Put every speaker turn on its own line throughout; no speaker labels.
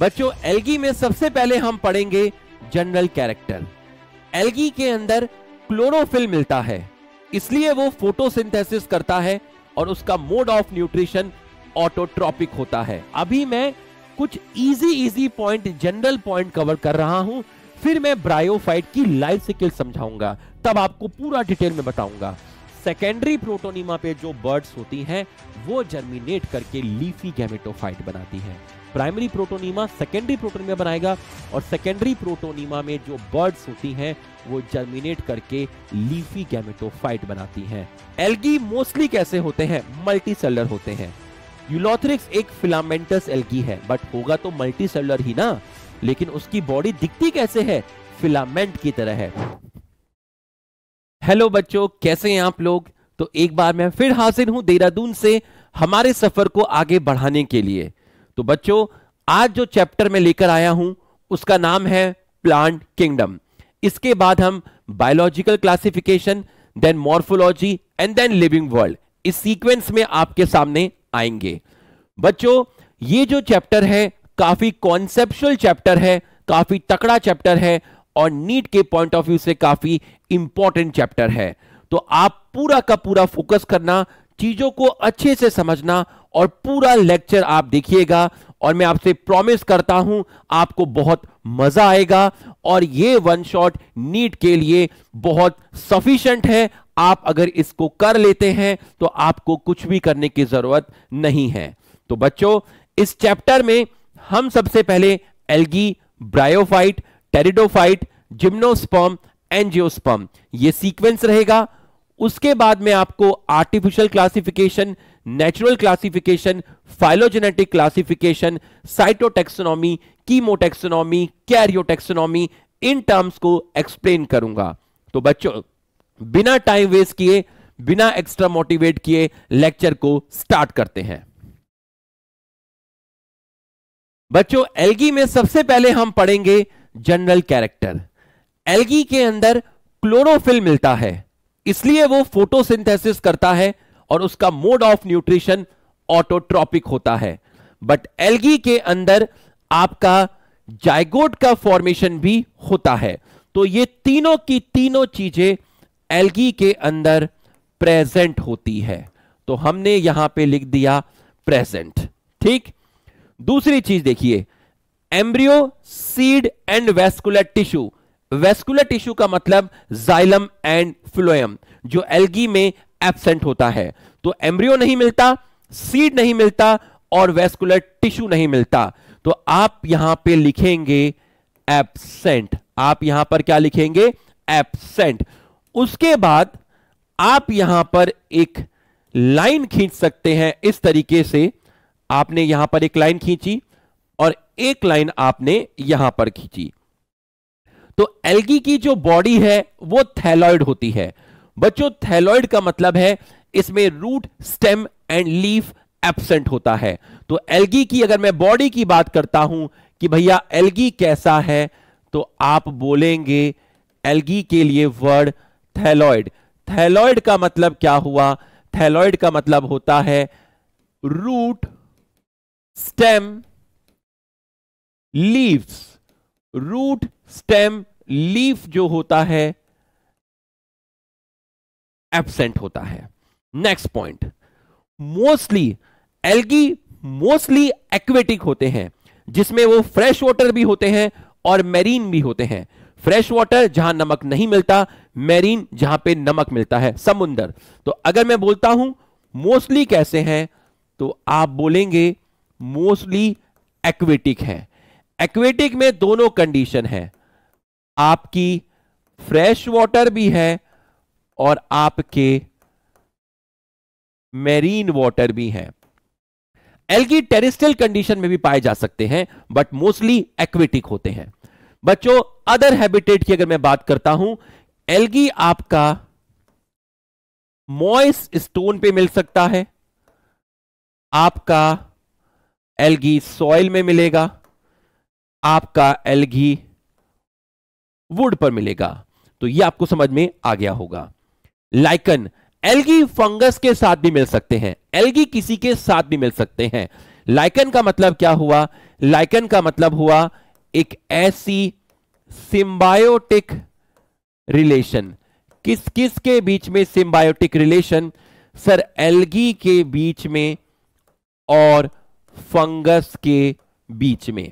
बच्चों एलगी में सबसे पहले हम पढ़ेंगे जनरल कैरेक्टर एलगी के अंदर क्लोरोफिल मिलता है इसलिए वो फोटोसिंथेसिस करता है और उसका मोड ऑफ न्यूट्रिशन ऑटोट्रॉपिक होता है अभी मैं कुछ easy easy point general point cover कर रहा हूं फिर मैं ब्रायोफाइट की लाइफ साइकिल समझाऊंगा तब आपको पूरा डिटेल में बताऊंगा सेकेंडरी प्रोटोनिमा पे जो बर्ड्स होती हैं वो जर्मिनेट करके लीफी गैमेटोफाइट बनाती हैं प्राइमरी प्रोटोनीमा सेकेंडरी प्रोटोनीमा बनाएगा और सेकेंडरी प्रोटोनीमा में जो बर्ड्स होती हैं वो जर्मिनेट करके लीफी गैमेटोफाइट बनाती हैं एल्गी मोस्टली कैसे होते हैं मल्टी सेलर होते हैं यूलोथ्रिक्स एक फिलामेंटस एल्गी है बट होगा तो मल्टी सेलर ही ना लेकिन उसकी बॉडी दिखती कैसे है फिलामेंट की तरह है हेलो बच्चों कैसे हैं आप लोग तो एक बार मैं फिर हाजिर हूं देहरादून से हमारे सफर को आगे बढ़ाने के लिए तो बच्चों आज जो चैप्टर में लेकर आया हूं उसका नाम है प्लांट किंगडम इसके बाद हम biological classification then morphology and then living world इस सीक्वेंस में आपके सामने आएंगे बच्चों ये जो चैप्टर है काफी कॉन्सेप्शुअल चैप्टर है काफी तकड़ा चैप्टर है और नीट के पॉइंट ऑफ व्यू से काफी इंपॉर्टेंट चैप्टर है तो आप पूरा का पूरा फोकस करना चीजों को अच्छे से समझना और पूरा लेक्चर आप देखिएगा और मैं आपसे प्रॉमिस करता हूं आपको बहुत मजा आएगा और ये वन शॉट नीट के लिए बहुत सफिशिएंट है आप अगर इसको कर लेते हैं तो आपको कुछ भी करने की जरूरत नहीं है तो बच्चों इस चैप्टर में हम सबसे पहले algae bryophyte pteridophyte gymnosperm angiosperm ये सीक्वेंस रहेगा उसके बाद में आपको artificial classification natural classification phylogenetic classification cytotaxonomy chemotaxonomy karyotaxonomy इन टर्म्स को एक्सप्लेन करूंगा तो बच्चों बिना टाइम वेस्ट किए बिना एक्स्ट्रा मोटिवेट किए लेक्चर को स्टार्ट करते हैं बच्चों एलगी में सबसे पहले हम पढ़ेंगे जनरल कैरेक्टर एलगी के अंदर क्लोरोफिल मिलता है इसलिए वो फोटोसिंथेसिस करता है और उसका मोड ऑफ न्यूट्रिशन ऑटोट्रॉपिक होता है बट एलगी के अंदर आपका जायगोट का फॉर्मेशन भी होता है तो ये तीनों की तीनों चीजें एलगी के अंदर प्रेजेंट होती है तो हमने यहां पे लिख दिया प्रेजेंट ठीक दूसरी चीज देखिए embryo seed and vascular tissue vascular tissue का मतलब जाइलम एंड फ्लोएम जो एलगी में एबसेंट होता है तो एम्ब्रियो नहीं मिलता सीड नहीं मिलता और वेस्कुलर टिश्यू नहीं मिलता तो आप यहां पे लिखेंगे एबसेंट आप यहां पर क्या लिखेंगे एबसेंट उसके बाद आप यहां पर एक लाइन खींच सकते हैं इस तरीके से आपने यहां पर एक लाइन खींची और एक लाइन आपने यहां पर खींची तो एल्गी की जो बॉडी है वो थैलॉइड होती है बच्चों थैलॉइड का मतलब है इसमें root stem and leaf absent होता है तो एल्गी की अगर मैं बॉडी की बात करता हूं कि भैया एल्गी कैसा है तो आप बोलेंगे एल्गी के लिए वर्ड थैलॉइड थैलॉइड का मतलब क्या हुआ थैलॉइड का मतलब होता है root stem leaves root stem leaf जो होता है एबसेंट होता है next point mostly algae mostly aquatic होते हैं जिसमें वो फ्रेश वाटर भी होते हैं और मैरीन भी होते हैं फ्रेश वाटर जहां नमक नहीं मिलता मैरीन जहां पे नमक मिलता है समुंदर तो अगर मैं बोलता हूं मोस्टली कैसे हैं तो आप बोलेंगे मोस्टली एक्वेटिक है एक्वेटिक में दोनों कंडीशन है आपकी फ्रेश वाटर भी है और आपके मैरीन वाटर भी हैं एलगी टेरिस्टल कंडीशन में भी पाए जा सकते हैं बट मोस्टली एक्वेटिक होते हैं बच्चों अदर हैबिटेट की अगर मैं बात करता हूं एलगी आपका मॉइस स्टोन पे मिल सकता है आपका एलगी सॉइल में मिलेगा आपका एलगी वुड पर मिलेगा तो ये आपको समझ में आ गया होगा लाइकन एल्गी फंगस के साथ भी मिल सकते हैं एल्गी किसी के साथ भी मिल सकते हैं लाइकन का मतलब क्या हुआ लाइकन का मतलब हुआ एक ऐसी सिंबायोटिक रिलेशन किस किस के बीच में सिंबायोटिक रिलेशन सर एल्गी के बीच में और फंगस के बीच में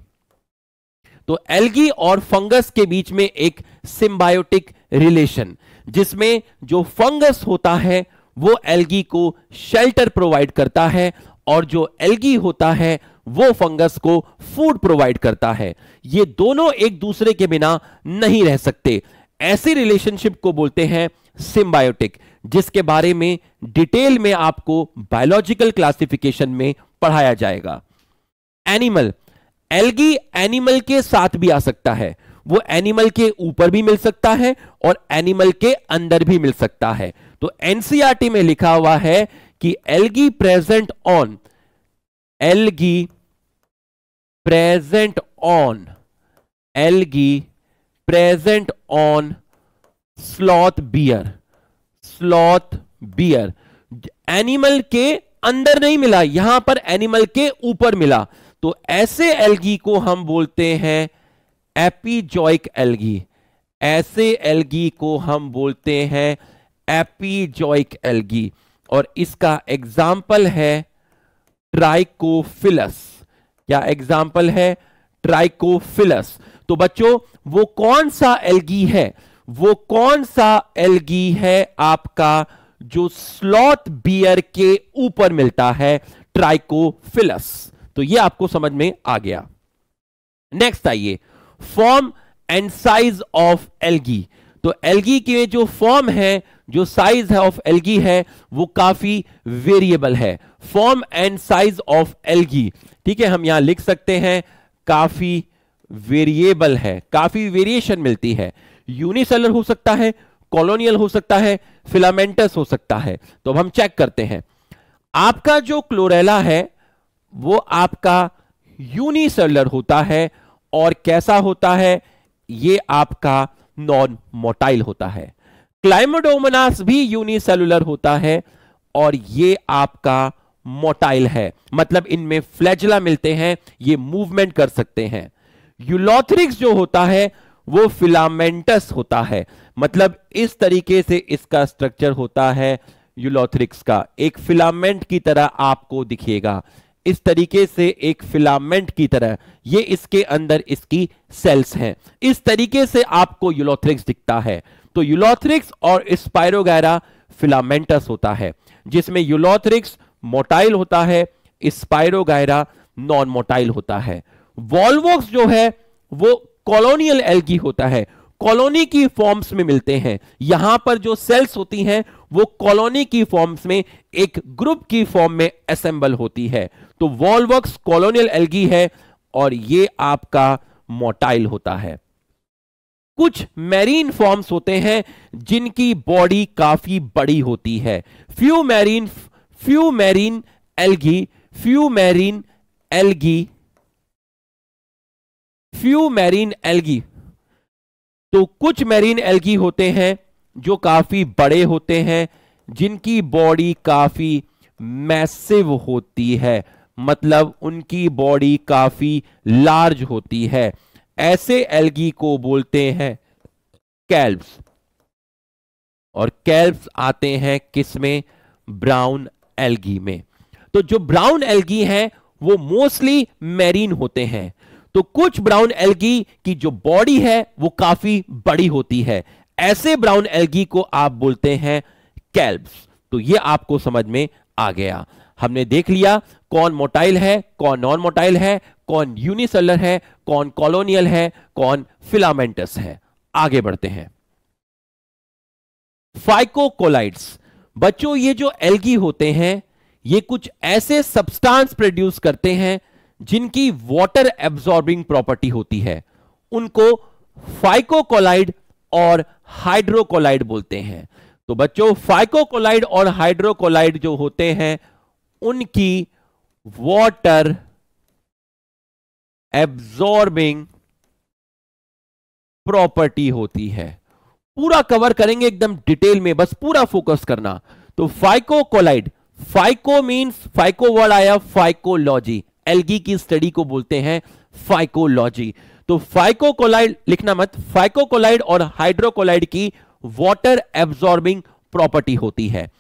तो एल्गी और फंगस के बीच में एक सिंबायोटिक रिलेशन जिसमें जो फंगस होता है वो एल्गी को शेल्टर प्रोवाइड करता है और जो एल्गी होता है वो फंगस को फूड प्रोवाइड करता है ये दोनों एक दूसरे के बिना नहीं रह सकते ऐसी रिलेशनशिप को बोलते हैं सिम्बायोटिक जिसके बारे में डिटेल में आपको बायोलॉजिकल क्लासिफिकेशन में पढ़ाया जाएगा एनिमल एल्गी एनिमल के साथ भी आ सकता है वो एनिमल के ऊपर भी मिल सकता है और एनिमल के अंदर भी मिल सकता है तो एनसीआरटी e में लिखा हुआ है कि algae present on algae present on algae present on sloth bear sloth bear animal के अंदर नहीं मिला यहां पर एनिमल के ऊपर मिला तो ऐसे एलगी को हम बोलते हैं एपीजॉइक एल्गी ऐसे एल्गी को हम बोलते हैं एपीजॉइक एल्गी और इसका एग्जाम्पल है ट्राइकोफिलस क्या एग्जाम्पल है ट्राइकोफिलस तो बच्चों वो कौन सा एल्गी है वो कौन सा एल्गी है आपका जो स्लॉथ बियर के ऊपर मिलता है ट्राइकोफिलस तो ये आपको समझ में आ गया नेक्स्ट आइए form and size of algae तो एलगी के जो फॉर्म है जो साइज है ऑफ एलगी है वो काफी वेरिएबल है form and size of algae ठीक है हम यहां लिख सकते हैं काफी वेरिएबल है काफी वेरिएशन मिलती है यूनिसेलर हो सकता है कॉलोनियल हो सकता है फिलामेंटस हो सकता है तो अब हम चेक करते हैं आपका जो क्लोरेला है वो आपका यूनिसेलर होता है और कैसा होता है ये आपका नॉन मोटाइल होता है क्लाइमोडोमनास भी यूनिसेलुलर होता है और ये आपका मोटाइल है मतलब इनमें फ्लैजला मिलते हैं ये मूवमेंट कर सकते हैं यूलोथ्रिक्स जो होता है वो फिलामेंटस होता है मतलब इस तरीके से इसका स्ट्रक्चर होता है यूलोथ्रिक्स का एक फिलामेंट की तरह आपको दिखेगा इस तरीके से एक फिलामेंट की तरह ये इसके अंदर इसकी सेल्स हैं इस तरीके से आपको यूलोथ्रिक्स दिखता है तो यूलोथ्रिक्स और स्पायरोगैरा फिलामेंटस होता है जिसमें यूलोथ्रिक्स मोटाइल होता है स्पायरोगैरा नॉन मोटाइल होता है वॉल्वोक्स जो है वो कॉलोनियल एल्गी होता है कॉलोनी की फॉर्म्स में मिलते हैं यहां पर जो सेल्स होती हैं वो कॉलोनी की फॉर्म्स में एक ग्रुप की फॉर्म में असेंबल होती है तो वॉलवर्क्स कॉलोनियल एल्गी है और ये आपका मोटाइल होता है कुछ मैरीन फॉर्म्स होते हैं जिनकी बॉडी काफी बड़ी होती है few marine few marine algae few marine algae few marine algae तो कुछ मैरीन एल्गी होते हैं जो काफी बड़े होते हैं जिनकी बॉडी काफी मैसिव होती है मतलब उनकी बॉडी काफी लार्ज होती है ऐसे एल्गी को बोलते हैं कैल्ब्स और कैल्ब्स आते हैं किसमें ब्राउन एल्गी में तो जो ब्राउन एल्गी हैं वो मोस्टली मैरीन होते हैं तो कुछ ब्राउन एल्गी की जो बॉडी है वो काफी बड़ी होती है ऐसे ब्राउन एल्गी को आप बोलते हैं कैल्ब्स तो ये आपको समझ में आ गया हमने देख लिया कौन मोटाइल है कौन नॉन मोटाइल है कौन यूनिसेलर है कौन कॉलोनियल है कौन फिलामेंटस है आगे बढ़ते हैं फाइकोकोलाइड्स बच्चों ये जो एल्गी होते हैं ये कुछ ऐसे सब्सटेंस प्रोड्यूस करते हैं जिनकी वाटर एब्जॉर्बिंग प्रॉपर्टी होती है उनको फाइकोकोलाइड और हाइड्रोकोलाइड बोलते हैं तो बच्चों फाइकोकोलाइड और हाइड्रोकोलाइड जो होते हैं
उनकी water एब्जॉर्बिंग प्रॉपर्टी होती है पूरा
कवर करेंगे एकदम डिटेल में बस पूरा फोकस करना तो phycocolloid phyco means phyco word आया फाइकोलॉजी एलगी की स्टडी को बोलते हैं फाइकोलॉजी तो फाइकोकोलाइड लिखना मत फाइकोकोलाइड और हाइड्रोकोलाइड की वाटर एब्जॉर्बिंग प्रॉपर्टी होती है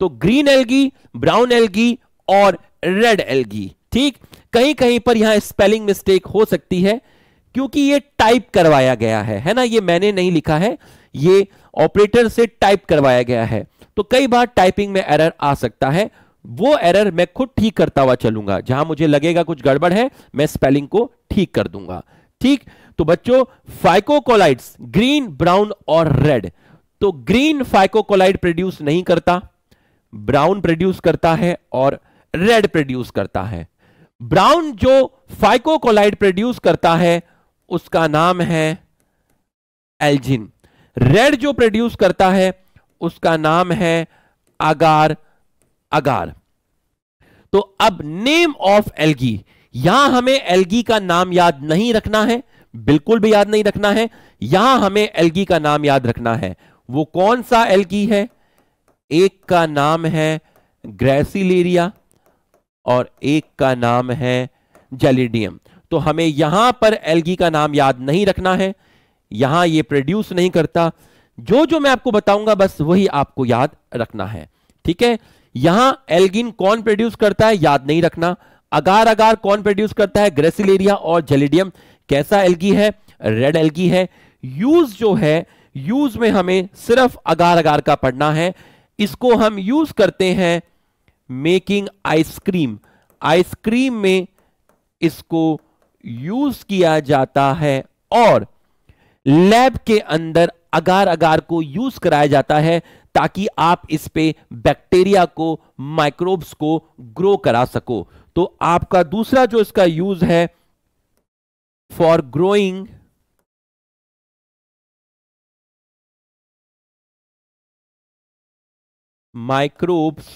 तो ग्रीन एलगी ब्राउन एलगी और रेड एलगी ठीक कहीं कहीं पर यहां स्पेलिंग मिस्टेक हो सकती है क्योंकि ये टाइप करवाया गया है है ना ये मैंने नहीं लिखा है ये ऑपरेटर से टाइप करवाया गया है तो कई बार टाइपिंग में एरर आ सकता है वो एरर मैं खुद ठीक करता हुआ चलूंगा जहां मुझे लगेगा कुछ गड़बड़ है मैं स्पेलिंग को ठीक कर दूंगा ठीक तो बच्चों फाइकोकोलाइट्स ग्रीन ब्राउन और रेड तो ग्रीन फाइकोकोलाइट प्रोड्यूस नहीं करता ब्राउन प्रोड्यूस करता है और रेड प्रोड्यूस करता है ब्राउन जो फाइकोकोलाइड प्रोड्यूस करता है उसका नाम है एल्जिन रेड जो प्रोड्यूस करता है उसका नाम है अगार अगार तो अब नेम ऑफ एल्गी यहां हमें एल्गी का नाम याद नहीं रखना है बिल्कुल भी याद नहीं रखना है यहां हमें एल्गी का नाम याद रखना है वो कौन सा एल्गी है एक का नाम है ग्रेसिलेरिया और एक का नाम है जेलिडियम तो हमें यहां पर एलगी का नाम याद नहीं रखना है यहां ये प्रोड्यूस नहीं करता जो जो मैं आपको बताऊंगा बस वही आपको याद रखना है ठीक है यहां एल्गिन कौन प्रोड्यूस करता है याद नहीं रखना अगार अगार कौन प्रोड्यूस करता है ग्रेसिलेरिया और जेलिडियम कैसा एल्गी है रेड एल्गी है यूज जो है यूज में हमें सिर्फ अगार अगार का पढ़ना है इसको हम यूज करते हैं मेकिंग आइसक्रीम आइसक्रीम में इसको यूज किया जाता है और लैब के अंदर अगार अगार को यूज कराया जाता है ताकि आप इस पे बैक्टीरिया को माइक्रोब्स
को ग्रो करा सको तो आपका दूसरा जो इसका यूज है for growing microbes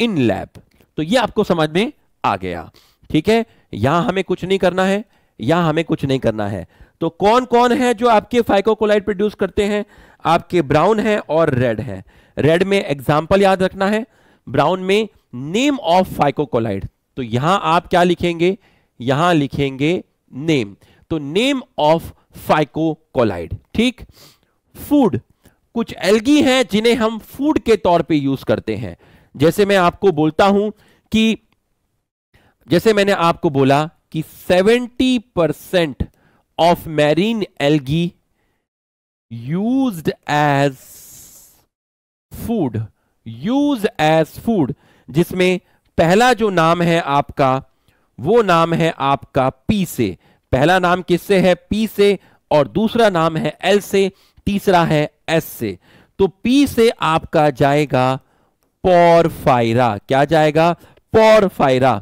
in lab तो ये आपको समझ में आ गया ठीक है
यहां हमें कुछ नहीं करना है यहां हमें कुछ नहीं करना है तो कौन कौन है जो आपके फाइकोकोलाइड प्रोड्यूस करते हैं आपके ब्राउन है और रेड है रेड में एग्जाम्पल याद रखना है ब्राउन में नेम ऑफ फाइकोकोलाइड तो यहां आप क्या लिखेंगे यहां लिखेंगे नेम तो नेम ऑफ फाइकोकोलाइड ठीक फूड कुछ एल्गी हैं जिन्हें हम फूड के तौर पे यूज करते हैं जैसे मैं आपको बोलता हूं कि जैसे मैंने आपको बोला कि 70 percent of marine algae use as food use as food जिसमें पहला जो नाम है आपका वो नाम है आपका पी से पहला नाम किससे है पी से और दूसरा नाम है एल से तीसरा है एस से तो पी से आपका जाएगा पोरफाइरा क्या जाएगा पोरफाइरा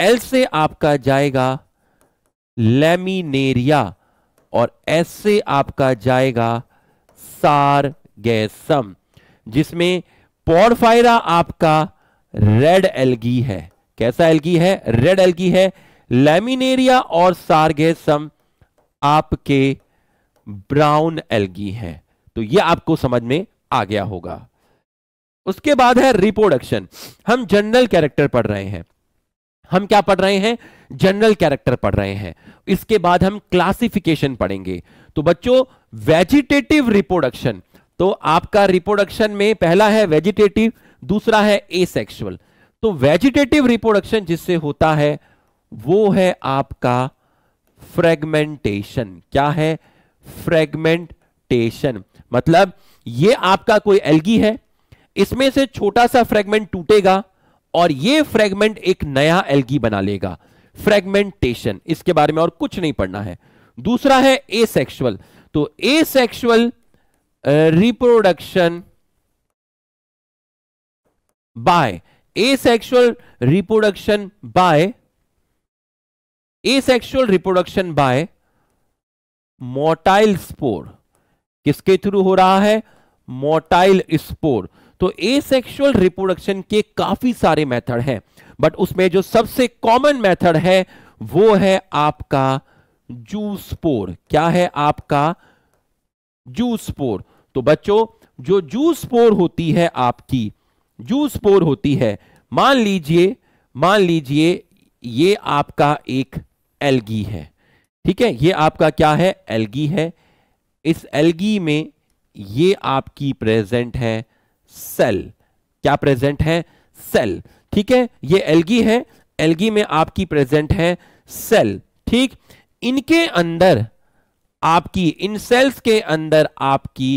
एल से आपका जाएगा लेमिनेरिया और एस से आपका जाएगा सार गैसम जिसमें पोरफाइरा आपका रेड एल्गी है कैसा एलगी है रेड एल्गी है लेमिनेरिया और सारगेसम आपके ब्राउन एलगी हैं तो ये आपको समझ में आ गया होगा उसके बाद है रिप्रोडक्शन हम जनरल कैरेक्टर पढ़ रहे हैं हम क्या पढ़ रहे हैं जनरल कैरेक्टर पढ़ रहे हैं इसके बाद हम क्लासिफिकेशन पढ़ेंगे तो बच्चों वेजिटेटिव रिप्रोडक्शन तो आपका रिप्रोडक्शन में पहला है वेजिटेटिव दूसरा है एसेक्सुअल तो वेजिटेटिव रिप्रोडक्शन जिससे होता है वो है आपका फ्रेगमेंटेशन क्या है फ्रेगमेंटेशन मतलब ये आपका कोई एल्गी है इसमें से छोटा सा फ्रेगमेंट टूटेगा और यह फ्रेगमेंट एक नया एल्गी बना लेगा फ्रेगमेंटेशन इसके बारे में और कुछ नहीं पढ़ना है दूसरा है एसेक्सुअल तो asexual
reproduction by asexual reproduction by
asexual reproduction by motile spore किसके थ्रू हो रहा है मोटाइल स्पोर तो एसेक्सुअल रिप्रोडक्शन के काफी सारे मेथड हैं बट उसमें जो सबसे कॉमन मेथड है वो है आपका जूसपोर क्या है आपका जूसपोर तो बच्चों जो जूसपोर होती है आपकी जूसपोर होती है मान लीजिए मान लीजिए ये आपका एक एलगी है ठीक है ये आपका क्या है एलगी है इस एलगी में ये आपकी प्रेजेंट है सेल क्या प्रेजेंट है सेल ठीक है ये एलगी है एलगी में आपकी प्रेजेंट है सेल ठीक इनके अंदर आपकी इन सेल्स के अंदर आपकी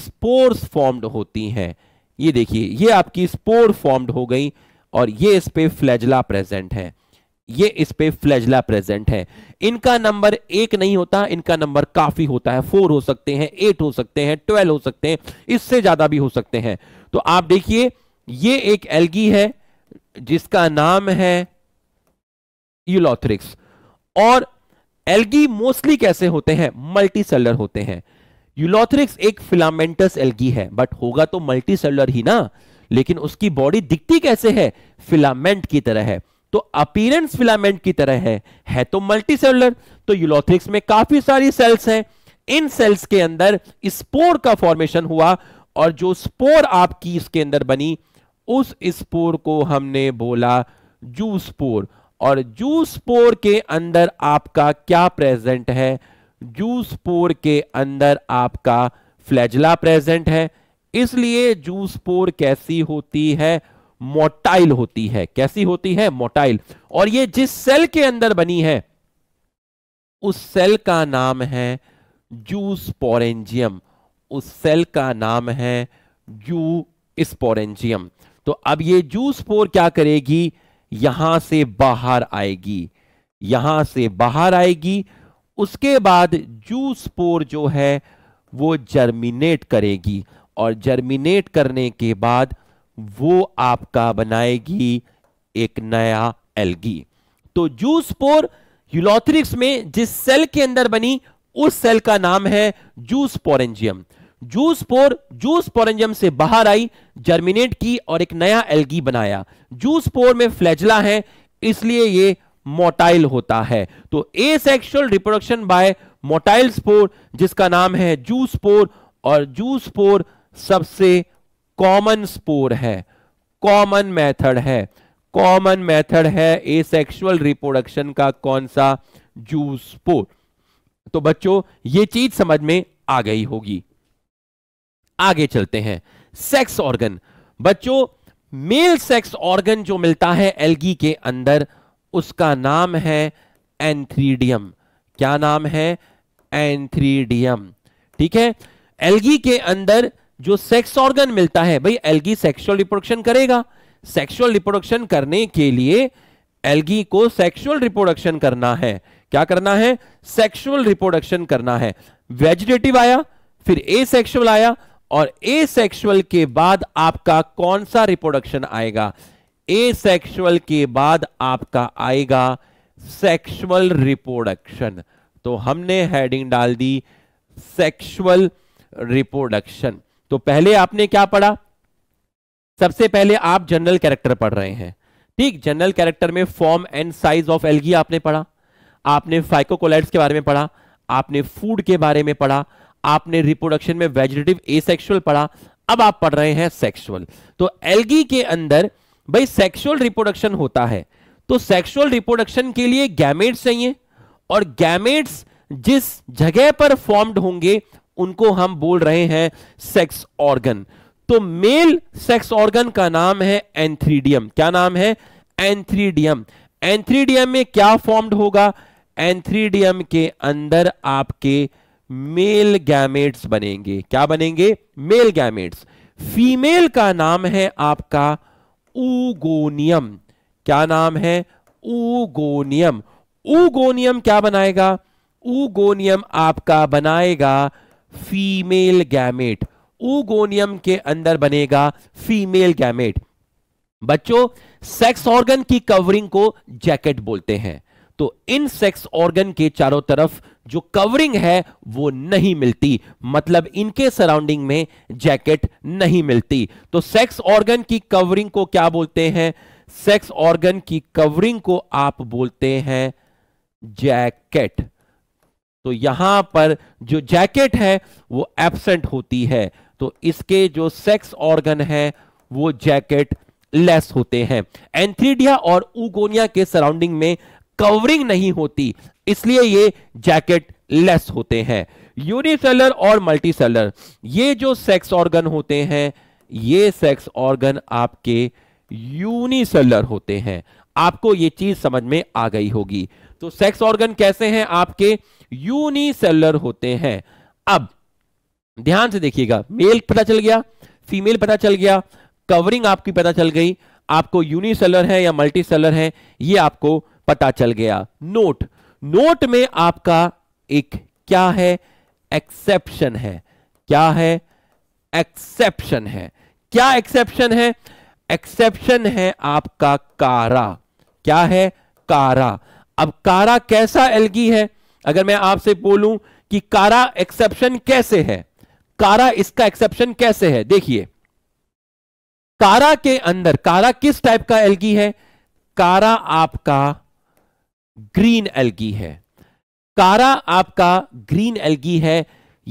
स्पोर्स फॉर्म्ड होती हैं ये देखिए ये आपकी स्पोर फॉर्म्ड हो गई और ये इस पे फ्लैजला प्रेजेंट है ये इस पे फ्लैजला प्रेजेंट है इनका नंबर एक नहीं होता इनका नंबर काफी होता है फोर हो सकते हैं एट हो सकते हैं ट्वेल्व हो सकते हैं इससे ज्यादा भी हो सकते हैं तो आप देखिए ये एक एल्गी है जिसका नाम है यूलॉथ्रिक्स और एल्गी मोस्टली कैसे होते हैं मल्टी सेलर होते हैं यूलॉथ्रिक्स एक फिलामेंटस एल्गी है बट होगा तो मल्टी सेलर ही ना लेकिन उसकी बॉडी दिखती कैसे है फिलामेंट की तरह है तो अपीरेंस फिलामेंट की तरह है है तो सेलर तो यूलोथ्रिक्स में काफी सारी सेल्स हैं इन सेल्स के अंदर स्पोर का फॉर्मेशन हुआ और जो स्पोर आपकी इसके अंदर बनी उस स्पोर को हमने बोला जू स्पोर और जू स्पोर के अंदर आपका क्या प्रेजेंट है जू स्पोर के अंदर आपका फ्लैजला प्रेजेंट है इसलिए जू स्पोर कैसी होती है मोटाइल होती है कैसी होती है मोटाइल और ये जिस सेल के अंदर बनी है उस सेल का नाम है जूस पोरेंजियम उस सेल का नाम है जू स्पोरेंजियम तो अब ये जूस पोर क्या करेगी यहां से बाहर आएगी यहां से बाहर आएगी उसके बाद जूस पोर जो है वो जर्मिनेट करेगी और जर्मिनेट करने के बाद वो आपका बनाएगी एक नया एल्गी तो जू यूलोथरिक्स में जिस सेल के अंदर बनी उस सेल का नाम है zoo zoosporangium spore zoosporangium से बाहर आई जर्मिनेट की और एक नया एल्गी बनाया जूस पोर में फ्लैजला है इसलिए ये मोटाइल होता है तो sexual reproduction by motile spore जिसका नाम है जूस पोर और पोर सबसे कॉमन स्पोर है कॉमन मेथड है कॉमन मेथड है ए सेक्सुअल रिप्रोडक्शन का कौन सा जू स्पोर तो बच्चों ये चीज समझ में आ गई होगी आगे चलते हैं सेक्स ऑर्गन बच्चों मेल सेक्स ऑर्गन जो मिलता है एलगी के अंदर उसका नाम है एंथ्रीडियम क्या नाम है एंथ्रीडियम ठीक है एलगी के अंदर जो सेक्स ऑर्गन मिलता है भाई एल्गी सेक्सुअल रिप्रोडक्शन करेगा सेक्सुअल रिप्रोडक्शन करने के लिए एल्गी को सेक्सुअल रिप्रोडक्शन करना है क्या करना है सेक्सुअल रिप्रोडक्शन करना है वेजिटेटिव आया फिर ए सेक्सुअल आया और ए सेक्सुअल के बाद आपका कौन सा रिप्रोडक्शन आएगा ए सेक्सुअल के बाद आपका आएगा सेक्सुअल रिप्रोडक्शन तो हमने हेडिंग डाल दी सेक्सुअल रिप्रोडक्शन तो पहले आपने क्या पढ़ा सबसे पहले आप जनरल कैरेक्टर पढ़ रहे हैं ठीक जनरल कैरेक्टर में form and size of algae आपने पढ़ा आपने फाइकोकोलाइट्स के बारे में पढ़ा आपने फूड के बारे में पढ़ा आपने रिप्रोडक्शन में वेजिटेटिव एसेक्सुअल पढ़ा अब आप पढ़ रहे हैं सेक्सुअल तो एल्गी के अंदर भाई सेक्सुअल रिप्रोडक्शन होता है तो सेक्सुअल रिप्रोडक्शन के लिए गैमेट्स चाहिए और गैमेट्स जिस जगह पर फॉर्म्ड होंगे उनको हम बोल रहे हैं सेक्स ऑर्गन तो मेल सेक्स ऑर्गन का नाम है एंथ्रीडियम क्या नाम है एंथ्रीडियम एंथ्रीडियम में क्या फॉर्म्ड होगा एंथ्रीडियम के अंदर आपके मेल गैमेट्स बनेंगे क्या बनेंगे मेल गैमेट्स फीमेल का नाम है आपका उगोनियम क्या नाम है उगोनियम उगोनियम क्या बनाएगा उगोनियम आपका बनाएगा फीमेल गैमेट ओगोनियम के अंदर बनेगा फीमेल गैमेट बच्चों सेक्स ऑर्गन की कवरिंग को जैकेट बोलते हैं तो इन सेक्स ऑर्गन के चारों तरफ जो कवरिंग है वो नहीं मिलती मतलब इनके सराउंडिंग में जैकेट नहीं मिलती तो सेक्स ऑर्गन की कवरिंग को क्या बोलते हैं सेक्स ऑर्गन की कवरिंग को आप बोलते हैं जैकेट तो यहां पर जो जैकेट है वो एबसेंट होती है तो इसके जो सेक्स ऑर्गन है वो जैकेट लेस होते हैं एंथ्रीडिया और उगोनिया के सराउंडिंग में कवरिंग नहीं होती इसलिए ये जैकेट लेस होते हैं यूनिसेलर और मल्टीसेलर ये जो सेक्स ऑर्गन होते हैं ये सेक्स ऑर्गन आपके यूनिसेलर होते हैं आपको ये चीज समझ में आ गई होगी तो सेक्स ऑर्गन कैसे हैं आपके यूनिसेलर होते हैं अब ध्यान से देखिएगा मेल पता चल गया फीमेल पता चल गया कवरिंग आपकी पता चल गई आपको यूनिसेलर है या मल्टी सेलर है ये आपको पता चल गया नोट नोट में आपका एक क्या है एक्सेप्शन है क्या है एक्सेप्शन है क्या एक्सेप्शन है एक्सेप्शन है आपका कारा क्या है कारा अब कारा कैसा एलगी है अगर मैं आपसे बोलूं कि कारा एक्सेप्शन कैसे है कारा इसका एक्सेप्शन कैसे है देखिए कारा के अंदर कारा किस टाइप का एल्गी है कारा आपका ग्रीन एल्गी है कारा आपका ग्रीन एल्गी है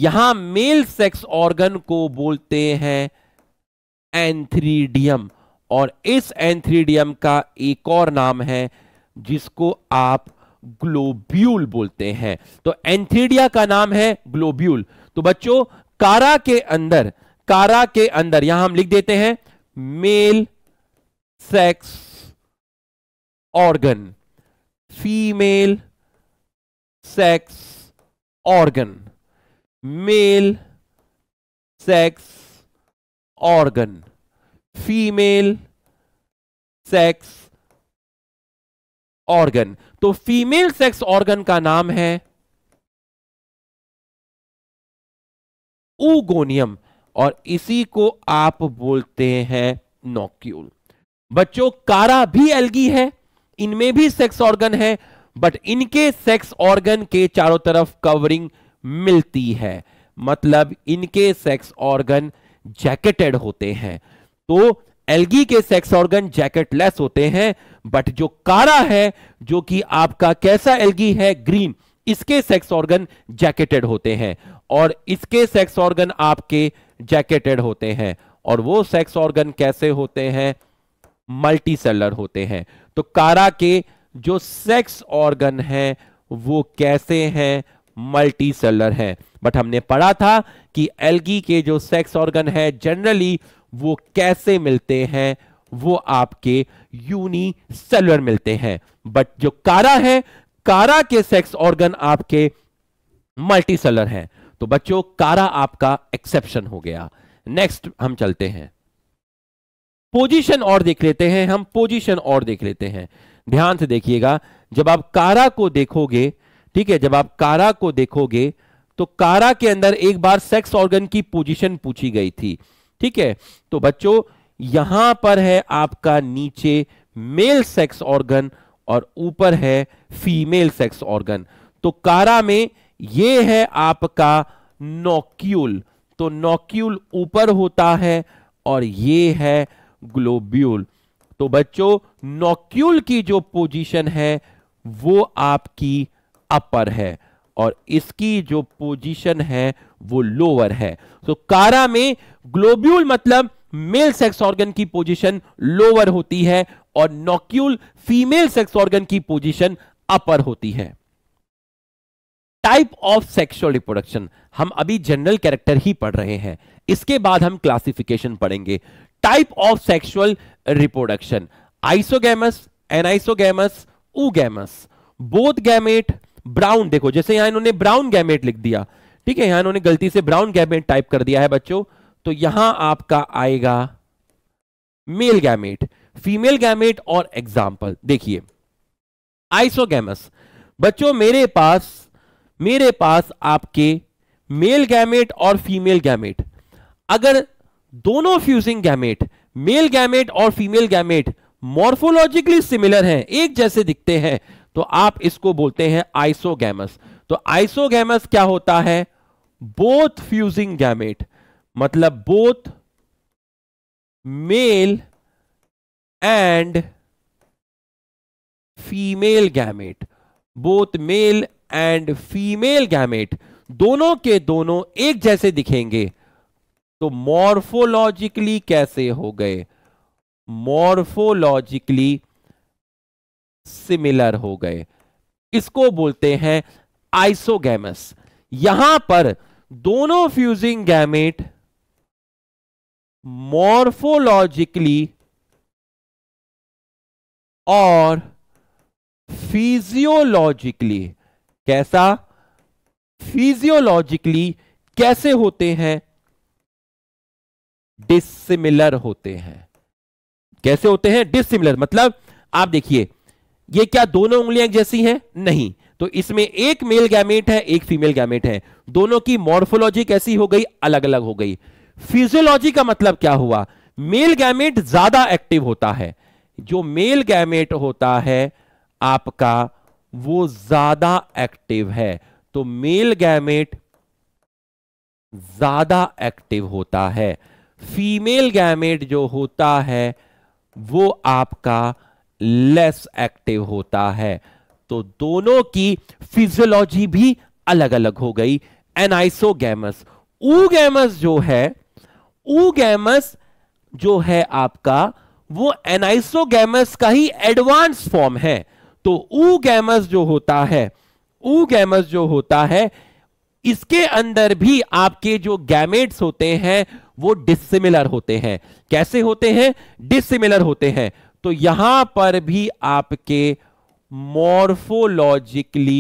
यहां मेल सेक्स ऑर्गन को बोलते हैं एंथ्रीडियम और इस एंथ्रीडियम का एक और नाम है जिसको आप ग्लोब्यूल बोलते हैं तो एंथीडिया का नाम है ग्लोब्यूल तो बच्चों कारा के अंदर कारा के अंदर यहां हम लिख देते हैं male
sex organ female sex organ male sex organ female sex organ तो फीमेल सेक्स ऑर्गन का नाम है उगोनियम और इसी को आप बोलते हैं नोक्यूल
बच्चों कारा भी अलगी है इनमें भी सेक्स ऑर्गन है बट इनके सेक्स ऑर्गन के चारों तरफ कवरिंग मिलती है मतलब इनके सेक्स ऑर्गन जैकेटेड होते हैं तो एलगी के सेक्स ऑर्गन जैकेटलेस होते हैं बट जो कारा है जो कि आपका कैसा एलगी है ग्रीन इसके सेक्स ऑर्गन जैकेटेड होते हैं और इसके सेक्स ऑर्गन आपके जैकेटेड होते हैं और वो सेक्स ऑर्गन कैसे होते हैं मल्टी सेलर होते हैं तो कारा के जो सेक्स ऑर्गन हैं वो कैसे हैं मल्टी सेलर हैं बट हमने पढ़ा था कि एल्गी के जो सेक्स ऑर्गन है जनरली वो कैसे मिलते हैं वो आपके सेलर मिलते हैं बट जो कारा है कारा के सेक्स ऑर्गन आपके मल्टीसेलर हैं तो बच्चों कारा आपका एक्सेप्शन हो गया नेक्स्ट हम चलते हैं पोजीशन और देख लेते हैं हम पोजीशन और देख लेते हैं ध्यान से देखिएगा जब आप कारा को देखोगे ठीक है जब आप कारा को देखोगे तो कारा के अंदर एक बार सेक्स ऑर्गन की पोजीशन पूछी गई थी ठीक है तो बच्चों यहां पर है आपका नीचे मेल सेक्स ऑर्गन और ऊपर है फीमेल सेक्स ऑर्गन तो कारा में ये है आपका नोक्यूल तो नोक्यूल ऊपर होता है और ये है ग्लोब्यूल तो बच्चों नोक्यूल की जो पोजीशन है वो आपकी अपर है और इसकी जो पोजीशन है वो लोअर है तो कारा में ग्लोब्यूल मतलब मेल सेक्स ऑर्गन की पोजीशन लोअर होती है और नोक्यूल फीमेल सेक्स ऑर्गन की पोजीशन अपर होती है टाइप ऑफ सेक्सुअल रिप्रोडक्शन हम अभी जनरल कैरेक्टर ही पढ़ रहे हैं इसके बाद हम क्लासिफिकेशन पढ़ेंगे type of sexual reproduction isogamous anisogamous oogamous both gamete brown देखो जैसे यहां इन्होंने ब्राउन गैमेट लिख दिया ठीक है यहां इन्होंने गलती से ब्राउन गैमेट टाइप कर दिया है बच्चों तो यहां आपका आएगा मेल गैमेट फीमेल गैमेट और एग्जाम्पल देखिए आइसोगेमस बच्चों मेरे पास मेरे पास आपके मेल गैमेट और फीमेल गैमेट अगर दोनों फ्यूजिंग गैमेट मेल गैमेट और फीमेल गैमेट मॉर्फोलॉजिकली सिमिलर हैं एक जैसे दिखते हैं तो आप इसको बोलते हैं आइसोगैमस तो आइसोगैमस क्या होता है बोथ फ्यूजिंग गैमेट मतलब both male and female gamete both male and female gamete दोनों के दोनों एक जैसे दिखेंगे तो मॉर्फोलॉजिकली कैसे हो गए मॉर्फोलॉजिकली सिमिलर हो गए इसको बोलते हैं आइसोगैमस यहां पर दोनों फ्यूजिंग
गैमेट मॉर्फोलॉजिकली और फिजियोलॉजिकली कैसा फिजियोलॉजिकली कैसे होते
हैं डिसिमिलर होते हैं कैसे होते हैं डिसिमिलर मतलब आप देखिए ये क्या दोनों उंगलियां जैसी हैं नहीं तो इसमें एक मेल गैमेट है एक फीमेल गैमेट है दोनों की मॉर्फोलॉजी कैसी हो गई अलग अलग हो गई फिजियोलॉजी का मतलब क्या हुआ मेल गैमेट ज्यादा एक्टिव होता है जो मेल गैमेट होता है आपका वो ज्यादा एक्टिव है तो मेल गैमेट ज्यादा एक्टिव होता है फीमेल गैमेट जो होता है वो आपका लेस एक्टिव होता है तो दोनों की फिजियोलॉजी भी अलग अलग हो गई एनाइसोगेमस ऊगेमस जो है ऊगेमस जो है आपका वो एनाइसोगेमस का ही एडवांस फॉर्म है तो ऊगेमस जो होता है ऊगेमस जो होता है इसके अंदर भी आपके जो गैमेट्स होते हैं वो डिसिमिलर होते हैं कैसे होते हैं डिसिमिलर होते हैं तो यहां पर भी आपके मॉर्फोलॉजिकली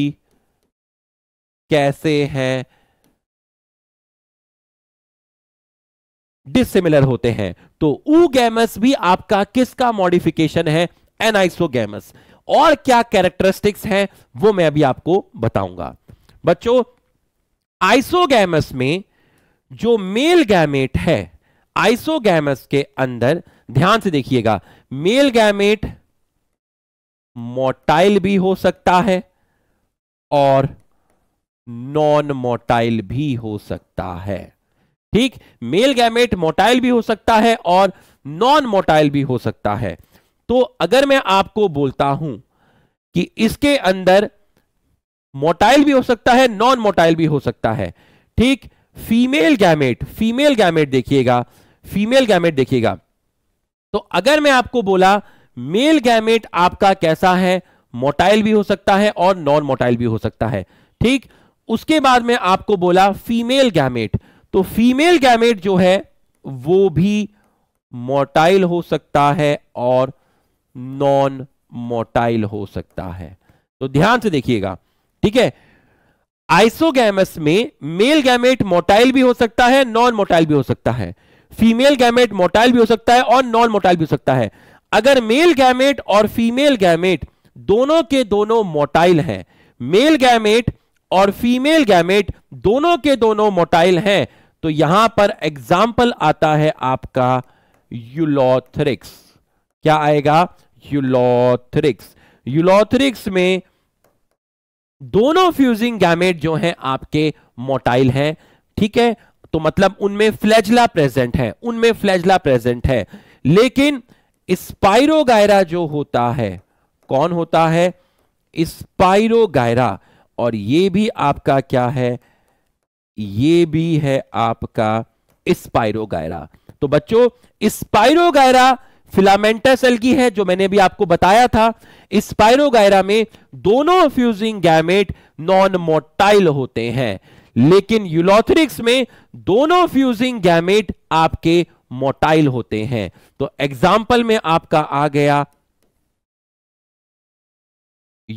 कैसे हैं डिसिमिलर होते हैं तो गैमस भी आपका
किसका मॉडिफिकेशन है एनाइसोगैमस और क्या कैरेक्टरिस्टिक्स हैं वो मैं अभी आपको बताऊंगा बच्चों आइसोगैमस में जो मेल गैमेट है आइसोगैमस के अंदर ध्यान से देखिएगा मेल गैमेट मोटाइल भी हो सकता है और नॉन मोटाइल भी हो सकता है ठीक मेल गैमेट मोटाइल भी हो सकता है और नॉन मोटाइल भी हो सकता है तो अगर मैं आपको बोलता हूं कि इसके अंदर मोटाइल भी हो सकता है नॉन मोटाइल भी हो सकता है ठीक फीमेल गैमेट फीमेल गैमेट देखिएगा फीमेल गैमेट देखिएगा तो अगर मैं आपको बोला मेल गैमेट आपका कैसा है मोटाइल भी हो सकता है और नॉन मोटाइल भी हो सकता है ठीक उसके बाद में आपको बोला फीमेल गैमेट तो फीमेल गैमेट जो है वो भी मोटाइल हो सकता है और नॉन मोटाइल हो सकता है तो ध्यान से देखिएगा ठीक है आइसोगैमस में मेल गैमेट मोटाइल भी हो सकता है नॉन मोटाइल भी हो सकता है फीमेल गैमेट मोटाइल भी हो सकता है और नॉन मोटाइल भी हो सकता है अगर मेल गैमेट और फीमेल गैमेट दोनों के दोनों मोटाइल हैं मेल गैमेट और फीमेल गैमेट दोनों के दोनों मोटाइल हैं तो यहां पर एग्जाम्पल आता है आपका यूलोथरिक्स क्या आएगा यूलोथरिक्स यूलोथरिक्स में दोनों फ्यूजिंग गैमेट जो हैं आपके मोटाइल हैं ठीक है तो मतलब उनमें फ्लैजला प्रेजेंट है उनमें फ्लैजला प्रेजेंट है लेकिन स्पाइरो जो होता है कौन होता है स्पायरोगायरा और ये भी आपका क्या है ये भी है आपका स्पायरोगायरा तो बच्चों स्पायरोगायरा फिलामेंटस एल्गी है जो मैंने भी आपको बताया था स्पाइरो में दोनों फ्यूजिंग गैमेट नॉन मोटाइल होते हैं लेकिन यूलोथरिक्स में दोनों फ्यूजिंग गैमेट आपके मोटाइल होते हैं तो एग्जाम्पल में आपका
आ गया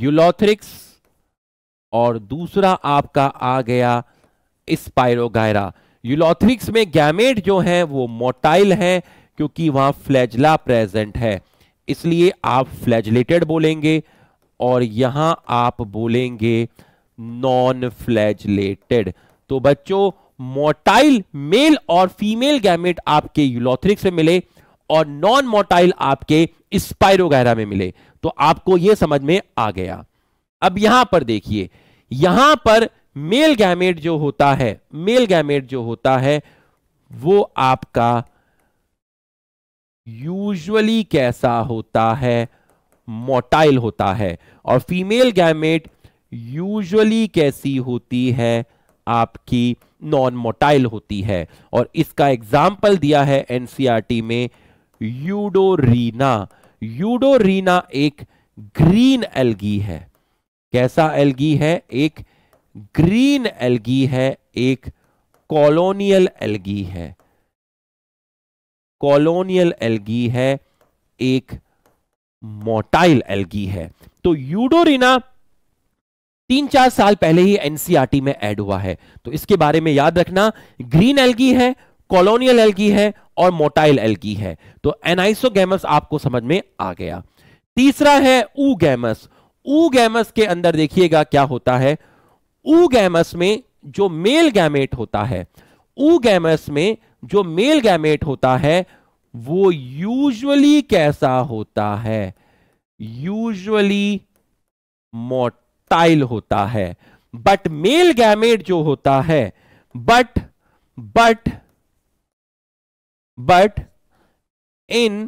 यूलोथ्रिक्स और दूसरा आपका आ गया स्पायरोगायरा
यूलोथ्रिक्स में गैमेट जो है वो मोटाइल है क्योंकि वहां फ्लैजला प्रेजेंट है इसलिए आप फ्लैजलेटेड बोलेंगे और यहां आप बोलेंगे नॉन फ्लैजलेटेड तो बच्चों मोटाइल मेल और फीमेल गैमेट आपके यूलोथ्रिक्स में मिले और नॉन मोटाइल आपके स्पायरोगैरा में मिले तो आपको यह समझ में आ गया अब यहां पर देखिए यहां पर मेल गैमेट जो होता है मेल गैमेट जो होता है वो आपका यूजुअली कैसा होता है मोटाइल होता है और फीमेल गैमेट यूजुअली कैसी होती है आपकी नॉन मोटाइल होती है और इसका एग्जाम्पल दिया है एनसीआरटी e में यूडोरीना यूडोरीना एक ग्रीन एल्गी है कैसा एलगी है एक ग्रीन एलगी है एक कॉलोनियल एल्गी है कॉलोनियल एलगी है एक मोटाइल एलगी है तो यूडोरीना तीन चार साल पहले ही एनसीआरटी e में ऐड हुआ है तो इसके बारे में याद रखना ग्रीन एल्गी है कॉलोनियल एलगी है और मोटाइल एल्गी है तो एनाइसोगेमस आपको समझ में आ गया तीसरा है ऊ गैमस के अंदर देखिएगा क्या होता है गैमस में जो मेल गैमेट होता है गैमस में जो मेल गैमेट होता है वो यूजुअली कैसा होता है यूजुअली मोट टाइल होता है बट मेल गैमेट जो होता है but but
but in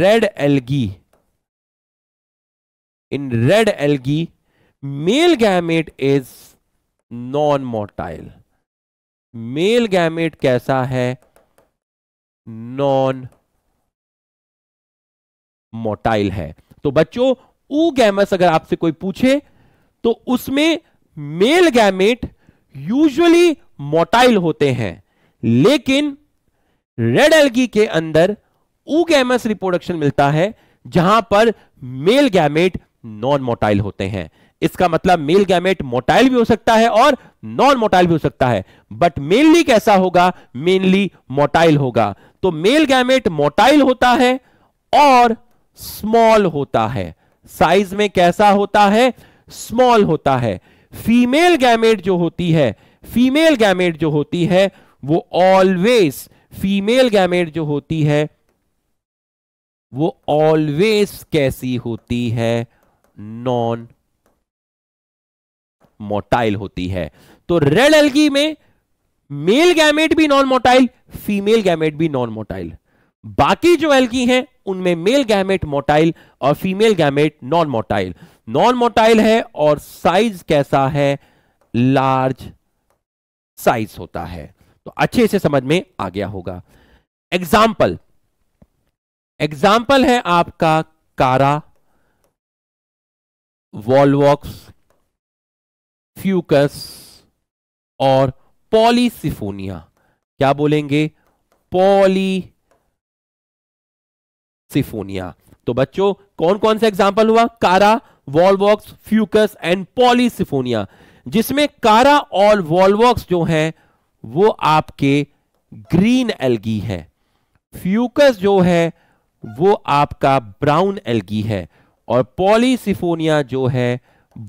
red algae in red algae
male gamete is non motile male gamete कैसा है नॉन मोटाइल है तो बच्चों ऊ गैमस अगर आपसे कोई पूछे तो उसमें मेल गैमेट यूजुअली मोटाइल होते हैं लेकिन रेड एल्गी के अंदर ऊ गैमस रिप्रोडक्शन मिलता है जहां पर मेल गैमेट नॉन मोटाइल होते हैं इसका मतलब मेल गैमेट मोटाइल भी हो सकता है और नॉन मोटाइल भी हो सकता है बट मेनली कैसा होगा मेनली मोटाइल होगा तो मेल गैमेट मोटाइल होता है और स्मॉल होता है साइज में कैसा होता है स्मॉल होता है फीमेल गैमेट जो होती है फीमेल गैमेट जो होती है वो ऑलवेज फीमेल गैमेट जो होती है वो ऑलवेज कैसी होती है नॉन मोटाइल होती है तो रेड
एल्गी में
मेल गैमेट भी नॉन मोटाइल फीमेल गैमेट भी नॉन मोटाइल बाकी जो एल्गी हैं उनमें मेल गैमेट मोटाइल और female gamete non motile non motile है और साइज कैसा है लार्ज साइज होता है तो अच्छे से समझ में आ गया होगा एग्जाम्पल
एग्जाम्पल है आपका कारा वॉलवॉक्स फ्यूकस और पॉलीसिफोनिया क्या बोलेंगे पॉली
सिफोनिया तो बच्चों कौन कौन सा एग्जाम्पल हुआ कारा वॉलवॉक्स फ्यूकस एंड पॉलीसिफोनिया जिसमें कारा और वॉलवॉक्स जो है वो आपके ग्रीन एलगी है फ्यूकस जो है वो आपका ब्राउन एलगी है और पॉलीसिफोनिया जो है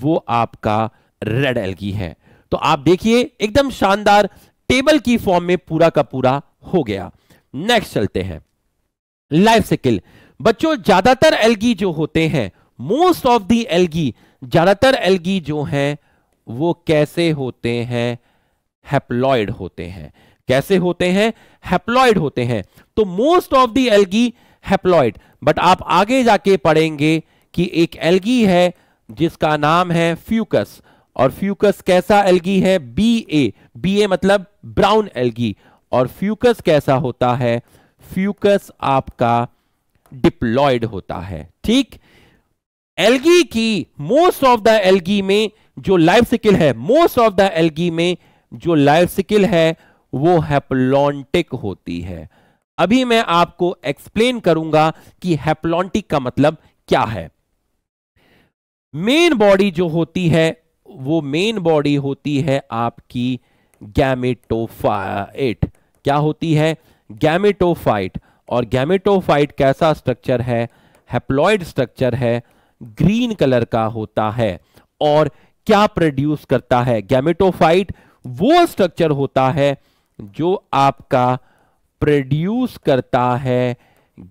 वो आपका रेड एलगी है तो आप देखिए एकदम शानदार टेबल की फॉर्म में पूरा का पूरा हो गया नेक्स्ट चलते हैं लाइफ साइकिल बच्चों ज्यादातर एलगी जो होते हैं मोस्ट ऑफ दी एल्गी ज्यादातर एलगी जो हैं वो कैसे होते हैं हैप्लॉयड होते हैं कैसे होते हैं हैप्लॉयड होते हैं तो most of the algae haploid but आप आगे जाके पढ़ेंगे कि एक एलगी है जिसका नाम है फ्यूकस और फ्यूकस कैसा एलगी है बी ए बी ए मतलब ब्राउन एलगी और फ्यूकस कैसा होता है फ्यूकस आपका डिप्लॉयड होता है ठीक एलगी की मोस्ट ऑफ द एलगी में जो लाइफ सिकिल है मोस्ट ऑफ द एलगी में जो लाइफ सिकिल है वो हैप्लॉन्टिक होती है अभी मैं आपको एक्सप्लेन करूंगा कि हैप्लॉन्टिक का मतलब क्या है मेन बॉडी जो होती है वो मेन बॉडी होती है आपकी गैमेटोफाइट क्या होती है गैमेटोफाइट और गैमेटोफाइट कैसा स्ट्रक्चर है हैप्लॉइड स्ट्रक्चर है ग्रीन कलर का होता है और क्या प्रोड्यूस करता है गैमेटोफाइट वो स्ट्रक्चर होता है जो आपका प्रोड्यूस करता है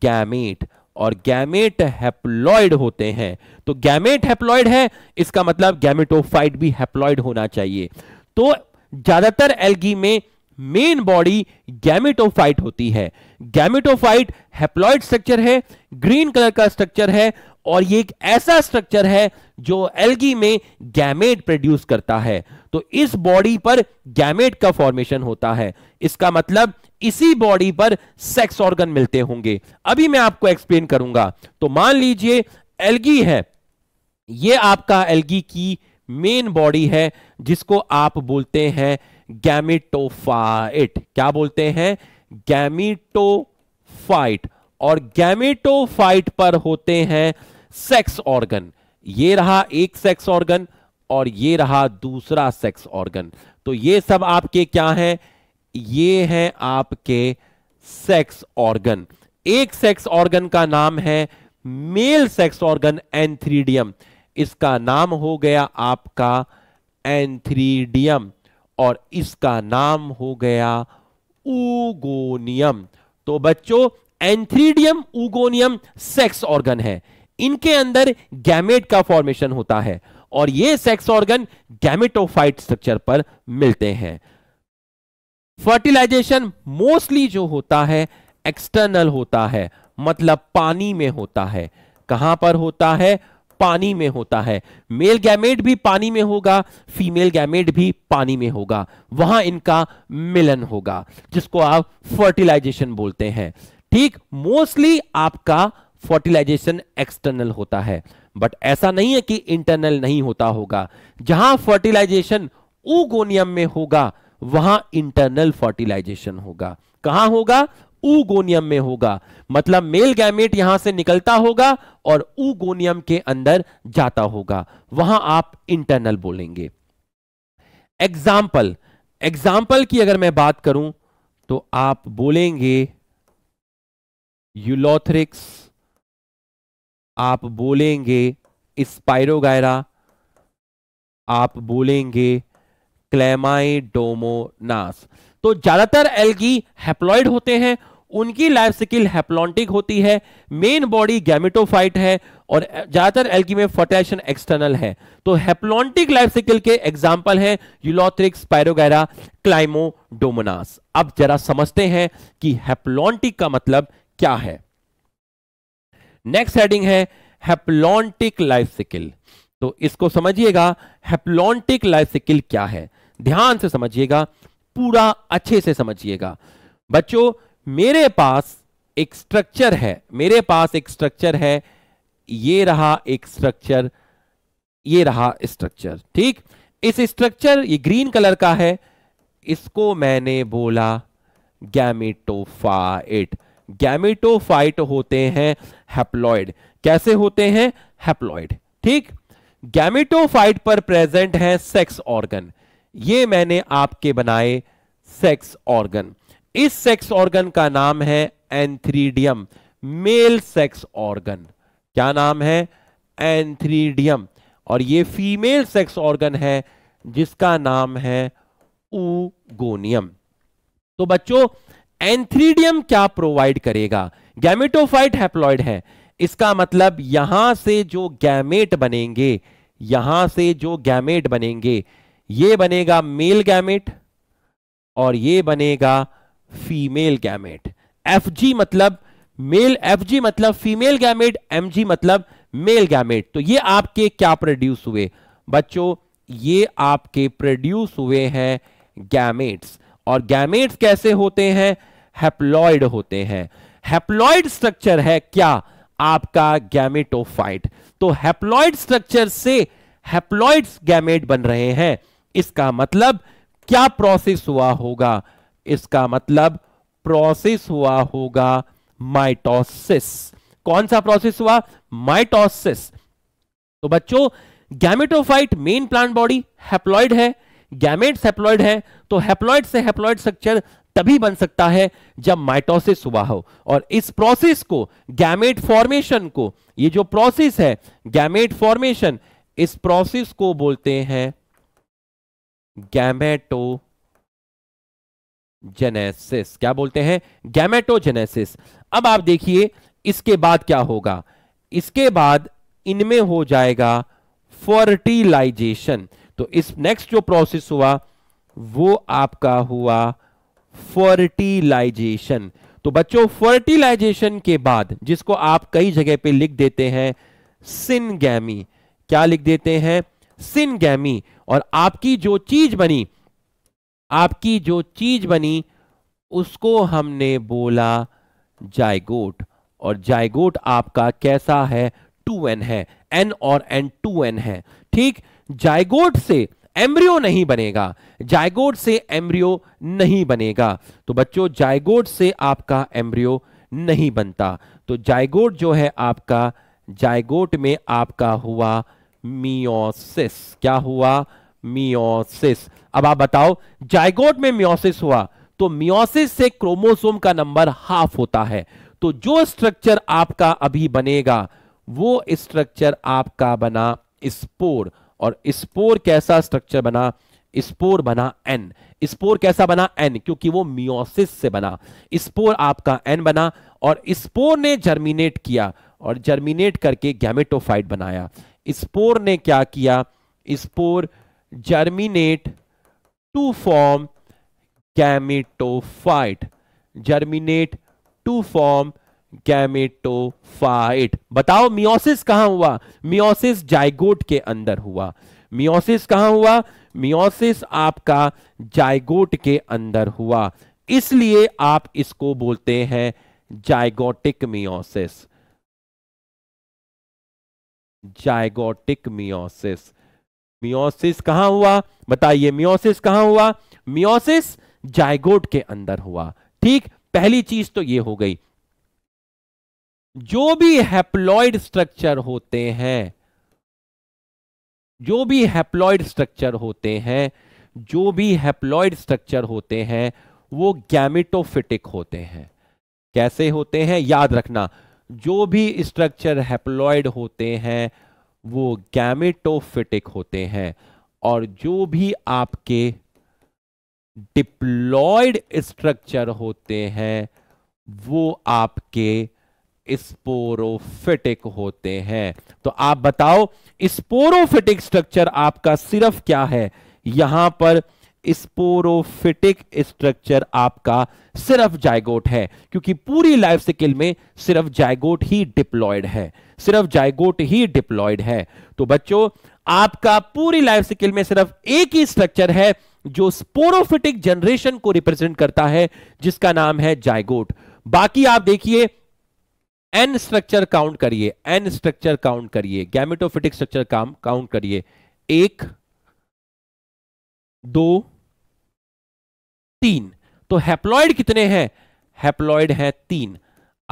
गैमेट और गैमेट हैप्लॉइड होते हैं तो गैमेट हैप्लॉइड है इसका मतलब गैमेटोफाइट भी हेप्लॉइड होना चाहिए तो ज्यादातर एल्गी में मेन बॉडी गैमेटोफाइट होती है गैमेटोफाइट हेप्लॉइड स्ट्रक्चर है ग्रीन कलर का स्ट्रक्चर है और ये एक ऐसा स्ट्रक्चर है जो एल्गी में गैमेट प्रोड्यूस करता है तो इस बॉडी पर गैमेट का फॉर्मेशन होता है इसका मतलब इसी बॉडी पर सेक्स ऑर्गन मिलते होंगे अभी मैं आपको एक्सप्लेन करूंगा तो मान लीजिए एल्गी है ये आपका एल्गी की मेन बॉडी है जिसको आप बोलते हैं गैमिटोफाइट क्या बोलते हैं गैमिटोफाइट और गैमिटोफाइट पर होते हैं सेक्स ऑर्गन ये रहा एक सेक्स ऑर्गन और ये रहा दूसरा सेक्स ऑर्गन तो ये सब आपके क्या हैं ये हैं आपके सेक्स ऑर्गन एक सेक्स ऑर्गन का नाम है मेल सेक्स ऑर्गन एंथ्रीडियम इसका नाम हो गया आपका एंथ्रीडियम और इसका नाम हो गया उगोनियम तो बच्चों एंथ्रीडियम उगोनियम सेक्स ऑर्गन है इनके अंदर गैमेट का फॉर्मेशन होता है और ये सेक्स ऑर्गन गैमेटोफाइट स्ट्रक्चर पर मिलते हैं फर्टिलाइजेशन मोस्टली जो होता है एक्सटर्नल होता है मतलब पानी में होता है कहां पर होता है पानी में होता है मेल गैमेट भी पानी में होगा फीमेल गैमेट भी पानी में होगा वहां इनका मिलन होगा जिसको आप फर्टिलाइजेशन बोलते हैं ठीक मोस्टली आपका फर्टिलाइजेशन एक्सटर्नल होता है बट ऐसा नहीं है कि इंटरनल नहीं होता होगा जहां फर्टिलाइजेशन उगोनियम में होगा वहां इंटरनल फर्टिलाइजेशन होगा कहां होगा उगोनियम में होगा मतलब मेल गैमेट यहां से निकलता होगा और उगोनियम के अंदर जाता होगा वहां आप इंटरनल बोलेंगे एग्जाम्पल एग्जाम्पल की अगर मैं बात करूं तो आप बोलेंगे यूलोथ्रिक्स आप बोलेंगे स्पाइरोगायरा आप बोलेंगे क्लेमाइडोमोनास तो ज्यादातर एल्गी हैप्लॉइड होते हैं उनकी लाइफ स्किल हैप्लॉन्टिक होती है मेन बॉडी गैमिटोफाइट है और ज्यादातर एल्गी में फोटेशन एक्सटर्नल है तो हेप्लॉन्टिक लाइफ स्किल के एग्जाम्पल है यूलोथ्रिक स्पायरोगैरा क्लाइमोडोमोनास अब जरा समझते हैं कि हेप्लॉन्टिक का मतलब क्या है नेक्स्ट हेडिंग है हेप्लॉन्टिक लाइफ स्किल तो इसको समझिएगा हेप्लॉन्टिक लाइफ स्किल क्या है ध्यान से समझिएगा पूरा अच्छे से समझिएगा बच्चों मेरे पास एक स्ट्रक्चर है मेरे पास एक स्ट्रक्चर है ये रहा एक स्ट्रक्चर ये रहा स्ट्रक्चर ठीक इस स्ट्रक्चर ये ग्रीन कलर का है इसको मैंने बोला गैमेटोफाइट गैमेटोफाइट होते हैं हैप्लॉइड कैसे होते हैं हैप्लॉइड ठीक गैमेटोफाइट पर प्रेजेंट है सेक्स ऑर्गन ये मैंने आपके बनाए सेक्स ऑर्गन इस सेक्स ऑर्गन का नाम है एंथ्रीडियम मेल सेक्स ऑर्गन क्या नाम है एंथ्रीडियम और ये फीमेल सेक्स ऑर्गन है जिसका नाम है उगोनियम तो बच्चों एंथ्रीडियम क्या प्रोवाइड करेगा गैमेटोफाइट हैप्लॉइड है इसका मतलब यहां से जो गैमेट बनेंगे यहां से जो गैमेट बनेंगे ये बनेगा मेल गैमेट और ये बनेगा फीमेल गैमेट एफ जी मतलब मेल एफ जी मतलब फीमेल गैमेट एम जी मतलब मेल गैमेट तो ये आपके क्या प्रोड्यूस हुए बच्चों ये आपके प्रोड्यूस हुए हैं गैमेट्स और गैमेट्स कैसे होते हैं हैप्लॉइड होते हैं हैप्लॉइड स्ट्रक्चर है क्या आपका गैमेटोफाइट तो हैप्लॉइड स्ट्रक्चर से हेप्लॉइड गैमेट बन रहे हैं इसका मतलब क्या प्रोसेस हुआ होगा इसका मतलब प्रोसेस हुआ होगा माइटोसिस कौन सा प्रोसेस हुआ माइटोसिस तो बच्चों gametophyte main plant body haploid है गैमेट्स हैप्लॉइड है तो हैप्लॉइड से हैप्लॉइड स्ट्रक्चर तभी बन सकता है जब माइटोसिस हुआ हो और इस प्रोसेस को गैमेट फॉर्मेशन को ये जो प्रोसेस है गैमेट फॉर्मेशन इस प्रोसेस को बोलते हैं गैमेटो जेनेसिस क्या बोलते हैं गैमेटोजेनेसिस अब आप देखिए इसके बाद क्या होगा इसके बाद इनमें हो जाएगा फर्टिलाइजेशन तो इस नेक्स्ट जो प्रोसेस हुआ वो आपका हुआ फर्टिलाइजेशन तो बच्चों फर्टिलाइजेशन के बाद जिसको आप कई जगह पे लिख देते हैं सिनगैमी क्या लिख देते हैं सिनगैमी और आपकी जो चीज बनी आपकी जो चीज बनी उसको हमने बोला जायगोट और जायगोट आपका कैसा है टू एन है एन और एन टू एन है ठीक जायगोट से एम्ब्रियो नहीं बनेगा जायगोट से एम्ब्रियो नहीं बनेगा तो बच्चों जायगोट से आपका एम्ब्रियो नहीं बनता तो जायगोट जो है आपका जायगोट में आपका हुआ मियोसिस क्या हुआ मियोसिस अब आप बताओ जायगोट में मियोसिस हुआ तो मियोसिस से क्रोमोसोम का नंबर हाफ होता है तो जो स्ट्रक्चर आपका अभी बनेगा वो स्ट्रक्चर आपका बना स्पोर और स्पोर कैसा स्ट्रक्चर बना स्पोर बना एन स्पोर कैसा बना एन क्योंकि वो मियोसिस से बना स्पोर आपका एन बना और स्पोर ने जर्मिनेट किया और जर्मिनेट करके गैमेटोफाइट बनाया स्पोर ने क्या किया spore germinate to form gametophyte germinate to form gametophyte बताओ मियोसिस कहां हुआ मियोसिस जाइगोट के अंदर हुआ मियोसिस कहां हुआ मियोसिस आपका जाइगोट के अंदर हुआ इसलिए आप इसको बोलते हैं zygotic meiosis zygotic meiosis meiosis कहां हुआ बताइए मियोसिस कहा हुआ मियोसिस जायगोट के अंदर हुआ ठीक पहली चीज तो ये हो गई जो भी हैप्लॉइड स्ट्रक्चर होते हैं जो भी हैप्लॉइड स्ट्रक्चर होते हैं जो भी हैप्लॉइड स्ट्रक्चर होते हैं वो गैमिटोफिटिक होते हैं कैसे होते हैं याद रखना जो भी स्ट्रक्चर हैप्लॉइड होते हैं वो गैमेटोफिटिक होते हैं और जो भी आपके डिप्लॉयड स्ट्रक्चर होते हैं वो आपके स्पोरोफिटिक होते हैं तो आप बताओ स्पोरोफिटिक स्ट्रक्चर आपका सिर्फ क्या है यहां पर स्पोरोफिटिक स्ट्रक्चर आपका सिर्फ जायगोट है क्योंकि पूरी लाइफ साइकिल में सिर्फ जायगोट ही डिप्लॉयड है सिर्फ जायगोट ही डिप्लॉयड है तो बच्चों आपका पूरी लाइफ स्किल में सिर्फ एक ही स्ट्रक्चर है जो स्पोरोफिटिक जनरेशन को रिप्रेजेंट करता है जिसका नाम है जायगोट बाकी आप देखिए एन स्ट्रक्चर काउंट करिए एन स्ट्रक्चर काउंट करिए गैमेटोफिटिक स्ट्रक्चर काम काउंट करिए एक दो तीन तो हैप्लॉयड कितने हैं हैप्लॉयड है तीन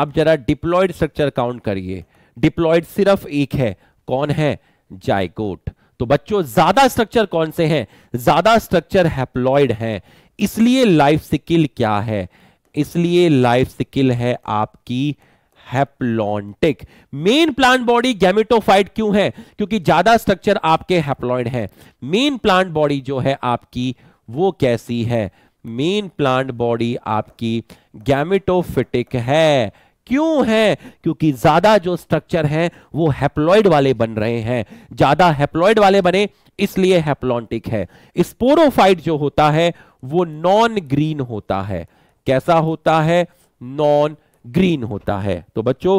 अब जरा डिप्लॉयड स्ट्रक्चर काउंट करिए डिप्लॉयड सिर्फ एक है कौन है जायकोट तो बच्चों ज्यादा स्ट्रक्चर कौन से हैं ज्यादा स्ट्रक्चर हैप्लॉयड है इसलिए लाइफ स्किल क्या है इसलिए लाइफ स्किल है आपकी haplontic main plant body gametophyte क्यों है क्योंकि ज्यादा स्ट्रक्चर आपके हैप्लॉयड है मेन प्लांट बॉडी जो है आपकी वो कैसी है मेन प्लांट बॉडी आपकी गैमेटोफिटिक है क्यों है क्योंकि ज्यादा जो स्ट्रक्चर है वो हैप्लॉइड वाले बन रहे हैं ज्यादा हैप्लॉइड वाले बने इसलिए हैप्लॉन्टिक है स्पोरोफाइट जो होता है वो नॉन ग्रीन होता है कैसा होता है नॉन ग्रीन होता है तो बच्चों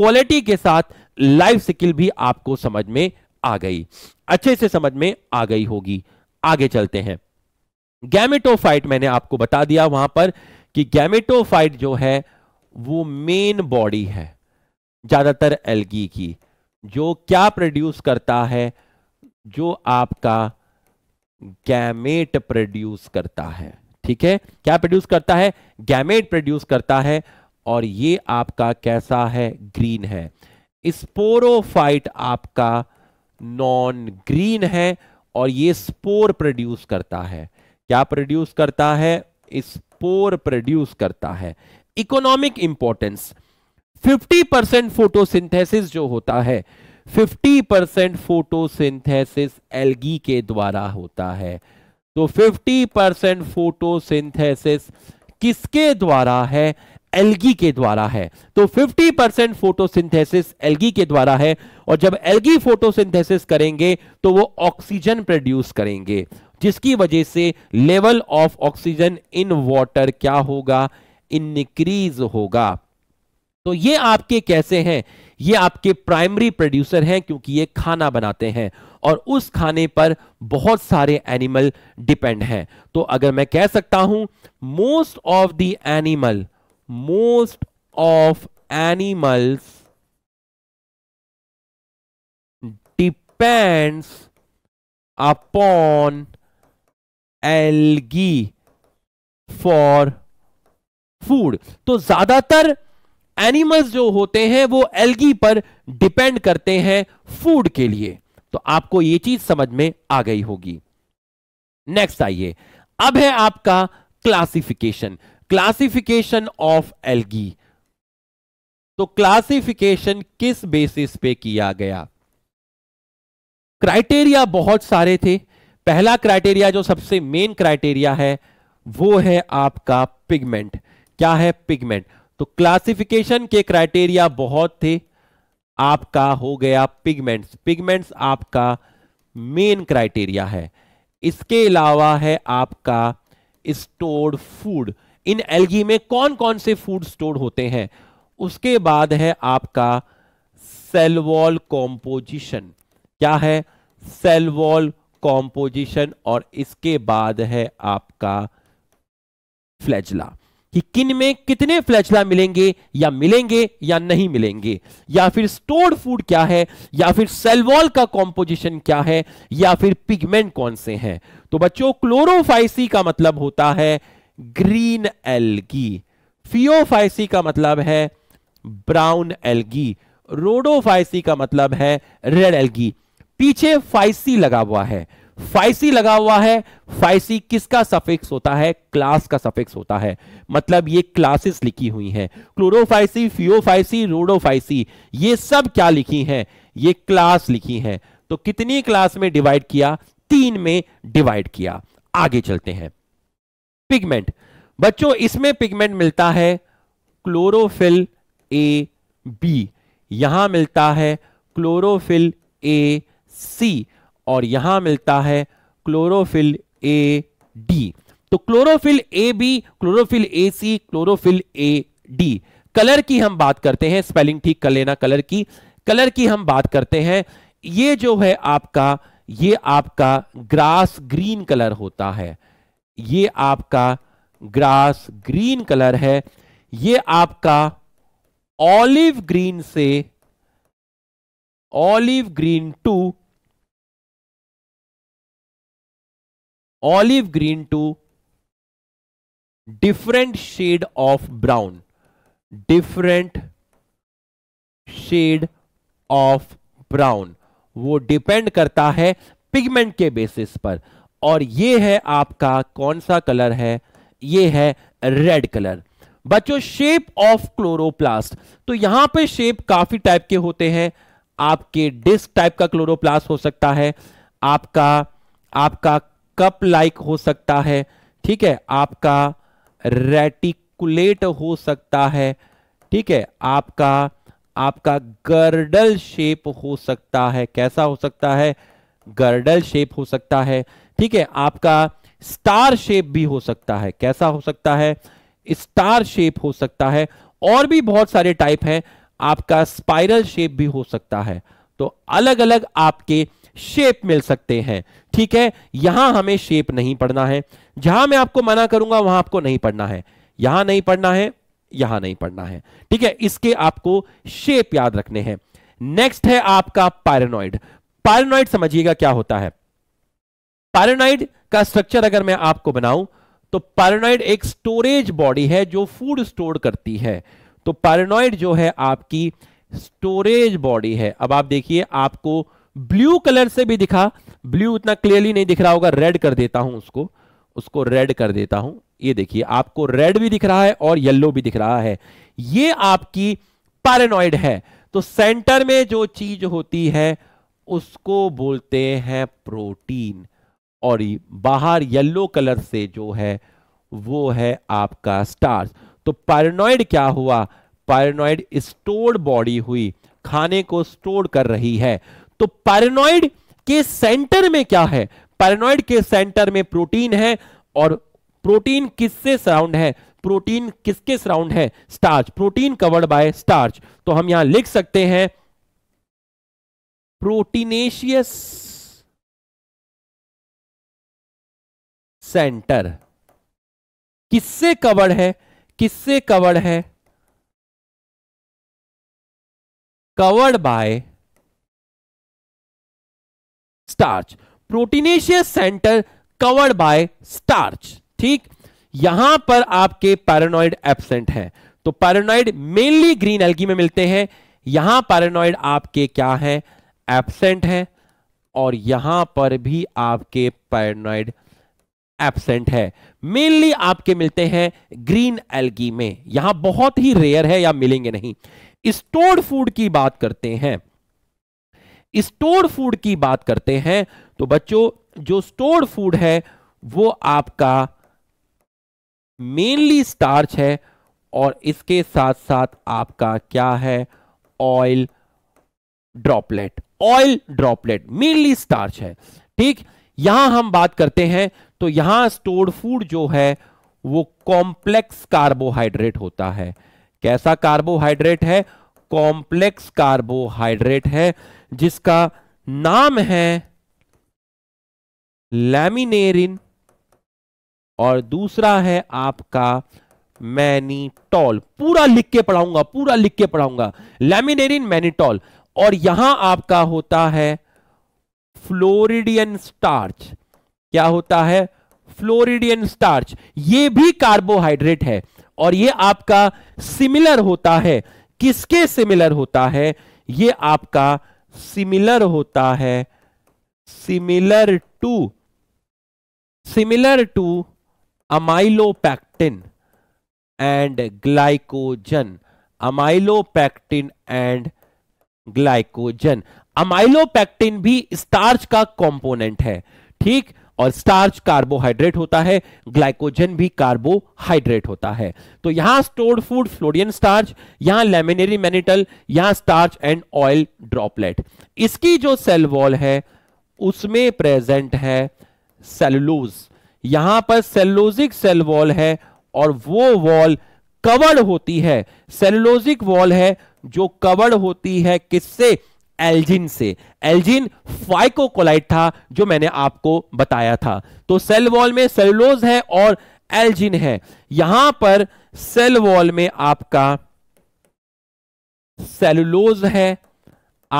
क्वालिटी के साथ लाइफ स्किल भी आपको समझ में आ गई अच्छे से समझ में आ गई होगी आगे चलते हैं गैमेटोफाइट मैंने आपको बता दिया वहां पर कि गैमेटोफाइट जो है वो मेन बॉडी है ज्यादातर एल्गी की जो क्या प्रोड्यूस करता है जो आपका गैमेट प्रोड्यूस करता है ठीक है क्या प्रोड्यूस करता है गैमेट प्रोड्यूस करता है और ये आपका कैसा है ग्रीन है स्पोरोफाइट आपका नॉन ग्रीन है और ये स्पोर प्रोड्यूस करता है क्या प्रोड्यूस करता है स्पोर प्रोड्यूस करता है इकोनॉमिक इंपॉर्टेंस 50 परसेंट फोटोसिंथेसिस जो होता है 50 परसेंट फोटोसिंथेसिस एलगी के द्वारा होता है तो 50 परसेंट फोटोसिंथेसिस किसके द्वारा है एलगी के द्वारा है तो 50 परसेंट फोटोसिंथेसिस एलगी के द्वारा है और जब एलगी फोटोसिंथेसिस करेंगे तो वो ऑक्सीजन प्रोड्यूस करेंगे जिसकी वजह से level of oxygen in water क्या होगा इनक्रीज होगा तो ये आपके कैसे हैं ये आपके प्राइमरी प्रोड्यूसर हैं क्योंकि ये खाना बनाते हैं और उस खाने पर बहुत सारे एनिमल डिपेंड हैं तो अगर मैं कह सकता हूं most of the animal most of animals
depends upon algae
for food तो ज्यादातर एनिमल्स जो होते हैं वो एल्गी पर डिपेंड करते हैं फूड के लिए तो आपको ये चीज समझ में आ गई होगी नेक्स्ट आइए अब है आपका क्लासिफिकेशन क्लासिफिकेशन ऑफ एल्गी तो क्लासिफिकेशन किस बेसिस पे किया गया क्राइटेरिया बहुत सारे थे पहला क्राइटेरिया जो सबसे मेन क्राइटेरिया है वो है आपका पिगमेंट क्या है पिगमेंट तो क्लासिफिकेशन के क्राइटेरिया बहुत थे आपका हो गया पिगमेंट्स पिगमेंट्स आपका मेन क्राइटेरिया है इसके अलावा है आपका स्टोर्ड फूड इन एलगी में कौन कौन से फूड स्टोर होते हैं उसके बाद है आपका सेल वॉल कॉम्पोजिशन क्या है सेल वॉल कॉम्पोजिशन और इसके बाद है आपका फ्लैजला कि किन में कितने फ्लैचला मिलेंगे या मिलेंगे या नहीं मिलेंगे या फिर स्टोर्ड फूड क्या है या फिर सेलवॉल का कॉम्पोजिशन क्या है या फिर पिगमेंट कौन से हैं तो बच्चों क्लोरोफाइसी का मतलब होता है ग्रीन एल्गी फियोफाइसी का मतलब है ब्राउन एल्गी रोडोफाइसी का मतलब है रेड एल्गी पीछे फाइसी लगा हुआ है फाइसी लगा हुआ है फाइसी किसका सफिक्स होता है क्लास का सफिक्स होता है मतलब ये क्लासेस लिखी हुई हैं क्लोरोफाइसी फियोफाइसी रोडोफाइसी ये सब क्या लिखी हैं ये क्लास लिखी हैं तो कितनी क्लास में डिवाइड किया तीन में डिवाइड किया आगे चलते हैं पिगमेंट बच्चों इसमें पिगमेंट मिलता है क्लोरोफिल ए बी यहां मिलता है क्लोरोफिल ए सी और यहां मिलता है क्लोरोफिल ए डी तो chlorophyll a b chlorophyll a c chlorophyll a d colour की हम बात करते हैं स्पेलिंग ठीक कर लेना कलर की कलर की हम बात करते हैं ये जो है आपका ये आपका ग्रास ग्रीन कलर होता है ये आपका ग्रास ग्रीन कलर है ये आपका ऑलिव ग्रीन से
olive green to olive green to different shade of brown different
shade of brown वो डिपेंड करता है पिगमेंट के बेसिस पर और ये है आपका कौन सा कलर है ये है रेड कलर बच्चों शेप ऑफ क्लोरोप्लास्ट तो यहां पे शेप काफी टाइप के होते हैं आपके डिस्क टाइप का क्लोरोप्लास्ट हो सकता है आपका आपका कप लाइक हो सकता है ठीक है आपका रेटिकुलेट हो सकता है ठीक है आपका आपका गर्डल शेप हो सकता है कैसा हो सकता है गर्डल शेप हो सकता है ठीक है आपका स्टार शेप भी हो सकता है कैसा हो सकता है स्टार शेप हो सकता है और भी बहुत सारे टाइप हैं आपका स्पाइरल शेप भी हो सकता है तो अलग अलग आपके शेप मिल सकते हैं ठीक है यहां हमें शेप नहीं पढ़ना है जहां मैं आपको मना करूंगा वहां आपको नहीं पढ़ना है यहां नहीं पढ़ना है यहां नहीं पढ़ना है ठीक है इसके आपको शेप याद रखने हैं नेक्स्ट है आपका पैरानॉइड पैरानॉइड समझिएगा क्या होता है पैरानॉइड का स्ट्रक्चर अगर मैं आपको बनाऊं तो पैरानॉइड एक स्टोरेज बॉडी है जो फूड स्टोर करती है तो पैरानॉइड जो है आपकी स्टोरेज बॉडी है अब आप देखिए आपको ब्लू कलर से भी दिखा ब्लू उतना क्लियरली नहीं दिख रहा होगा रेड कर देता हूं उसको उसको रेड कर देता हूं ये देखिए आपको रेड भी दिख रहा है और येलो भी दिख रहा है ये आपकी पैरानॉइड है तो सेंटर में जो चीज होती है उसको बोलते हैं प्रोटीन और बाहर येलो कलर से जो है वो है आपका स्टार्स तो पैरानॉइड क्या हुआ पैरानॉइड स्टोर्ड बॉडी हुई खाने को स्टोर कर रही है तो पैरानॉइड के सेंटर में क्या है पैरानॉइड के सेंटर में प्रोटीन है और प्रोटीन किससे सराउंड है प्रोटीन किसके सराउंड है starch protein covered by starch तो हम यहां लिख सकते
हैं प्रोटीनेशियस सेंटर किससे कवर्ड है किससे कवर्ड है covered by starch proteinaceous centre covered by starch ठीक यहां पर
आपके पैरानॉइड एब्सेंट है तो पैरानॉइड मेनली ग्रीन एल्गी में मिलते हैं यहां पैरानॉइड आपके क्या है एब्सेंट है और यहां पर भी आपके पैरानॉइड एब्सेंट है मेनली आपके मिलते हैं ग्रीन एल्गी में यहां बहुत ही रेयर है या मिलेंगे नहीं स्टोर्ड फूड की बात करते हैं स्टोर फूड की बात करते हैं तो बच्चों जो स्टोर फूड है वो आपका मेनली स्टार्च है और इसके साथ साथ आपका क्या है oil droplet oil droplet mainly starch है ठीक यहां हम बात करते हैं तो यहां स्टोर्ड फूड जो है वो कॉम्प्लेक्स कार्बोहाइड्रेट होता है कैसा कार्बोहाइड्रेट है कॉम्प्लेक्स कार्बोहाइड्रेट है जिसका नाम है लैमिनेरिन और दूसरा है आपका मैनीटॉल पूरा लिख के पढ़ाऊंगा पूरा लिख के पढ़ाऊंगा लैमिनेरिन मैनीटॉल और यहां आपका होता है फ्लोरिडियन स्टार्च क्या होता है फ्लोरिडियन स्टार्च ये भी कार्बोहाइड्रेट है और ये आपका सिमिलर होता है किसके सिमिलर होता है ये आपका सिमिलर होता है similar to similar to amylopectin and glycogen amylopectin and glycogen amylopectin भी स्टार्च का कंपोनेंट है ठीक और स्टार्च कार्बोहाइड्रेट होता है ग्लाइकोजन भी कार्बोहाइड्रेट होता है तो यहां स्टोर्ड फूड फ्लोरियन स्टार्च यहां लेमिनेरी मैनिटल यहां स्टार्च एंड ऑयल ड्रॉपलेट इसकी जो सेल वॉल है उसमें प्रेजेंट है सेलुलोज यहां पर सेलुलोजिक सेल वॉल है और वो वॉल कवर्ड होती है सेलुलोजिक वॉल है जो कवर्ड होती है किससे एल्जिन से एल्जिन फाइकोकोलाइट था जो मैंने आपको बताया था तो सेल वॉल में सेलुलोज है और एल्जिन है यहां पर सेल वॉल में आपका सेलुलोज है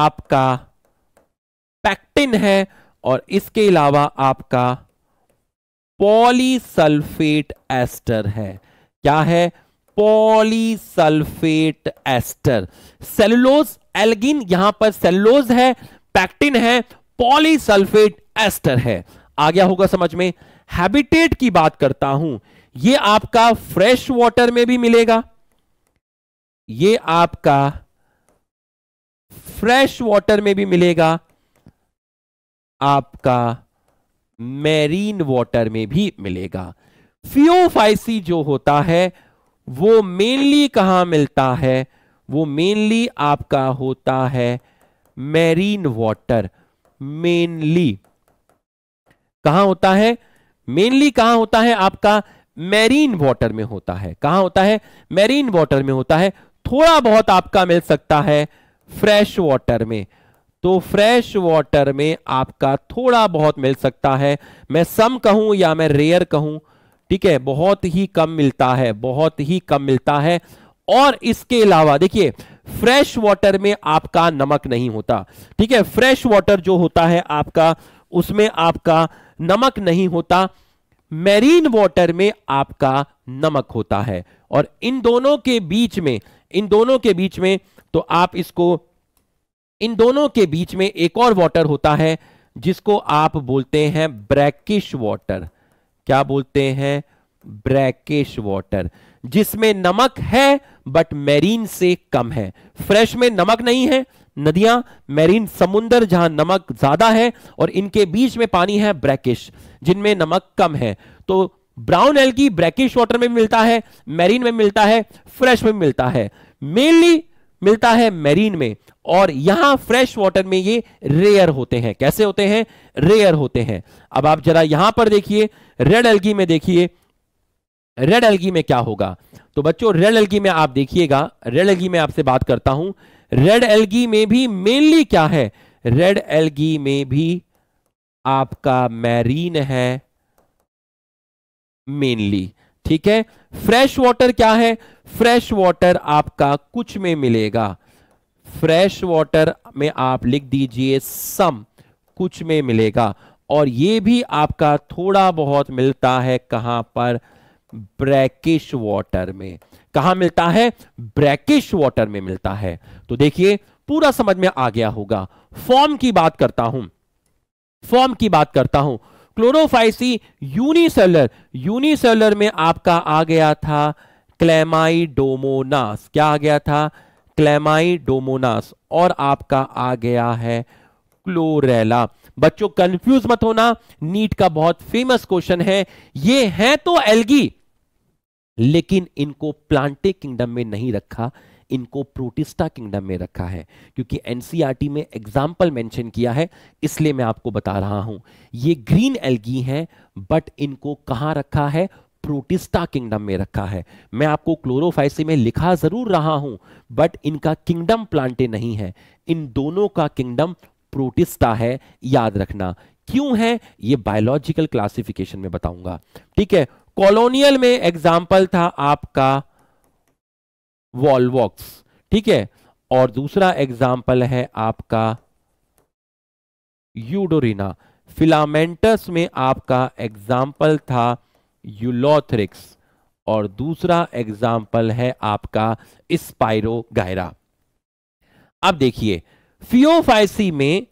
आपका पैक्टिन है और इसके अलावा आपका पॉलीसल्फेट एस्टर है क्या है पॉलीसल्फेट एस्टर सेलुलोज एलगिन यहां पर सेलुलोज है पैक्टिन है पॉलीसल्फेट एस्टर है आ गया होगा समझ में हैबिटेट की बात करता हूं ये आपका फ्रेश वाटर में भी मिलेगा ये आपका फ्रेश वाटर में भी मिलेगा आपका मैरीन वाटर में भी मिलेगा फियोफाइसी जो होता है वो मेनली कहा मिलता है वो मेनली आपका होता है मैरीन वाटर मेनली कहा होता है मेनली कहा होता है आपका मैरीन वाटर में होता है कहा होता है मैरीन वाटर में होता है थोड़ा बहुत आपका मिल सकता है फ्रेश वाटर में तो फ्रेश वाटर में आपका थोड़ा बहुत मिल सकता है मैं सम कहूं या मैं रेयर कहूं ठीक है बहुत ही कम मिलता है बहुत ही कम मिलता है और इसके अलावा देखिए फ्रेश वाटर में आपका नमक नहीं होता ठीक है फ्रेश वाटर जो होता है आपका उसमें आपका नमक नहीं होता मैरीन वाटर में आपका नमक होता है और इन दोनों के बीच में इन दोनों के बीच में तो आप इसको इन दोनों के बीच में एक और वाटर होता है जिसको आप बोलते हैं ब्रैकिश वाटर क्या बोलते हैं ब्रैकेश वाटर जिसमें नमक है बट मैरीन से कम है फ्रेश में नमक नहीं है नदियां मैरीन समुंदर जहां नमक ज्यादा है और इनके बीच में पानी है ब्रैकिश जिनमें नमक कम है तो ब्राउन एल्गी ब्रैकिश वाटर में मिलता है मैरीन में मिलता है फ्रेश में मिलता है मेनली मिलता है मैरीन में और यहां फ्रेश वाटर में ये रेयर होते हैं कैसे होते हैं रेयर होते हैं अब आप जरा यहां पर देखिए रेड एल्गी में देखिए रेड एलगी में क्या होगा तो बच्चों रेड एल्गी में आप देखिएगा रेड एलगी में आपसे बात करता हूं रेड एलगी में भी मेनली क्या है रेड एलगी में भी आपका मैरीन है मेनली ठीक है फ्रेश वाटर क्या है फ्रेश वाटर आपका कुछ में मिलेगा फ्रेश वाटर में आप लिख दीजिए सम कुछ में मिलेगा और ये भी आपका थोड़ा बहुत मिलता है कहां पर ब्रैकिश वाटर में कहा मिलता है ब्रैकिश वाटर में मिलता है तो देखिए पूरा समझ में आ गया होगा फॉर्म की बात करता हूं फॉर्म की बात करता हूं क्लोरोफाइसी यूनिसेलर यूनिसेलर में आपका आ गया था क्लेमाइडोमोनास क्या आ गया था क्लेमाइडोमोनास और आपका आ गया है क्लोरेला बच्चों कंफ्यूज मत होना नीट का बहुत फेमस क्वेश्चन है ये है तो एल्गी लेकिन इनको प्लांटे किंगडम में नहीं रखा इनको प्रोटिस्टा किंगडम में रखा है क्योंकि एनसीआरटी e में एग्जाम्पल मेंशन किया है इसलिए मैं आपको बता रहा हूं ये ग्रीन एल्गी हैं बट इनको कहां रखा है प्रोटिस्टा किंगडम में रखा है मैं आपको क्लोरोफाइसी में लिखा जरूर रहा हूं बट इनका किंगडम प्लांटे नहीं है इन दोनों का किंगडम प्रोटिस्टा है याद रखना क्यों है ये बायोलॉजिकल क्लासिफिकेशन में बताऊंगा ठीक है कॉलोनियल में एग्जाम्पल था आपका वॉलवॉक्स ठीक है और दूसरा एग्जाम्पल है आपका यूडोरिना फिलामेंटस में आपका एग्जाम्पल था यूलोथ्रिक्स और दूसरा एग्जाम्पल है आपका स्पाइरो अब देखिए फियोफाइसी में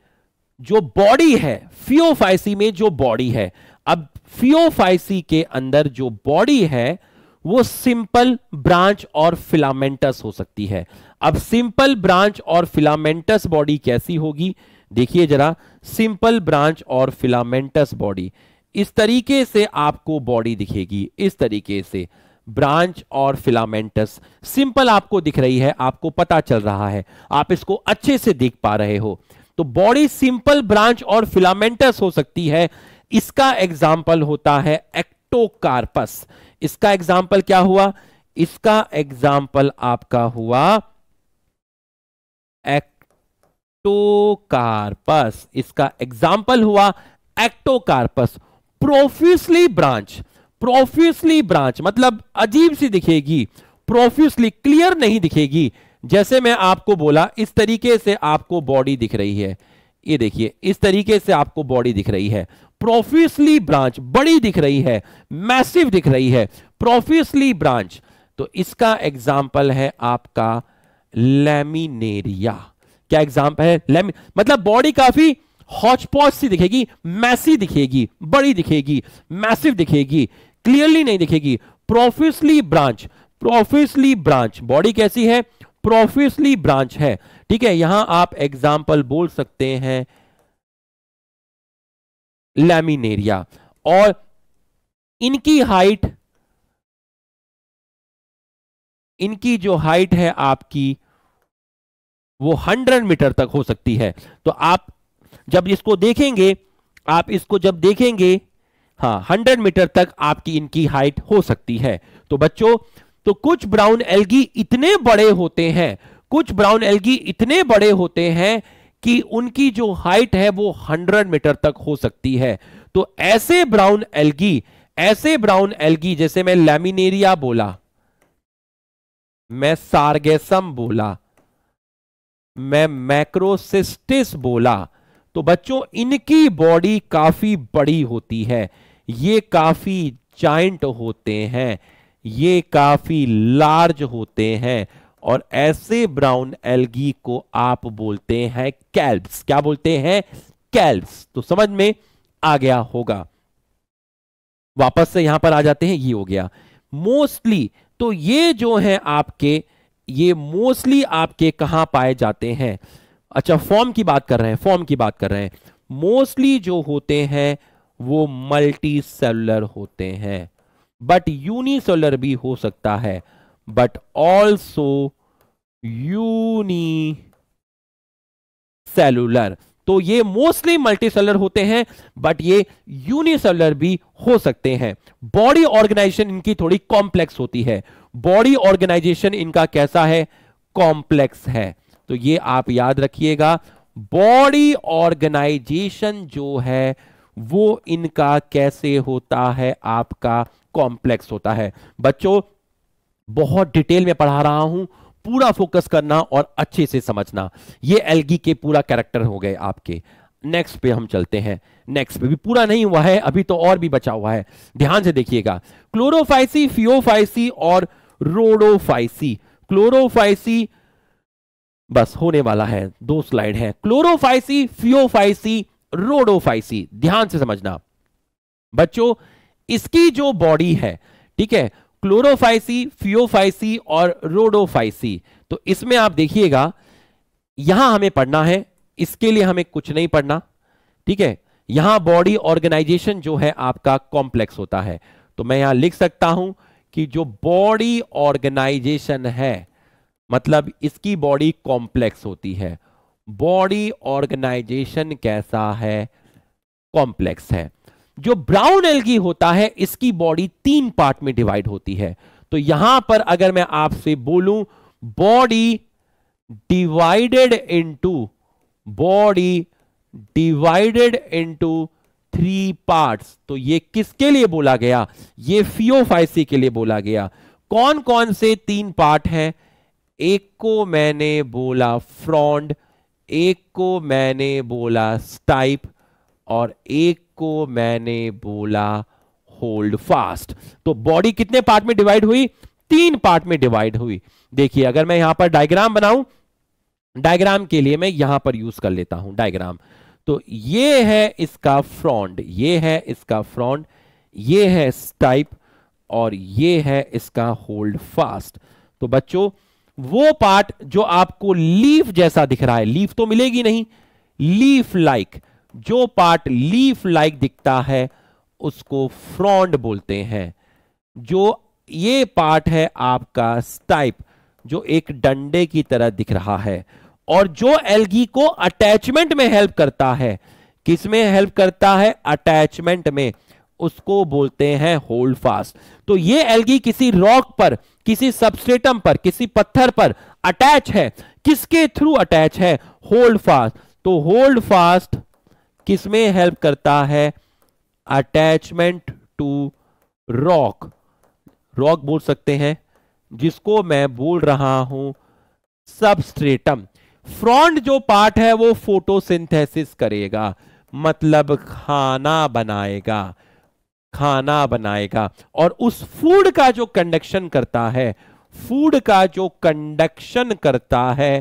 जो बॉडी है फियोफाइसी में जो बॉडी है अब फियोफाइसी के अंदर जो बॉडी है वो सिंपल ब्रांच और फिलामेंटस हो सकती है अब सिंपल ब्रांच और फिलामेंटस बॉडी कैसी होगी देखिए जरा सिंपल ब्रांच और फिलामेंटस बॉडी इस तरीके से आपको बॉडी दिखेगी इस तरीके से ब्रांच और फिलामेंटस सिंपल आपको दिख रही है आपको पता चल रहा है आप इसको अच्छे से देख पा रहे हो तो बॉडी सिंपल ब्रांच और फिलामेंटस हो सकती है इसका एग्जाम्पल होता है एक्टोकार्पस इसका एग्जाम्पल क्या हुआ इसका एग्जाम्पल आपका हुआ एक्टोकार्पस इसका एग्जाम्पल हुआ Ectocarpus profusely branch profusely branch मतलब अजीब सी दिखेगी प्रोफ्यूसली क्लियर नहीं दिखेगी जैसे मैं आपको बोला इस तरीके से आपको बॉडी दिख रही है ये देखिए इस तरीके से आपको बॉडी दिख रही है प्रोफ्यूसली ब्रांच बड़ी दिख रही है मैसिव दिख रही है प्रोफ्यूसली ब्रांच तो इसका एग्जाम्पल है आपका लेमिनेरिया क्या एग्जाम्पल है लेमी मतलब बॉडी काफी हॉचपॉच सी दिखेगी मैसी दिखेगी बड़ी दिखेगी मैसिव दिखेगी क्लियरली नहीं दिखेगी profusely branch profusely branch body कैसी है प्रोफिसली ब्रांच है ठीक है यहां
आप एग्जाम्पल बोल सकते हैं लेमिनेरिया और इनकी हाइट इनकी जो हाइट है आपकी वो 100
मीटर तक हो सकती है तो आप जब इसको देखेंगे आप इसको जब देखेंगे हाँ हंड्रेड मीटर तक आपकी इनकी हाइट हो सकती है तो बच्चों तो कुछ ब्राउन एल्गी इतने बड़े होते हैं कुछ ब्राउन एल्गी इतने बड़े होते हैं कि उनकी जो हाइट है वो 100 मीटर तक हो सकती है तो ऐसे ब्राउन एल्गी ऐसे ब्राउन एल्गी जैसे मैं लेमिनेरिया बोला मैं सार्गेसम बोला मैं मैक्रोसिस्टिस बोला तो बच्चों इनकी बॉडी काफी बड़ी होती है ये काफी जाइंट होते हैं ये काफी लार्ज होते हैं और ऐसे ब्राउन एलगी को आप बोलते हैं कैल्ब्स क्या बोलते हैं कैल्ब्स तो समझ में आ गया होगा वापस से यहां पर आ जाते हैं ये हो गया मोस्टली तो ये जो है आपके ये मोस्टली आपके कहां पाए जाते हैं अच्छा फॉर्म की बात कर रहे हैं फॉर्म की बात कर रहे हैं मोस्टली जो होते हैं वो मल्टी सेलुलर होते हैं बट यूनिसेलर भी हो सकता है बट ऑल्सो यूनी सेलुलर तो ये मोस्टली मल्टी सेलर होते हैं बट ये यूनिसेलर भी हो सकते हैं बॉडी ऑर्गेनाइजेशन इनकी थोड़ी कॉम्प्लेक्स होती है बॉडी ऑर्गेनाइजेशन इनका कैसा है कॉम्प्लेक्स है तो ये आप याद रखिएगा बॉडी ऑर्गेनाइजेशन जो है वो इनका कैसे होता है आपका कॉम्प्लेक्स होता है बच्चों बहुत डिटेल में पढ़ा रहा हूं पूरा फोकस करना और अच्छे से समझना ये एलगी के पूरा कैरेक्टर हो गए आपके नेक्स्ट पे हम चलते हैं नेक्स्ट पे भी पूरा नहीं हुआ है अभी तो और भी बचा हुआ है ध्यान से देखिएगा क्लोरोफाइसी फियोफाइसी और रोडोफाइसी क्लोरोफाइसी बस होने वाला है दो स्लाइड है क्लोरोफाइसी फ्योफाइसी रोडोफाइसी ध्यान से समझना बच्चों इसकी जो बॉडी है ठीक है क्लोरोफाइसी फ्योफाइसी और रोडोफाइसी तो इसमें आप देखिएगा यहां हमें पढ़ना है इसके लिए हमें कुछ नहीं पढ़ना ठीक है यहां बॉडी ऑर्गेनाइजेशन जो है आपका कॉम्प्लेक्स होता है तो मैं यहां लिख सकता हूं कि जो बॉडी ऑर्गेनाइजेशन है मतलब इसकी बॉडी कॉम्प्लेक्स होती है बॉडी ऑर्गेनाइजेशन कैसा है कॉम्प्लेक्स है जो ब्राउन एल्गी होता है इसकी बॉडी तीन पार्ट में डिवाइड होती है तो यहां पर अगर मैं आपसे बोलूं body divided into body divided into three parts तो ये किसके लिए बोला गया ये फियोफाइसी के लिए बोला गया कौन कौन से तीन पार्ट हैं एक को मैंने बोला फ्रॉन्ड एक को मैंने बोला स्टाइप और एक को मैंने बोला होल्ड फास्ट तो बॉडी कितने पार्ट में डिवाइड हुई तीन पार्ट में डिवाइड हुई देखिए अगर मैं यहां पर डायग्राम बनाऊं डायग्राम के लिए मैं यहां पर यूज कर लेता हूं डायग्राम तो ये है इसका फ्रॉन्ड ये है इसका फ्रॉन्ड ये है स्टाइप और ये है इसका होल्ड फास्ट तो बच्चों वो पार्ट जो आपको लीफ जैसा दिख रहा है लीफ तो मिलेगी नहीं लीफ लाइक जो पार्ट लीफ लाइक दिखता है उसको फ्रॉन्ड बोलते हैं जो ये पार्ट है आपका स्टाइप जो एक डंडे की तरह दिख रहा है और जो एल्गी को अटैचमेंट में हेल्प करता है किसमें हेल्प करता है अटैचमेंट में उसको बोलते हैं होल्ड फास्ट तो ये एल्गी किसी रॉक पर किसी सबस्टेटम पर किसी पत्थर पर अटैच है किसके थ्रू अटैच है होल्ड फास्ट तो होल्ड फास्ट किसमें हेल्प करता है अटैचमेंट टू रॉक रॉक बोल सकते हैं जिसको मैं बोल रहा हूं सबस्ट्रेटम फ्रॉन्ट जो पार्ट है वो फोटोसिंथेसिस करेगा मतलब खाना बनाएगा खाना बनाएगा और उस फूड का जो कंडक्शन करता है फूड का जो कंडक्शन करता है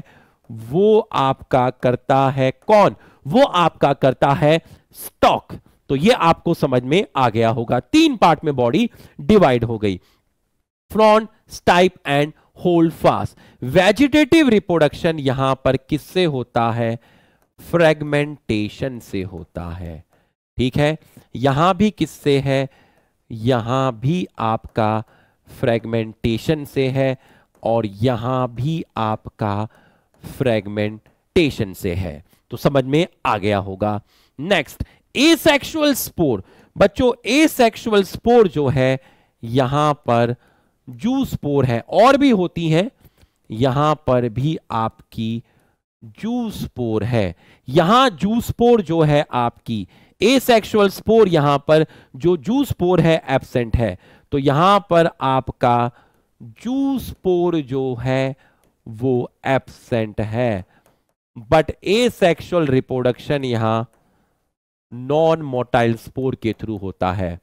वो आपका करता है कौन वो आपका करता है स्टॉक तो ये आपको समझ में आ गया होगा तीन पार्ट में बॉडी डिवाइड हो गई frond stipe and holdfast vegetative reproduction यहां पर किससे होता है फ्रेगमेंटेशन से होता है ठीक है यहां भी किससे है यहां भी आपका फ्रेगमेंटेशन से है और यहां भी आपका फ्रेगमेंटेशन से है तो समझ में आ गया होगा नेक्स्ट ए सेक्शुअल स्पोर बच्चों ए सेक्शुअल स्पोर जो है यहां पर जू स्पोर है और भी होती हैं यहां पर भी आपकी जू स्पोर है यहां जू स्पोर जो है आपकी एसेक्सुअल स्पोर यहां पर जो जू स्पोर है एबसेंट है तो यहां पर आपका जू स्पोर जो है वो एबसेंट है बट एसेक्सुअल रिप्रोडक्शन यहां नॉन मोटाइल स्पोर के थ्रू होता है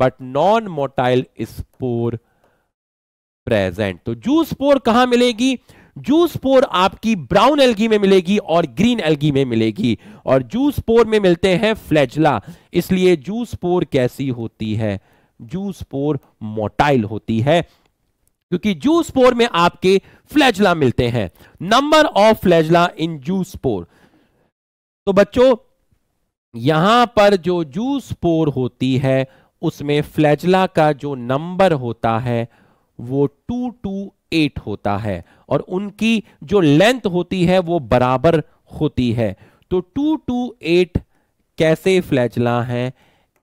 but non motile spore present तो जू स्पोर कहां मिलेगी जूस पोर आपकी ब्राउन एलगी में मिलेगी और ग्रीन एलगी में मिलेगी और जूस पोर में मिलते हैं फ्लैजला इसलिए जूस पोर कैसी होती है जूस पोर मोटाइल होती है क्योंकि जूस पोर में आपके फ्लैजला मिलते हैं number of flagella in zoospore तो बच्चों यहां पर जो जूस पोर होती है उसमें फ्लैजला का जो नंबर होता है वो टू टू एट होता है और उनकी जो लेंथ होती है वो बराबर होती है तो टू टू एट कैसे फ्लैजला है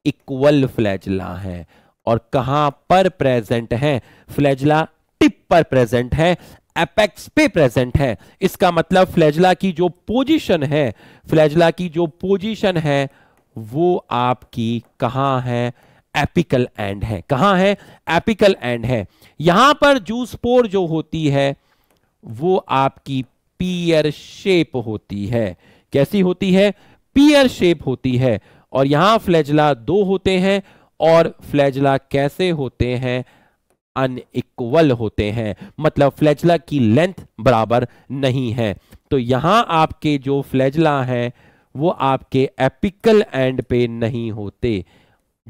इक्वल फ्लैजला है और कहां पर प्रेजेंट है फ्लैजला टिप पर प्रेजेंट है एपेक्स पे प्रेजेंट है इसका मतलब फ्लैजला की जो पोजीशन है फ्लैजला की जो पोजीशन है वो आपकी कहां है एपिकल एंड है कहां है एपिकल एंड है यहां पर जूसपोर जो होती है वो आपकी पियर शेप होती है कैसी होती है पियर शेप होती है और यहां फ्लैजला दो होते हैं और फ्लैजला कैसे होते हैं अनइक्वल होते हैं मतलब फ्लैजला की लेंथ बराबर नहीं है तो यहां आपके जो फ्लैजला हैं वो आपके एपिकल एंड पे नहीं होते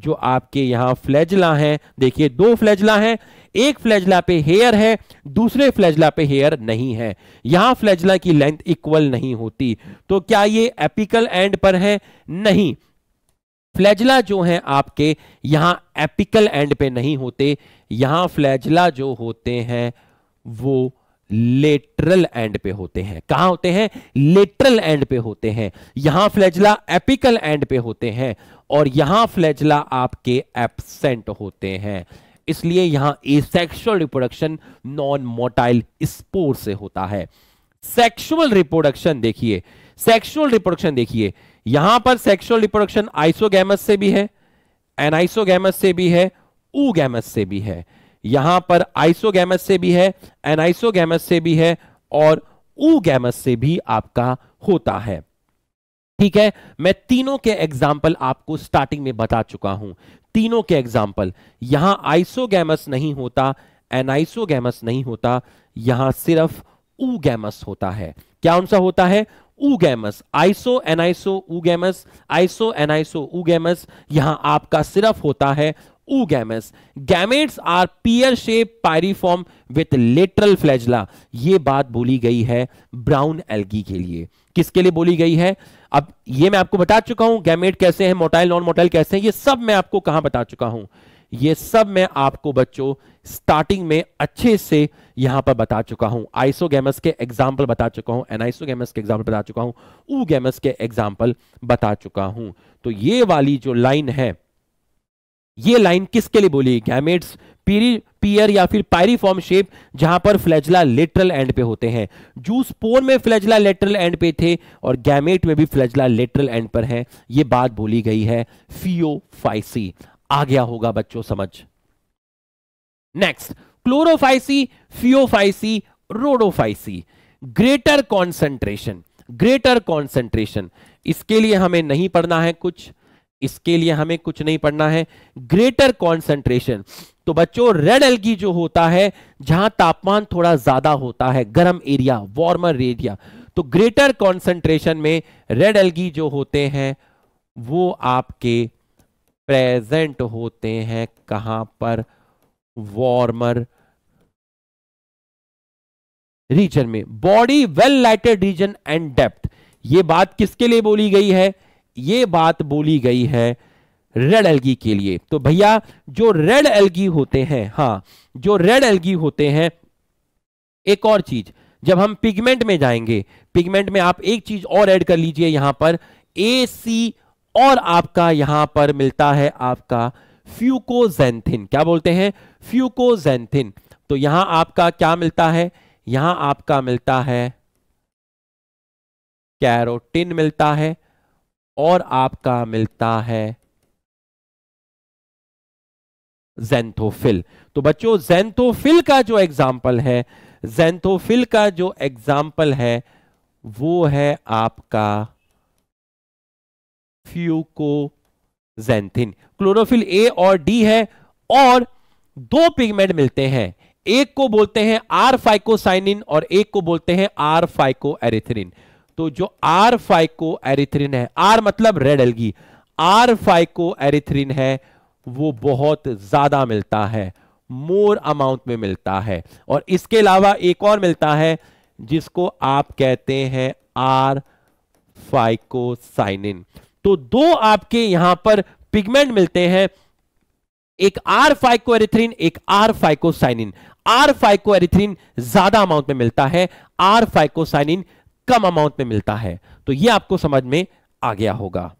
जो आपके यहां फ्लैजला हैं देखिए दो फ्लैजला हैं एक फ्लैजला पे हेयर है दूसरे फ्लैजला पे हेयर नहीं है यहां फ्लैजला की लेंथ इक्वल नहीं होती तो क्या ये एपिकल एंड पर है नहीं फ्लैजला जो है आपके यहां एपिकल एंड पे नहीं होते यहां फ्लैजला जो होते हैं वो लेटरल एंड पे होते हैं कहां होते हैं लेटरल एंड पे होते हैं यहां फ्लैजला एपिकल एंड पे होते हैं और यहां फ्लैजला आपके एबसेंट होते हैं इसलिए यहां asexual reproduction non motile spore से होता है सेक्सुअल रिप्रोडक्शन देखिए सेक्सुअल रिप्रोडक्शन देखिए यहां पर सेक्सुअल रिप्रोडक्शन आइसोगैमस से भी है एनाइसोगेमस से भी है ऊगैमस से भी है यहां पर आइसोगैमस से भी है एनाइसोगैमस से भी है और ऊ गैमस से भी आपका होता है ठीक है मैं तीनों के एग्जाम्पल आपको स्टार्टिंग में बता चुका हूं तीनों के एग्जाम्पल यहां आइसोगैमस नहीं होता एनाइसोगैमस नहीं होता यहां सिर्फ ऊ गैमस होता है क्या उनसा होता है gamous iso anisogamous iso aniso oogamous यहां आपका सिर्फ होता है oogamus gametes are pear shape pyriform with lateral flagella ये बात बोली गई है ब्राउन एल्गी के लिए किसके लिए बोली गई है अब ये मैं आपको बता चुका हूं गैमेट कैसे हैं मोटाइल नॉन मोटाइल कैसे हैं ये सब मैं आपको कहां बता चुका हूं ये सब मैं आपको बच्चों स्टार्टिंग में अच्छे से यहां पर बता चुका हूं आइसोगेमस के एग्जाम्पल बता चुका हूं एनाइसोगेमस के एग्जाम्पल बता चुका हूं ऊगेमस के एग्जाम्पल बता चुका हूं तो ये वाली जो लाइन है ये लाइन किसके लिए बोली गैमेट्स पीरी पियर या फिर पायरीफॉर्म शेप जहां पर फ्लैजला लेटरल एंड पे होते हैं जूस पोर में फ्लैजला लेटरल एंड पे थे और गैमेट में भी फ्लैजला लेटरल एंड पर है ये बात बोली गई है फियोफाइसी आ गया होगा बच्चों समझ next Chlorophyceae Phaeophyceae Rhodophyceae greater concentration greater concentration इसके लिए हमें नहीं पढ़ना है कुछ इसके लिए हमें कुछ नहीं पढ़ना है ग्रेटर कॉन्सेंट्रेशन तो बच्चों रेड एल्गी जो होता है जहां तापमान थोड़ा ज्यादा होता है गर्म एरिया वार्मर एरिया तो ग्रेटर कॉन्सेंट्रेशन में रेड एल्गी जो होते हैं वो आपके प्रेजेंट होते हैं कहां पर वार्मर रीजन में body well lighted region and depth ये बात किसके लिए बोली गई है ये बात बोली गई है रेड एल्गी के लिए तो भैया जो रेड एल्गी होते हैं हाँ जो रेड एल्गी होते हैं एक और चीज जब हम पिगमेंट में जाएंगे पिगमेंट में आप एक चीज और ऐड कर लीजिए यहां पर ए सी और आपका यहां पर मिलता है आपका फ्यूकोजेंथिन क्या बोलते हैं फ्यूकोजेंथिन तो यहां आपका क्या मिलता है यहां आपका मिलता है कैरोटिन मिलता है और आपका मिलता है जेंथोफिल तो बच्चों जेंथोफिल का जो एग्जाम्पल है जेंथोफिल का जो एग्जाम्पल है वो है आपका फ्यूकोजेंथिन क्लोरोफिल ए और डी है और दो पिगमेंट मिलते हैं एक को बोलते हैं आर फाइकोसाइनिन और एक को बोलते हैं आर फाइको एरिथ्रिन तो जो आर फाइको एरिथ्रिन है आर मतलब red algae R phycoerythrin है वो बहुत ज्यादा मिलता है मोर अमाउंट में मिलता है और इसके अलावा एक और मिलता है जिसको आप कहते हैं आर फाइकोसाइनिन तो दो आपके यहां पर पिगमेंट मिलते हैं एक आर फाइको फाइकोएरिथ्रिन एक R phycocyanin R phyco phycoerythrin ज्यादा अमाउंट में मिलता है आर फाइकोसाइनिन कम अमाउंट में मिलता है तो ये आपको समझ में आ गया होगा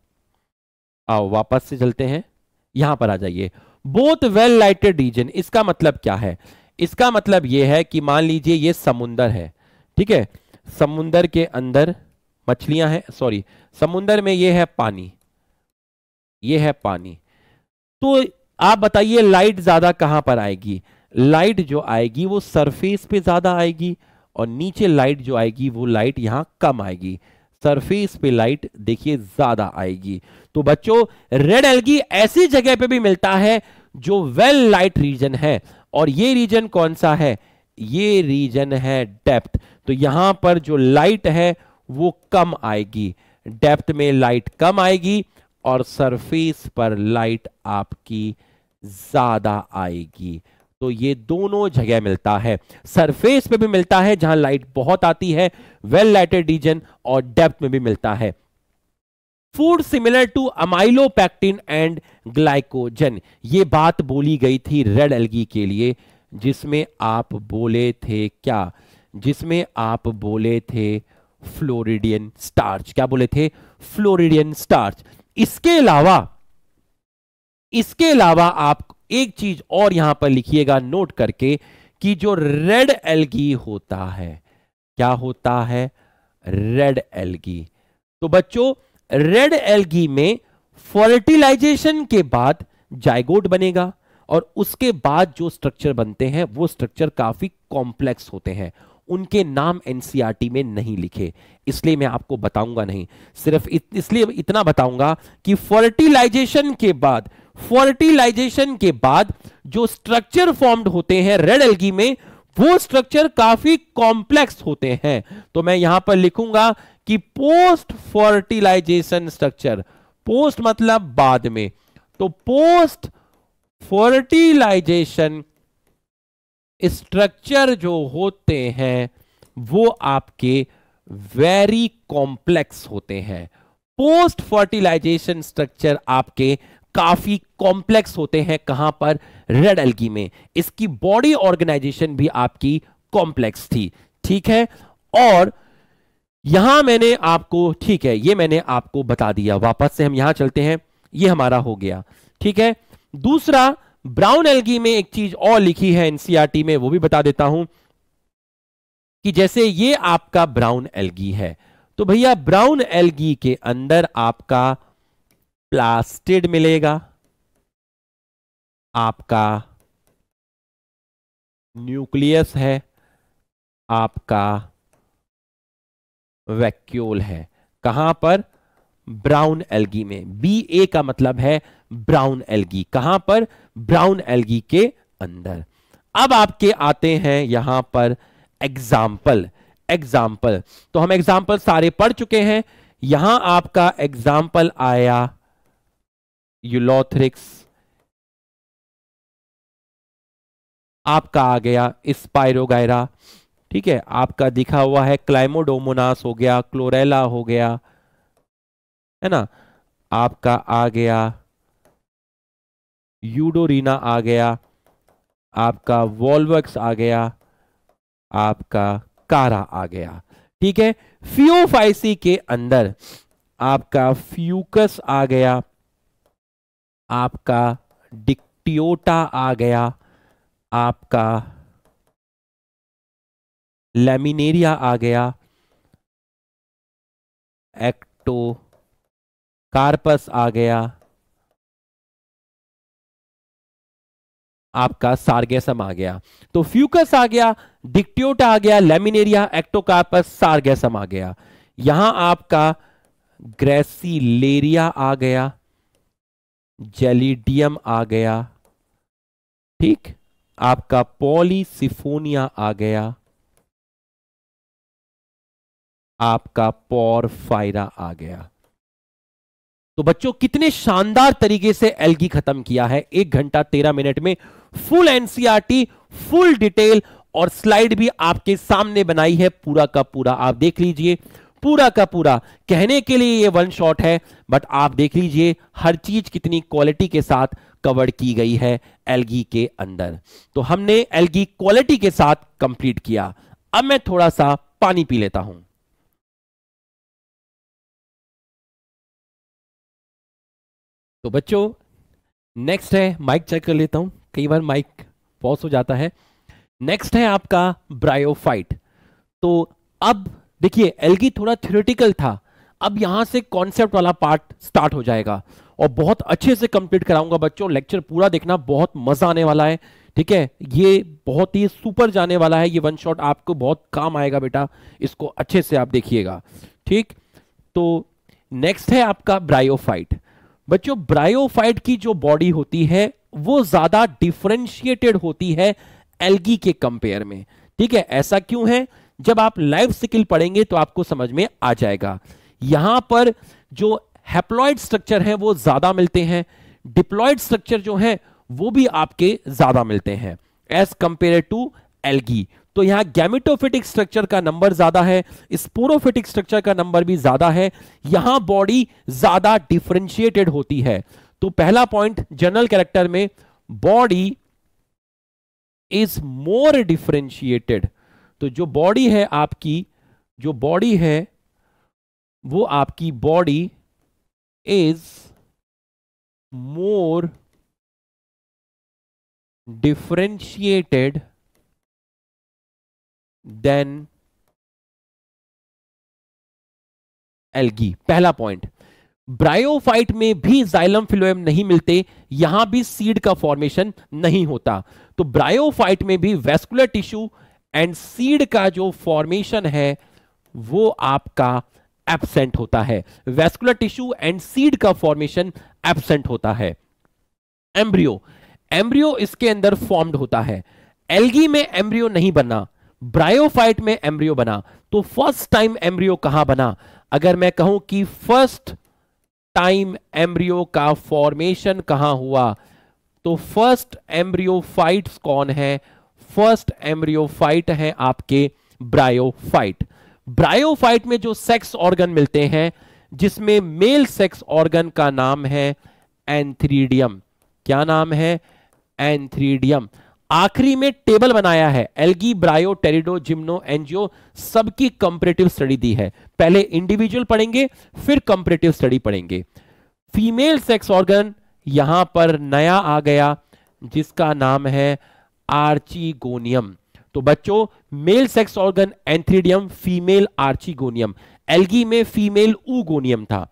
आओ वापस से चलते हैं यहां पर आ जाइए बोथ वेल लाइटेड रीजन इसका मतलब क्या है इसका मतलब यह है कि मान लीजिए यह समुंदर है ठीक है समुंदर के अंदर मछलियां हैं सॉरी समुंदर में यह है पानी ये है पानी तो आप बताइए लाइट ज्यादा कहां पर आएगी लाइट जो आएगी वो सरफेस पे ज्यादा आएगी और नीचे लाइट जो आएगी वो लाइट यहां कम आएगी सरफेस पे लाइट देखिए ज्यादा आएगी तो बच्चों रेड एलगी ऐसी जगह पे भी मिलता है जो वेल लाइट रीजन है और ये रीजन कौन सा है ये रीजन है डेप्थ तो यहां पर जो लाइट है वो कम आएगी डेप्थ में लाइट कम आएगी और सरफेस पर लाइट आपकी ज्यादा आएगी तो ये दोनों जगह मिलता है सरफेस पे भी मिलता है जहां लाइट बहुत आती है वेल लाइटेड रीजन और डेप्थ में भी मिलता है food similar to amylopectin and glycogen ये बात बोली गई थी रेड एलगी के लिए जिसमें आप बोले थे क्या जिसमें आप बोले थे फ्लोरिडियन स्टार्च क्या बोले थे फ्लोरिडियन स्टार्च इसके अलावा इसके अलावा आप एक चीज और यहां पर लिखिएगा नोट करके कि जो रेड एलगी होता है क्या होता है रेड एलगी तो बच्चों रेड एलगी में फर्टिलाइजेशन के बाद जायगोट बनेगा और उसके बाद जो स्ट्रक्चर बनते हैं वो स्ट्रक्चर काफी कॉम्प्लेक्स होते हैं उनके नाम एनसीईआरटी में नहीं लिखे इसलिए मैं आपको बताऊंगा नहीं सिर्फ इत, इसलिए इतना बताऊंगा कि फर्टिलाइजेशन के बाद फर्टिलाइजेशन के बाद जो स्ट्रक्चर फॉर्म्ड होते हैं रेड एल्गी में वो स्ट्रक्चर काफी कॉम्प्लेक्स होते हैं तो मैं यहां पर लिखूंगा कि पोस्ट फर्टिलाइजेशन स्ट्रक्चर पोस्ट मतलब बाद में तो पोस्ट फर्टिलाइजेशन स्ट्रक्चर जो होते हैं वो आपके वेरी कॉम्प्लेक्स होते हैं पोस्ट फर्टिलाइजेशन स्ट्रक्चर आपके काफी कॉम्प्लेक्स होते हैं कहां पर रेड एल्गी में इसकी बॉडी ऑर्गेनाइजेशन भी आपकी कॉम्प्लेक्स थी ठीक है और यहां मैंने आपको ठीक है ये मैंने आपको बता दिया वापस से हम यहां चलते हैं ये हमारा हो गया ठीक है दूसरा ब्राउन एल्गी में एक चीज और लिखी है एनसीआरटी e में वो भी बता देता हूं कि जैसे ये आपका ब्राउन एल्गी है तो भैया ब्राउन
एल्गी के अंदर आपका प्लास्टिड मिलेगा आपका न्यूक्लियस है आपका वैक्यूल है
कहां पर ब्राउन एल्गी में बी ए का मतलब है ब्राउन एल्गी कहां पर ब्राउन एल्गी के अंदर अब आपके आते हैं यहां पर एग्जाम्पल एग्जाम्पल तो हम एग्जाम्पल सारे पढ़ चुके हैं
यहां आपका एग्जाम्पल आया यूलोथ्रिक्स आपका आ गया
स्पायरोगायरा ठीक है आपका दिखा हुआ है क्लाइमोडोमोनास हो गया क्लोरेला हो गया है ना आपका आ गया यूडोरीना आ गया आपका वॉल्वक्स आ गया आपका कारा आ गया ठीक है फ्यूफाइसी के अंदर आपका फ्यूकस आ गया आपका
डिक्टियोटा आ गया आपका लेमिनेरिया आ गया एक्टो कार्पस आ गया आपका सार्गेसम आ गया तो फ्यूकस आ गया
डिक्टियोटा आ गया लेमिनेरिया एक्टोकार्पस सार्गेसम आ गया यहां आपका ग्रेसिलेरिया आ गया जेलिडियम
आ गया ठीक आपका पॉलीसिफोनिया आ गया आपका पॉरफायरा आ गया तो बच्चों कितने शानदार तरीके से एलगी खत्म
किया है एक घंटा तेरह मिनट में फुल एनसीआरटी फुल डिटेल और स्लाइड भी आपके सामने बनाई है पूरा का पूरा आप देख लीजिए पूरा का पूरा कहने के लिए ये वन शॉट है बट आप देख लीजिए हर चीज कितनी क्वालिटी के साथ कवर की गई है एलगी के अंदर तो हमने एलगी क्वालिटी के साथ
कंप्लीट किया अब मैं थोड़ा सा पानी पी लेता हूं तो बच्चों नेक्स्ट है माइक चेक कर लेता हूं कई बार माइक पॉज हो जाता है नेक्स्ट है आपका
ब्रायोफाइट तो अब देखिए एलगी थोड़ा थ्योरेटिकल था अब यहां से कॉन्सेप्ट वाला पार्ट स्टार्ट हो जाएगा और बहुत अच्छे से कंप्लीट कराऊंगा बच्चों लेक्चर पूरा देखना बहुत मजा आने वाला है ठीक है ये बहुत ही सुपर जाने वाला है ये वन शॉट आपको बहुत काम आएगा बेटा इसको अच्छे से आप देखिएगा ठीक तो नेक्स्ट है आपका ब्रायोफाइट बच्चों ब्रायोफाइट की जो बॉडी होती है वो ज्यादा डिफ्रेंशिएटेड होती है एलगी के कंपेयर में ठीक है ऐसा क्यों है जब आप लाइफ स्किल पढ़ेंगे तो आपको समझ में आ जाएगा यहां पर जो हैप्लॉइड स्ट्रक्चर है वो ज्यादा मिलते हैं डिप्लॉइड स्ट्रक्चर जो है वो भी आपके ज्यादा मिलते हैं एज कंपेयर टू एलगी तो यहां गैमिटोफिटिक स्ट्रक्चर का नंबर ज्यादा है स्पोरोफिटिक स्ट्रक्चर का नंबर भी ज्यादा है यहां बॉडी ज्यादा डिफ्रेंशिएटेड होती है तो पहला पॉइंट जनरल कैरेक्टर में बॉडी इज मोर डिफ्रेंशिएटेड तो जो बॉडी है आपकी जो बॉडी है वो
आपकी body is more differentiated than algae पहला पॉइंट ब्रायोफाइट में भी जाइलम फिलोएम नहीं मिलते यहां
भी सीड का फॉर्मेशन नहीं होता तो ब्रायोफाइट में भी वेस्कुलर टिश्यू एंड सीड का जो फॉर्मेशन है वो आपका एबसेंट होता है वेस्कुलर टिश्यू एंड सीड का फॉर्मेशन एबसेंट होता है एम्ब्रियो एम्ब्रियो इसके अंदर फॉर्म्ड होता है एल्गी में एम्ब्रियो नहीं बना ब्रायोफाइट में एम्ब्रियो बना तो फर्स्ट टाइम एम्ब्रियो कहां बना अगर मैं कहूं कि फर्स्ट टाइम एम्ब्रियो का फॉर्मेशन कहां हुआ तो फर्स्ट एम्ब्रियोफाइट्स कौन है फर्स्ट एम्ब्रियोफाइट है आपके ब्रायोफाइट ब्रायोफाइट में जो सेक्स ऑर्गन मिलते हैं जिसमें मेल सेक्स ऑर्गन का नाम है एंथ्रीडियम क्या नाम है एंथ्रीडियम आखिरी में टेबल बनाया है algae bryo pterido gymno angio सबकी कंपरेटिव स्टडी दी है पहले इंडिविजुअल पढ़ेंगे फिर कंपरेटिव स्टडी पढ़ेंगे फीमेल सेक्स ऑर्गन यहां पर नया आ गया जिसका नाम है आर्चीगोनियम तो बच्चों male sex organ antheridium female archegonium algae में फीमेल उगोनियम था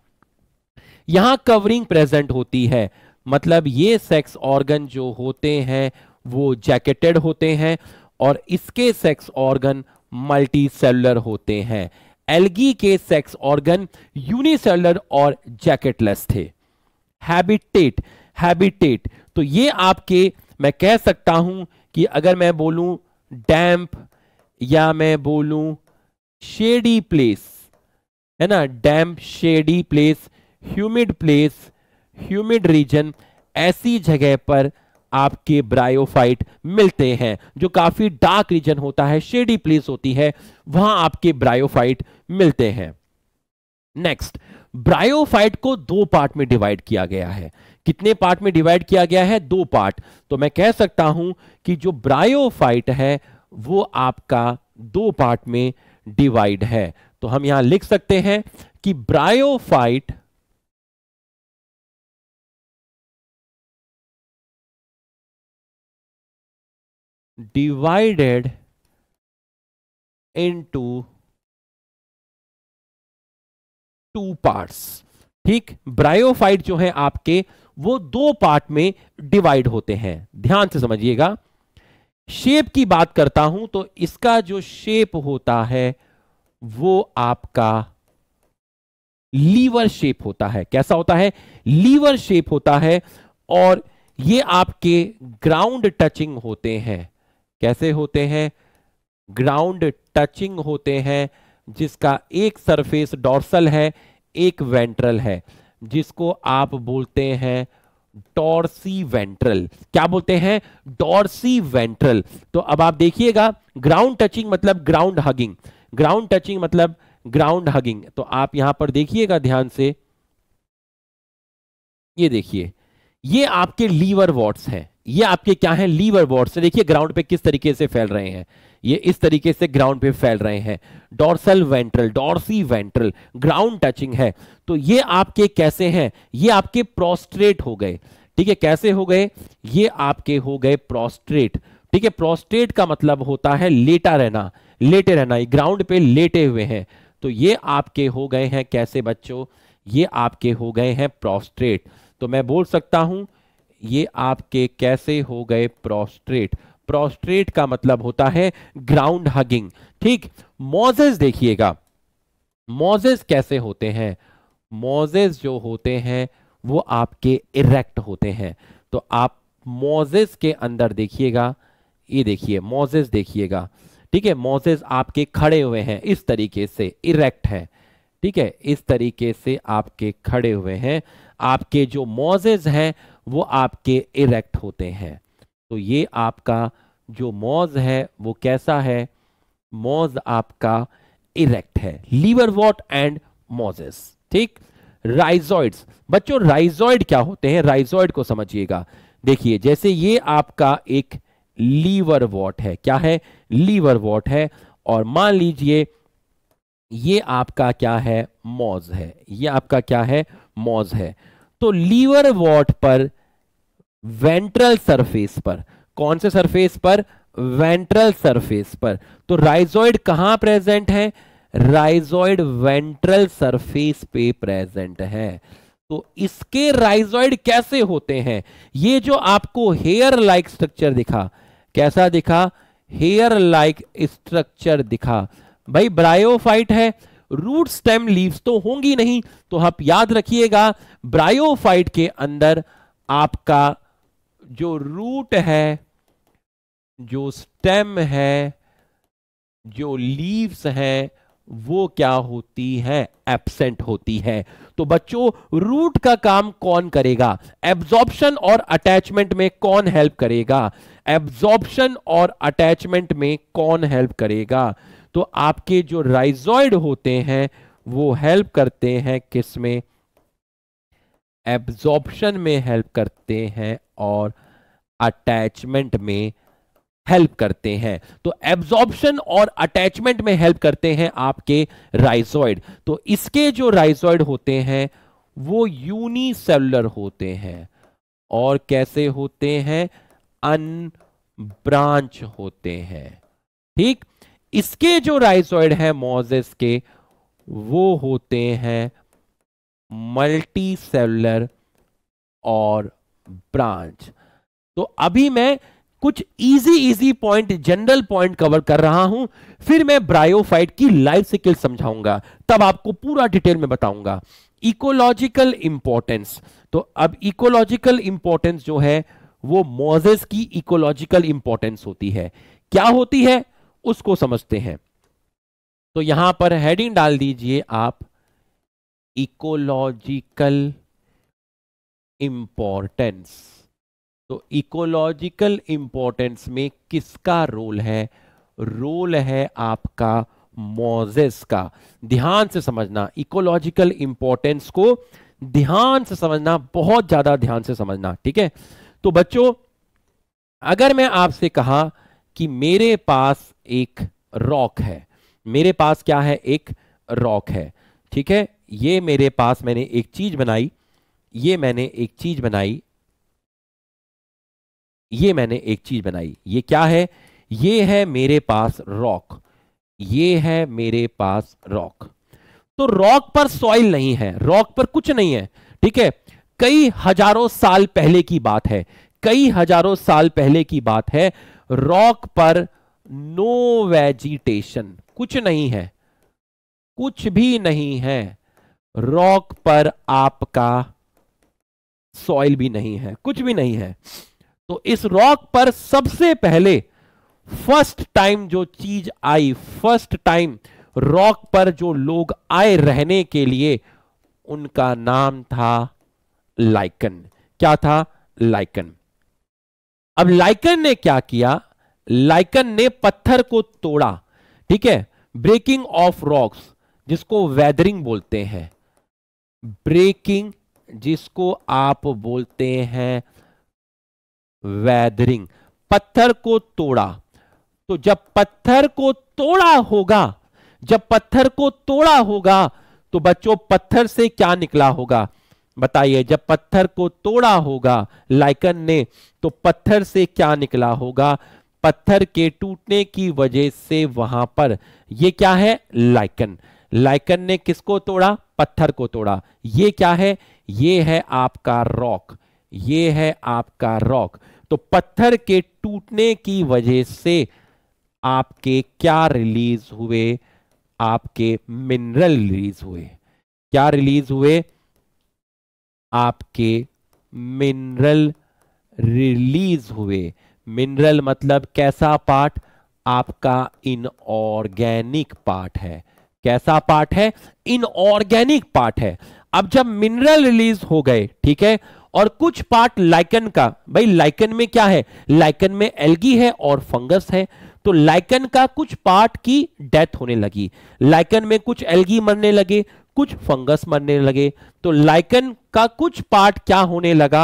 यहां कवरिंग प्रेजेंट होती है मतलब ये सेक्स ऑर्गन जो होते हैं वो जैकेटेड होते हैं और इसके सेक्स ऑर्गन मल्टी सेलुलर होते हैं एल्गी के सेक्स ऑर्गन यूनिसेलर और जैकेटलेस थे हैबिटेट हैबिटेट तो ये आपके मैं कह सकता हूं कि अगर मैं बोलूं डैम्प या मैं बोलूं शेडी प्लेस है ना damp shady place humid place humid region ऐसी जगह पर आपके ब्रायोफाइट मिलते हैं जो काफी डार्क रीजन होता है शेडी प्लेस होती है वहां आपके ब्रायोफाइट मिलते हैं नेक्स्ट ब्रायोफाइट को दो पार्ट में डिवाइड किया गया है कितने पार्ट में डिवाइड किया गया है दो पार्ट तो मैं कह सकता हूं कि जो ब्रायोफाइट है वो
आपका दो पार्ट में डिवाइड है तो हम यहां लिख सकते हैं कि bryophyte divided into two parts ठीक ब्रायोफाइट जो है आपके वो दो पार्ट में
डिवाइड होते हैं ध्यान से समझिएगा शेप की बात करता हूं तो इसका जो शेप होता है वो आपका लीवर शेप होता है कैसा होता है लीवर शेप होता है और ये आपके ग्राउंड टचिंग होते हैं कैसे होते हैं ग्राउंड टचिंग होते हैं जिसका एक सरफेस डॉर्सल है एक वेंट्रल है जिसको आप बोलते हैं डॉर्सी वेंट्रल क्या बोलते हैं डॉर्सी वेंट्रल तो अब आप देखिएगा ग्राउंड टचिंग मतलब ग्राउंड हगिंग ग्राउंड टचिंग मतलब ग्राउंड हगिंग तो आप यहां पर देखिएगा ध्यान से ये देखिए ये आपके लीवर वॉट्स हैं ये आपके क्या है लीवर वॉर्ड्स देखिए ग्राउंड पे किस तरीके से फैल रहे हैं ये इस तरीके से ग्राउंड पे फैल रहे हैं dorsal ventral dorsiventral ground touching है तो ये आपके कैसे हैं ये आपके प्रोस्ट्रेट हो गए ठीक है कैसे हो गए ये आपके हो गए प्रोस्ट्रेट ठीक है प्रोस्ट्रेट का मतलब होता है लेटा रहना लेटे रहना ये ग्राउंड पे लेटे हुए हैं तो ये आपके हो गए हैं कैसे बच्चों ये आपके हो गए हैं प्रोस्ट्रेट तो मैं बोल सकता हूं ये आपके कैसे हो गए प्रोस्ट्रेट प्रोस्ट्रेट का मतलब होता है ग्राउंड हगिंग ठीक मोजेस देखिएगा मोजेस कैसे होते हैं मोजेस जो होते हैं वो आपके इरेक्ट होते हैं तो आप मोजेस के अंदर देखिएगा ये देखिए मोजेस देखिएगा ठीक है मोजेस आपके खड़े हुए हैं इस तरीके से इरेक्ट है ठीक है इस तरीके से आपके खड़े हुए हैं आपके जो मोजेस हैं वो आपके इरेक्ट होते हैं तो ये आपका जो मोज है वो कैसा है मोज आपका इरेक्ट है लीवर वॉट एंड मोजेस ठीक राइजॉइड्स बच्चों राइजॉइड क्या होते हैं राइजॉइड को समझिएगा देखिए जैसे ये आपका एक लीवर वॉट है क्या है लीवर वॉट है और मान लीजिए ये आपका क्या है मोज है ये आपका क्या है मोज है तो लीवर वॉट पर वेंट्रल सरफेस पर कौन से सरफेस पर वेंट्रल सरफेस पर तो राइजॉइड कहां प्रेजेंट है राइजॉइड वेंट्रल सरफेस पे प्रेजेंट है तो इसके राइजॉइड कैसे होते हैं ये जो आपको हेयर लाइक स्ट्रक्चर दिखा कैसा दिखा हेयर लाइक स्ट्रक्चर दिखा भाई ब्रायोफाइट है रूट स्टेम लीव्स तो होंगी नहीं तो आप याद रखिएगा ब्रायोफाइट के अंदर आपका जो रूट है जो स्टेम है जो लीव्स हैं वो क्या होती है एबसेंट होती है तो बच्चों रूट का काम कौन करेगा एब्जॉर्प्शन और अटैचमेंट में कौन हेल्प करेगा एब्जॉर्प्शन और अटैचमेंट में कौन हेल्प करेगा तो आपके जो राइजॉइड होते हैं वो हेल्प करते हैं किसमें एब्जॉर्प्शन में हेल्प करते हैं और अटैचमेंट में हेल्प करते हैं तो एब्जॉर्प्शन और अटैचमेंट में हेल्प करते हैं आपके राइजॉइड तो इसके जो राइजॉइड होते हैं वो यूनिसेलुलर होते हैं और कैसे होते हैं अनब्रांच होते हैं ठीक इसके जो राइजॉइड है मोजेस के वो होते हैं मल्टी सेलर और ब्रांच तो अभी मैं कुछ easy easy point general point cover कर रहा हूं फिर मैं ब्रायोफाइट की लाइफ स्किल समझाऊंगा तब आपको पूरा डिटेल में बताऊंगा इकोलॉजिकल इंपॉर्टेंस तो अब इकोलॉजिकल इंपॉर्टेंस जो है वो मोजेस की इकोलॉजिकल इंपॉर्टेंस होती है क्या होती है उसको समझते हैं तो यहां पर हेडिंग डाल दीजिए आप इकोलॉजिकल इम्पोर्टेंस तो इकोलॉजिकल इम्पोर्टेंस में किसका रोल है रोल है आपका मोजेस का ध्यान से समझना इकोलॉजिकल इंपॉर्टेंस को ध्यान से समझना बहुत ज्यादा ध्यान से समझना ठीक है तो बच्चों अगर मैं आपसे कहा कि मेरे पास एक रॉक है मेरे पास क्या है एक रॉक है ठीक है ये मेरे पास मैंने एक चीज बनाई ये मैंने एक चीज बनाई ये मैंने एक चीज बनाई ये क्या है ये है मेरे पास रॉक ये है मेरे पास रॉक तो रॉक पर सॉइल नहीं है रॉक पर कुछ नहीं है ठीक है कई हजारों साल पहले की बात है कई हजारों साल पहले की बात है रॉक पर नो वेजिटेशन कुछ नहीं है कुछ भी नहीं है रॉक पर आपका सॉइल भी नहीं है कुछ भी नहीं है तो इस रॉक पर सबसे पहले फर्स्ट टाइम जो चीज आई फर्स्ट टाइम रॉक पर जो लोग आए रहने के लिए उनका नाम था लाइकन क्या था लाइकन अब लाइकन ने क्या किया लाइकन ने पत्थर को तोड़ा ठीक है ब्रेकिंग ऑफ रॉक्स जिसको वेदरिंग बोलते हैं ब्रेकिंग जिसको आप बोलते हैं वैदरिंग पत्थर को तोड़ा तो जब पत्थर को तोड़ा होगा जब पत्थर को तोड़ा होगा तो बच्चों पत्थर से क्या निकला होगा बताइए जब पत्थर को तोड़ा होगा लाइकन ने तो पत्थर से क्या निकला होगा पत्थर के टूटने की वजह से वहां पर यह क्या है लाइकन लाइकन ने किसको तोड़ा पत्थर को तोड़ा ये क्या है ये है आपका रॉक ये है आपका रॉक तो पत्थर के टूटने की वजह से आपके क्या रिलीज हुए आपके मिनरल रिलीज हुए क्या रिलीज हुए आपके मिनरल रिलीज हुए मिनरल मतलब कैसा पार्ट आपका इनऑर्गेनिक पार्ट है कैसा पार्ट है इनऑर्गेनिक पार्ट है अब जब मिनरल रिलीज हो गए ठीक है और कुछ पार्ट लाइकन का भाई लाइकन में क्या है लाइकन में एल्गी है और फंगस है तो लाइकन का कुछ पार्ट की डेथ होने लगी लाइकन में कुछ एल्गी मरने लगे कुछ फंगस मरने लगे तो लाइकन का कुछ पार्ट क्या होने लगा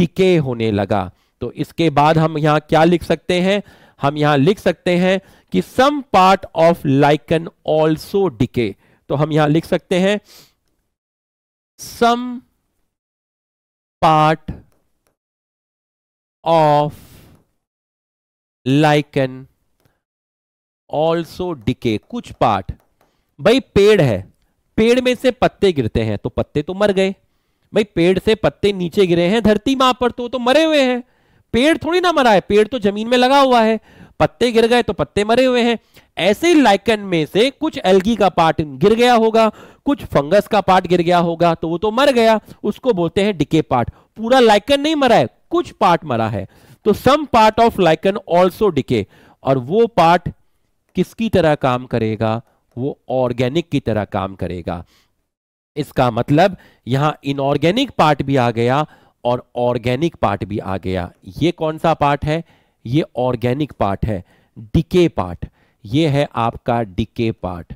डिके होने लगा तो इसके बाद हम यहां क्या लिख सकते हैं हम यहां लिख सकते हैं कि some part of lichen also decay तो हम यहां लिख सकते हैं
some part of lichen
also decay कुछ पार्ट भाई पेड़ है पेड़ में से पत्ते गिरते हैं तो पत्ते तो मर गए भाई पेड़ से पत्ते नीचे गिरे हैं धरती मां पर तो तो मरे हुए हैं पेड़ थोड़ी ना मरा है पेड़ तो जमीन में लगा हुआ है पत्ते गिर गए तो पत्ते मरे हुए हैं ऐसे लाइकन में से कुछ एल्गी का पार्ट गिर गया होगा कुछ फंगस का पार्ट गिर गया होगा तो वो तो मर गया उसको बोलते हैं डिके पार्ट पूरा लाइकन नहीं मरा है कुछ पार्ट मरा है तो some part of lichen also decay और वो पार्ट किसकी तरह काम करेगा वो ऑर्गेनिक की तरह काम करेगा इसका मतलब यहां इनऑर्गेनिक पार्ट भी आ गया और ऑर्गेनिक पार्ट भी आ गया ये कौन सा पार्ट है ये ऑर्गेनिक पार्ट है डिके पार्ट ये है आपका डिके पार्ट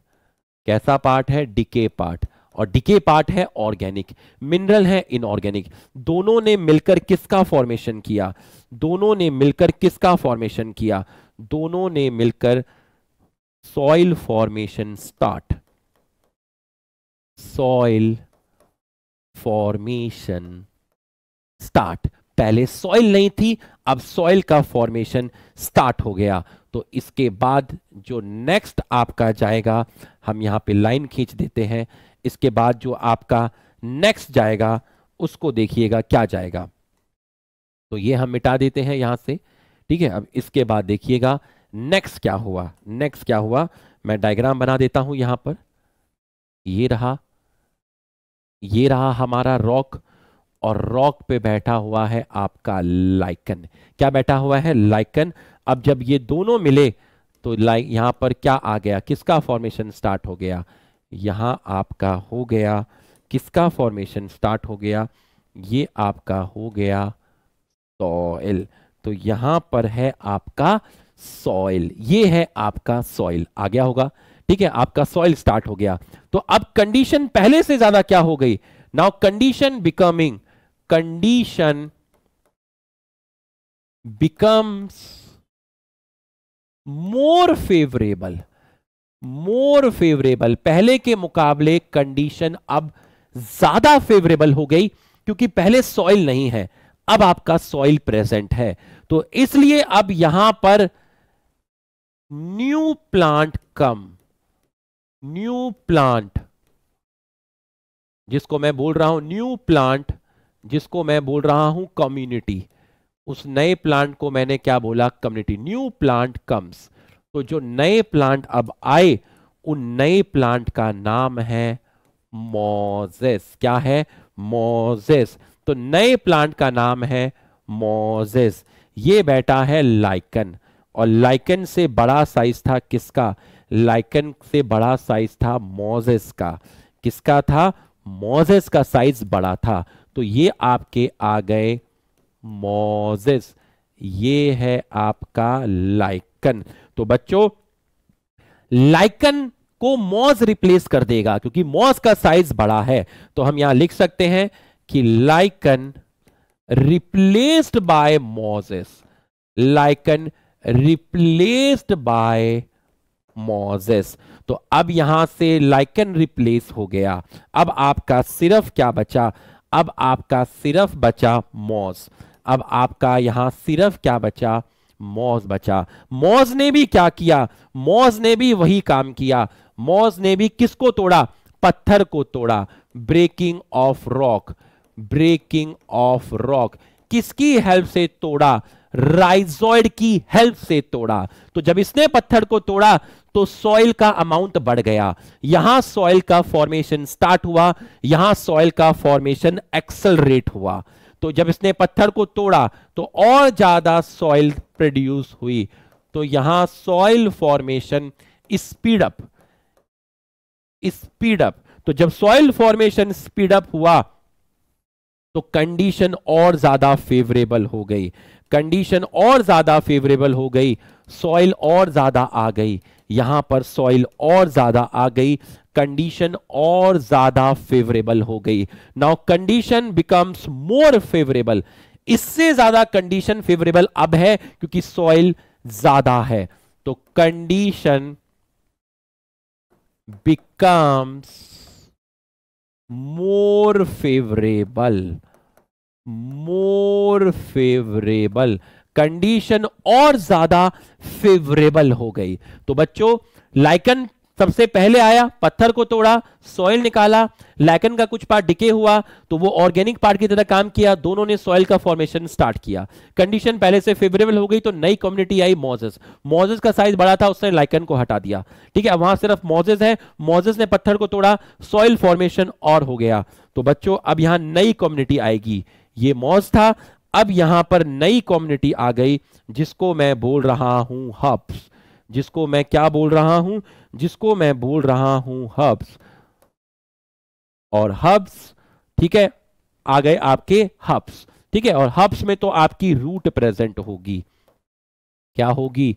कैसा पार्ट है डिके पार्ट और डिके पार्ट है ऑर्गेनिक मिनरल है इनऑर्गेनिक दोनों ने मिलकर किसका फॉर्मेशन किया दोनों ने मिलकर किसका फॉर्मेशन किया दोनों ने मिलकर soil formation start soil formation start पहले सॉइल नहीं थी अब सॉइल का फॉर्मेशन स्टार्ट हो गया तो इसके बाद जो नेक्स्ट आपका जाएगा हम यहां पे लाइन खींच देते हैं इसके बाद जो आपका नेक्स्ट जाएगा उसको देखिएगा क्या जाएगा तो ये हम मिटा देते हैं यहां से ठीक है अब इसके बाद देखिएगा नेक्स्ट क्या हुआ नेक्स्ट क्या हुआ मैं डायग्राम बना देता हूं यहां पर ये रहा ये रहा हमारा रॉक और रॉक पे बैठा हुआ है आपका लाइकन क्या बैठा हुआ है लाइकन अब जब ये दोनों मिले तो लाइक यहां पर क्या आ गया किसका फॉर्मेशन स्टार्ट हो गया यहां आपका हो गया किसका फॉर्मेशन स्टार्ट हो गया ये आपका हो गया सॉइल तो यहां पर है आपका सॉइल ये है आपका सॉइल आ गया होगा ठीक है आपका सॉइल स्टार्ट हो गया तो अब कंडीशन पहले से ज्यादा क्या हो गई now condition becoming condition becomes more favorable more favourable पहले के मुकाबले कंडीशन अब ज्यादा फेवरेबल हो गई क्योंकि पहले सॉइल नहीं है अब आपका सॉइल प्रेजेंट है तो इसलिए अब यहां पर new plant come new plant जिसको मैं बोल रहा हूं न्यू प्लांट जिसको मैं बोल रहा हूं कम्युनिटी उस नए प्लांट को मैंने क्या बोला कम्युनिटी न्यू प्लांट कम्स तो जो नए प्लांट अब आए उन नए प्लांट का नाम है मोजेस क्या है मोजेस तो नए प्लांट का नाम है मोजेस ये बैठा है लाइकन और लाइकन से बड़ा साइज था किसका लाइकन से बड़ा साइज था मोजेस का किसका था मोजेस का साइज बड़ा था तो ये आपके आ गए मोजेस ये है आपका लाइकन तो बच्चों लाइकन को मोज रिप्लेस कर देगा क्योंकि मोज का साइज बड़ा है तो हम यहां लिख सकते हैं कि lichen replaced by mosses lichen replaced by mosses तो अब यहां से लाइकन रिप्लेस हो गया अब आपका सिर्फ क्या बचा अब आपका सिर्फ बचा मौज अब आपका यहां सिर्फ क्या बचा मौज बचा मौज ने भी क्या किया मौज ने भी वही काम किया मौज ने भी किसको तोड़ा पत्थर को तोड़ा breaking off rock breaking off rock किसकी हेल्प से तोड़ा राइजॉइड की हेल्प से तोड़ा तो जब इसने पत्थर को तोड़ा तो सॉइल का अमाउंट बढ़ गया यहां सॉइल का फॉर्मेशन स्टार्ट हुआ यहां सॉइल का फॉर्मेशन एक्सलरेट हुआ तो जब इसने पत्थर को तोड़ा तो और ज्यादा सॉइल प्रोड्यूस हुई तो यहां soil formation speed up speed up तो जब सॉइल फॉर्मेशन स्पीड अप हुआ तो कंडीशन और ज्यादा फेवरेबल हो गई कंडीशन और ज्यादा फेवरेबल हो गई सॉइल और ज्यादा आ गई यहां पर सॉइल और ज्यादा आ गई कंडीशन और ज्यादा फेवरेबल हो गई now condition becomes more favourable इससे ज्यादा कंडीशन फेवरेबल अब है क्योंकि सॉइल ज्यादा है तो condition becomes more favourable more favourable condition और ज्यादा फेवरेबल हो गई तो बच्चों लाइकन सबसे पहले आया पत्थर को तोड़ा सॉइल निकाला लाइकन का कुछ पार्ट डिके हुआ तो वो ऑर्गेनिक पार्ट की तरह काम किया दोनों ने सॉइल का फॉर्मेशन स्टार्ट किया कंडीशन पहले से फेवरेबल हो गई तो नई कम्युनिटी आई मोजेस मोजेस का साइज बड़ा था उसने लाइकन को हटा दिया ठीक है वहां सिर्फ मोजेस है मोजेस ने पत्थर को तोड़ा सॉइल फॉर्मेशन और हो गया तो बच्चों अब यहां नई कम्युनिटी आएगी ये मॉज था अब यहां पर नई कम्युनिटी आ गई जिसको मैं बोल रहा हूं हब्स जिसको मैं क्या बोल रहा हूं जिसको मैं बोल रहा हूं हब्स और हब्स ठीक है आ गए आपके हब्स ठीक है और हब्स में तो आपकी रूट प्रेजेंट होगी क्या होगी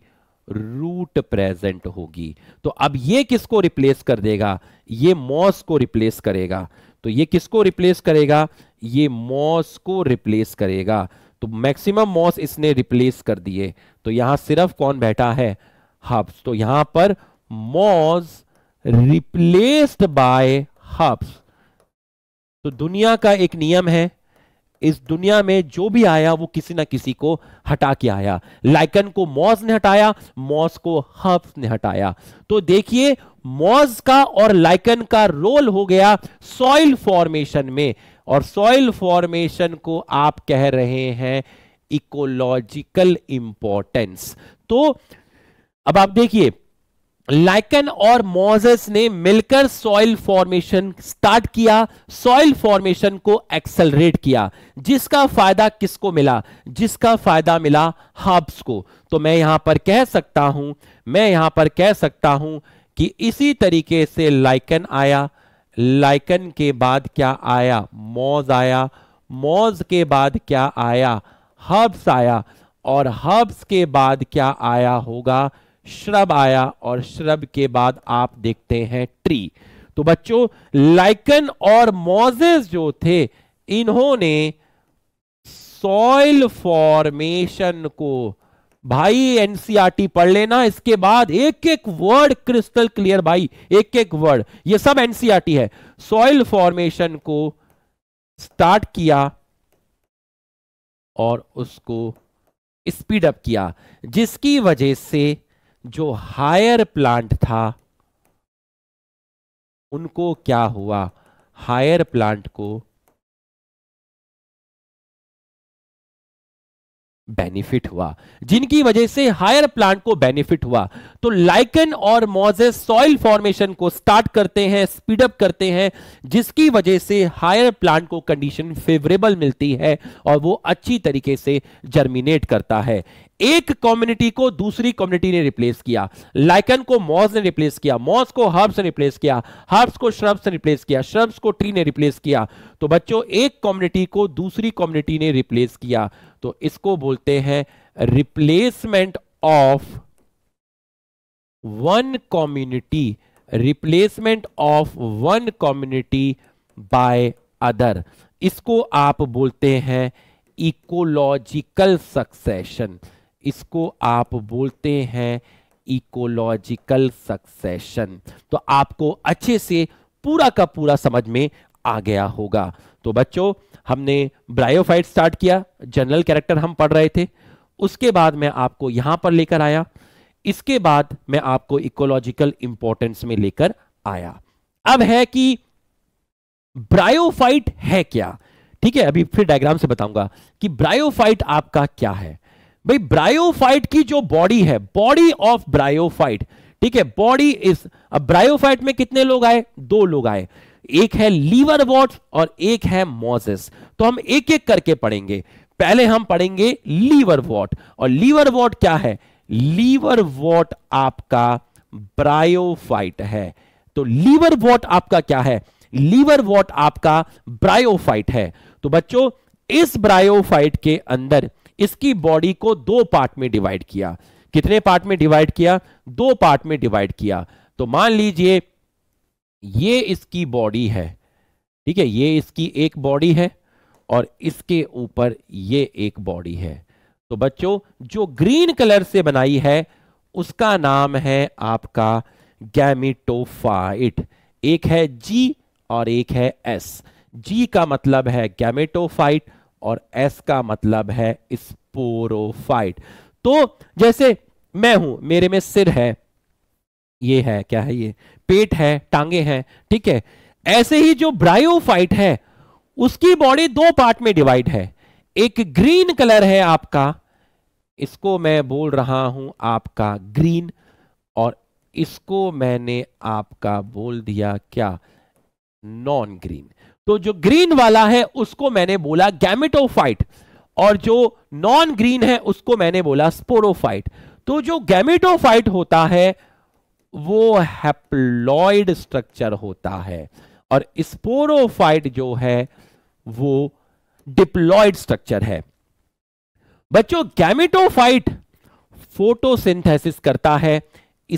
रूट प्रेजेंट होगी तो अब ये किसको रिप्लेस कर देगा ये मॉस को रिप्लेस करेगा तो ये किसको रिप्लेस करेगा ये मॉस को रिप्लेस करेगा तो मैक्सिमम मॉस इसने रिप्लेस कर दिए तो यहां सिर्फ कौन बैठा है हब्स तो यहां पर मॉस रिप्लेस्ड बाय हब्स तो दुनिया का एक नियम है इस दुनिया में जो भी आया वो किसी ना किसी को हटा के आया लाइकन को मॉस ने हटाया मॉस को हब्स ने हटाया तो देखिए मॉज का और लाइकन का रोल हो गया सॉइल फॉर्मेशन में और सॉइल फॉर्मेशन को आप कह रहे हैं इकोलॉजिकल इंपॉर्टेंस तो अब आप देखिए लाइकन और मॉजस ने मिलकर सॉइल फॉर्मेशन स्टार्ट किया सॉइल फॉर्मेशन को एक्सेलरेट किया जिसका फायदा किसको मिला जिसका फायदा मिला हब्स को तो मैं यहां पर कह सकता हूं मैं यहां पर कह सकता हूं कि इसी तरीके से लाइकन आया लाइकन के बाद क्या आया मौज आया मौज के बाद क्या आया हर्ब्स आया और हर्ब्स के बाद क्या आया होगा श्रब आया और श्रब के बाद आप देखते हैं ट्री तो बच्चों लाइकन और मोजेस जो थे इन्होंने सॉइल फॉर्मेशन को भाई एनसीआरटी e पढ़ लेना इसके बाद एक एक वर्ड क्रिस्टल क्लियर भाई एक एक वर्ड ये सब एनसीआरटी e है सॉइल फॉर्मेशन को स्टार्ट किया और उसको स्पीड अप किया जिसकी वजह से जो हायर प्लांट
था उनको क्या हुआ हायर प्लांट को बेनिफिट हुआ जिनकी वजह से हायर प्लांट को बेनिफिट हुआ तो लाइकन और
मोजेस सॉइल फॉर्मेशन को स्टार्ट करते हैं स्पीडअप करते हैं जिसकी वजह से हायर प्लांट को कंडीशन फेवरेबल मिलती है और वो अच्छी तरीके से जर्मिनेट करता है एक कम्युनिटी को दूसरी कम्युनिटी ने रिप्लेस किया लाइकन को मॉस ने रिप्लेस किया मॉस को हर्ब्स ने रिप्लेस किया हर्ब्स को श्रब्स ने रिप्लेस किया श्रब्स को ट्री ने रिप्लेस किया तो बच्चों एक कम्युनिटी को दूसरी कम्युनिटी ने रिप्लेस किया तो इसको बोलते हैं replacement of one community replacement of one community by other इसको आप बोलते हैं इकोलॉजिकल सक्सेशन इसको आप बोलते हैं इकोलॉजिकल सक्सेशन तो आपको अच्छे से पूरा का पूरा समझ में आ गया होगा तो बच्चों हमने ब्रायोफाइट स्टार्ट किया जनरल कैरेक्टर हम पढ़ रहे थे उसके बाद मैं आपको यहां पर लेकर आया इसके बाद मैं आपको इकोलॉजिकल इंपॉर्टेंस में लेकर आया अब है कि ब्रायोफाइट है क्या ठीक है अभी फिर डायग्राम से बताऊंगा कि ब्रायोफाइट आपका क्या है भाई ब्रायोफाइट की जो बॉडी है बॉडी ऑफ ब्रायोफाइट ठीक है बॉडी इज अब ब्रायोफाइट में कितने लोग आए दो लोग आए एक है लीवर वॉट और एक है मोजेस तो हम एक एक करके पढ़ेंगे पहले हम पढ़ेंगे लीवर वॉट और लीवर वॉट क्या है लीवर वॉट आपका ब्रायोफाइट है तो लीवर वॉट आपका क्या है लीवर वॉट आपका ब्रायोफाइट है तो बच्चों इस ब्रायोफाइट के अंदर इसकी बॉडी को दो पार्ट में डिवाइड किया कितने पार्ट में डिवाइड किया दो पार्ट में डिवाइड किया तो मान लीजिए ये इसकी बॉडी है ठीक है ये इसकी एक बॉडी है और इसके ऊपर ये एक बॉडी है तो बच्चों जो ग्रीन कलर से बनाई है उसका नाम है आपका गैमिटोफाइट एक है जी और एक है एस जी का मतलब है गैमेटोफाइट और एस का मतलब है स्पोरोफाइट तो जैसे मैं हूं मेरे में सिर है ये है क्या है ये पेट है टांगे हैं ठीक है ऐसे ही जो ब्रायोफाइट है उसकी बॉडी दो पार्ट में डिवाइड है एक ग्रीन कलर है आपका इसको मैं बोल रहा हूं आपका ग्रीन और इसको मैंने आपका बोल दिया क्या नॉन ग्रीन तो जो ग्रीन वाला है उसको मैंने बोला गैमिटोफाइट और जो नॉन ग्रीन है उसको मैंने बोला स्पोरोफाइट तो जो गैमिटोफाइट होता है वो हैप्लॉइड स्ट्रक्चर होता है और स्पोरोफाइट जो है वो डिप्लॉइड स्ट्रक्चर है बच्चों गैमिटोफाइट फोटोसिंथेसिस करता है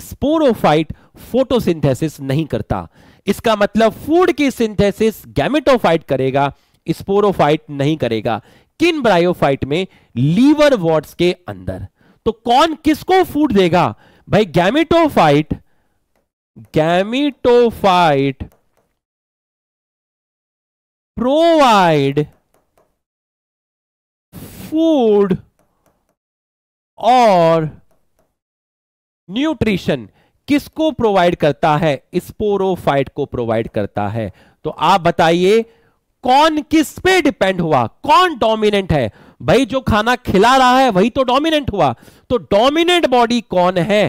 स्पोरोफाइट फोटोसिंथेसिस नहीं करता इसका मतलब फूड की सिंथेसिस गैमिटोफाइट करेगा स्पोरोफाइट नहीं करेगा किन ब्रायोफाइट में लीवर वॉर्ड्स के अंदर तो कौन किसको फूड देगा भाई गैमिटोफाइट
गैमिटोफाइट प्रोवाइड फूड और न्यूट्रिशन किसको
प्रोवाइड करता है स्पोरोफाइट को प्रोवाइड करता है तो आप बताइए कौन किस पे डिपेंड हुआ कौन डोमिनेंट है भाई जो खाना खिला रहा है वही तो डोमिनेंट हुआ तो डोमिनेंट बॉडी कौन है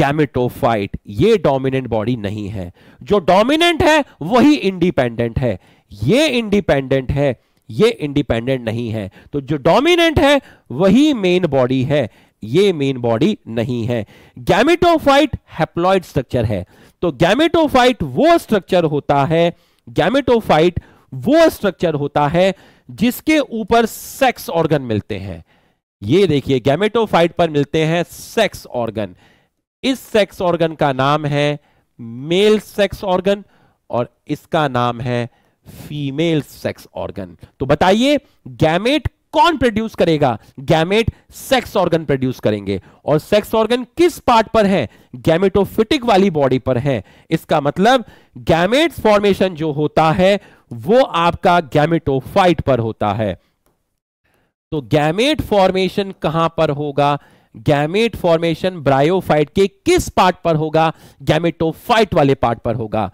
गैमेटोफाइट ये डोमिनेंट बॉडी नहीं है जो डोमिनेंट है वही इंडिपेंडेंट है ये इंडिपेंडेंट है ये इंडिपेंडेंट नहीं है तो जो डोमिनेंट है वही मेन बॉडी है ये मेन बॉडी नहीं है गैमेटोफाइट हैप्लॉइड स्ट्रक्चर है तो गैमेटोफाइट वो स्ट्रक्चर होता है गैमेटोफाइट वो स्ट्रक्चर होता है जिसके ऊपर सेक्स ऑर्गन मिलते हैं ये देखिए गैमेटोफाइट पर मिलते हैं सेक्स ऑर्गन इस सेक्स ऑर्गन का नाम है मेल सेक्स ऑर्गन और इसका नाम है फीमेल सेक्स ऑर्गन तो बताइए गैमेट कौन प्रोड्यूस करेगा गैमेट सेक्स ऑर्गन प्रोड्यूस करेंगे और सेक्स ऑर्गन किस पार्ट पर है गैमेटोफिटिक वाली बॉडी पर है इसका मतलब गैमेट फॉर्मेशन जो होता है वो आपका गैमेटोफाइट पर होता है तो गैमेट फॉर्मेशन कहां पर होगा गैमेट फॉर्मेशन ब्रायोफाइट के किस पार्ट पर होगा गैमेटोफाइट वाले पार्ट पर होगा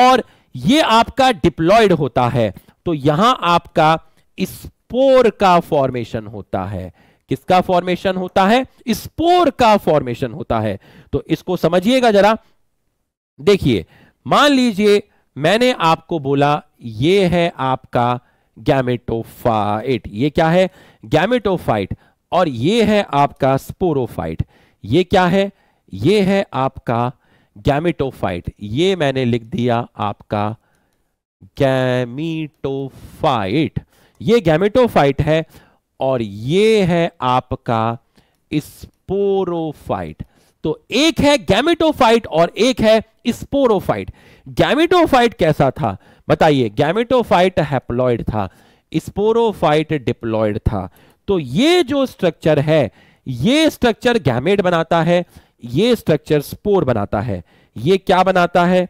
और ये आपका डिप्लॉयड होता है तो यहां आपका इस स्पोर का फॉर्मेशन होता है किसका फॉर्मेशन होता है स्पोर का फॉर्मेशन होता है तो इसको समझिएगा जरा देखिए मान लीजिए मैंने आपको बोला ये है आपका गैमेटोफाइट ये क्या है गैमेटोफाइट और ये है आपका स्पोरोफाइट ये क्या है ये है आपका गैमेटोफाइट ये मैंने लिख दिया आपका गैमिटोफाइट ये गैमेटोफाइट है और ये है आपका स्पोरोफाइट तो एक है गैमेटोफाइट और एक है स्पोरोफाइट गैमेटोफाइट कैसा था बताइए गैमेटोफाइट हैप्लॉइड था स्पोरोफाइट डिप्लॉइड था तो ये जो स्ट्रक्चर है ये स्ट्रक्चर गैमेट बनाता है ये स्ट्रक्चर स्पोर बनाता है ये क्या बनाता है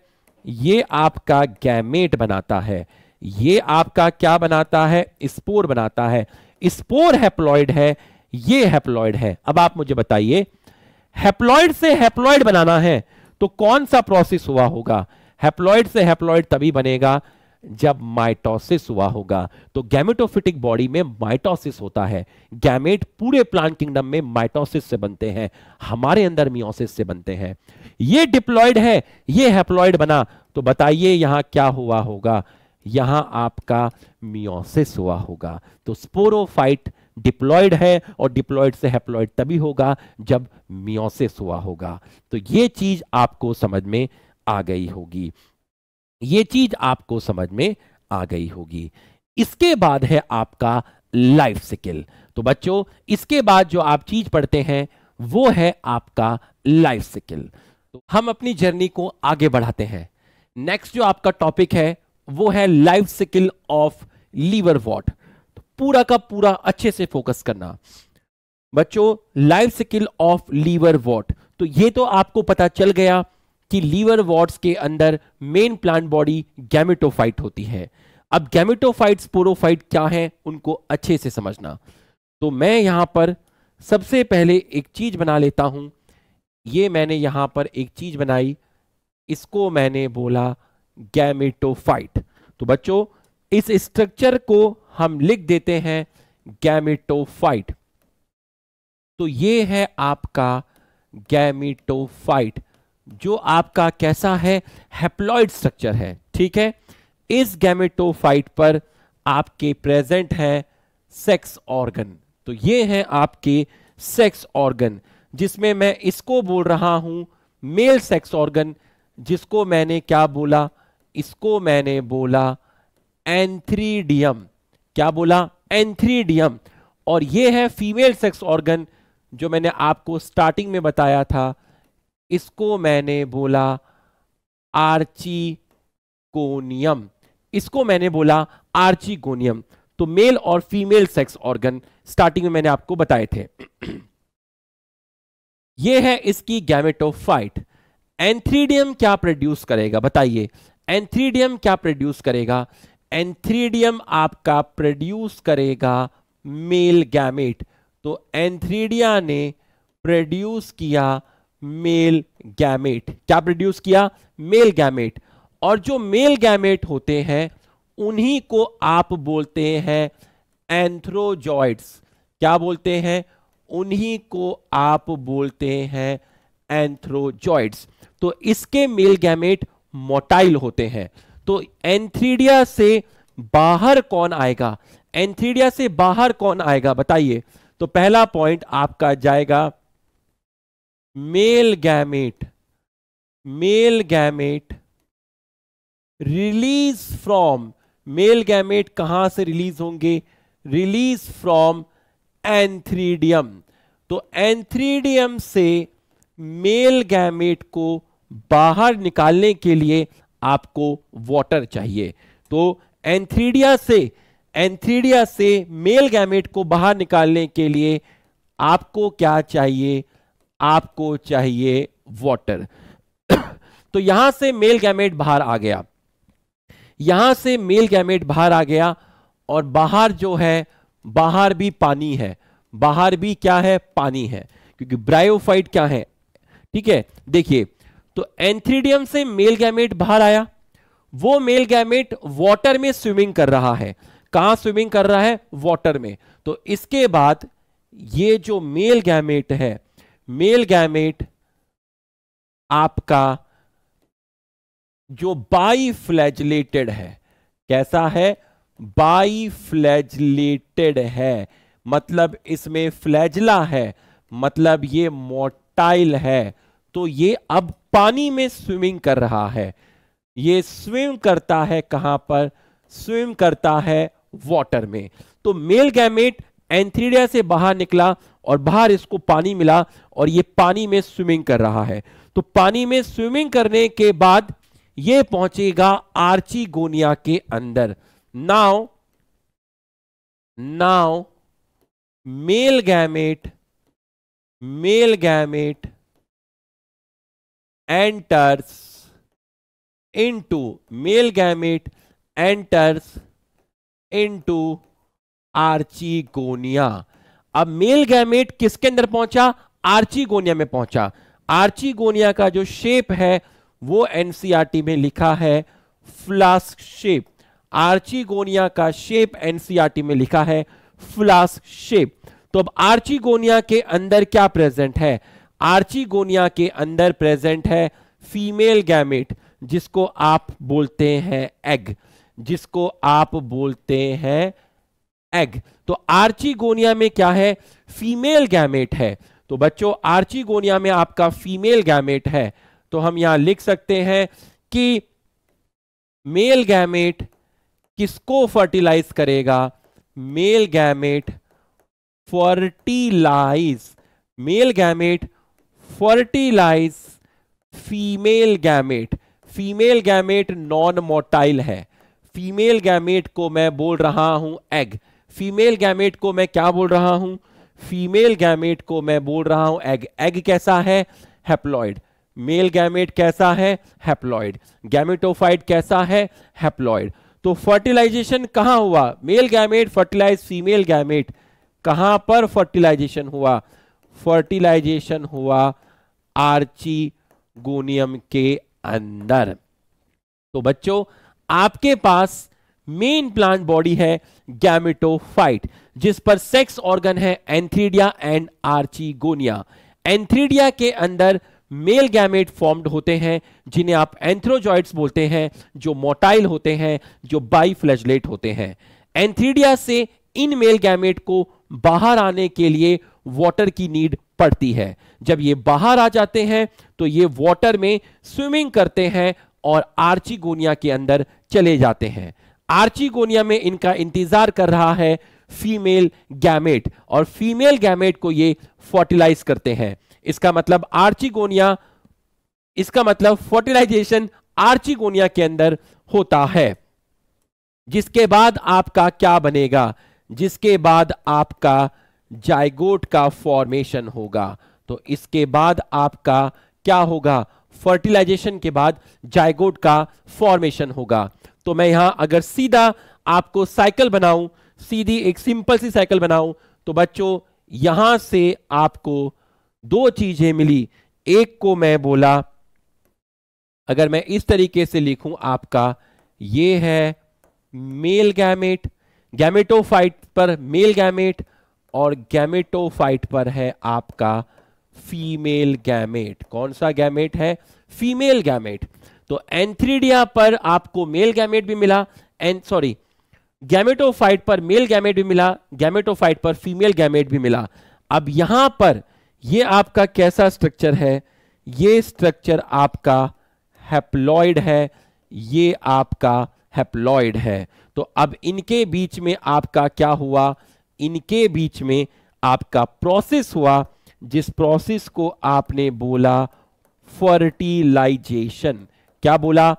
ये आपका गैमेट बनाता है ये आपका क्या बनाता है स्पोर बनाता है स्पोर हैप्लॉइड है ये हैप्लॉइड है अब आप मुझे बताइए हैप्लॉइड से हैप्लॉइड बनाना है तो कौन सा प्रोसेस हुआ होगा हैप्लॉइड से हैप्लॉइड तभी बनेगा जब माइटोसिस हुआ होगा तो गैमेटोफिटिक बॉडी में माइटोसिस होता है गैमेट पूरे प्लांट किंगडम में माइटोसिस से बनते हैं हमारे अंदर मियोसिस से बनते हैं ये डिप्लॉयड है ये हैप्लॉयड बना तो बताइए यहां क्या हुआ होगा यहां आपका मियोसिस हुआ होगा तो स्पोरोफाइट डिप्लॉयड है और डिप्लॉयड से हेप्लॉयड तभी होगा जब मियोसिस हुआ होगा तो ये चीज आपको समझ में आ गई होगी ये चीज आपको समझ में आ गई होगी इसके बाद है आपका लाइफ स्किल तो बच्चों इसके बाद जो आप चीज पढ़ते हैं वो है आपका लाइफ स्किल तो हम अपनी जर्नी को आगे बढ़ाते हैं नेक्स्ट जो आपका टॉपिक है वो है life cycle of liverwort पूरा का पूरा अच्छे से फोकस करना बच्चों life cycle of liverwort तो ये तो आपको पता चल गया कि लीवर वॉट्स के अंदर मेन प्लांट बॉडी गैमेटोफाइट होती है अब गैमेटोफाइट स्पोरोफाइट क्या है उनको अच्छे से समझना तो मैं यहां पर सबसे पहले एक चीज बना लेता हूं ये मैंने यहां पर एक चीज बनाई इसको मैंने बोला गैमेटोफाइट तो बच्चों इस स्ट्रक्चर को हम लिख देते हैं गैमेटोफाइट तो ये है आपका गैमेटोफाइट जो आपका कैसा है हेप्लॉइड स्ट्रक्चर है ठीक है इस गैमेटोफाइट पर आपके प्रेजेंट है सेक्स ऑर्गन तो ये है आपके सेक्स ऑर्गन जिसमें मैं इसको बोल रहा हूं मेल सेक्स ऑर्गन जिसको मैंने क्या बोला इसको मैंने बोला एंथ्रीडियम क्या बोला एंथ्रीडियम और ये है फीमेल सेक्स ऑर्गन जो मैंने आपको स्टार्टिंग में बताया था इसको मैंने बोला आर्चिकोनियम इसको मैंने बोला आर्चिकोनियम तो मेल और फीमेल सेक्स ऑर्गन स्टार्टिंग में मैंने आपको बताए थे ये है इसकी गैमेटोफाइट एंथ्रीडियम क्या प्रोड्यूस करेगा बताइए एंथ्रीडियम क्या प्रोड्यूस करेगा एंथ्रीडियम आपका प्रोड्यूस करेगा मेल गैमेट तो एंथ्रीडिया ने प्रोड्यूस किया मेल गैमेट क्या प्रोड्यूस किया मेल गैमेट और जो मेल गैमेट होते हैं उन्हीं को आप बोलते हैं एंथ्रोजॉइड्स क्या बोलते हैं उन्हीं को आप बोलते हैं एंथ्रोजॉइड्स तो इसके मेल गैमेट मोटाइल होते हैं तो एंथ्रीडिया से बाहर कौन आएगा एंथ्रीडिया से बाहर कौन आएगा बताइए तो पहला पॉइंट आपका जाएगा male gamete male gamete release from male gamete कहां से रिलीज होंगे रिलीज फ्रॉम एंथ्रीडियम तो एंथ्रीडियम से मेल गैमेट को बाहर निकालने के लिए आपको वाटर चाहिए तो एंथ्रीडिया से एंथ्रीडिया से मेल गैमेट को बाहर निकालने के लिए आपको क्या चाहिए आपको चाहिए वाटर तो यहां से मेल गैमेट बाहर आ गया यहां से मेल गैमेट बाहर आ गया और बाहर जो है बाहर भी पानी है बाहर भी क्या है पानी है क्योंकि ब्रायोफाइट क्या है ठीक है देखिए तो एंथ्रीडियम से मेल गैमेट बाहर आया वो मेल गैमेट वाटर में स्विमिंग कर रहा है कहां स्विमिंग कर रहा है वाटर में तो इसके बाद ये जो मेल गैमेट है मेल गैमेट आपका जो बाई फ्लैजलेटेड है कैसा है बाई फ्लैजलेटेड है मतलब इसमें फ्लैजला है मतलब ये मोटाइल है तो ये अब पानी में स्विमिंग कर रहा है ये स्विम करता है कहां पर स्विम करता है वाटर में तो मेल गैमेट एंथ्रीडिया से बाहर निकला और बाहर इसको पानी मिला और ये पानी में स्विमिंग कर रहा है तो पानी में स्विमिंग करने के बाद ये पहुंचेगा आर्चीगोनिया के अंदर now
now male gamete male gamete enters into male gamete enters
into archegonia अब मेल गैमेट किसके अंदर पहुंचा आर्चीगोनिया में पहुंचा आर्चीगोनिया का जो शेप है वो एनसीआरटी e में लिखा है फ्लास्क शेप आर्चीगोनिया का शेप एनसीआरटी e में लिखा है फ्लास्क शेप तो अब आर्चीगोनिया के अंदर क्या प्रेजेंट है आर्चीगोनिया के अंदर प्रेजेंट है फीमेल गैमेट जिसको आप बोलते हैं एग जिसको आप बोलते हैं एग तो आर्चीगोनिया में क्या है फीमेल गैमेट है तो बच्चों आर्चीगोनिया में आपका फीमेल गैमेट है तो हम यहां लिख सकते हैं कि मेल गैमेट किसको फर्टिलाइज करेगा male gamete fertilize male gamete fertilize female gamete female gamete non motile है फीमेल गैमेट को मैं बोल रहा हूं एग फीमेल गैमेट को मैं क्या बोल रहा हूं फीमेल गैमेट को मैं बोल रहा हूं एग एग कैसा है हेप्लॉइड मेल गैमेट कैसा है हेप्लॉइड गैमेटोफाइड कैसा है हेप्लॉइड तो फर्टिलाइजेशन कहां हुआ male gamete fertilize female gamete कहां पर फर्टिलाइजेशन हुआ फर्टिलाइजेशन हुआ गोनियम के अंदर तो बच्चों आपके पास मेन प्लांट बॉडी है गैमेटोफाइट जिस पर सेक्स ऑर्गन है एंथ्रीडिया एंड आर्चीगोनिया एंथ्रीडिया के अंदर मेल गैमेट फॉर्म्ड होते हैं जिन्हें आप एंथ्रोजॉइड्स बोलते हैं जो मोटाइल होते हैं जो बाईफ्लैजलेट होते हैं एंथ्रीडिया से इन मेल गैमेट को बाहर आने के लिए वाटर की नीड पड़ती है जब ये बाहर आ जाते हैं तो ये वाटर में स्विमिंग करते हैं और आर्चिगोनिया के अंदर चले जाते हैं आर्चिगोनिया में इनका इंतजार कर रहा है फीमेल गैमेट और फीमेल गैमेट को ये फर्टिलाइज करते हैं इसका मतलब आर्चीगोनिया इसका मतलब फर्टिलाइजेशन आर्चीगोनिया के अंदर होता है जिसके बाद आपका क्या बनेगा जिसके बाद आपका जायगोट का फॉर्मेशन होगा तो इसके बाद आपका क्या होगा फर्टिलाइजेशन के बाद जायगोट का फॉर्मेशन होगा तो मैं यहां अगर सीधा आपको साइकिल बनाऊं सीधी एक सिंपल सी साइकिल बनाऊं तो बच्चों यहां से आपको दो चीजें मिली एक को मैं बोला अगर मैं इस तरीके से लिखूं आपका ये है मेल गैमेट गैमेटोफाइट पर मेल गैमेट और गैमेटोफाइट पर है आपका फीमेल गैमेट कौन सा गैमेट है फीमेल गैमेट तो एंथ्रीडिया पर आपको मेल गैमेट भी मिला एंड सॉरी गैमेटोफाइट पर मेल गैमेट भी मिला गैमेटोफाइट पर फीमेल गैमेट भी मिला अब यहां पर ये आपका कैसा स्ट्रक्चर है ये स्ट्रक्चर आपका हैप्लॉइड है ये आपका हैप्लॉइड है तो अब इनके बीच में आपका क्या हुआ इनके बीच में आपका प्रोसेस हुआ जिस प्रोसेस को आपने बोला फर्टिलाइजेशन क्या बोला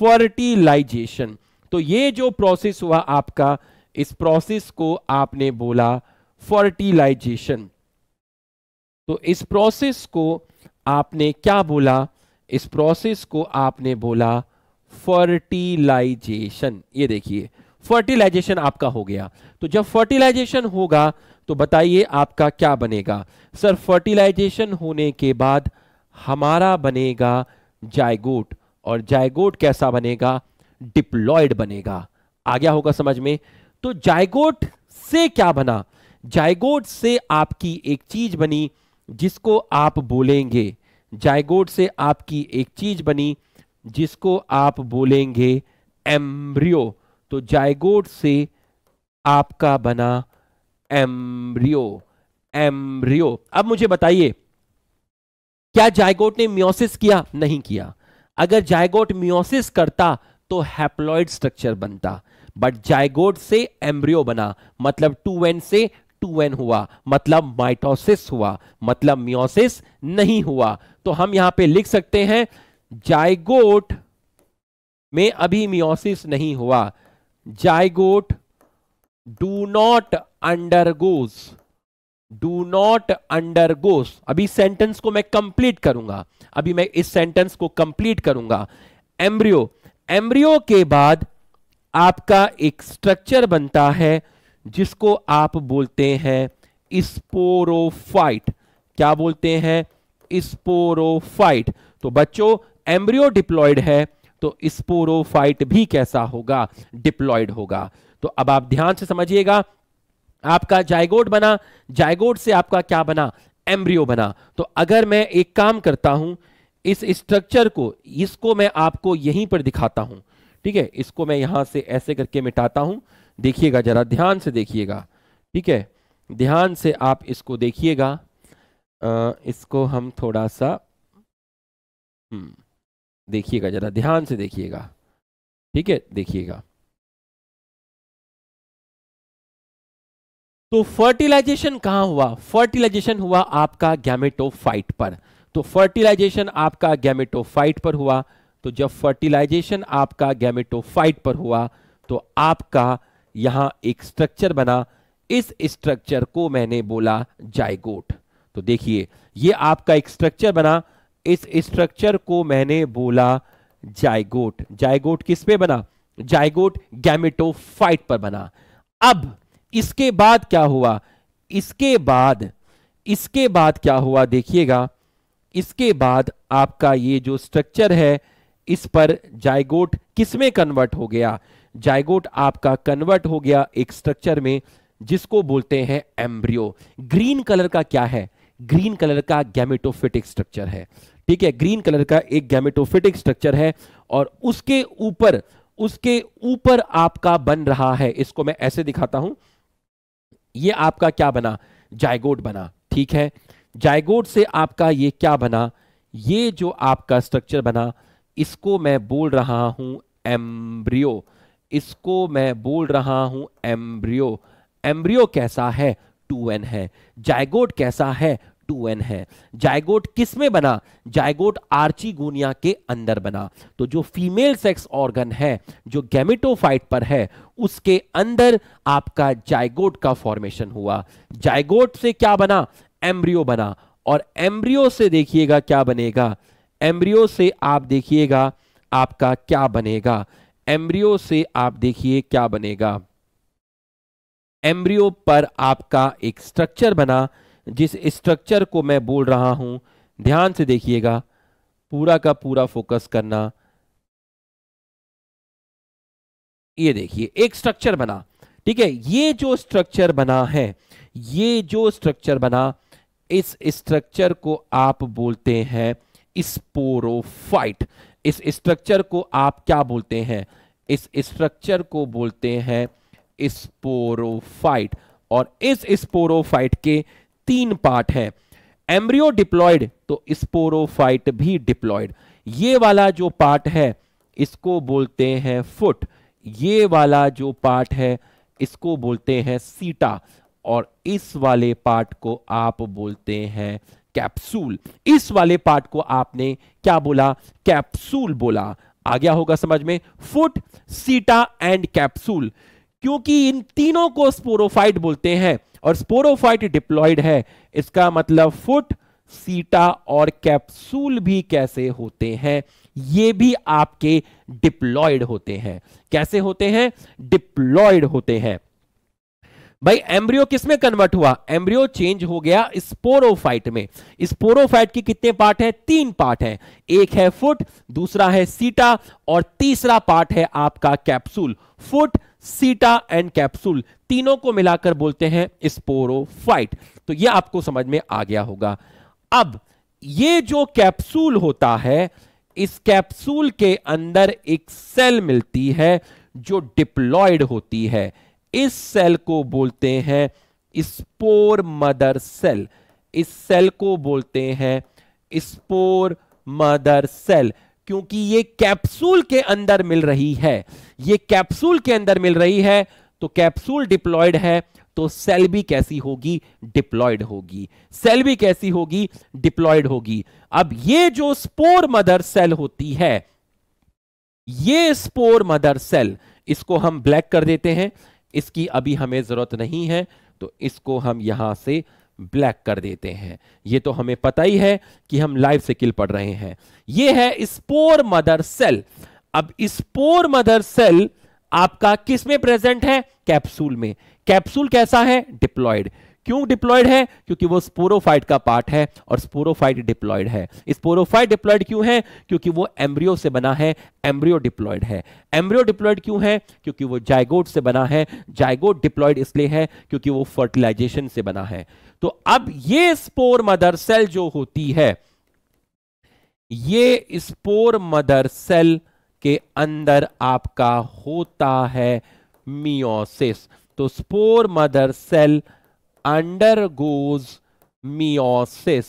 फर्टिलाइजेशन तो ये जो प्रोसेस हुआ आपका इस प्रोसेस को आपने बोला फर्टिलाइजेशन तो इस प्रोसेस को आपने क्या बोला इस प्रोसेस को आपने बोला फर्टिलाइजेशन ये देखिए फर्टिलाइजेशन आपका हो गया तो जब फर्टिलाइजेशन होगा तो बताइए आपका क्या बनेगा सर फर्टिलाइजेशन होने के बाद हमारा बनेगा जायगोट और जायगोट कैसा बनेगा डिप्लॉयड बनेगा आ गया होगा समझ में तो जायगोट से क्या बना जायगोट से आपकी एक चीज बनी जिसको आप बोलेंगे जायगोट से आपकी एक चीज बनी जिसको आप बोलेंगे एम्ब्रियो तो जायगोट से आपका बना एम्ब्रियो एम्ब्रियो अब मुझे बताइए क्या जायगोट ने मियोसिस किया नहीं किया अगर जायगोट मियोसिस करता तो हैप्लॉइड स्ट्रक्चर बनता बट जायगोट से एम्ब्रियो बना मतलब टू एन से टू एन हुआ मतलब माइटोसिस हुआ मतलब मियोसिस नहीं हुआ तो हम यहां पे लिख सकते हैं जायगोट में अभी मियोसिस नहीं हुआ zygote do not undergoes do not undergoes अभी सेंटेंस को मैं कंप्लीट करूंगा अभी मैं इस सेंटेंस को कंप्लीट करूंगा एम्ब्रियो एम्ब्रियो के बाद आपका एक स्ट्रक्चर बनता है जिसको आप बोलते हैं स्पोरोफाइट क्या बोलते हैं स्पोरोफाइट तो बच्चों एम्ब्रियो डिप्लॉयड है तो स्पोरोफाइट भी कैसा होगा डिप्लॉयड होगा तो अब आप ध्यान से समझिएगा आपका जायगोड बना जायगोड से आपका क्या बना एम्ब्रियो बना तो अगर मैं एक काम करता हूं इस स्ट्रक्चर को इसको मैं आपको यहीं पर दिखाता हूं ठीक है इसको मैं यहां से ऐसे करके मिटाता हूं देखिएगा जरा ध्यान से देखिएगा ठीक है ध्यान से आप इसको देखिएगा
इसको हम थोड़ा सा हम्म देखिएगा जरा ध्यान से देखिएगा ठीक है देखिएगा तो फर्टिलाइजेशन कहां हुआ फर्टिलाइजेशन हुआ
आपका गैमेटोफाइट पर तो फर्टिलाइजेशन आपका गैमेटोफाइट पर हुआ तो जब फर्टिलाइजेशन आपका गैमेटोफाइट पर हुआ तो आपका यहां एक स्ट्रक्चर बना इस स्ट्रक्चर को मैंने बोला जायगोट तो देखिए ये आपका एक स्ट्रक्चर बना इस स्ट्रक्चर को मैंने बोला जायगोट जायगोट किस पे बना जायगोट गैमेटोफाइट पर बना अब इसके बाद क्या हुआ इसके बाद इसके बाद क्या हुआ देखिएगा इसके बाद आपका ये जो स्ट्रक्चर है इस पर जायगोट किसमें कन्वर्ट हो गया जायगोट आपका कन्वर्ट हो गया एक स्ट्रक्चर में जिसको बोलते हैं एम्ब्रियो ग्रीन कलर का क्या है ग्रीन कलर का गैमेटोफिटिक स्ट्रक्चर है ठीक है ग्रीन कलर का एक गैमेटोफिटिक स्ट्रक्चर है और उसके ऊपर उसके ऊपर आपका बन रहा है इसको मैं ऐसे दिखाता हूं ये आपका क्या बना जायगोट बना ठीक है जायगोट से आपका ये क्या बना ये जो आपका स्ट्रक्चर बना इसको मैं बोल रहा हूं एम्ब्रियो इसको मैं बोल रहा हूं एम्ब्रियो एम्ब्रियो कैसा है टू एन है जायगोट कैसा है टू एन है जायगोट किस में बना जायगोट आर्चीगोनिया के अंदर बना तो जो फीमेल सेक्स ऑर्गन है जो गैमिटोफाइट पर है उसके अंदर आपका जायगोट का फॉर्मेशन हुआ जायगोट से क्या बना एम्ब्रियो बना और एम्ब्रियो से देखिएगा क्या बनेगा एम्ब्रियो से आप देखिएगा आपका क्या बनेगा एम्ब्रियो से आप देखिए क्या बनेगा एम्ब्रियो पर आपका एक स्ट्रक्चर बना जिस स्ट्रक्चर को मैं बोल रहा हूं ध्यान से देखिएगा पूरा का पूरा फोकस करना
ये देखिए एक स्ट्रक्चर बना ठीक है ये जो स्ट्रक्चर बना है ये जो स्ट्रक्चर बना
इस स्ट्रक्चर को आप बोलते हैं स्पोरोफाइट इस स्ट्रक्चर को आप क्या बोलते हैं इस स्ट्रक्चर को बोलते हैं स्पोरोफाइट और इस स्पोरोफाइट के तीन पार्ट है एम्ब्रियो डिप्लॉयड तो स्पोरोफाइट भी डिप्लॉयड ये वाला जो पार्ट है इसको बोलते हैं फुट ये वाला जो पार्ट है इसको बोलते हैं सीटा और इस वाले पार्ट को आप बोलते हैं कैप्सूल इस वाले पार्ट को आपने क्या बोला कैप्सूल बोला आ गया होगा समझ में फुट सीटा एंड कैप्सूल क्योंकि इन तीनों को स्पोरोफाइट बोलते हैं और स्पोरोफाइट डिप्लॉयड है इसका मतलब फुट सीटा और कैप्सूल भी कैसे होते हैं ये भी आपके डिप्लॉयड होते हैं कैसे होते हैं डिप्लॉयड होते हैं भाई एम्ब्रियो किस में कन्वर्ट हुआ एम्ब्रियो चेंज हो गया स्पोरोफाइट में स्पोरोफाइट के कितने पार्ट है तीन पार्ट है एक है फुट दूसरा है सीटा और तीसरा पार्ट है आपका capsule foot seta and capsule तीनों को मिलाकर बोलते हैं स्पोरोफाइट तो यह आपको समझ में आ गया होगा अब ये जो कैप्सूल होता है इस कैप्सूल के अंदर एक सेल मिलती है जो डिप्लॉयड होती है इस सेल को बोलते हैं स्पोर मदर सेल इस सेल को बोलते हैं स्पोर मदर सेल क्योंकि ये कैप्सूल के अंदर मिल रही है ये कैप्सूल के अंदर मिल रही है तो कैप्सूल डिप्लॉयड है तो सेल भी कैसी होगी डिप्लॉयड होगी सेल भी कैसी होगी डिप्लॉयड होगी अब ये जो स्पोर मदर सेल होती है ये स्पोर मदर सेल इसको हम ब्लैक कर देते हैं इसकी अभी हमें ज़रूरत नहीं है तो इसको हम यहाँ से ब्लैक कर देते हैं ये तो हमें पता ही है कि हम से किल पढ़ रहे हैं ये है स्पोर मदर सेल अब स्पोर मदर सेल आपका किस में प्रेजेंट है कैप्सूल में कैप्सूल कैसा है डिप्लॉयड क्यों डिप्लॉयड है क्योंकि वो स्पोरोफाइट का पार्ट है और स्पोरोफाइट डिप्लॉयड है स्पोरोफाइट डिप्लॉयड क्यों है क्योंकि वो एम्ब्रियो से बना है एम्ब्रियो डिप्लॉयड है एम्ब्रियो डिप्लॉयड क्यों है क्योंकि वो जायगोट से बना है जायगोट डिप्लॉयड इसलिए है क्योंकि वो फर्टिलाइजेशन से बना है तो अब ये स्पोर मदर सेल जो होती है ये स्पोर मदर सेल के अंदर आपका होता है मियोसिस तो spore mother cell undergoes meiosis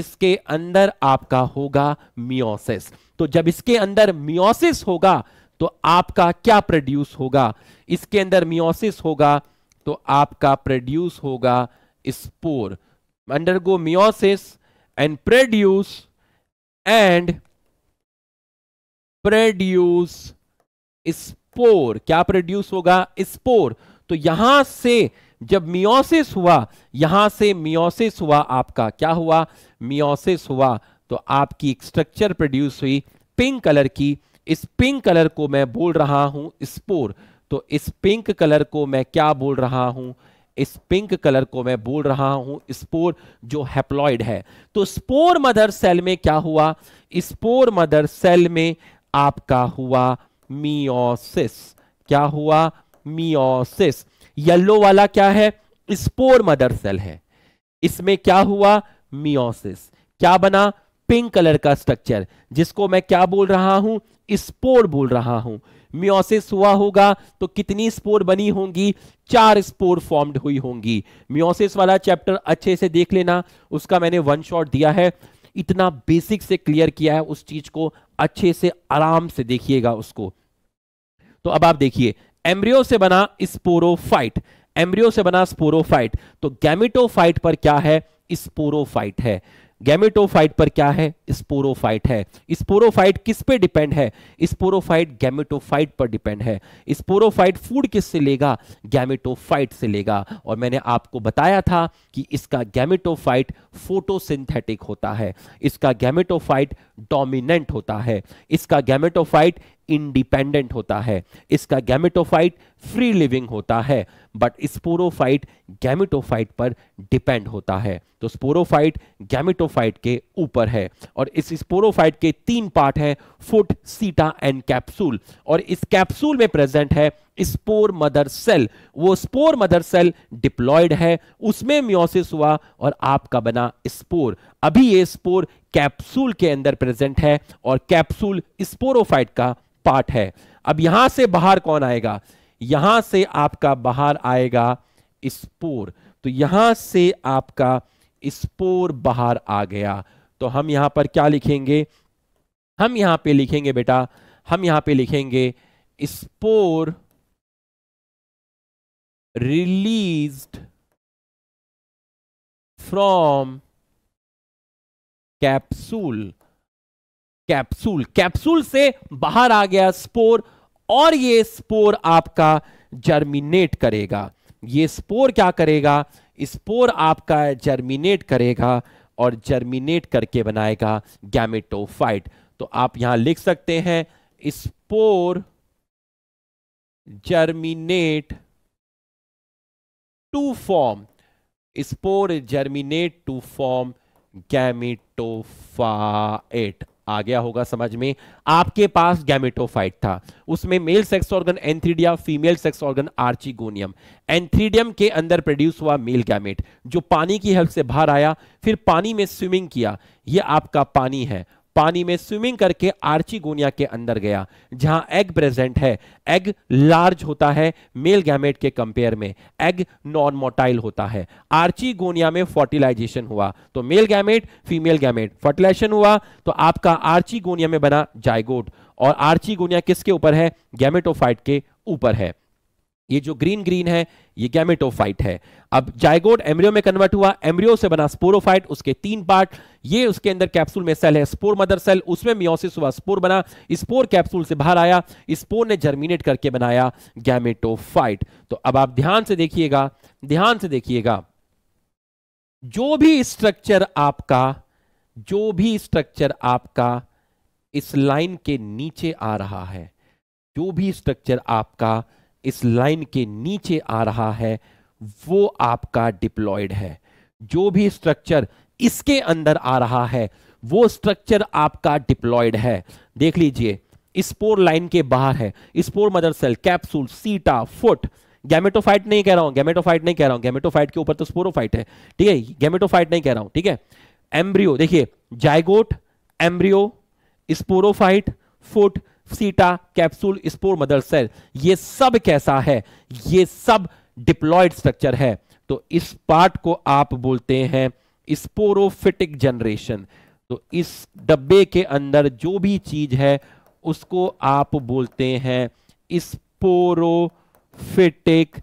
इसके अंदर आपका होगा मियोसिस तो जब इसके अंदर मियोसिस होगा तो आपका क्या प्रोड्यूस होगा इसके अंदर मियोसिस होगा तो आपका प्रोड्यूस होगा spore undergo meiosis and produce and produce spore क्या प्रोड्यूस होगा स्पोर तो यहां से जब मियोसिस हुआ यहां से मियोसिस हुआ आपका क्या हुआ मियोसिस हुआ तो आपकी एक स्ट्रक्चर प्रोड्यूस हुई पिंक कलर की इस पिंक कलर को मैं बोल रहा हूं स्पोर तो इस पिंक कलर को मैं क्या बोल रहा हूं इस पिंक कलर को मैं बोल रहा हूं स्पोर जो हैप्लॉइड है तो स्पोर मदर सेल में क्या हुआ स्पोर मदर सेल में आपका हुआ मियोसिस क्या हुआ मियोसिस येलो वाला क्या है स्पोर मदर सेल है इसमें क्या हुआ मियोसिस क्या बना पिंक कलर का स्ट्रक्चर जिसको मैं क्या बोल रहा हूं स्पोर बोल रहा हूं मियोसिस हुआ होगा तो कितनी स्पोर बनी होंगी चार स्पोर फॉर्म्ड हुई होंगी मियोसिस वाला चैप्टर अच्छे से देख लेना उसका मैंने वन शॉट दिया है इतना बेसिक से क्लियर किया है उस चीज को अच्छे से आराम से देखिएगा उसको तो अब आप देखिए एम्ब्रियो से बना स्पोरोफाइट एम्ब्रियो से बना स्पोरोफाइट तो गैमिटोफाइट पर क्या है स्पोरोफाइट है गैमिटोफाइट पर क्या है स्पोरोफाइट है स्पोरोफाइट किस पे डिपेंड है स्पोरोफाइट गैमिटोफाइट पर डिपेंड है स्पोरोफाइट फूड किस से लेगा गैमिटोफाइट से लेगा और मैंने आपको बताया था कि इसका गैमिटोफाइट फोटोसिंथेटिक होता है इसका गैमिटोफाइट डोमिनेंट होता है इसका गैमिटोफाइट इंडिपेंडेंट होता है इसका गैमेटोफाइट फ्री लिविंग होता है बट स्पोरोफाइट गैमेटोफाइट पर डिपेंड होता है तो स्पोरोफाइट गैमेटोफाइट के ऊपर है और इस स्पोरोफाइट के तीन पार्ट है फुट सीटा एंड कैप्सूल और इस कैप्सूल में प्रेजेंट है स्पोर मदर सेल वो स्पोर मदर सेल डिप्लॉयड है उसमें म्योसिस हुआ और आपका बना स्पोर अभी ये स्पोर कैप्सूल के अंदर प्रेजेंट है और कैप्सूल स्पोरोफाइट का पार्ट है अब यहां से बाहर कौन आएगा यहां से आपका बाहर आएगा स्पोर तो यहां से आपका स्पोर बाहर आ गया तो हम यहां पर क्या लिखेंगे हम यहां पे लिखेंगे बेटा
हम यहां पे लिखेंगे spore released from capsule capsule capsule से
बाहर आ गया स्पोर और ये स्पोर आपका जर्मिनेट करेगा ये स्पोर क्या करेगा स्पोर आपका जर्मिनेट करेगा और जर्मिनेट करके बनाएगा गैमेटोफाइट तो आप यहां लिख सकते हैं spore germinate to form spore germinate to form gametophyte आ गया होगा समझ में आपके पास गैमेटोफाइट था उसमें male sex organ antheridia female sex organ archegonium antheridium के अंदर प्रोड्यूस हुआ मेल गैमेट जो पानी की हेल्प से बाहर आया फिर पानी में स्विमिंग किया यह आपका पानी है पानी में स्विमिंग करके आर्चिगोनिया के अंदर गया जहां एग प्रेजेंट है एग लार्ज होता है मेल गैमेट के कंपेयर में एग नॉन मोटाइल होता है आर्चिगोनिया में फर्टिलाइजेशन हुआ तो male gamete female gamete fertilization हुआ तो आपका आर्चिगोनिया में बना जायगोट और आर्चिगोनिया किसके ऊपर है गैमेटोफाइट के ऊपर है ये जो ग्रीन ग्रीन है ये गैमेटोफाइट है अब जाइगोड एम्ब्रियो में कन्वर्ट हुआ एम्ब्रियो से बना स्पोरोफाइट उसके तीन पार्ट ये उसके अंदर कैप्सूल में सेल है स्पोर मदर सेल उसमें मियोसिस हुआ स्पोर बना स्पोर कैप्सूल से बाहर आया स्पोर ने जर्मिनेट करके बनाया गैमेटोफाइट तो अब आप ध्यान से देखिएगा ध्यान से देखिएगा जो भी स्ट्रक्चर आपका जो भी स्ट्रक्चर आपका इस लाइन के नीचे आ रहा है जो भी स्ट्रक्चर आपका इस लाइन के नीचे आ रहा है वो आपका डिप्लॉयड है जो भी स्ट्रक्चर इसके अंदर आ रहा है वो स्ट्रक्चर आपका डिप्लॉयड है देख लीजिए स्पोर लाइन के बाहर है spore mother cell capsule seta foot gametophyte नहीं कह रहा हूं गैमेटोफाइट नहीं कह रहा हूं गैमेटोफाइट के ऊपर तो स्पोरोफाइट है ठीक है गैमेटोफाइट नहीं कह रहा हूं ठीक है एम्ब्रियो देखिए zygote embryo sporophyte foot seta capsule spore mother cell ये सब कैसा है ये सब डिप्लॉयड स्ट्रक्चर है तो इस पार्ट को आप बोलते हैं स्पोरोफिटिक जनरेशन तो इस डब्बे के अंदर जो भी चीज है उसको आप बोलते हैं स्पोरोफिटिक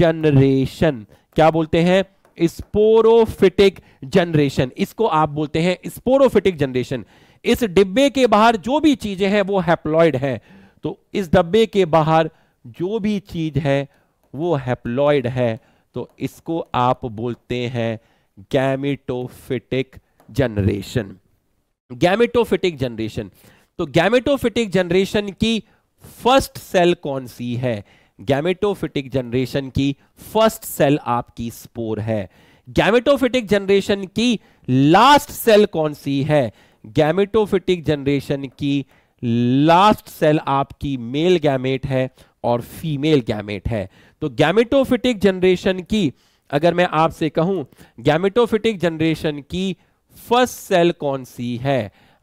जनरेशन क्या बोलते हैं स्पोरोफिटिक जनरेशन इसको आप बोलते हैं स्पोरोफिटिक जनरेशन इस डिब्बे के बाहर जो भी चीजें हैं वो हैप्लॉयड है तो इस डब्बे के बाहर जो भी चीज है वो हैप्लॉयड है तो इसको आप बोलते हैं गैमिटोफिटिक जनरेशन गैमिटोफिटिक जनरेशन तो गैमिटोफिटिक जनरेशन की फर्स्ट सेल कौन सी है गैमेटोफिटिक जनरेशन की फर्स्ट सेल आपकी स्पोर है गैमेटोफिटिक जनरेशन की लास्ट सेल कौन सी है गैमिटोफिटिक जनरेशन की लास्ट सेल आपकी मेल गैमेट है और फीमेल गैमेट है तो गैमेटोफिटिक जनरेशन की अगर मैं आपसे कहूं गैमेटोफिटिक जनरेशन की फर्स्ट सेल कौन सी है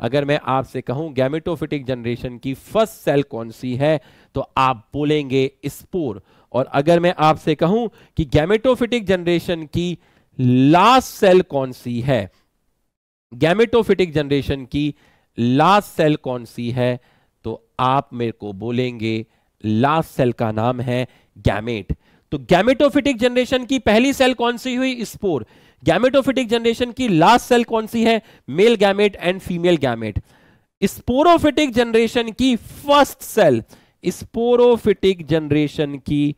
अगर मैं आपसे कहूं गैमेटोफिटिक जनरेशन की फर्स्ट सेल कौन सी है तो आप बोलेंगे स्पोर और अगर मैं आपसे कहूं कि गैमेटोफिटिक जनरेशन की लास्ट सेल कौन सी है गैमेटोफिटिक जनरेशन की लास्ट सेल कौन सी है तो आप मेरे को बोलेंगे लास्ट सेल का नाम है गैमेट तो गैमेटोफिटिक जनरेशन की पहली सेल कौन सी हुई स्पोर गैमेटोफिटिक जनरेशन की लास्ट सेल कौन सी है male gamete and female gamete sporophytic generation की फर्स्ट सेल स्पोरोफिटिक जनरेशन की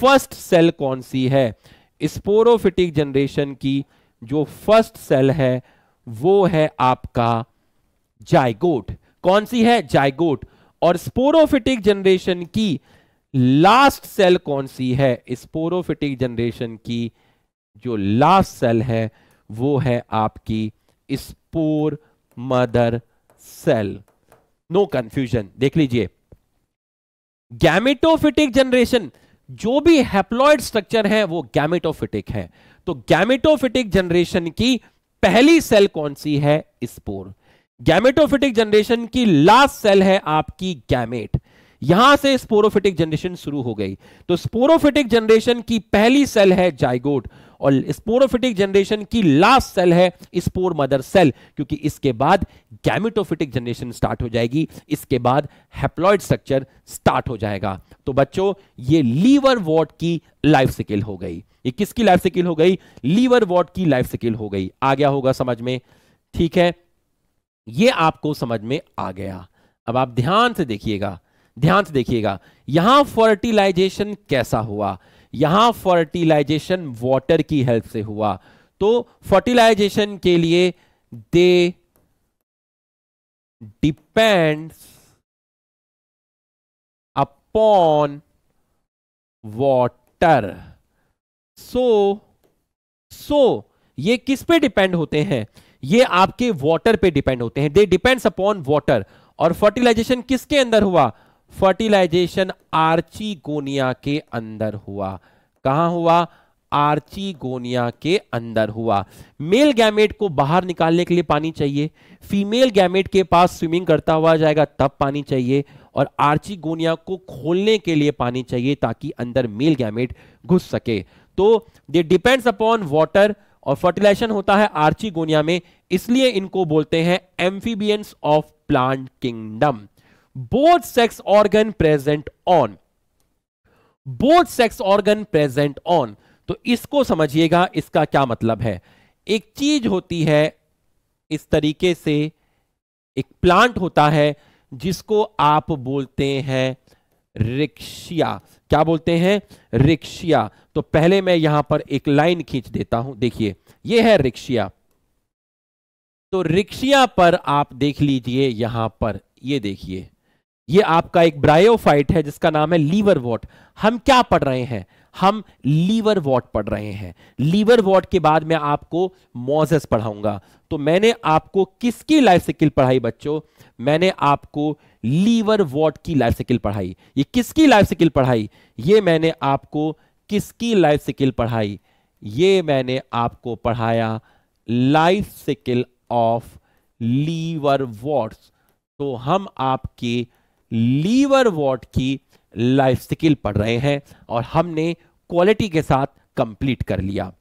फर्स्ट सेल कौन सी है स्पोरोफिटिक जनरेशन की जो फर्स्ट सेल है वो है आपका जायगोट कौन सी है जायगोट और स्पोरोफिटिक जनरेशन की लास्ट सेल कौन सी है स्पोरोफिटिक जनरेशन की जो लास्ट सेल है वो है आपकी spore mother cell no confusion देख लीजिए गैमेटोफिटिक जनरेशन जो भी हैप्लॉइड स्ट्रक्चर है वो गैमेटोफिटिक है तो गैमेटोफिटिक जनरेशन की पहली सेल कौन सी है स्पोर गैमेटोफिटिक जनरेशन की लास्ट सेल है आपकी गैमेट यहां से स्पोरोफिटिक जनरेशन शुरू हो गई तो स्पोरोफिटिक जनरेशन की पहली सेल है जाइगोट और स्पोरोफिटिक जनरेशन की लास्ट सेल है स्पोर मदर सेल क्योंकि इसके बाद गैमिटोफिटिक जनरेशन स्टार्ट हो जाएगी इसके बाद हेप्लॉइड स्ट्रक्चर स्टार्ट हो जाएगा तो बच्चों ये लीवर वॉट की लाइफ स्किल हो गई ये किसकी लाइफ स्किल हो गई लीवर वॉट की लाइफ स्किल हो गई आ गया होगा समझ में ठीक है ये आपको समझ में आ गया अब आप ध्यान से देखिएगा ध्यान से देखिएगा यहां फर्टिलाइजेशन कैसा हुआ यहां फर्टिलाइजेशन वाटर की हेल्प से हुआ तो फर्टिलाइजेशन के लिए
they depends upon water so so ये किस पे डिपेंड होते हैं
ये आपके वाटर पे डिपेंड होते हैं दे डिपेंड्स अपॉन वाटर और फर्टिलाइजेशन किसके अंदर हुआ फर्टिलाइजेशन आर्चीगोनिया के अंदर हुआ कहा हुआ आर्चीगोनिया के अंदर हुआ मेल गैमेट को बाहर निकालने के लिए पानी चाहिए फीमेल गैमेट के पास स्विमिंग करता हुआ जाएगा तब पानी चाहिए और आर्चीगोनिया को खोलने के लिए पानी चाहिए ताकि अंदर मेल गैमेट घुस सके तो दे डिपेंड्स अपॉन वाटर और फर्टिलाइजेशन होता है आर्चीगोनिया में इसलिए इनको बोलते हैं amphibians of plant kingdom both sex organ present on both sex organ present on तो इसको समझिएगा इसका क्या मतलब है एक चीज होती है इस तरीके से एक प्लांट होता है जिसको आप बोलते हैं रिक्शिया क्या बोलते हैं रिक्शिया तो पहले मैं यहां पर एक लाइन खींच देता हूं देखिए यह है रिक्शिया तो रिक्शिया पर आप देख लीजिए यहां पर ये देखिए ये आपका एक ब्रायोफाइट है जिसका नाम है लीवर वॉट हम क्या पढ़ रहे हैं हम लीवर वॉट पढ़ रहे हैं लीवर वॉट के बाद मैं आपको मोजेस पढ़ाऊंगा तो मैंने आपको किसकी लाइफ साइकिल पढ़ाई बच्चों मैंने आपको लीवर वॉट की लाइफ साइकिल पढ़ाई ये किसकी लाइफ साइकिल पढ़ाई ये मैंने आपको किसकी लाइफ साइकिल पढ़ाई ये मैंने आपको पढ़ाया life cycle of liverworts तो हम आपके लीवर वॉट की लाइफ स्किल पढ़ रहे हैं और हमने क्वालिटी के साथ कंप्लीट कर लिया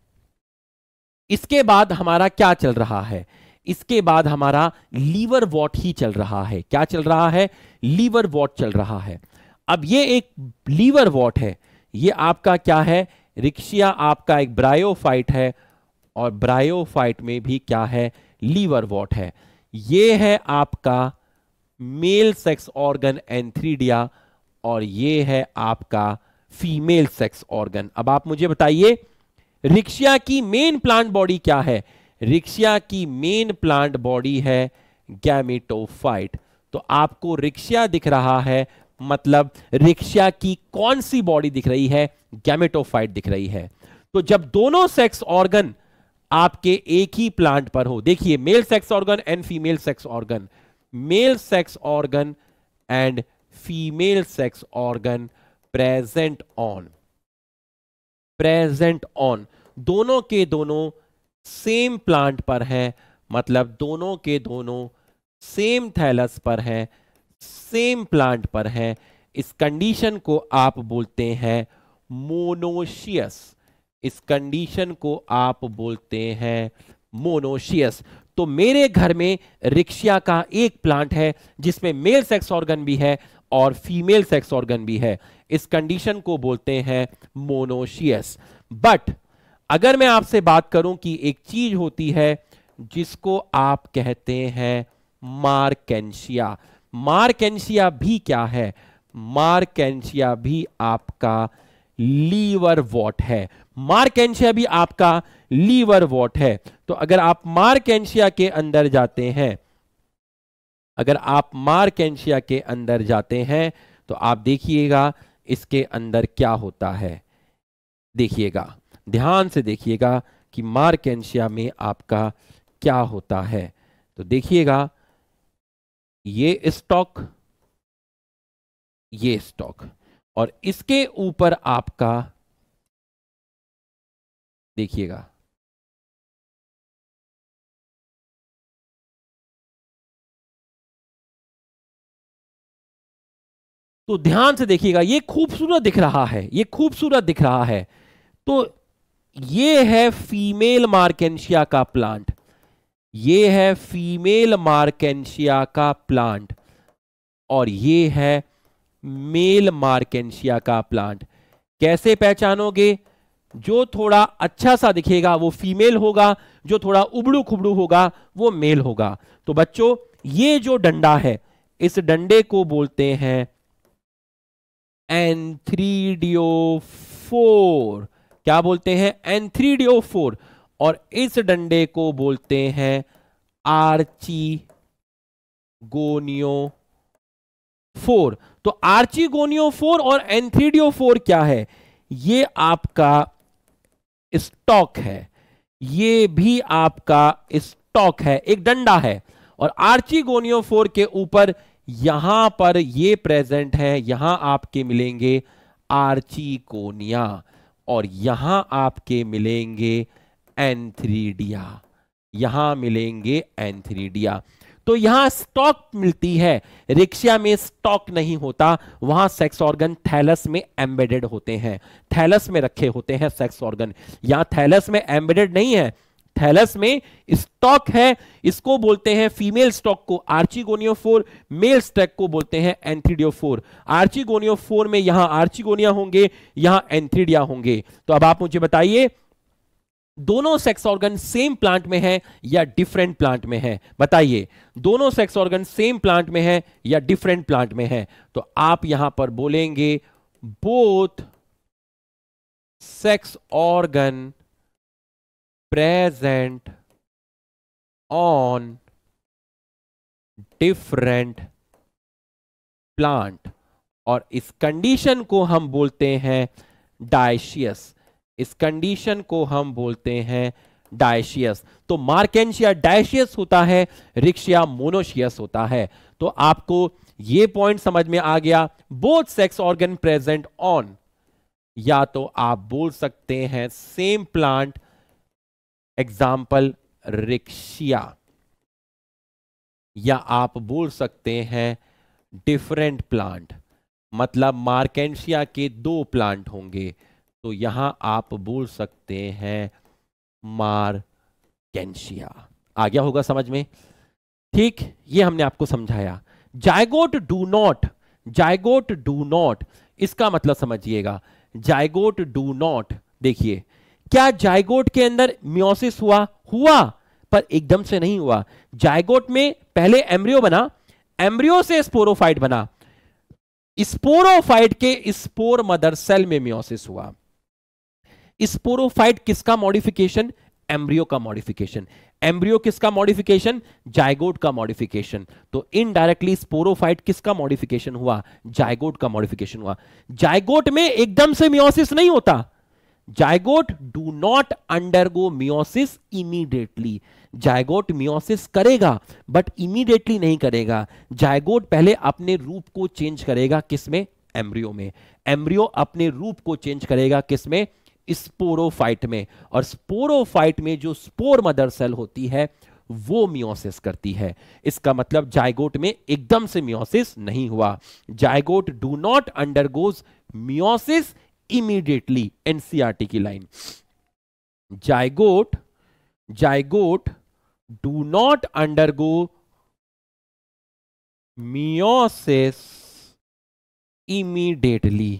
इसके बाद हमारा क्या चल रहा है इसके बाद हमारा लीवर वॉट ही चल रहा है क्या चल रहा है लीवर वॉट चल रहा है अब ये एक लीवर वॉट है ये आपका क्या है रिक्शिया आपका एक ब्रायोफाइट है और ब्रायोफाइट में भी क्या है लीवर वॉट है ये है आपका मेल सेक्स ऑर्गन एंथ्रीडिया और ये है आपका फीमेल सेक्स ऑर्गन अब आप मुझे बताइए रिक्शिया की मेन प्लांट बॉडी क्या है रिक्शिया की मेन प्लांट बॉडी है गैमेटोफाइट तो आपको रिक्शिया दिख रहा है मतलब रिक्शा की कौन सी बॉडी दिख रही है गैमेटोफाइट दिख रही है तो जब दोनों सेक्स ऑर्गन आपके एक ही प्लांट पर हो देखिए male sex organ and female sex organ male sex organ and female sex organ present on present on दोनों के दोनों सेम प्लांट पर है मतलब दोनों के दोनों सेम थैलस पर है सेम प्लांट पर है इस कंडीशन को आप बोलते हैं मोनोशियस इस कंडीशन को आप बोलते हैं मोनोशियस तो मेरे घर में रिक्शिया का एक प्लांट है जिसमें मेल सेक्स ऑर्गन भी है और फीमेल सेक्स ऑर्गन भी है इस कंडीशन को बोलते हैं मोनोशियस बट अगर मैं आपसे बात करूं कि एक चीज होती है जिसको आप कहते हैं मार्केंशिया मार्केंशिया भी क्या है मार्केंशिया भी आपका लीवर वॉट है मार्केंशिया भी आपका लीवर वॉट है तो अगर आप मार्केंशिया के अंदर जाते हैं अगर आप मार्केंशिया के अंदर जाते हैं तो आप देखिएगा इसके अंदर क्या होता है देखिएगा ध्यान से देखिएगा कि मार्केंशिया में आपका क्या होता है तो देखिएगा ये स्टॉक
ये स्टॉक और इसके ऊपर आपका देखिएगा तो ध्यान से देखिएगा ये खूबसूरत दिख रहा है ये खूबसूरत दिख रहा है
तो ये है फीमेल मार्केशिया का प्लांट ये है फीमेल मार्केशिया का प्लांट और ये है मेल मार्केशिया का प्लांट कैसे पहचानोगे जो थोड़ा अच्छा सा दिखेगा वो फीमेल होगा जो थोड़ा उबड़ू खुबड़ू होगा वो मेल होगा तो बच्चों ये जो डंडा है इस डंडे को बोलते हैं antheridiophore क्या बोलते हैं antheridiophore और इस डंडे को बोलते हैं आर्ची गोनियो फोर तो आर्ची गोनियो फोर और antheridiophore क्या है ये आपका स्टॉक है ये भी आपका स्टॉक है एक डंडा है और आर्ची गोनियो फोर के ऊपर यहां पर ये प्रेजेंट है यहां आपके मिलेंगे आर्चिकोनिया और यहां आपके मिलेंगे एंथ्रीडिया यहां मिलेंगे एंथ्रीडिया तो यहां स्टॉक मिलती है रिक्शा में स्टॉक नहीं होता वहां सेक्स ऑर्गन थैलस में एम्बेडेड होते हैं थैलस में रखे होते हैं सेक्स ऑर्गन यहां थैलस में एम्बेडेड नहीं है थैलस में स्टॉक है इसको बोलते हैं फीमेल स्टॉक को फोर मेल स्टॉक को बोलते हैं एंथ्रीडियोफोर आर्चिगोनियोफोर में यहां आर्चिगोनिया होंगे यहां एंथ्रीडिया होंगे तो अब आप मुझे बताइए दोनों सेक्स ऑर्गन सेम प्लांट में है या डिफरेंट प्लांट में है बताइए दोनों सेक्स ऑर्गन सेम प्लांट में है या डिफरेंट प्लांट में है
तो आप यहां पर बोलेंगे both sex organ present on different plant
और इस कंडीशन को हम बोलते हैं डायशियस इस कंडीशन को हम बोलते हैं डायशियस तो मार्केशिया डायशियस होता है रिक्शिया मोनोशियस होता है तो आपको यह पॉइंट समझ में आ गया both sex organ present on या तो आप बोल सकते हैं सेम प्लांट एग्जाम्पल रिक्शिया या आप बोल सकते हैं डिफरेंट प्लांट मतलब मार्केशिया के दो प्लांट होंगे तो यहां आप बोल सकते हैं मार्केंशिया आ गया होगा समझ में ठीक ये हमने आपको समझाया zygote do not zygote do not इसका मतलब समझिएगा जायगोट डू नॉट देखिए क्या जायगोट के अंदर म्योसिस हुआ हुआ पर एकदम से नहीं हुआ जायगोट में पहले एम्ब्रियो बना एम्ब्रियो से स्पोरोफाइट बना स्पोरोफाइट के स्पोर मदर सेल में म्योसिस हुआ स्पोरोफाइट किसका मॉडिफिकेशन एम्ब्रियो का मॉडिफिकेशन एम्ब्रियो किसका मॉडिफिकेशन जायगोट का मॉडिफिकेशन तो इनडायरेक्टली स्पोरोफाइट किसका मॉडिफिकेशन हुआ जायगोट का मॉडिफिकेशन हुआ जायगोट में एकदम से मियोसिस नहीं होता zygote do not undergo meiosis immediately zygote meiosis करेगा बट इमीडिएटली नहीं करेगा जायगोट पहले अपने रूप को चेंज करेगा किसमें एम्ब्रियो में एम्ब्रियो अपने रूप को चेंज करेगा किसमें स्पोरोफाइट में और स्पोरोफाइट में जो स्पोर मदर सेल होती है वो मियोसिस करती है इसका मतलब जायगोट में एकदम से मियोसिस नहीं हुआ zygote do not undergoes meiosis immediately NCERT e की line zygote zygote do not undergo meiosis immediately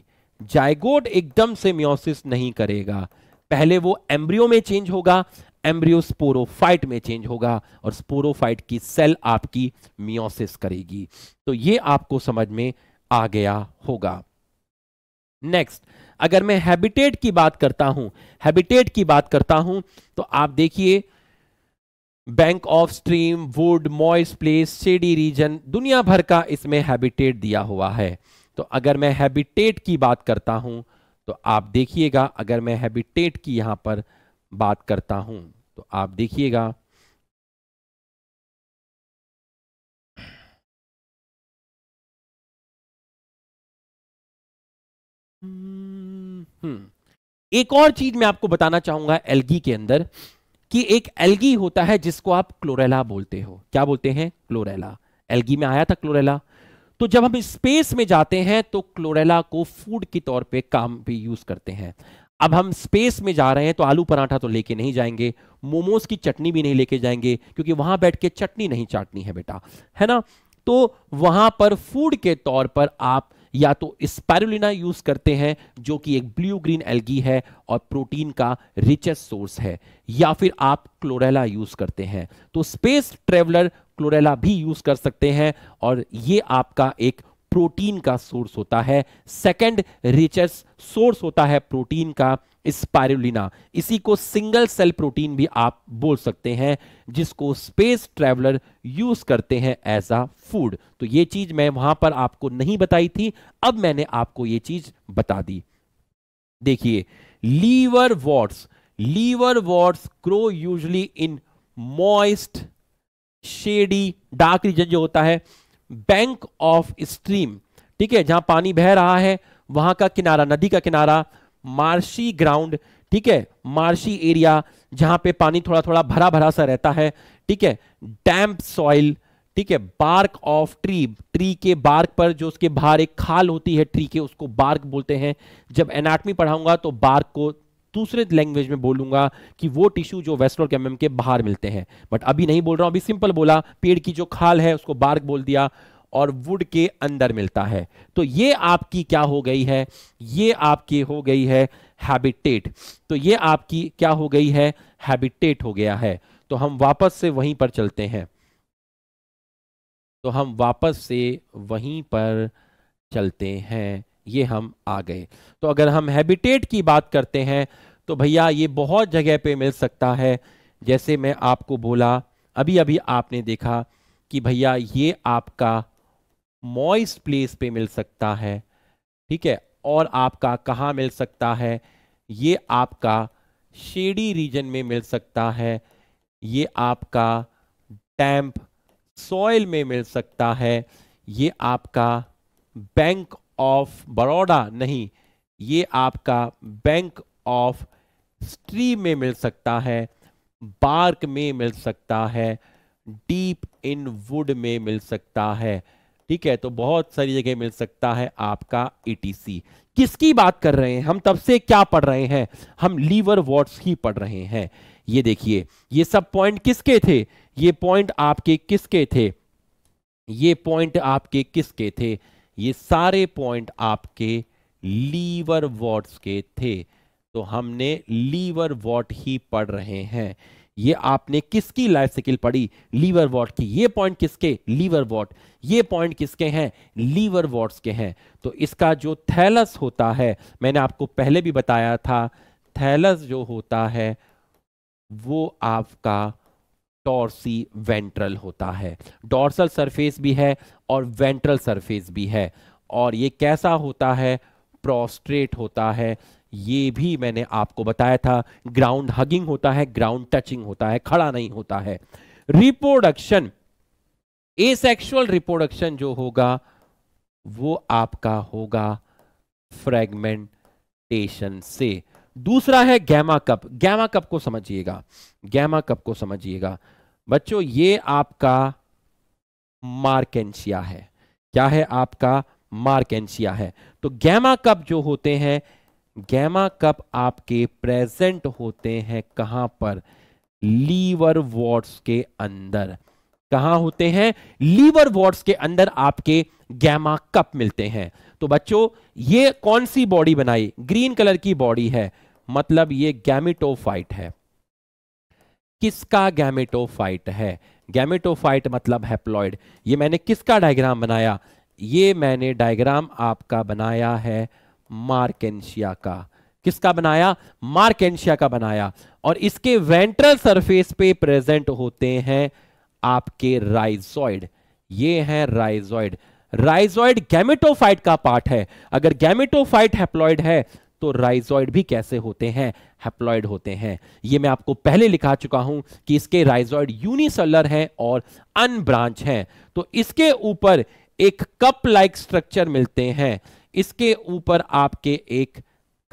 zygote एकदम से मियोसिस नहीं करेगा पहले वो एम्ब्रियो में चेंज होगा एम्ब्रियो स्पोरोफाइट में चेंज होगा और स्पोरोफाइट की सेल आपकी मियोसिस करेगी तो ये आपको समझ में आ गया होगा नेक्स्ट अगर मैं हैबिटेट की बात करता हूं हैबिटेट की बात करता हूं तो आप देखिए bank of stream wood moist place shady region दुनिया भर का इसमें हैबिटेट दिया हुआ है तो अगर मैं हैबिटेट की बात करता हूं तो आप देखिएगा अगर मैं हैबिटेट
की यहां पर बात करता हूं तो आप देखिएगा हम्म। एक और
चीज मैं आपको बताना चाहूंगा एलगी के अंदर कि एक एलगी होता है जिसको आप क्लोरेला बोलते हो क्या बोलते हैं क्लोरेला एलगी में आया था क्लोरेला तो जब हम स्पेस में जाते हैं तो क्लोरेला को फूड के तौर पे काम पे यूज करते हैं अब हम स्पेस में जा रहे हैं तो आलू पराठा तो लेके नहीं जाएंगे मोमोज की चटनी भी नहीं लेके जाएंगे क्योंकि वहां बैठ के चटनी नहीं चाटनी है बेटा है ना तो वहां पर फूड के तौर पर आप या तो स्पायरुलिना यूज करते हैं जो कि एक ब्लू ग्रीन एल्गी है और प्रोटीन का रिचेस्ट सोर्स है या फिर आप क्लोरेला यूज करते हैं तो स्पेस ट्रेवलर क्लोरेला भी यूज कर सकते हैं और ये आपका एक प्रोटीन का सोर्स होता है सेकंड रिचेस सोर्स होता है प्रोटीन का स्पायरुलिना इसी को सिंगल सेल प्रोटीन भी आप बोल सकते हैं जिसको स्पेस ट्रेवलर यूज करते हैं एज अ फूड तो ये चीज मैं वहां पर आपको नहीं बताई थी अब मैंने आपको ये चीज बता दी देखिए liverworts liverworts grow usually in moist shady dark region जो होता है बैंक ऑफ स्ट्रीम ठीक है जहां पानी बह रहा है वहां का किनारा नदी का किनारा मार्शी ग्राउंड ठीक है मार्शी एरिया जहां पे पानी थोड़ा थोड़ा भरा भरा सा रहता है ठीक है डैम्प सॉइल ठीक है बार्क ऑफ ट्री ट्री के बार्क पर जो उसके बाहर एक खाल होती है ट्री के उसको बार्क बोलते हैं जब एनाटमी पढ़ाऊंगा तो बार्क को दूसरे लैंग्वेज में बोलूंगा कि वो टिश्यू जो वेस्टोर कैम्बम के बाहर मिलते हैं बट अभी नहीं बोल रहा हूं अभी सिंपल बोला पेड़ की जो खाल है उसको बार्क बोल दिया और वुड के अंदर मिलता है तो ये आपकी क्या हो गई है ये आपकी हो गई है हैबिटेट तो ये आपकी क्या हो गई है हैबिटेट हो गया है तो हम वापस से वहीं पर चलते हैं तो हम वापस से वहीं पर चलते हैं ये हम आ गए तो अगर हम हैबिटेट की बात करते हैं तो भैया ये बहुत जगह पे मिल सकता है जैसे मैं आपको बोला अभी अभी आपने देखा कि भैया ये आपका मॉइस्ट प्लेस पे मिल सकता है ठीक है और आपका कहाँ मिल सकता है ये आपका शेडी रीजन में मिल सकता है ये आपका डैम्प सॉइल में मिल सकता है ये आपका बैंक ऑफ बड़ौदा नहीं ये आपका बैंक ऑफ स्ट्री में मिल सकता है बार्क में मिल सकता है डीप इन वुड में मिल सकता है ठीक है तो बहुत सारी जगह मिल सकता है आपका ईटीसी e किसकी बात कर रहे हैं हम तब से क्या पढ़ रहे हैं हम लीवर वॉट्स ही पढ़ रहे हैं ये देखिए ये सब पॉइंट किसके थे ये पॉइंट आपके किसके थे ये पॉइंट आपके किसके थे ये सारे पॉइंट आपके लीवर वॉट्स के थे तो हमने लीवर वॉट ही पढ़ रहे हैं ये आपने किसकी लाइफ साइकिल पढ़ी लीवर वॉट की ये पॉइंट किसके लीवर वॉट ये पॉइंट किसके हैं लीवर वॉट्स के हैं तो इसका जो थैलस होता है मैंने आपको पहले भी बताया था थैलस जो होता है वो आपका टॉर्सी वेंट्रल होता है डॉर्सल सरफेस भी है और वेंट्रल सरफेस भी है और ये कैसा होता है प्रोस्ट्रेट होता है ये भी मैंने आपको बताया था ग्राउंड हगिंग होता है ग्राउंड टचिंग होता है खड़ा नहीं होता है रिप्रोडक्शन एसेक्सुअल रिप्रोडक्शन जो होगा वो आपका होगा फ्रेगमेंटेशन से दूसरा है गैमा कप गैमा कप को समझिएगा गैमा कप को समझिएगा बच्चों ये आपका मार्केंशिया है क्या है आपका मार्केंशिया है तो गैमा कप जो होते हैं गैमा कप आपके प्रेजेंट होते हैं कहां पर लीवर वॉर्ड्स के अंदर कहा होते हैं लीवर वॉर्ड्स के अंदर आपके गैमा कप मिलते हैं तो बच्चों ये कौन सी बॉडी बनाई ग्रीन कलर की बॉडी है मतलब ये गैमिटोफाइट है किसका गैमेटोफाइट है गैमेटोफाइट मतलब हैप्लॉयड ये मैंने किसका डायग्राम बनाया ये मैंने डायग्राम आपका बनाया है मार्केशिया का किसका बनाया मार्केशिया का बनाया और इसके वेंट्रल सरफेस पे प्रेजेंट होते हैं आपके राइजॉइड ये है राइजॉइड राइजॉइड गैमेटोफाइट का पार्ट है अगर गैमेटोफाइट हैप्लॉइड है तो राइजॉइड भी कैसे होते हैं हेप्लॉइड होते हैं ये मैं आपको पहले लिखा चुका हूं कि इसके राइजॉइड यूनिसलर हैं और अनब्रांच हैं तो इसके ऊपर एक कप लाइक स्ट्रक्चर मिलते हैं इसके ऊपर आपके एक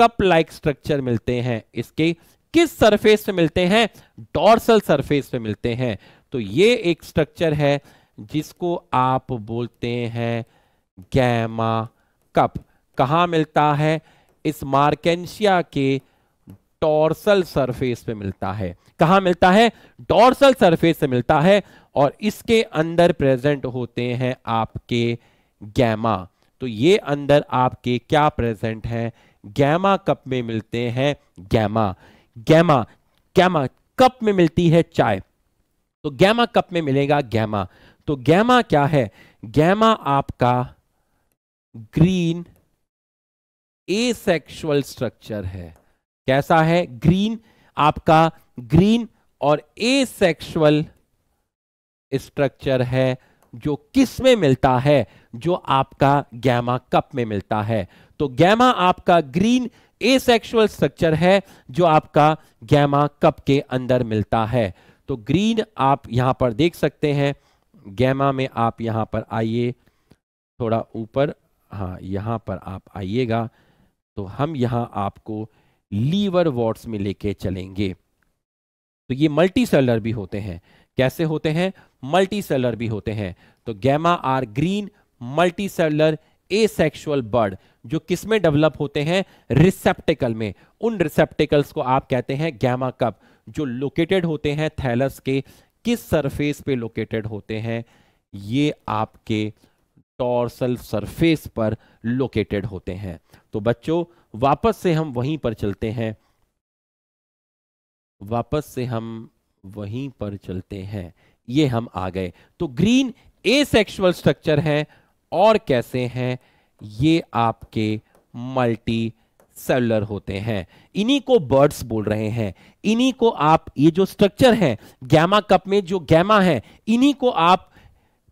कप लाइक स्ट्रक्चर मिलते हैं इसके किस सरफेस पे मिलते हैं डॉर्सल सरफेस पे मिलते हैं तो ये एक स्ट्रक्चर है जिसको आप बोलते हैं गैमा कप कहा मिलता है इस मार्केशिया के डॉर्सल सरफेस पे मिलता है कहा मिलता है डॉर्सल सरफेस से मिलता है और इसके अंदर प्रेजेंट होते हैं आपके गैमा तो ये अंदर आपके क्या प्रेजेंट है गैमा कप में मिलते हैं गैमा गैमा गैमा कप में मिलती है चाय तो गैमा कप में मिलेगा गैमा तो गैमा क्या है गैमा आपका ग्रीन ए सेक्शुअल स्ट्रक्चर है कैसा है ग्रीन आपका ग्रीन और ए सेक्शुअल स्ट्रक्चर है जो किस में मिलता है जो आपका गैमा कप में मिलता है तो गैमा आपका ग्रीन ए सेक्शुअल स्ट्रक्चर है जो आपका गैमा कप के अंदर मिलता है तो ग्रीन आप यहां पर देख सकते हैं गैमा में आप यहां पर आइए थोड़ा ऊपर हाँ यहां पर आप आइएगा तो हम यहां आपको लीवर वॉट्स में लेके चलेंगे तो ये मल्टी सेलर भी होते हैं कैसे होते हैं मल्टी सेलर भी होते हैं तो gemma are green multicellular asexual bud जो किसमें डेवलप होते हैं रिसेप्टिकल में उन रिसेप्टिकल्स को आप कहते हैं गैमा कप जो लोकेटेड होते हैं थैलस के किस सरफेस पे लोकेटेड होते हैं ये आपके टॉर्सल सरफेस पर लोकेटेड होते हैं तो बच्चों वापस से हम वहीं पर चलते हैं वापस से हम वहीं पर चलते हैं ये हम आ गए तो ग्रीन ए सेक्शुअल स्ट्रक्चर है और कैसे हैं ये आपके मल्टी सेलर होते हैं इन्हीं को बर्ड्स बोल रहे हैं इन्हीं को आप ये जो स्ट्रक्चर है गैमा कप में जो गैमा है इन्हीं को आप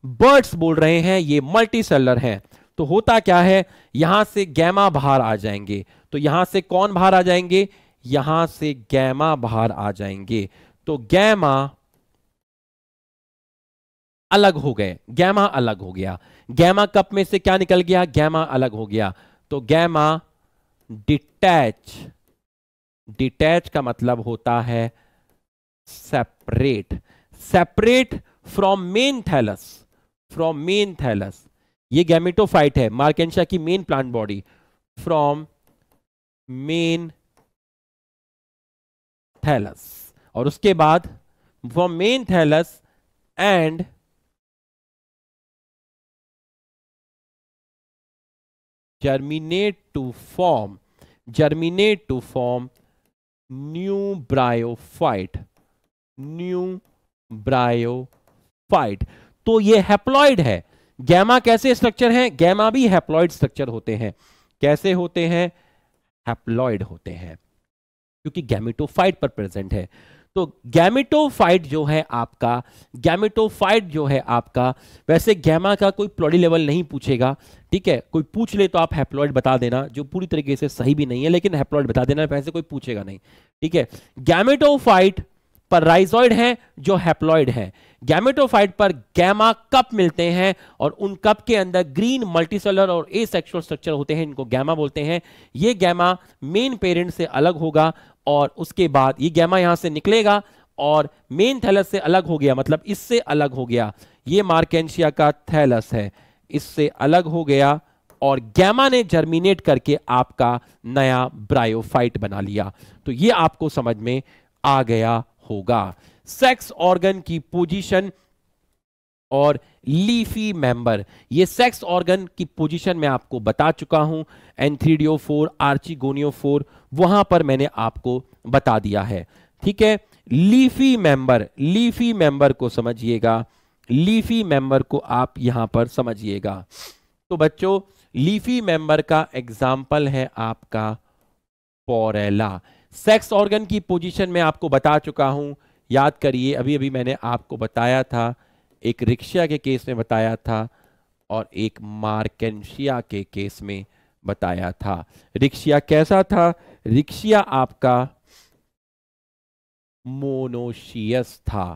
बर्ड्स बोल रहे हैं ये मल्टी सेलर है तो होता क्या है यहां से गैमा बाहर आ जाएंगे तो यहां से कौन बाहर आ जाएंगे यहां से गैमा बाहर आ जाएंगे तो गैमा अलग हो गए गैमा अलग हो गया गैमा कप में से क्या निकल गया गैमा अलग हो गया तो गैमा डिटैच डिटैच का मतलब होता है separate separate from main thallus from main thallus ये गैमेटोफाइट है मार्केशा की main plant body from main
thallus और उसके बाद from main thallus and germinate to form germinate to form
new bryophyte new bryophyte तो ये हैप्लॉइड है गैमा कैसे स्ट्रक्चर है गैमा भी हैप्लॉइड स्ट्रक्चर होते हैं कैसे होते हैं हैप्लॉइड होते हैं क्योंकि गैमिटोफाइट पर प्रेजेंट है तो गैमिटोफाइट जो है आपका गैमिटोफाइट जो है आपका वैसे गैमा का कोई प्लॉडी लेवल नहीं पूछेगा ठीक है कोई पूछ ले तो आप हैप्लॉइड बता देना जो पूरी तरीके से सही भी नहीं है लेकिन हैप्लॉइड बता देना वैसे कोई पूछेगा नहीं ठीक है गैमिटोफाइट पर राइजॉइड हैं जो हैप्लॉइड हैं गैमेटोफाइट पर गैमा कप मिलते हैं और उन कप के अंदर ग्रीन मल्टीसेलर और ए सेक्शुअल स्ट्रक्चर होते हैं इनको गैमा बोलते हैं ये गैमा मेन पेरेंट से अलग होगा और उसके बाद ये गैमा यहां से निकलेगा और मेन थैलस से अलग हो गया मतलब इससे अलग हो गया ये मार्केशिया का थैलस है इससे अलग हो गया और गैमा ने जर्मिनेट करके आपका नया ब्रायोफाइट बना लिया तो ये आपको समझ में आ गया होगा सेक्स ऑर्गन की पोजीशन और लीफी मेंबर ये सेक्स ऑर्गन की पोजीशन मैं आपको बता चुका हूं एंथ्रीडियो फोर आर्चिगोनियो फोर वहां पर मैंने आपको बता दिया है ठीक है लीफी मेंबर लीफी मेंबर को समझिएगा लीफी मेंबर को आप यहां पर समझिएगा तो बच्चों लीफी मेंबर का एग्जाम्पल है आपका पोरेला सेक्स ऑर्गन की पोजीशन मैं आपको बता चुका हूं याद करिए अभी अभी मैंने आपको बताया था एक रिक्शा के केस में बताया था और एक मार्केशिया के केस में बताया था रिक्शिया कैसा था रिक्शिया आपका मोनोशियस था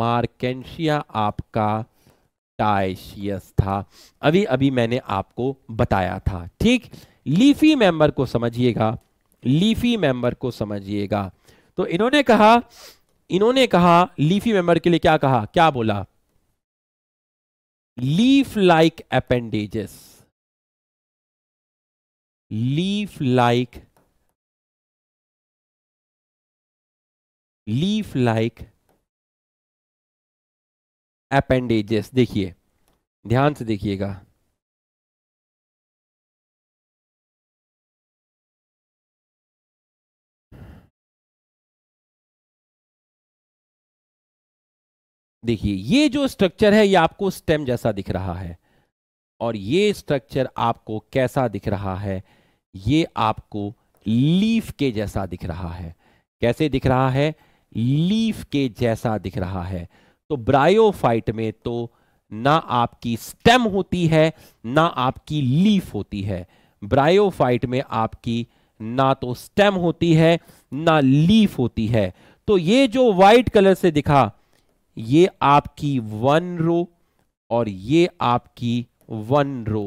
मार्केशिया आपका टाइशियस था अभी अभी मैंने आपको बताया था ठीक लीफी मेंबर को समझिएगा लीफी मेंबर को समझिएगा तो इन्होंने कहा इन्होंने कहा लीफी मेंबर के लिए क्या कहा क्या बोला
leaf like appendages leaf like leaf like appendages देखिए ध्यान से देखिएगा देखिए ये जो स्ट्रक्चर है ये आपको स्टेम जैसा दिख रहा है और ये स्ट्रक्चर आपको
कैसा दिख रहा है ये आपको लीफ के जैसा दिख रहा है कैसे दिख रहा है लीफ के जैसा दिख रहा है तो ब्रायोफाइट में तो ना आपकी स्टेम होती है ना आपकी लीफ होती है ब्रायोफाइट में आपकी ना तो स्टेम होती है ना लीफ होती है तो ये जो व्हाइट कलर से दिखा ये आपकी वन रो और ये आपकी वन रो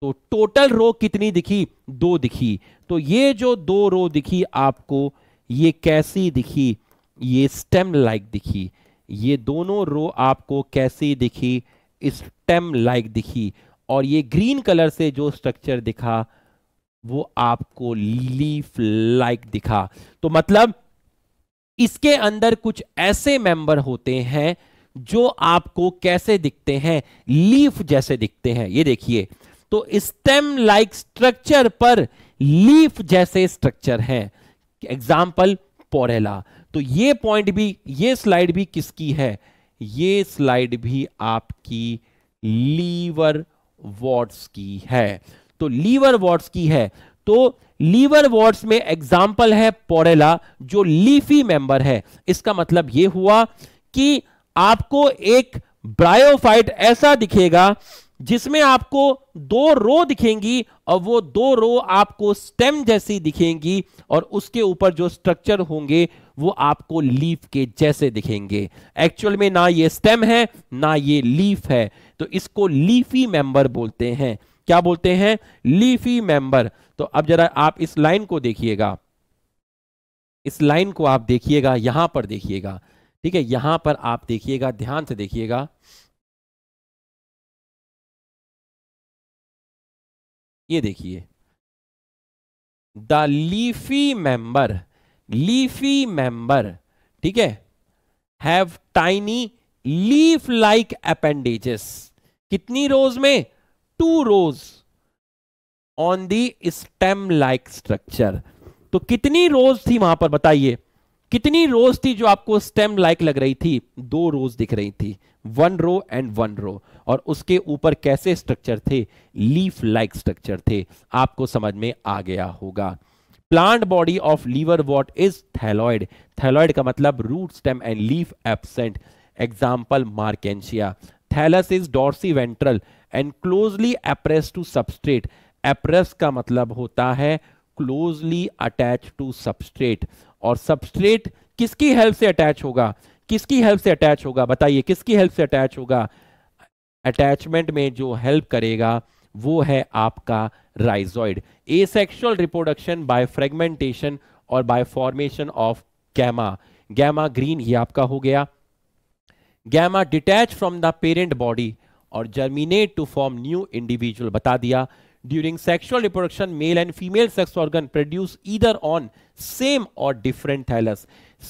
तो टोटल रो कितनी दिखी दो दिखी तो ये जो दो रो दिखी आपको ये कैसी दिखी ये स्टेम लाइक दिखी ये दोनों रो आपको कैसी दिखी स्टेम लाइक दिखी और ये ग्रीन कलर से जो स्ट्रक्चर दिखा वो आपको लीफ लाइक दिखा तो मतलब इसके अंदर कुछ ऐसे मेंबर होते हैं जो आपको कैसे दिखते हैं लीफ जैसे दिखते हैं ये देखिए तो स्टेम लाइक स्ट्रक्चर पर लीफ जैसे स्ट्रक्चर है एग्जाम्पल पोरेला तो ये पॉइंट भी ये स्लाइड भी किसकी है ये स्लाइड भी आपकी लीवर वॉट्स की है तो लीवर वॉट्स की है तो लीवर वॉर्ड्स में एग्जाम्पल है पोरेला जो लीफी मेंबर है इसका मतलब यह हुआ कि आपको एक ब्रायोफाइट ऐसा दिखेगा जिसमें आपको दो रो दिखेंगी और वो दो रो आपको स्टेम जैसी दिखेंगी और उसके ऊपर जो स्ट्रक्चर होंगे वो आपको लीफ के जैसे दिखेंगे एक्चुअल में ना ये स्टेम है ना ये लीफ है तो इसको लीफी मेंबर बोलते हैं क्या बोलते हैं लीफी मेंबर तो अब जरा आप इस लाइन को देखिएगा इस लाइन
को आप देखिएगा यहां पर देखिएगा ठीक है यहां पर आप देखिएगा ध्यान से देखिएगा ये देखिए the leafy member leafy
member ठीक है have tiny leaf like appendages कितनी रोज में two rows on the stem like structure तो कितनी रोज थी वहां पर बताइए कितनी रोज थी जो आपको स्टेम लाइक लग रही थी दो रोज दिख रही थी one row and one row और उसके ऊपर कैसे स्ट्रक्चर थे लीफ लाइक स्ट्रक्चर थे आपको समझ में आ गया होगा plant body of liverwort is thalloid thalloid का मतलब root stem and leaf absent example मार्केशिया thallus is dorsiventral and closely appressed to substrate appressed का मतलब होता है क्लोजली अटैच टू सबस्ट्रेट और सबस्ट्रेट किसकी हेल्प से अटैच होगा किसकी हेल्प से अटैच होगा बताइए किसकी हेल्प से अटैच होगा अटैचमेंट में जो हेल्प करेगा वो है आपका rhizoid asexual reproduction by fragmentation और by formation of gemma gemma green ये आपका हो गया gemma detach from the parent body और germinate to form new individual बता दिया during sexual reproduction male and female sex organ produce इधर on same और डिफरेंट थैलस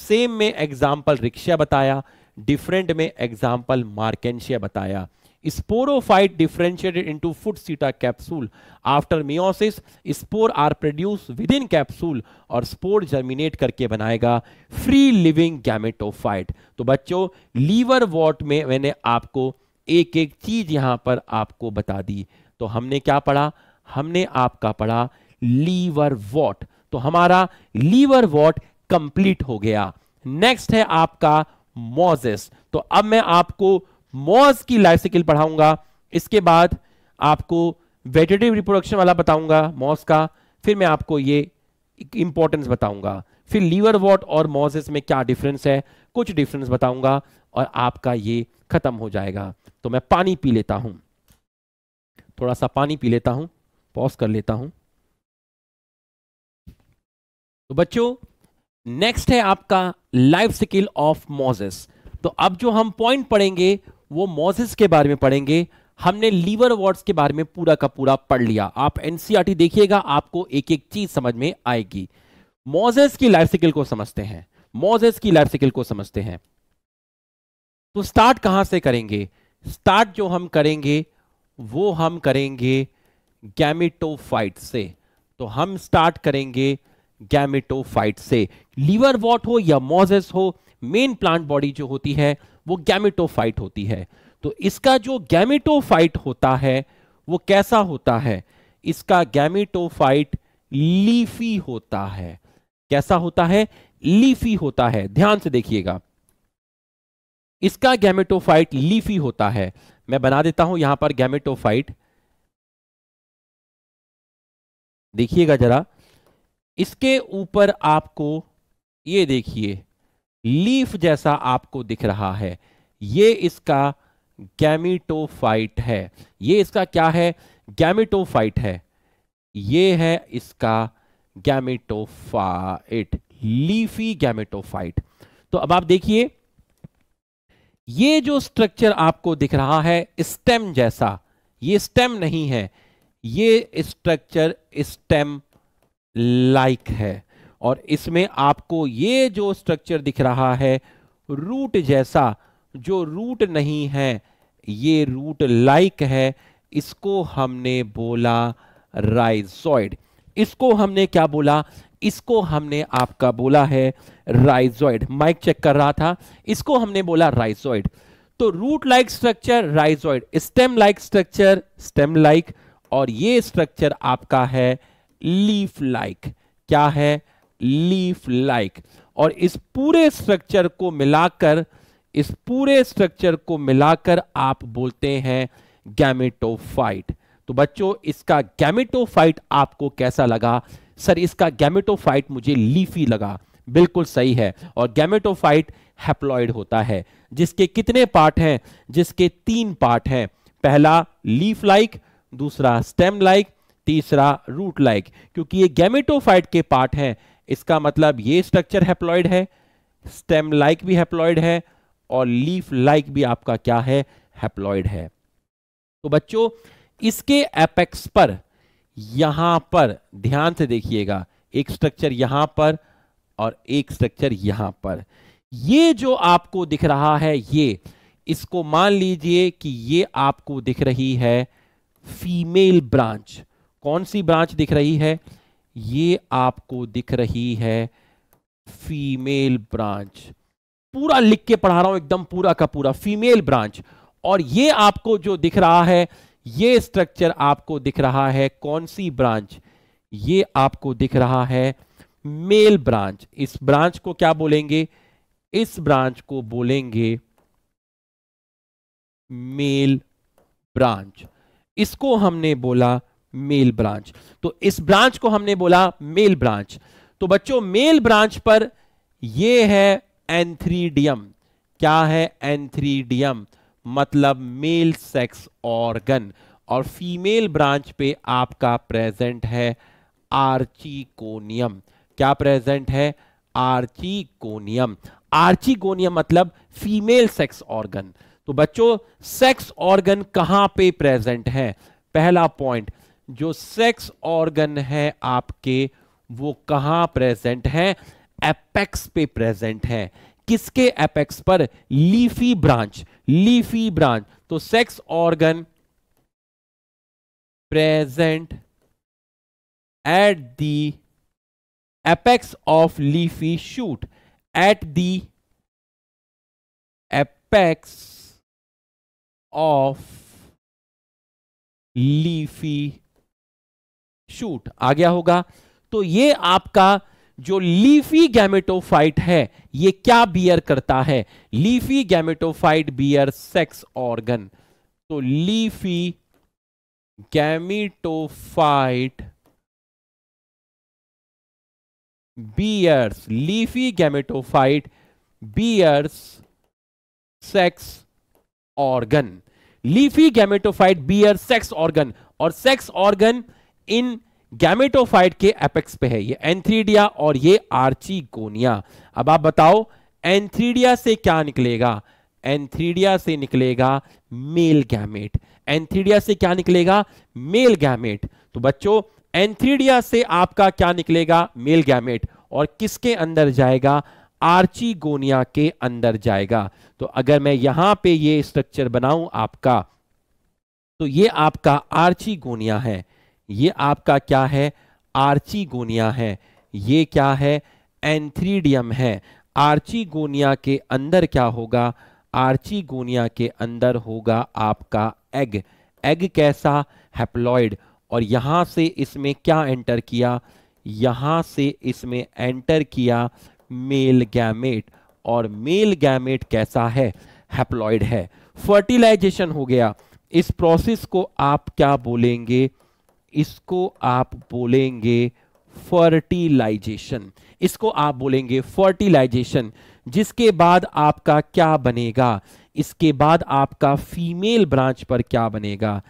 सेम में एग्जाम्पल रिक्शा बताया डिफरेंट में एग्जाम्पल मार्केशिया बताया sporophyte differentiated into foot seta capsule after meiosis spore are produce with within capsule और spore germinate करके बनाएगा फ्री लिविंग गैमेटोफाइट तो बच्चों लीवर वॉट में मैंने आपको एक एक चीज यहां पर आपको बता दी तो हमने क्या पढ़ा हमने आपका पढ़ा लीवर वॉट तो हमारा लीवर वॉट कंप्लीट हो गया नेक्स्ट है आपका मोजेस तो अब मैं आपको मोज की लाइफ साइकिल पढ़ाऊंगा इसके बाद आपको वेजिटेटिव रिप्रोडक्शन वाला बताऊंगा मोज का फिर मैं आपको ये इंपॉर्टेंस बताऊंगा फिर लीवर वॉट और मोजेस में क्या डिफरेंस है कुछ डिफरेंस बताऊंगा और आपका ये खत्म हो जाएगा तो मैं पानी पी लेता हूं थोड़ा सा पानी पी लेता हूं पॉज कर लेता हूं तो बच्चों नेक्स्ट है आपका लाइफ स्किल ऑफ मोजेस तो अब जो हम पॉइंट पढ़ेंगे वो मोजेस के बारे में पढ़ेंगे हमने लीवर वर्ड्स के बारे में पूरा का पूरा पढ़ लिया आप एनसीआरटी e देखिएगा आपको एक एक चीज समझ में आएगी मोजेस की लाइफ स्किल को समझते हैं मोजेस की लाइफ स्किल को समझते हैं तो स्टार्ट कहां से करेंगे स्टार्ट जो हम करेंगे वो हम करेंगे गैमिटोफाइट से तो हम स्टार्ट करेंगे गैमिटोफाइट से लीवर वॉट हो या मोजेस हो मेन प्लांट बॉडी जो होती है वो गैमिटोफाइट होती है तो इसका जो गैमिटोफाइट होता है वो कैसा होता है इसका गैमिटोफाइट लीफी होता है कैसा होता है लीफी होता है ध्यान से देखिएगा इसका गैमेटोफाइट लीफी होता है मैं बना देता हूं यहां पर गैमेटोफाइट देखिएगा जरा इसके ऊपर आपको ये देखिए लीफ जैसा आपको दिख रहा है ये इसका गैमिटोफाइट है ये इसका क्या है गैमिटोफाइट है ये है इसका गैमेटोफाइट लीफी गैमेटोफाइट तो अब आप देखिए ये जो स्ट्रक्चर आपको दिख रहा है स्टेम जैसा ये स्टेम नहीं है ये स्ट्रक्चर स्टेम लाइक है और इसमें आपको ये जो स्ट्रक्चर दिख रहा है रूट जैसा जो रूट नहीं है ये रूट लाइक है इसको हमने बोला राइजॉइड इसको हमने क्या बोला इसको हमने आपका बोला है राइजॉइड माइक चेक कर रहा था इसको हमने बोला राइजॉइड तो root like structure rhizoid stem like structure stem like और ये स्ट्रक्चर आपका है लीफ लाइक क्या है लीफ लाइक और इस पूरे स्ट्रक्चर को मिलाकर इस पूरे स्ट्रक्चर को मिलाकर आप बोलते हैं गैमेटोफाइट तो बच्चों इसका गैमेटोफाइट आपको कैसा लगा सर इसका गैमेटोफाइट मुझे लीफी लगा बिल्कुल सही है और गैमेटोफाइट हैप्लॉइड होता है जिसके कितने पार्ट हैं जिसके तीन पार्ट हैं पहला लीफ लाइक दूसरा स्टेम लाइक तीसरा रूट लाइक क्योंकि ये गैमेटोफाइट के पार्ट हैं इसका मतलब ये स्ट्रक्चर हैप्लॉइड है स्टेम लाइक भी हैप्लॉइड है और लीफ लाइक भी आपका क्या है हैप्लॉइड है तो बच्चों इसके एपेक्स पर यहां पर ध्यान से देखिएगा एक स्ट्रक्चर यहां पर और एक स्ट्रक्चर यहां पर ये जो आपको दिख रहा है ये इसको मान लीजिए कि ये आपको दिख रही है फीमेल ब्रांच कौन सी ब्रांच दिख रही है ये आपको दिख रही है फीमेल ब्रांच पूरा लिख के पढ़ा रहा हूं एकदम पूरा का पूरा फीमेल ब्रांच और ये आपको जो दिख रहा है ये स्ट्रक्चर आपको दिख रहा है कौन सी ब्रांच ये आपको दिख रहा है मेल ब्रांच इस ब्रांच को क्या बोलेंगे इस ब्रांच को बोलेंगे मेल ब्रांच इसको हमने बोला मेल ब्रांच तो इस ब्रांच को हमने बोला मेल ब्रांच तो बच्चों मेल ब्रांच पर यह है एंथ्रीडियम क्या है एंथ्रीडियम मतलब मेल सेक्स ऑर्गन और फीमेल ब्रांच पे आपका प्रेजेंट है आर्चिकोनियम क्या प्रेजेंट है आर्चिकोनियम आर्चिकोनियम मतलब फीमेल सेक्स ऑर्गन तो बच्चों सेक्स ऑर्गन कहां पे प्रेजेंट है पहला पॉइंट जो सेक्स ऑर्गन है आपके वो कहां प्रेजेंट है एपेक्स पे प्रेजेंट है किसके एपेक्स पर लीफी ब्रांच लीफी ब्रांच
तो sex organ present at the apex of leafy shoot at the apex of leafy
shoot आ गया होगा तो ये आपका जो लीफी गैमेटोफाइट है ये क्या बियर करता है leafy gametophyte bear sex organ
तो leafy gametophyte bears leafy gametophyte bears sex organ
leafy gametophyte bear sex organ और सेक्स ऑर्गन इन गैमेटोफाइट के एपेक्स पे है ये एंथ्रीडिया और ये आर्चीगोनिया अब आप बताओ एंथ्रीडिया से क्या निकलेगा एंथ्रीडिया से निकलेगा मेल गैमेट एंथ्रीडिया से क्या निकलेगा मेल गैमेट तो बच्चों एंथ्रीडिया से आपका क्या निकलेगा मेल गैमेट और किसके अंदर जाएगा आर्चीगोनिया के अंदर जाएगा तो अगर मैं यहां पे ये स्ट्रक्चर बनाऊं आपका तो ये आपका आर्चीगोनिया है ये आपका क्या है आर्चीगोनिया है ये क्या है एंथ्रीडियम है आर्चीगोनिया के अंदर क्या होगा आर्चीगोनिया के अंदर होगा आपका एग एग कैसा हैप्लॉयड और यहां से इसमें क्या एंटर किया यहां से इसमें एंटर किया मेल गैमेट और मेल गैमेट कैसा है हैप्लॉयड है फर्टिलाइजेशन हो गया इस प्रोसेस को आप क्या बोलेंगे इसको आप बोलेंगे फर्टिलाइजेशन इसको आप बोलेंगे फर्टिलाइजेशन जिसके बाद आपका क्या बनेगा इसके बाद आपका फीमेल ब्रांच पर क्या बनेगा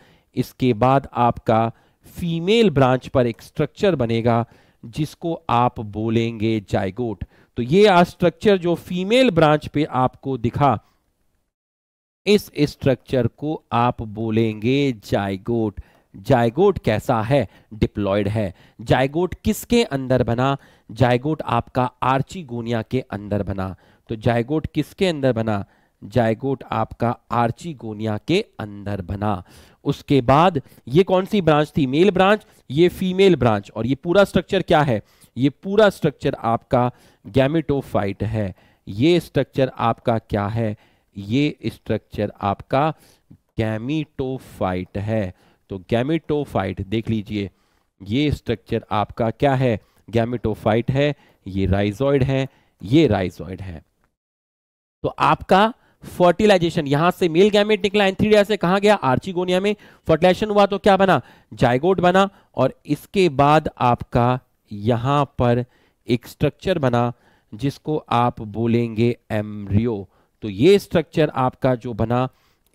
इसके बाद आपका फीमेल ब्रांच पर एक स्ट्रक्चर बनेगा जिसको आप बोलेंगे जाइगोट तो ये आज स्ट्रक्चर जो फीमेल ब्रांच पे आपको दिखा इस स्ट्रक्चर को आप बोलेंगे जाइगोट जायगोट कैसा है डिप्लॉयड है जायगोट किसके अंदर बना जायगोट आपका आर्चीगोनिया के अंदर बना तो जायगोट किसके अंदर बना जायगोट आपका आर्चीगोनिया के अंदर बना उसके बाद ये कौन सी ब्रांच थी मेल ब्रांच ये फीमेल ब्रांच और ये पूरा स्ट्रक्चर क्या है ये पूरा स्ट्रक्चर आपका गैमिटोफाइट है ये स्ट्रक्चर आपका क्या है ये स्ट्रक्चर आपका गैमिटोफाइट है तो गैमिटोफाइट देख लीजिए ये स्ट्रक्चर आपका क्या है गैमिटोफाइट है ये राइजॉइड है ये राइजॉइड है तो आपका फर्टिलाइजेशन यहां से मेल गैमेट निकला एंथ्रीडिया से कहा गया आर्चिगोनिया में फर्टिलाइजेशन हुआ तो क्या बना जाइगोट बना और इसके बाद आपका यहां पर एक स्ट्रक्चर बना जिसको आप बोलेंगे एम्ब्रियो तो ये स्ट्रक्चर आपका जो बना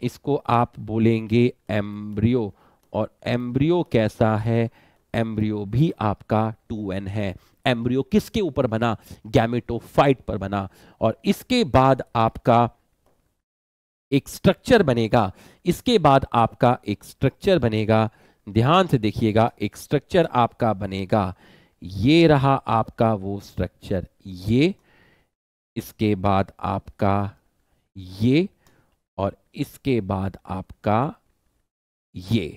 इसको आप बोलेंगे एम्ब्रियो और एम्ब्रियो कैसा है एम्ब्रियो भी आपका 2n है एम्ब्रियो किसके ऊपर बना गैमेटोफाइट पर बना और इसके बाद आपका एक स्ट्रक्चर बनेगा इसके बाद आपका एक स्ट्रक्चर बनेगा ध्यान से देखिएगा एक स्ट्रक्चर आपका बनेगा ये रहा आपका वो स्ट्रक्चर ये इसके बाद आपका ये और इसके बाद आपका ये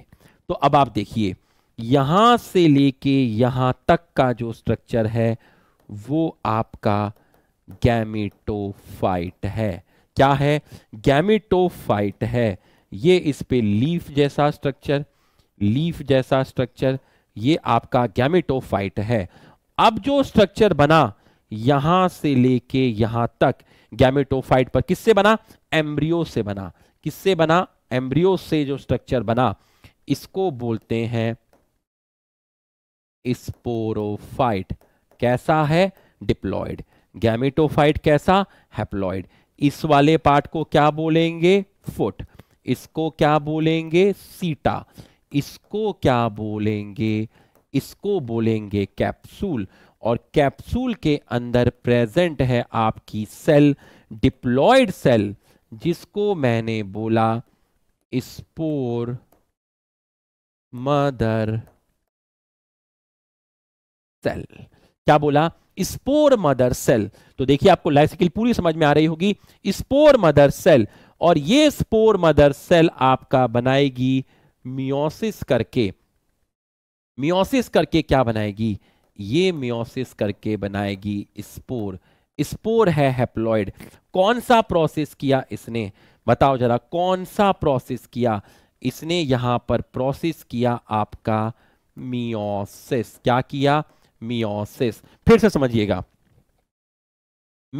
तो अब आप देखिए यहां से लेके यहां तक का जो स्ट्रक्चर है वो आपका गैमिटोफाइट है क्या है गैमिटोफाइट है ये इस पे लीफ जैसा स्ट्रक्चर लीफ जैसा स्ट्रक्चर ये आपका गैमिटोफाइट है अब जो स्ट्रक्चर बना यहां से लेके यहां तक गैमेटोफाइट पर किससे बना एम्ब्रियो से बना किससे बना एम्ब्रियो से जो स्ट्रक्चर बना इसको बोलते हैं स्पोरोफाइट कैसा है डिप्लॉयड गैमेटोफाइट कैसा हैप्लॉयड इस वाले पार्ट को क्या बोलेंगे फुट इसको क्या बोलेंगे सीटा इसको क्या बोलेंगे इसको बोलेंगे कैप्सूल और कैप्सूल के अंदर प्रेजेंट है आपकी सेल डिप्लॉयड सेल जिसको मैंने बोला
स्पोर मदर सेल क्या बोला स्पोर मदर सेल तो देखिए आपको
लाइफ साइकिल पूरी समझ में आ रही होगी स्पोर मदर सेल और ये स्पोर मदर सेल आपका बनाएगी मियोसिस करके मियोसिस करके क्या बनाएगी ये मियोसिस करके बनाएगी स्पोर स्पोर है हेप्लॉयड कौन सा प्रोसेस किया इसने बताओ जरा कौन सा प्रोसेस किया इसने यहां पर प्रोसेस किया आपका मियोसिस क्या किया मियोसिस फिर से समझिएगा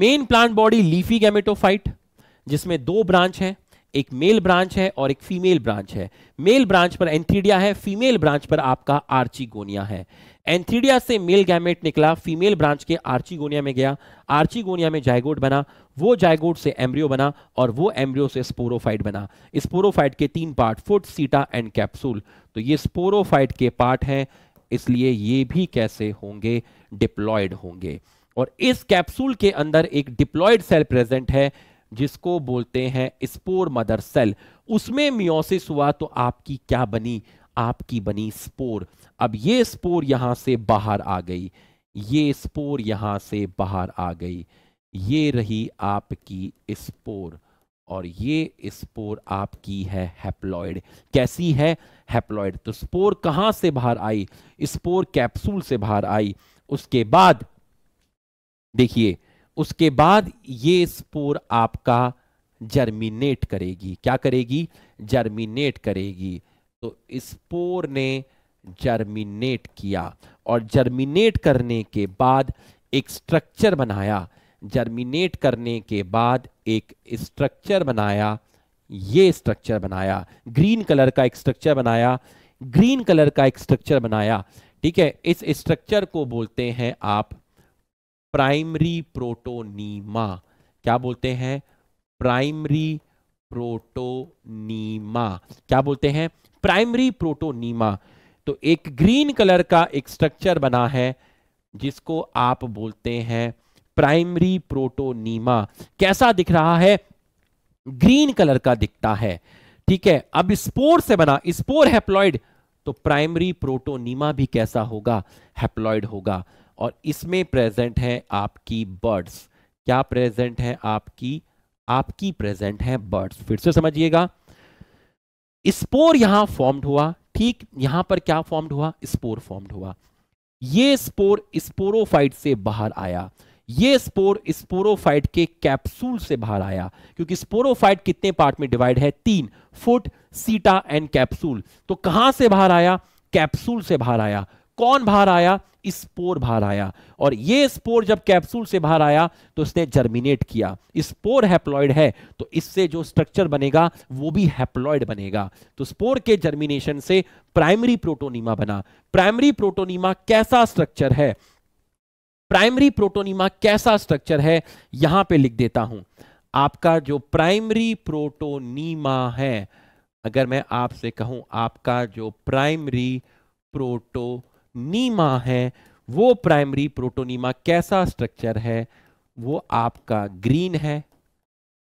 main plant body leafy gametophyte जिसमें दो ब्रांच है एक मेल ब्रांच है और एक फीमेल ब्रांच है मेल ब्रांच पर एंथीडिया है फीमेल ब्रांच पर आपका आर्चीगोनिया है एंथीडिया से मेल गैमेट निकला फीमेल ब्रांच के आर्चीगोनिया में गया आर्चीगोनिया में जायगोट बना वो जायगोट से एम्ब्रियो बना और वो एम्ब्रियो से स्पोरोफाइट बना स्पोरोफाइट के तीन part foot seta and capsule तो ये स्पोरोफाइट के पार्ट हैं इसलिए ये भी कैसे होंगे डिप्लॉयड होंगे और इस कैप्सूल के अंदर एक डिप्लॉयड सेल प्रेजेंट है जिसको बोलते हैं स्पोर मदर सेल उसमें मियोसिस हुआ तो आपकी क्या बनी आपकी बनी स्पोर अब ये स्पोर यहां से बाहर आ गई ये स्पोर यहां से बाहर आ गई ये रही आपकी स्पोर और ये स्पोर आपकी है हैप्लॉइड कैसी है हेप्लॉयड तो स्पोर कहां से बाहर आई स्पोर कैप्सूल से बाहर आई उसके बाद देखिए उसके बाद ये स्पोर आपका जर्मिनेट करेगी क्या करेगी जर्मिनेट करेगी तो स्पोर ने जर्मिनेट किया और जर्मिनेट करने के बाद एक स्ट्रक्चर बनाया जर्मिनेट करने के बाद एक स्ट्रक्चर बनाया ये स्ट्रक्चर बनाया ग्रीन कलर का एक स्ट्रक्चर बनाया ग्रीन कलर का एक स्ट्रक्चर बनाया ठीक है इस स्ट्रक्चर को बोलते हैं आप प्राइमरी प्रोटोनीमा क्या बोलते हैं प्राइमरी प्रोटोनीमा क्या बोलते हैं प्राइमरी प्रोटोनीमा तो एक ग्रीन कलर का एक स्ट्रक्चर बना है जिसको आप बोलते हैं प्राइमरी प्रोटोनीमा कैसा दिख रहा है ग्रीन कलर का दिखता है ठीक है अब स्पोर से बना स्पोर हैप्लॉइड तो प्राइमरी प्रोटोनीमा भी कैसा होगा हैप्लॉइड होगा और इसमें प्रेजेंट है आपकी बर्ड्स क्या प्रेजेंट है आपकी आपकी प्रेजेंट है बर्ड्स फिर से समझिएगा स्पोर यहां फॉर्म्ड हुआ ठीक यहां पर क्या फॉर्म्ड हुआ स्पोर फॉर्म्ड हुआ ये स्पोर स्पोरोफाइट से बाहर आया ये स्पोर स्पोरोफाइट के कैप्सूल से बाहर आया क्योंकि स्पोरोफाइट कितने पार्ट में डिवाइड है तीन फुट सीटा एंड कैप्सूल तो कहां से बाहर आया कैप्सूल से बाहर आया कौन बाहर आया स्पोर बाहर आया और ये स्पोर जब कैप्सूल से बाहर आया तो इसने जर्मिनेट किया स्पोर हैप्लॉयड है तो इससे जो स्ट्रक्चर बनेगा वो भी हैप्लॉयड बनेगा तो स्पोर के जर्मिनेशन से प्राइमरी प्रोटोनिमा बना प्राइमरी प्रोटोनिमा कैसा स्ट्रक्चर है प्राइमरी प्रोटोनिमा कैसा स्ट्रक्चर है यहां पे लिख देता हूं आपका जो प्राइमरी प्रोटोनिमा है अगर मैं आपसे कहूं आपका जो प्राइमरी प्रोटो नीमा है वो प्राइमरी प्रोटोनीमा कैसा स्ट्रक्चर है वो आपका ग्रीन है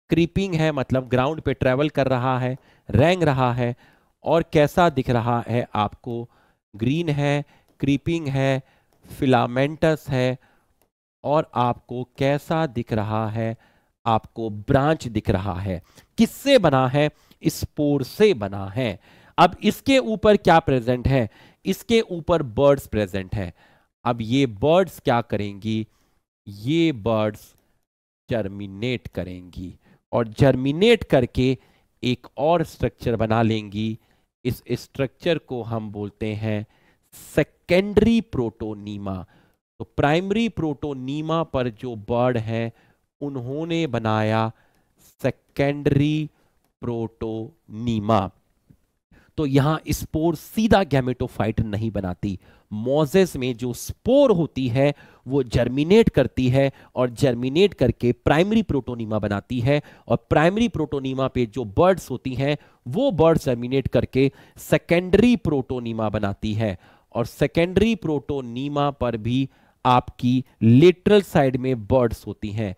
क्रीपिंग है मतलब ग्राउंड पे ट्रेवल कर रहा है रेंग रहा है और कैसा दिख रहा है आपको ग्रीन है क्रीपिंग है फिलामेंटस है और आपको कैसा दिख रहा है आपको ब्रांच दिख रहा है किससे बना है स्पोर से बना है अब इसके ऊपर क्या प्रेजेंट है इसके ऊपर बर्ड्स प्रेजेंट है अब ये बर्ड्स क्या करेंगी ये बर्ड्स जर्मिनेट करेंगी और जर्मिनेट करके एक और स्ट्रक्चर बना लेंगी इस स्ट्रक्चर को हम बोलते हैं सेकेंडरी प्रोटोनीमा तो प्राइमरी प्रोटोनीमा पर जो बर्ड है उन्होंने बनाया सेकेंडरी प्रोटोनीमा तो यहां स्पोर सीधा गैमेटोफाइट नहीं बनाती मोजेस में जो स्पोर होती है वो जर्मिनेट करती है और जर्मिनेट करके प्राइमरी प्रोटोनीमा बनाती है और प्राइमरी प्रोटोनीमा पे जो बर्ड्स होती हैं वो बर्ड्स जर्मिनेट करके सेकेंडरी प्रोटोनीमा बनाती है और सेकेंडरी प्रोटोनीमा पर भी आपकी लेटरल साइड में बर्ड्स होती हैं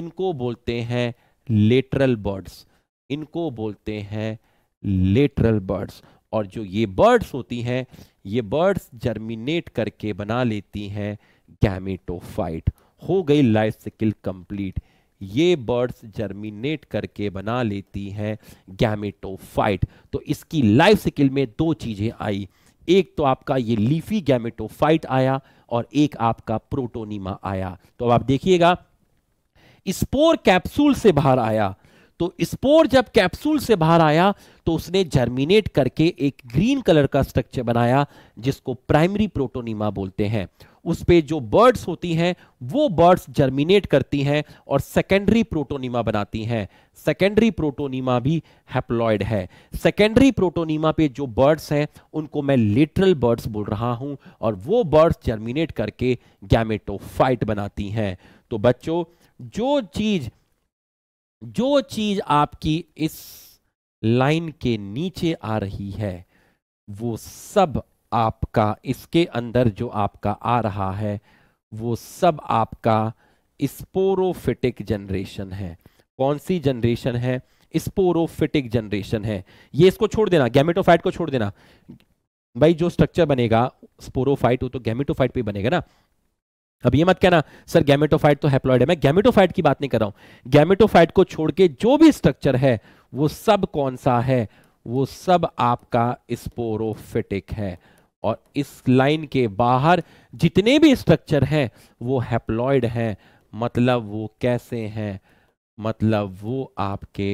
इनको बोलते हैं लेटरल बर्ड्स इनको बोलते हैं लेटरल बर्ड्स और जो ये बर्ड्स होती हैं ये बर्ड्स जर्मिनेट करके बना लेती हैं गैमेटोफाइट हो गई लाइफ साइकिल कंप्लीट ये बर्ड्स जर्मिनेट करके बना लेती हैं गैमेटोफाइट तो इसकी लाइफ साइकिल में दो चीज़ें आई एक तो आपका ये लीफी गैमेटोफाइट आया और एक आपका प्रोटोनिमा आया तो अब आप देखिएगा स्पोर कैप्सूल से बाहर आया तो स्पोर जब कैप्सूल से बाहर आया तो उसने जर्मिनेट करके एक ग्रीन कलर का स्ट्रक्चर बनाया जिसको प्राइमरी प्रोटोनिमा बोलते हैं उस पे जो बर्ड्स होती हैं वो बर्ड्स जर्मिनेट करती हैं और सेकेंडरी प्रोटोनिमा बनाती हैं सेकेंडरी प्रोटोनिमा भी हैप्लॉयड है सेकेंडरी प्रोटोनिमा पे जो बर्ड्स हैं उनको मैं लिटरल बर्ड्स बोल रहा हूं और वो बर्ड्स जर्मिनेट करके गैमेटोफाइट बनाती हैं तो बच्चों जो चीज जो चीज आपकी इस लाइन के नीचे आ रही है वो सब आपका इसके अंदर जो आपका आ रहा है वो सब आपका स्पोरोफिटिक जनरेशन है कौन सी जनरेशन है स्पोरोफिटिक जनरेशन है ये इसको छोड़ देना गैमेटोफाइट को छोड़ देना भाई जो स्ट्रक्चर बनेगा स्पोरोफाइट हो तो गैमेटोफाइट पे बनेगा ना अब ये मत कहना सर गैमेटोफाइट तो हैप्लॉइड है मैं गैमेटोफाइट की बात नहीं कर रहा हूं गैमेटोफाइट को छोड़ के जो भी स्ट्रक्चर है वो सब कौन सा है वो सब आपका स्पोरोफिटिक है और इस लाइन के बाहर जितने भी स्ट्रक्चर हैं वो हैप्लॉइड हैं मतलब वो कैसे हैं मतलब वो आपके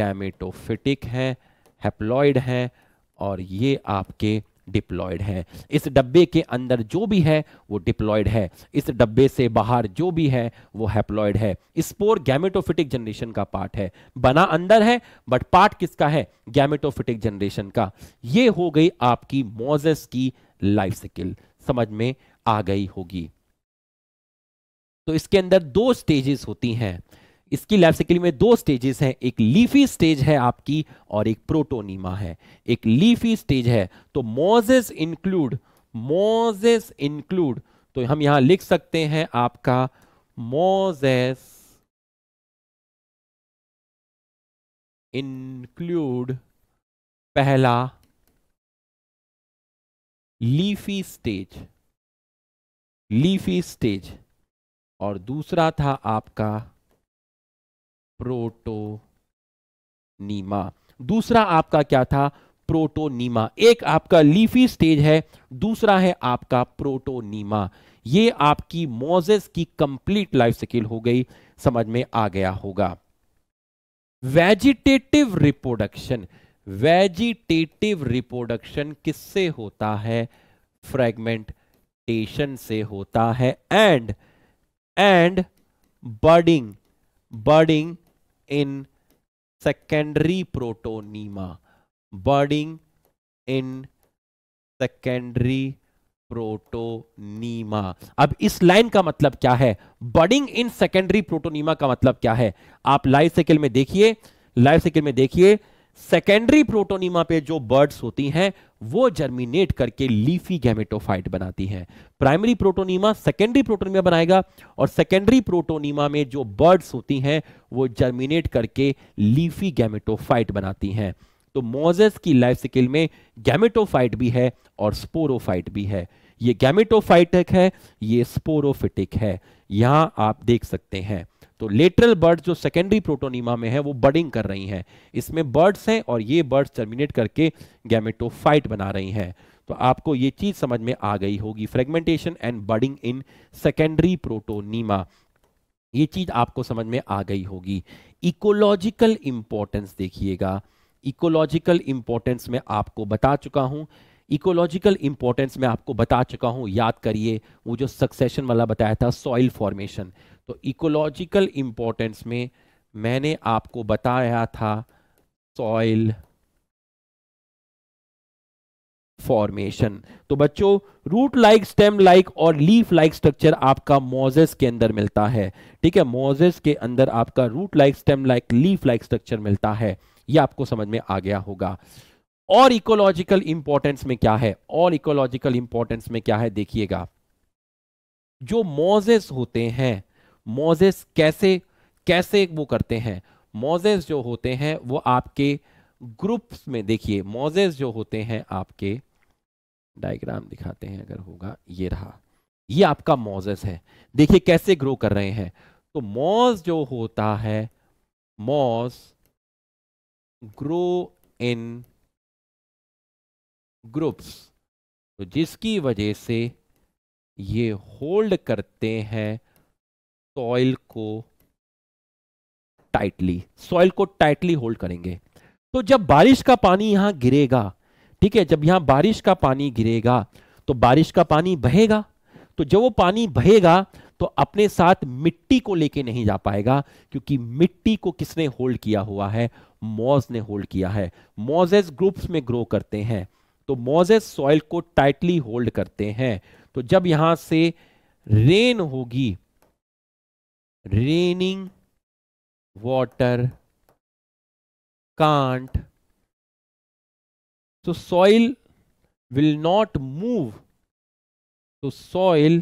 गैमेटोफिटिक हैं हैप्लॉइड हैं और ये आपके डिप्लॉयड है इस डब्बे के अंदर जो भी है वो डिप्लॉयड है इस डब्बे से बाहर जो भी है वो हैप्लॉयड है स्पोर गैमेटोफिटिक जनरेशन का पार्ट है बना अंदर है बट पार्ट किसका है गैमेटोफिटिक जनरेशन का ये हो गई आपकी मोजेस की लाइफ स्किल समझ में आ गई होगी तो इसके अंदर दो स्टेजेस होती हैं इसकी लाइफ साइकिल में दो स्टेजेस हैं एक लीफी स्टेज है आपकी और एक प्रोटोनीमा है एक लीफी स्टेज है तो मोजेस इंक्लूड मोजेस
इंक्लूड तो हम यहां लिख सकते हैं आपका मोजेस इंक्लूड पहला लीफी स्टेज लीफी स्टेज और दूसरा था आपका प्रोटोनीमा दूसरा आपका
क्या था प्रोटोनीमा एक आपका लीफी स्टेज है दूसरा है आपका प्रोटोनीमा ये आपकी मोजेस की कंप्लीट लाइफ स्किल हो गई समझ में आ गया होगा वेजिटेटिव रिप्रोडक्शन वेजिटेटिव रिप्रोडक्शन किससे होता है फ्रेगमेंटेशन से होता है and and budding budding in secondary protonema budding in secondary protonema अब इस लाइन का मतलब क्या है बडिंग इन सेकेंडरी प्रोटोनीमा का मतलब क्या है आप लाइफ साइकिल में देखिए लाइफ साइकिल में देखिए सेकेंडरी प्रोटोनीमा पे जो बर्ड्स होती हैं वो जर्मिनेट करके लीफी गैमेटोफाइट बनाती है प्राइमरी प्रोटोनीमा सेकेंडरी प्रोटोनीमा बनाएगा और सेकेंडरी प्रोटोनीमा में जो बर्ड्स होती हैं वो जर्मिनेट करके लीफी गैमेटोफाइट बनाती हैं तो मोजेस की लाइफ स्किल में गैमेटोफाइट भी है और स्पोरोफाइट भी है ये गैमेटोफाइटिक है ये स्पोरोफिटिक है यहां आप देख सकते हैं तो लेटरल बर्ड्स जो सेकेंडरी प्रोटोनिमा में है वो बर्डिंग कर रही हैं इसमें बर्ड्स हैं और ये बर्ड्स टर्मिनेट करके गैमेटोफाइट बना रही हैं तो आपको ये चीज समझ में आ गई होगी fragmentation and budding in secondary protonema ये चीज आपको समझ में आ गई होगी इकोलॉजिकल इंपॉर्टेंस देखिएगा इकोलॉजिकल इंपॉर्टेंस में आपको बता चुका हूं इकोलॉजिकल इंपॉर्टेंस में आपको बता चुका हूं याद करिए वो जो सक्सेशन वाला बताया था सॉइल फॉर्मेशन तो इकोलॉजिकल इम्पोर्टेंस में मैंने आपको बताया था सॉइल फॉर्मेशन तो बच्चों रूट लाइक स्टेम लाइक और लीफ लाइक स्ट्रक्चर आपका मोजेस के अंदर मिलता है ठीक है मोजेस के अंदर आपका root like stem like leaf like structure मिलता है यह आपको समझ में आ गया होगा और इकोलॉजिकल इंपॉर्टेंस में क्या है और इकोलॉजिकल इंपॉर्टेंस में क्या है देखिएगा जो मोजेस होते हैं मोजेस कैसे कैसे वो करते हैं मोजेस जो होते हैं वो आपके ग्रुप्स में देखिए मोजेस जो होते हैं आपके डायग्राम दिखाते हैं अगर होगा ये रहा ये आपका मोजेस है देखिए कैसे ग्रो कर रहे हैं तो मोज जो
होता है मोज ग्रो इन ग्रुप्स तो जिसकी वजह से ये होल्ड करते हैं सॉइल को
टाइटली सॉइल को टाइटली होल्ड करेंगे तो जब बारिश का पानी यहां गिरेगा ठीक है जब यहां बारिश का पानी गिरेगा तो बारिश का पानी बहेगा तो जब वो पानी बहेगा तो अपने साथ मिट्टी को लेके नहीं जा पाएगा क्योंकि मिट्टी को किसने होल्ड किया हुआ है मॉज ने होल्ड किया है मॉजेस ग्रुप्स में ग्रो करते हैं तो मॉजेस सॉइल को टाइटली होल्ड करते हैं तो
जब यहां से रेन होगी raining water can't so soil will not move so soil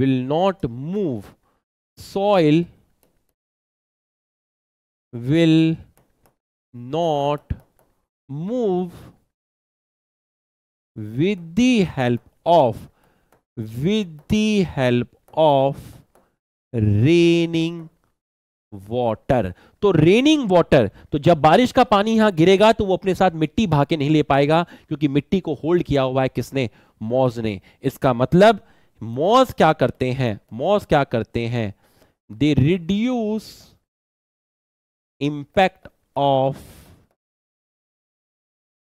will not move soil will not move with the help of with the help of
raining water तो raining water तो जब बारिश का पानी यहां गिरेगा तो वो अपने साथ मिट्टी भाग के नहीं ले पाएगा क्योंकि मिट्टी को होल्ड किया हुआ है किसने मॉज ने इसका मतलब मॉज क्या करते हैं मॉज क्या
करते हैं they reduce impact of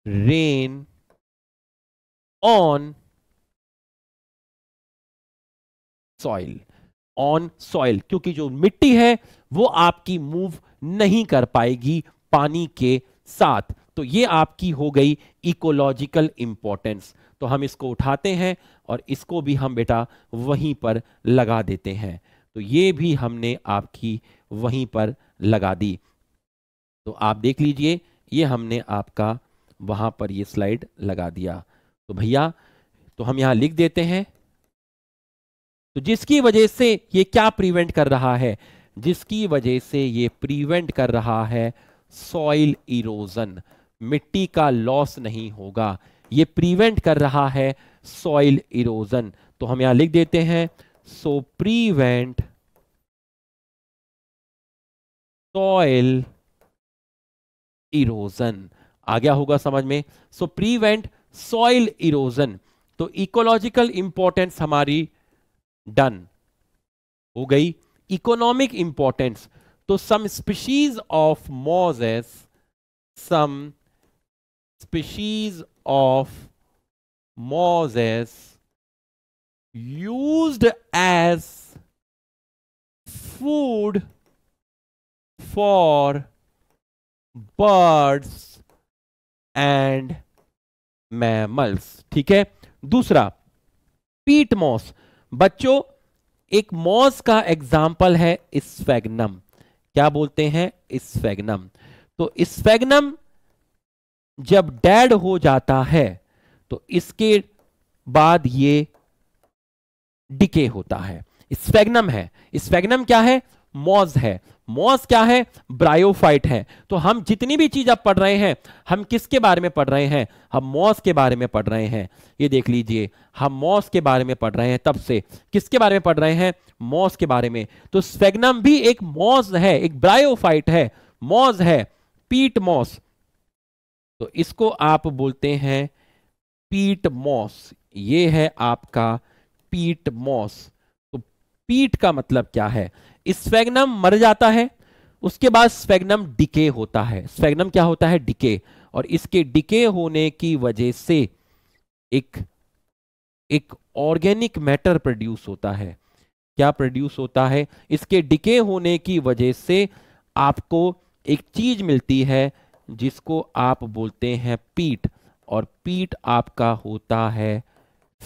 rain on soil on soil क्योंकि जो मिट्टी है वो आपकी मूव नहीं कर पाएगी
पानी के साथ तो ये आपकी हो गई इकोलॉजिकल इंपॉर्टेंस तो हम इसको उठाते हैं और इसको भी हम बेटा वहीं पर लगा देते हैं तो ये भी हमने आपकी वहीं पर लगा दी तो आप देख लीजिए ये हमने आपका वहां पर ये स्लाइड लगा दिया तो भैया तो हम यहां लिख देते हैं तो जिसकी वजह से ये क्या प्रिवेंट कर रहा है जिसकी वजह से ये प्रिवेंट कर रहा है सॉइल इरोजन मिट्टी का लॉस नहीं होगा ये प्रिवेंट कर रहा है सॉइल इरोजन तो हम यहां लिख देते हैं सो प्रीवेंट
सॉइल इरोजन आ गया होगा समझ में सो प्रीवेंट सॉइल
इरोजन तो इकोलॉजिकल इंपॉर्टेंस हमारी डन हो गई इकोनॉमिक इंपॉर्टेंस तो some species of mosses some species of
mosses use as food for birds and mammals
ठीक है दूसरा पीट मॉस बच्चों एक मॉस का एग्जाम्पल है स्फेगनम क्या बोलते हैं स्फेगनम तो स्फेगनम जब डेड हो जाता है तो इसके बाद ये डिके होता है स्फेगनम है स्फेगनम क्या है मॉज है मॉस क्या है ब्रायोफाइट है तो हम जितनी भी चीज आप पढ़ रहे हैं हम किसके बारे में पढ़ रहे हैं हम मॉस के बारे में पढ़ रहे हैं ये देख लीजिए हम मॉस के बारे में पढ़ रहे हैं तब से किसके बारे में पढ़ रहे हैं मॉस के बारे में तो स्फेगनम भी एक मॉस है एक ब्रायोफाइट है मॉस है पीट मॉस तो इसको आप बोलते हैं पीट मॉस ये है आपका पीट मॉस तो पीट का मतलब क्या है स्फेग्नम मर जाता है उसके बाद स्फेग्नम डिके होता है स्फेग्नम क्या होता है डिके और इसके डिके होने की वजह से एक एक ऑर्गेनिक मैटर प्रोड्यूस होता है क्या प्रोड्यूस होता है इसके डिके होने की वजह से आपको एक चीज मिलती है जिसको आप बोलते हैं पीट और पीट आपका होता है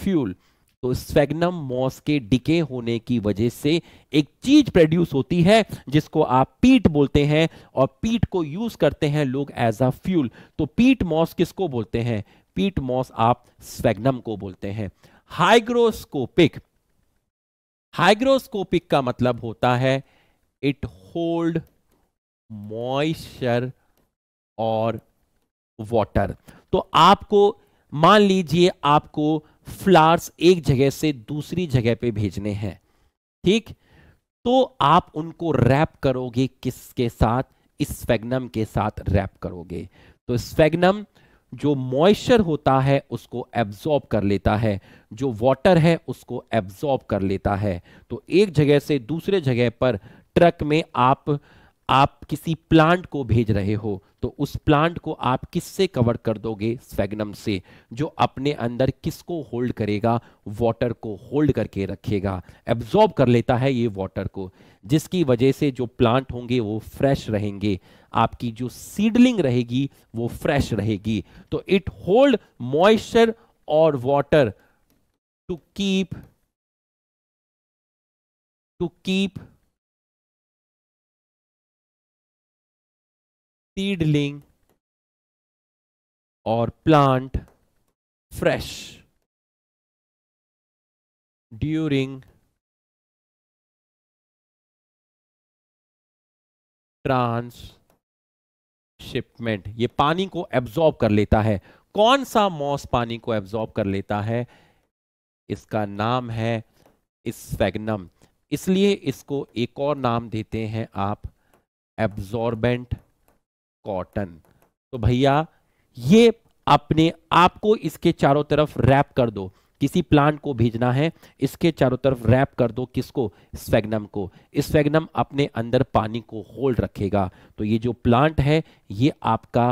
फ्यूल तो स्फेगनम मॉस के डिके होने की वजह से एक चीज प्रोड्यूस होती है जिसको आप पीट बोलते हैं और पीट को यूज करते हैं लोग एज अ फ्यूल तो पीट मॉस किसको बोलते हैं पीट मॉस आप स्वेग्नम को बोलते हैं हाइग्रोस्कोपिक हाइग्रोस्कोपिक का मतलब होता है इट होल्ड मॉइस्चर और वाटर तो आपको मान लीजिए आपको फ्लावर्स एक जगह से दूसरी जगह पे भेजने हैं ठीक तो आप उनको रैप करोगे किसके साथ स्फेगनम के साथ रैप करोगे तो स्फेगनम जो मॉइस्चर होता है उसको एब्जॉर्ब कर लेता है जो वाटर है उसको एब्जॉर्ब कर लेता है तो एक जगह से दूसरे जगह पर ट्रक में आप आप किसी प्लांट को भेज रहे हो तो उस प्लांट को आप किससे कवर कर दोगे स्वेगनम से जो अपने अंदर किसको होल्ड करेगा वाटर को होल्ड करके रखेगा एब्जॉर्ब कर लेता है ये वाटर को जिसकी वजह से जो प्लांट होंगे वो फ्रेश रहेंगे आपकी जो सीडलिंग रहेगी वो फ्रेश रहेगी तो इट होल्ड मॉइस्चर
और water to keep to keep our plant fresh during transshipment ये पानी को एब्जॉर्ब कर लेता है कौन सा मॉस पानी को एब्जॉर्ब
कर लेता है इसका नाम है स्फेगनम इसलिए इसको एक और नाम देते हैं आप एब्जॉर्बेंट कॉटन तो भैया ये अपने आप को इसके चारों तरफ रैप कर दो किसी प्लांट को भेजना है इसके चारों तरफ रैप कर दो किसको स्वेग्नम को स्वेग्नम अपने अंदर पानी को होल्ड रखेगा तो ये जो प्लांट है ये आपका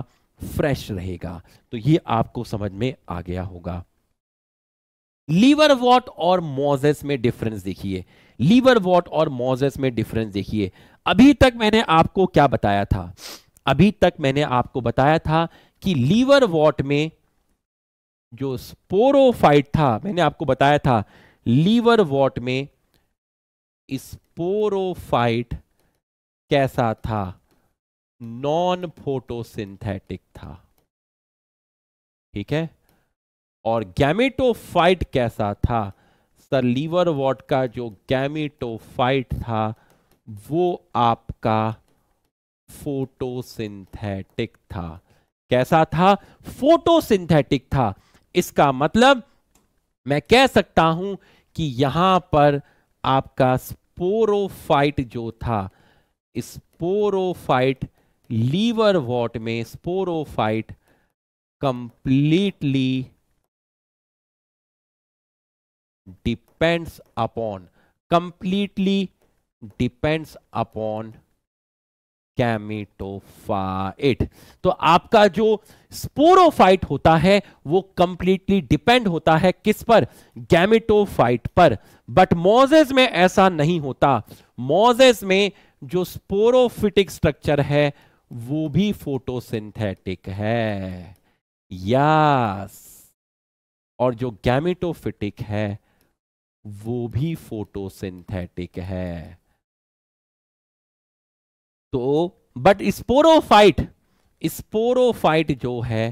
फ्रेश रहेगा तो ये आपको समझ में आ गया होगा लीवर वॉट और मोजेस में डिफरेंस देखिए लीवर वॉट और मोजेस में डिफरेंस देखिए अभी तक मैंने आपको क्या बताया था अभी तक मैंने आपको बताया था कि लीवर वॉट में जो स्पोरोफाइट था मैंने आपको बताया था लीवर वॉट में स्पोरोफाइट कैसा था नॉन फोटोसिंथेटिक था ठीक है और गैमेटोफाइट कैसा था सर लीवर वॉट का जो गैमेटोफाइट था वो आपका फोटोसिंथेटिक था कैसा था फोटोसिंथेटिक था इसका मतलब मैं कह सकता हूं कि यहां पर आपका स्पोरोफाइट जो था स्पोरोफाइट लीवर वॉट में sporophyte completely depends upon completely depends upon gametophyte तो आपका जो स्पोरोफाइट होता है वो कंप्लीटली डिपेंड होता है किस पर गैमिटोफाइट पर बट मोजेस में ऐसा नहीं होता मोजेस में जो स्पोरोफिटिक स्ट्रक्चर है वो भी फोटोसिंथेटिक है यस और जो गैमिटोफिटिक है वो भी फोटोसिंथेटिक है तो बट स्पोरोफाइट स्पोरोफाइट जो है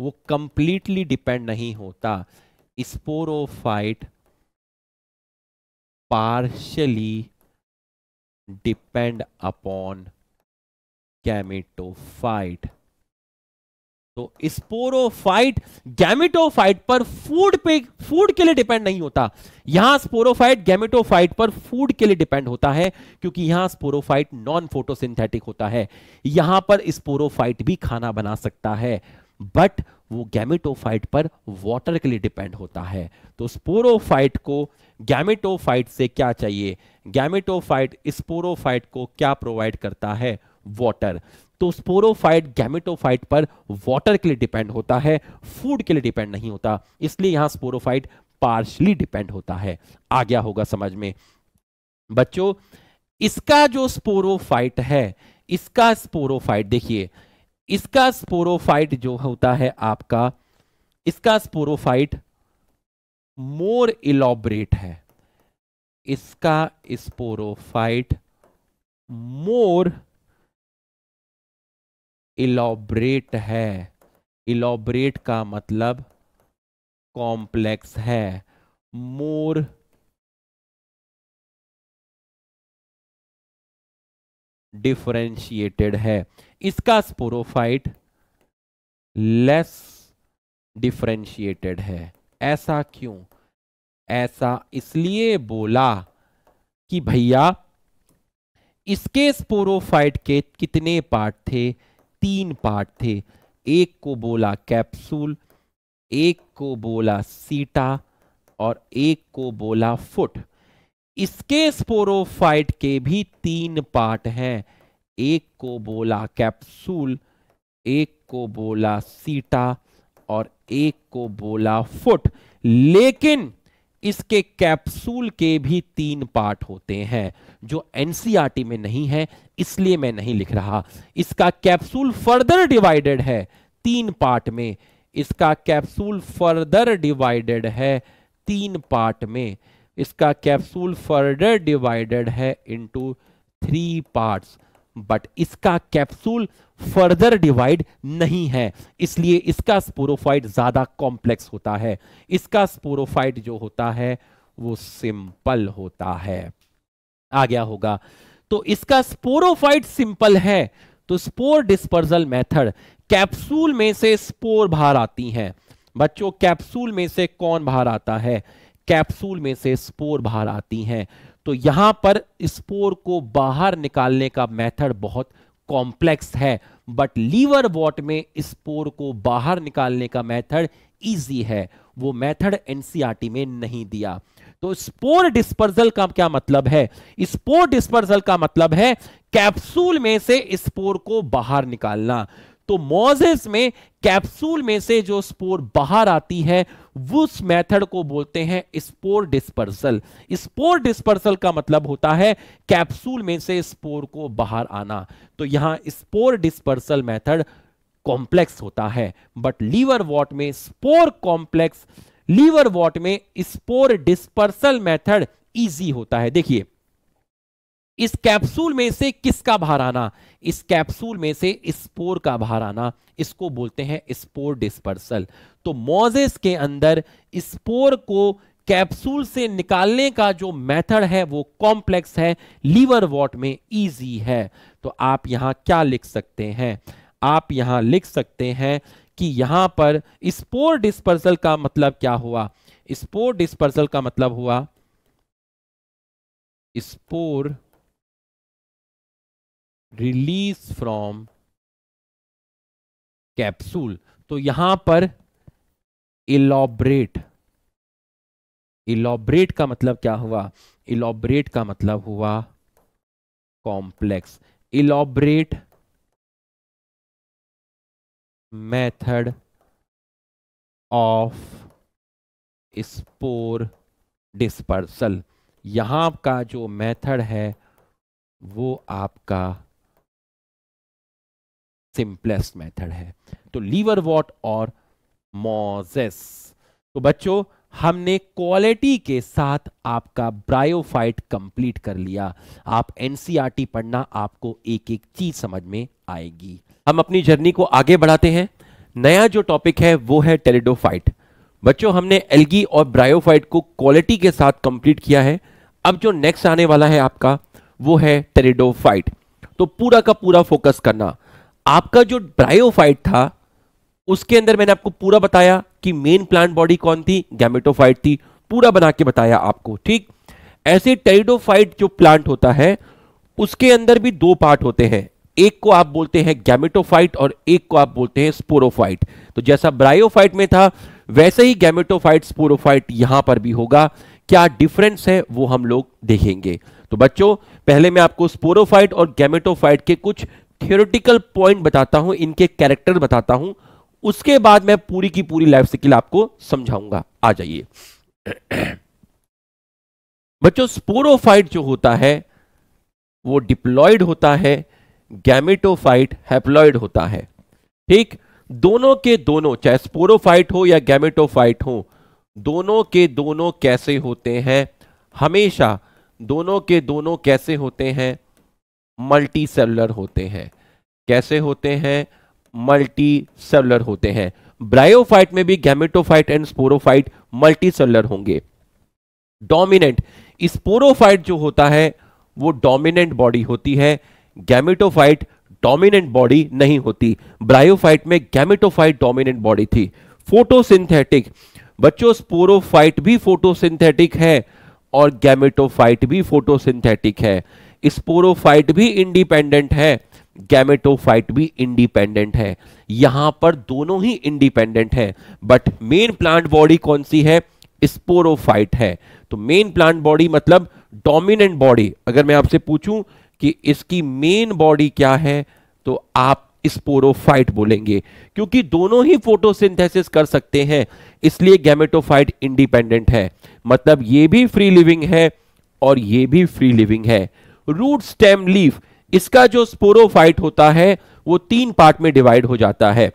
वो कंप्लीटली डिपेंड नहीं होता
sporophyte partially depend upon gametophyte
तो स्पोरोफाइट गैमिटोफाइट पर फूड पे फूड के लिए डिपेंड नहीं होता यहां स्पोरोफाइट गैमिटोफाइट पर फूड के लिए डिपेंड होता है क्योंकि यहां स्पोरोफाइट नॉन फोटोसिंथेटिक होता है यहां पर स्पोरोफाइट भी खाना बना सकता है बट वो गैमिटोफाइट पर वाटर के लिए डिपेंड होता है तो स्पोरोफाइट को गैमिटोफाइट से क्या चाहिए गैमिटोफाइट स्पोरोफाइट को क्या प्रोवाइड करता है वाटर तो स्पोरोफाइट गैमेटोफाइट पर वाटर के लिए डिपेंड होता है फूड के लिए डिपेंड नहीं होता इसलिए यहां स्पोरोफाइट पार्शली डिपेंड होता है आ गया होगा समझ में बच्चों इसका जो स्पोरोफाइट है इसका स्पोरोफाइट देखिए इसका स्पोरोफाइट जो होता है आपका इसका स्पोरोफाइट
मोर इलाबरेट है इसका स्पोरोफाइट मोर
इलाबरेट है इलाबरेट का मतलब
कॉम्प्लेक्स है मोर डिफरेंशिएटेड है इसका स्पोरोफाइट लेस डिफरेंशिएटेड है
ऐसा क्यों ऐसा इसलिए बोला कि भैया इसके स्पोरोफाइट के कितने पार्ट थे तीन पार्ट थे एक को बोला कैप्सूल एक को बोला सीटा और एक को बोला फुट इसके स्पोरोफाइट के भी तीन पार्ट हैं एक को बोला कैप्सूल एक को बोला सीटा और एक को बोला फुट लेकिन इसके कैप्सूल के भी तीन पार्ट होते हैं जो एनसीआरटी e में नहीं है इसलिए मैं नहीं लिख रहा इसका कैप्सूल फर्दर डिवाइडेड है तीन पार्ट में इसका कैप्सूल फर्दर डिवाइडेड है तीन पार्ट में इसका कैप्सूल फर्दर डिवाइडेड है इनटू थ्री पार्ट्स बट इसका कैप्सूल फर्दर डिवाइड नहीं है इसलिए इसका स्पोरोफाइट ज्यादा कॉम्प्लेक्स होता है इसका स्पोरोफाइट जो होता है वो सिंपल होता है आ गया होगा तो इसका स्पोरोफाइट सिंपल है तो स्पोर डिस्पर्जल मेथड कैप्सूल में से स्पोर बाहर आती हैं बच्चों कैप्सूल में से कौन बाहर आता है कैप्सूल में से स्पोर बाहर आती हैं तो यहां पर स्पोर को बाहर निकालने का मेथड बहुत कॉम्प्लेक्स है बट लीवर वॉट में स्पोर को बाहर निकालने का मेथड इजी है वो मेथड एनसीआरटी e में नहीं दिया तो स्पोर डिस्पर्जल का क्या मतलब है स्पोर डिस्पर्जल का मतलब है कैप्सूल में से स्पोर को बाहर निकालना तो मोजेस में कैप्सूल में से जो स्पोर बाहर आती है उस मेथड को बोलते हैं स्पोर डिस्पर्सल स्पोर डिस्पर्सल का मतलब होता है कैप्सूल में से स्पोर को बाहर आना तो यहां स्पोर डिस्पर्सल मेथड कॉम्प्लेक्स होता है बट लीवर वॉट में स्पोर कॉम्प्लेक्स लीवर वॉट में स्पोर डिस्पर्सल मेथड इजी होता है देखिए इस कैप्सूल में से किसका बाहर आना इस कैप्सूल में से स्पोर का बाहर आना इसको बोलते हैं स्पोर डिस्पर्सल तो मोजेस के अंदर स्पोर को कैप्सूल से निकालने का जो मेथड है वो कॉम्प्लेक्स है लीवर वॉट में इजी है तो आप यहां क्या लिख सकते हैं आप यहां लिख सकते हैं कि यहां पर स्पोर डिस्पर्सल का मतलब क्या हुआ
स्पोर डिस्पर्सल का मतलब हुआ स्पोर रिलीज फ्रॉम कैप्सूल तो यहां पर इलाबरेट
इलाबरेट का मतलब क्या हुआ इलाबरेट का मतलब हुआ
complex elaborate method of spore dispersal यहां का जो मेथड
है वो आपका सिंपलेस्ट मेथड है तो लीवर वॉट और मोजेस तो बच्चों हमने क्वालिटी के साथ आपका ब्रायोफाइट कंप्लीट कर लिया आप एनसीईआरटी पढ़ना आपको एक एक चीज समझ में आएगी हम अपनी जर्नी को आगे बढ़ाते हैं नया जो टॉपिक है वो है टेरिडोफाइट बच्चों हमने एल्गी और ब्रायोफाइट को क्वालिटी के साथ कंप्लीट किया है अब जो नेक्स्ट आने वाला है आपका वो है टेरिडोफाइट तो पूरा का पूरा फोकस करना आपका जो ब्रायोफाइट था उसके अंदर मैंने आपको पूरा बताया कि मेन प्लांट बॉडी कौन थी गैमेटोफाइट थी पूरा बना के बताया आपको ठीक ऐसे टेरिडोफाइट जो प्लांट होता है उसके अंदर भी दो पार्ट होते हैं एक को आप बोलते हैं गैमेटोफाइट और एक को आप बोलते हैं स्पोरोफाइट तो जैसा ब्रायोफाइट में था वैसे ही गैमेटोफाइट स्पोरोफाइट यहां पर भी होगा क्या डिफरेंस है वो हम लोग देखेंगे तो बच्चों पहले मैं आपको स्पोरोफाइट और गैमेटोफाइट के कुछ थियोरिटिकल पॉइंट बताता हूं इनके कैरेक्टर बताता हूं उसके बाद मैं पूरी की पूरी लाइफ स्किल आपको समझाऊंगा आ जाइए बच्चों स्पोरोफाइट जो होता है वो डिप्लॉयड होता है गैमेटोफाइट हैप्लॉयड होता है ठीक दोनों के दोनों चाहे स्पोरोफाइट हो या गैमेटोफाइट हो दोनों के दोनों कैसे होते हैं हमेशा दोनों के दोनों कैसे होते हैं मल्टी सेलर होते हैं कैसे होते हैं मल्टी होते हैं ब्रायोफाइट में भी गैमेटोफाइट एंड स्पोरोफाइट मल्टी होंगे डोमिनेंट स्पोरोफाइट जो होता है वो डोमिनेंट बॉडी होती है गैमेटोफाइट डोमिनेंट बॉडी नहीं होती ब्रायोफाइट में गैमेटोफाइट डोमिनेंट बॉडी थी फोटोसिंथेटिक बच्चों स्पोरोफाइट भी फोटोसिंथेटिक है और गैमेटोफाइट भी फोटोसिंथेटिक है स्पोरोफाइट भी इंडिपेंडेंट है गैमेटोफाइट भी इंडिपेंडेंट है यहां पर दोनों ही इंडिपेंडेंट है बट मेन प्लांट बॉडी कौन सी है स्पोरोफाइट है तो मेन प्लांट बॉडी मतलब डोमिनेंट बॉडी अगर मैं आपसे पूछूं कि इसकी मेन बॉडी क्या है तो आप स्पोरोफाइट बोलेंगे क्योंकि दोनों ही फोटोसिंथेसिस कर सकते हैं इसलिए गैमेटोफाइट इंडिपेंडेंट है मतलब ये भी फ्री लिविंग है और ये भी फ्री लिविंग है रूट स्टेम लीफ इसका जो स्पोरोफाइट होता है वो तीन पार्ट में डिवाइड हो जाता है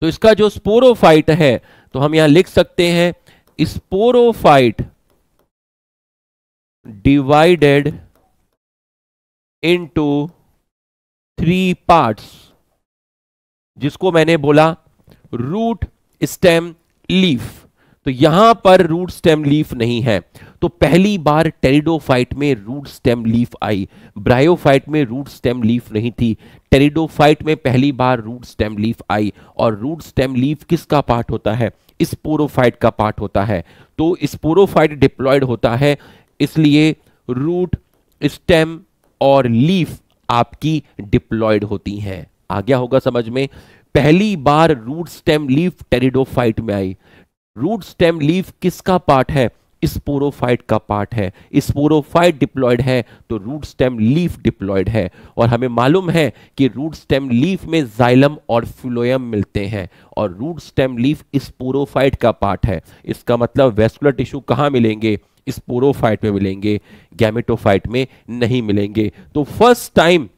तो इसका जो स्पोरोफाइट है तो हम यहां लिख सकते हैं
sporophyte divided into three parts
जिसको मैंने बोला रूट स्टेम लीफ तो यहां पर रूट स्टेम लीफ नहीं है तो पहली बार टेरिडोफाइट में रूट स्टेम लीफ आई ब्रायोफाइट में रूट स्टेम लीफ नहीं थी टेरिडोफाइट में पहली बार रूट स्टेम लीफ आई और रूट स्टेम लीफ किसका पार्ट होता है स्पोरोफाइट का पार्ट होता है तो स्पोरोफाइट डिप्लॉयड होता है इसलिए रूट स्टेम और लीफ आपकी डिप्लॉयड होती हैं आ गया होगा समझ में पहली बार रूट स्टेम लीफ टेरिडोफाइट में आई रूट स्टेम लीफ किसका पार्ट है स्पोरोफाइट का पार्ट है स्पोरोफाइट डिप्लॉयड है तो रूट स्टेम लीफ डिप्लॉयड है और हमें मालूम है कि रूट स्टेम लीफ में जाइलम और फ्लोयम मिलते हैं और रूट स्टेम लीफ स्पोरोफाइट का पार्ट है इसका मतलब वेस्कुलर टिश्यू कहाँ मिलेंगे स्पोरोफाइट में मिलेंगे गैमेटोफाइट में नहीं मिलेंगे तो फर्स्ट टाइम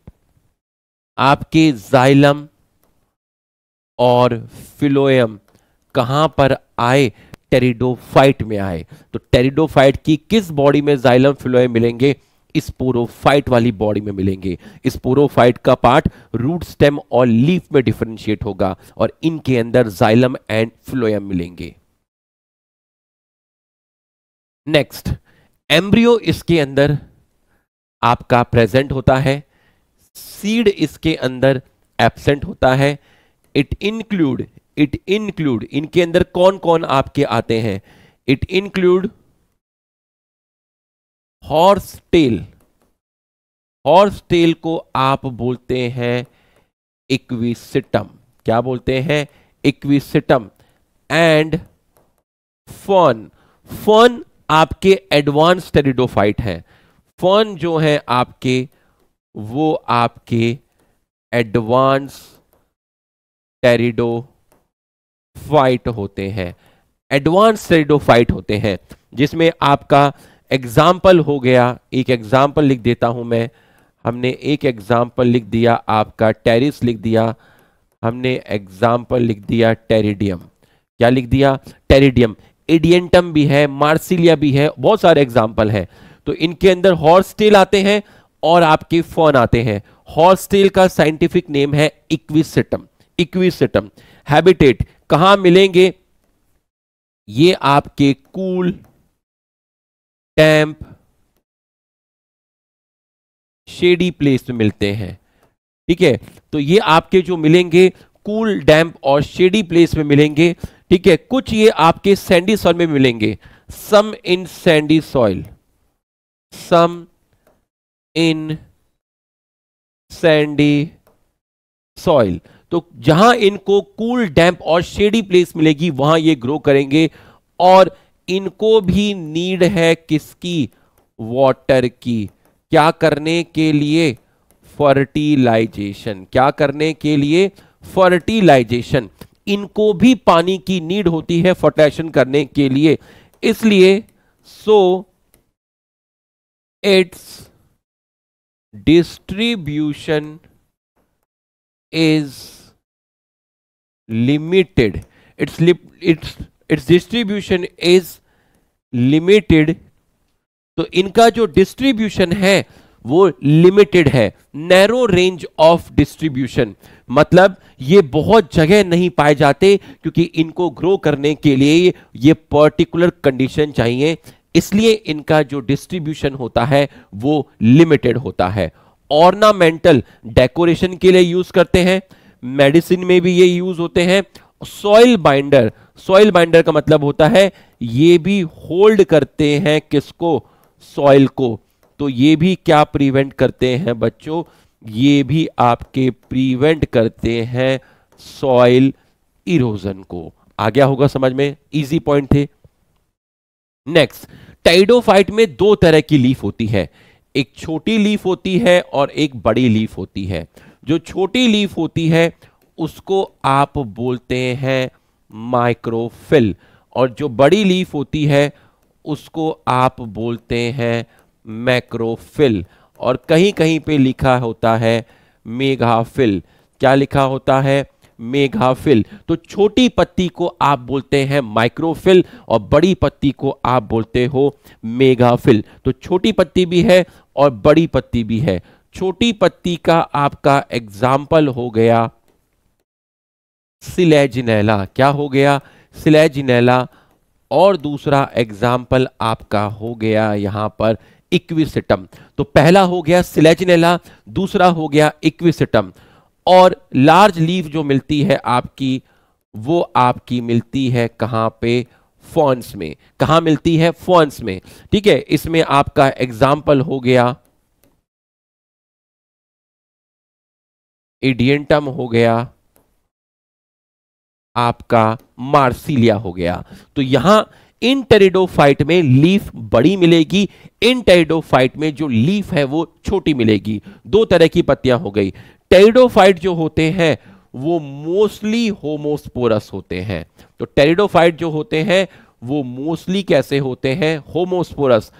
आपके जाइलम और फिलोयम कहां पर आए टेरिडोफाइट में आए तो टेरिडोफाइट की किस बॉडी में जाइलम फिलोए मिलेंगे स्पोरोफाइट वाली बॉडी में मिलेंगे स्पोरोफाइट का पार्ट रूट स्टेम और लीफ में डिफरेंशिएट होगा और इनके अंदर जाइलम एंड फ्लोएम मिलेंगे नेक्स्ट एम्ब्रियो इसके अंदर आपका प्रेजेंट होता है सीड इसके अंदर एब्सेंट होता है इट इंक्लूड इट इंक्लूड इनके अंदर कौन कौन आपके आते हैं
it include horse tail horse tail को आप बोलते हैं इक्विसिटम
क्या बोलते हैं इक्विसिटम एंड फन फन आपके एडवांस टेरिडोफाइट है फन जो है आपके वो आपके एडवांस टेरिडो फाइट होते हैं एडवांस टेरिडोफाइट होते हैं जिसमें आपका एग्जाम्पल हो गया एक एग्जाम्पल लिख देता हूं मैं हमने एक एग्जाम्पल लिख दिया आपका टेरिस लिख दिया हमने एग्जाम्पल लिख दिया टेरिडियम क्या लिख दिया टेरिडियम एडियंटम भी है मार्सिलिया भी है बहुत सारे एग्जाम्पल है तो इनके अंदर हॉर्सटेल आते हैं और आपके फोन आते हैं हॉर्सटेल का साइंटिफिक नेम है इक्विसेटम
इक्विसेटम हैबिटेट कहां मिलेंगे ये आपके कूल टैंप शेडी प्लेस में मिलते हैं ठीक है तो ये आपके जो मिलेंगे
कूल डैम्प और शेडी प्लेस में मिलेंगे ठीक है कुछ ये आपके सैंडी सॉइल में मिलेंगे some in sandy soil some in sandy soil तो जहां इनको कूल डैम्प और शेडी प्लेस मिलेगी वहां ये ग्रो करेंगे और इनको भी नीड है किसकी वाटर की क्या करने के लिए फर्टिलाइजेशन क्या करने के लिए फर्टिलाइजेशन इनको भी पानी की नीड होती है फर्टिलाइजेशन करने के लिए
इसलिए so it's distribution is limited its its its distribution
is limited तो इनका जो डिस्ट्रीब्यूशन है वो लिमिटेड है नैरो रेंज ऑफ डिस्ट्रीब्यूशन मतलब ये बहुत जगह नहीं पाए जाते क्योंकि इनको ग्रो करने के लिए ये पर्टिकुलर कंडीशन चाहिए इसलिए इनका जो डिस्ट्रीब्यूशन होता है वो लिमिटेड होता है ऑर्नामेंटल डेकोरेशन के लिए यूज करते हैं मेडिसिन में भी ये यूज होते हैं सॉइल बाइंडर सॉइल बाइंडर का मतलब होता है ये भी होल्ड करते हैं किसको सॉइल को तो ये भी क्या प्रिवेंट करते हैं बच्चों ये भी आपके प्रिवेंट करते हैं सॉइल इरोजन को आ गया होगा समझ में इजी पॉइंट थे नेक्स्ट टाइडोफाइट में दो तरह की लीफ होती है एक छोटी लीफ होती है और एक बड़ी लीफ होती है जो छोटी लीफ होती है उसको आप बोलते हैं माइक्रोफिल और जो बड़ी लीफ होती है उसको आप बोलते हैं मैक्रोफिल और कहीं कहीं पे लिखा होता है मेघाफिल क्या लिखा होता है मेघाफिल तो छोटी पत्ती को आप बोलते हैं माइक्रोफिल और बड़ी पत्ती को आप बोलते हो मेघाफिल तो छोटी पत्ती भी है और बड़ी पत्ती भी है छोटी पत्ती का आपका एग्जाम्पल हो गया सिलेजिनेला क्या हो गया सिलेजिनेला और दूसरा एग्जाम्पल आपका हो गया यहां पर इक्विसिटम तो पहला हो गया सिलेजनेला दूसरा हो गया इक्विसिटम और लार्ज लीफ जो मिलती है आपकी वो आपकी मिलती है कहाँ पे फॉन्स में कहा मिलती है फॉन्स में ठीक है इसमें आपका एग्जाम्पल हो गया
एडियंटम हो गया आपका मार्सिलिया हो गया तो यहां
इन टेरिडोफाइट में लीफ बड़ी मिलेगी इन टेरिडोफाइट में जो लीफ है वो छोटी मिलेगी दो तरह की पत्तियां हो गई टेरिडोफाइट जो होते हैं वो मोस्टली होमोस्पोरस होते हैं तो टेरिडोफाइट जो होते हैं वो मोस्टली कैसे होते हैं होमोस्पोरस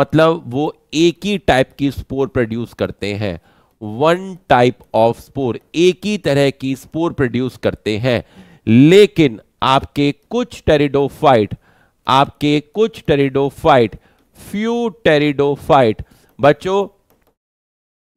मतलब वो एक ही टाइप की स्पोर प्रोड्यूस करते हैं वन टाइप ऑफ स्पोर एक ही तरह की स्पोर प्रोड्यूस करते हैं लेकिन आपके कुछ टेरिडोफाइट आपके कुछ टेरिडोफाइट फ्यू टेरिडोफाइट बच्चों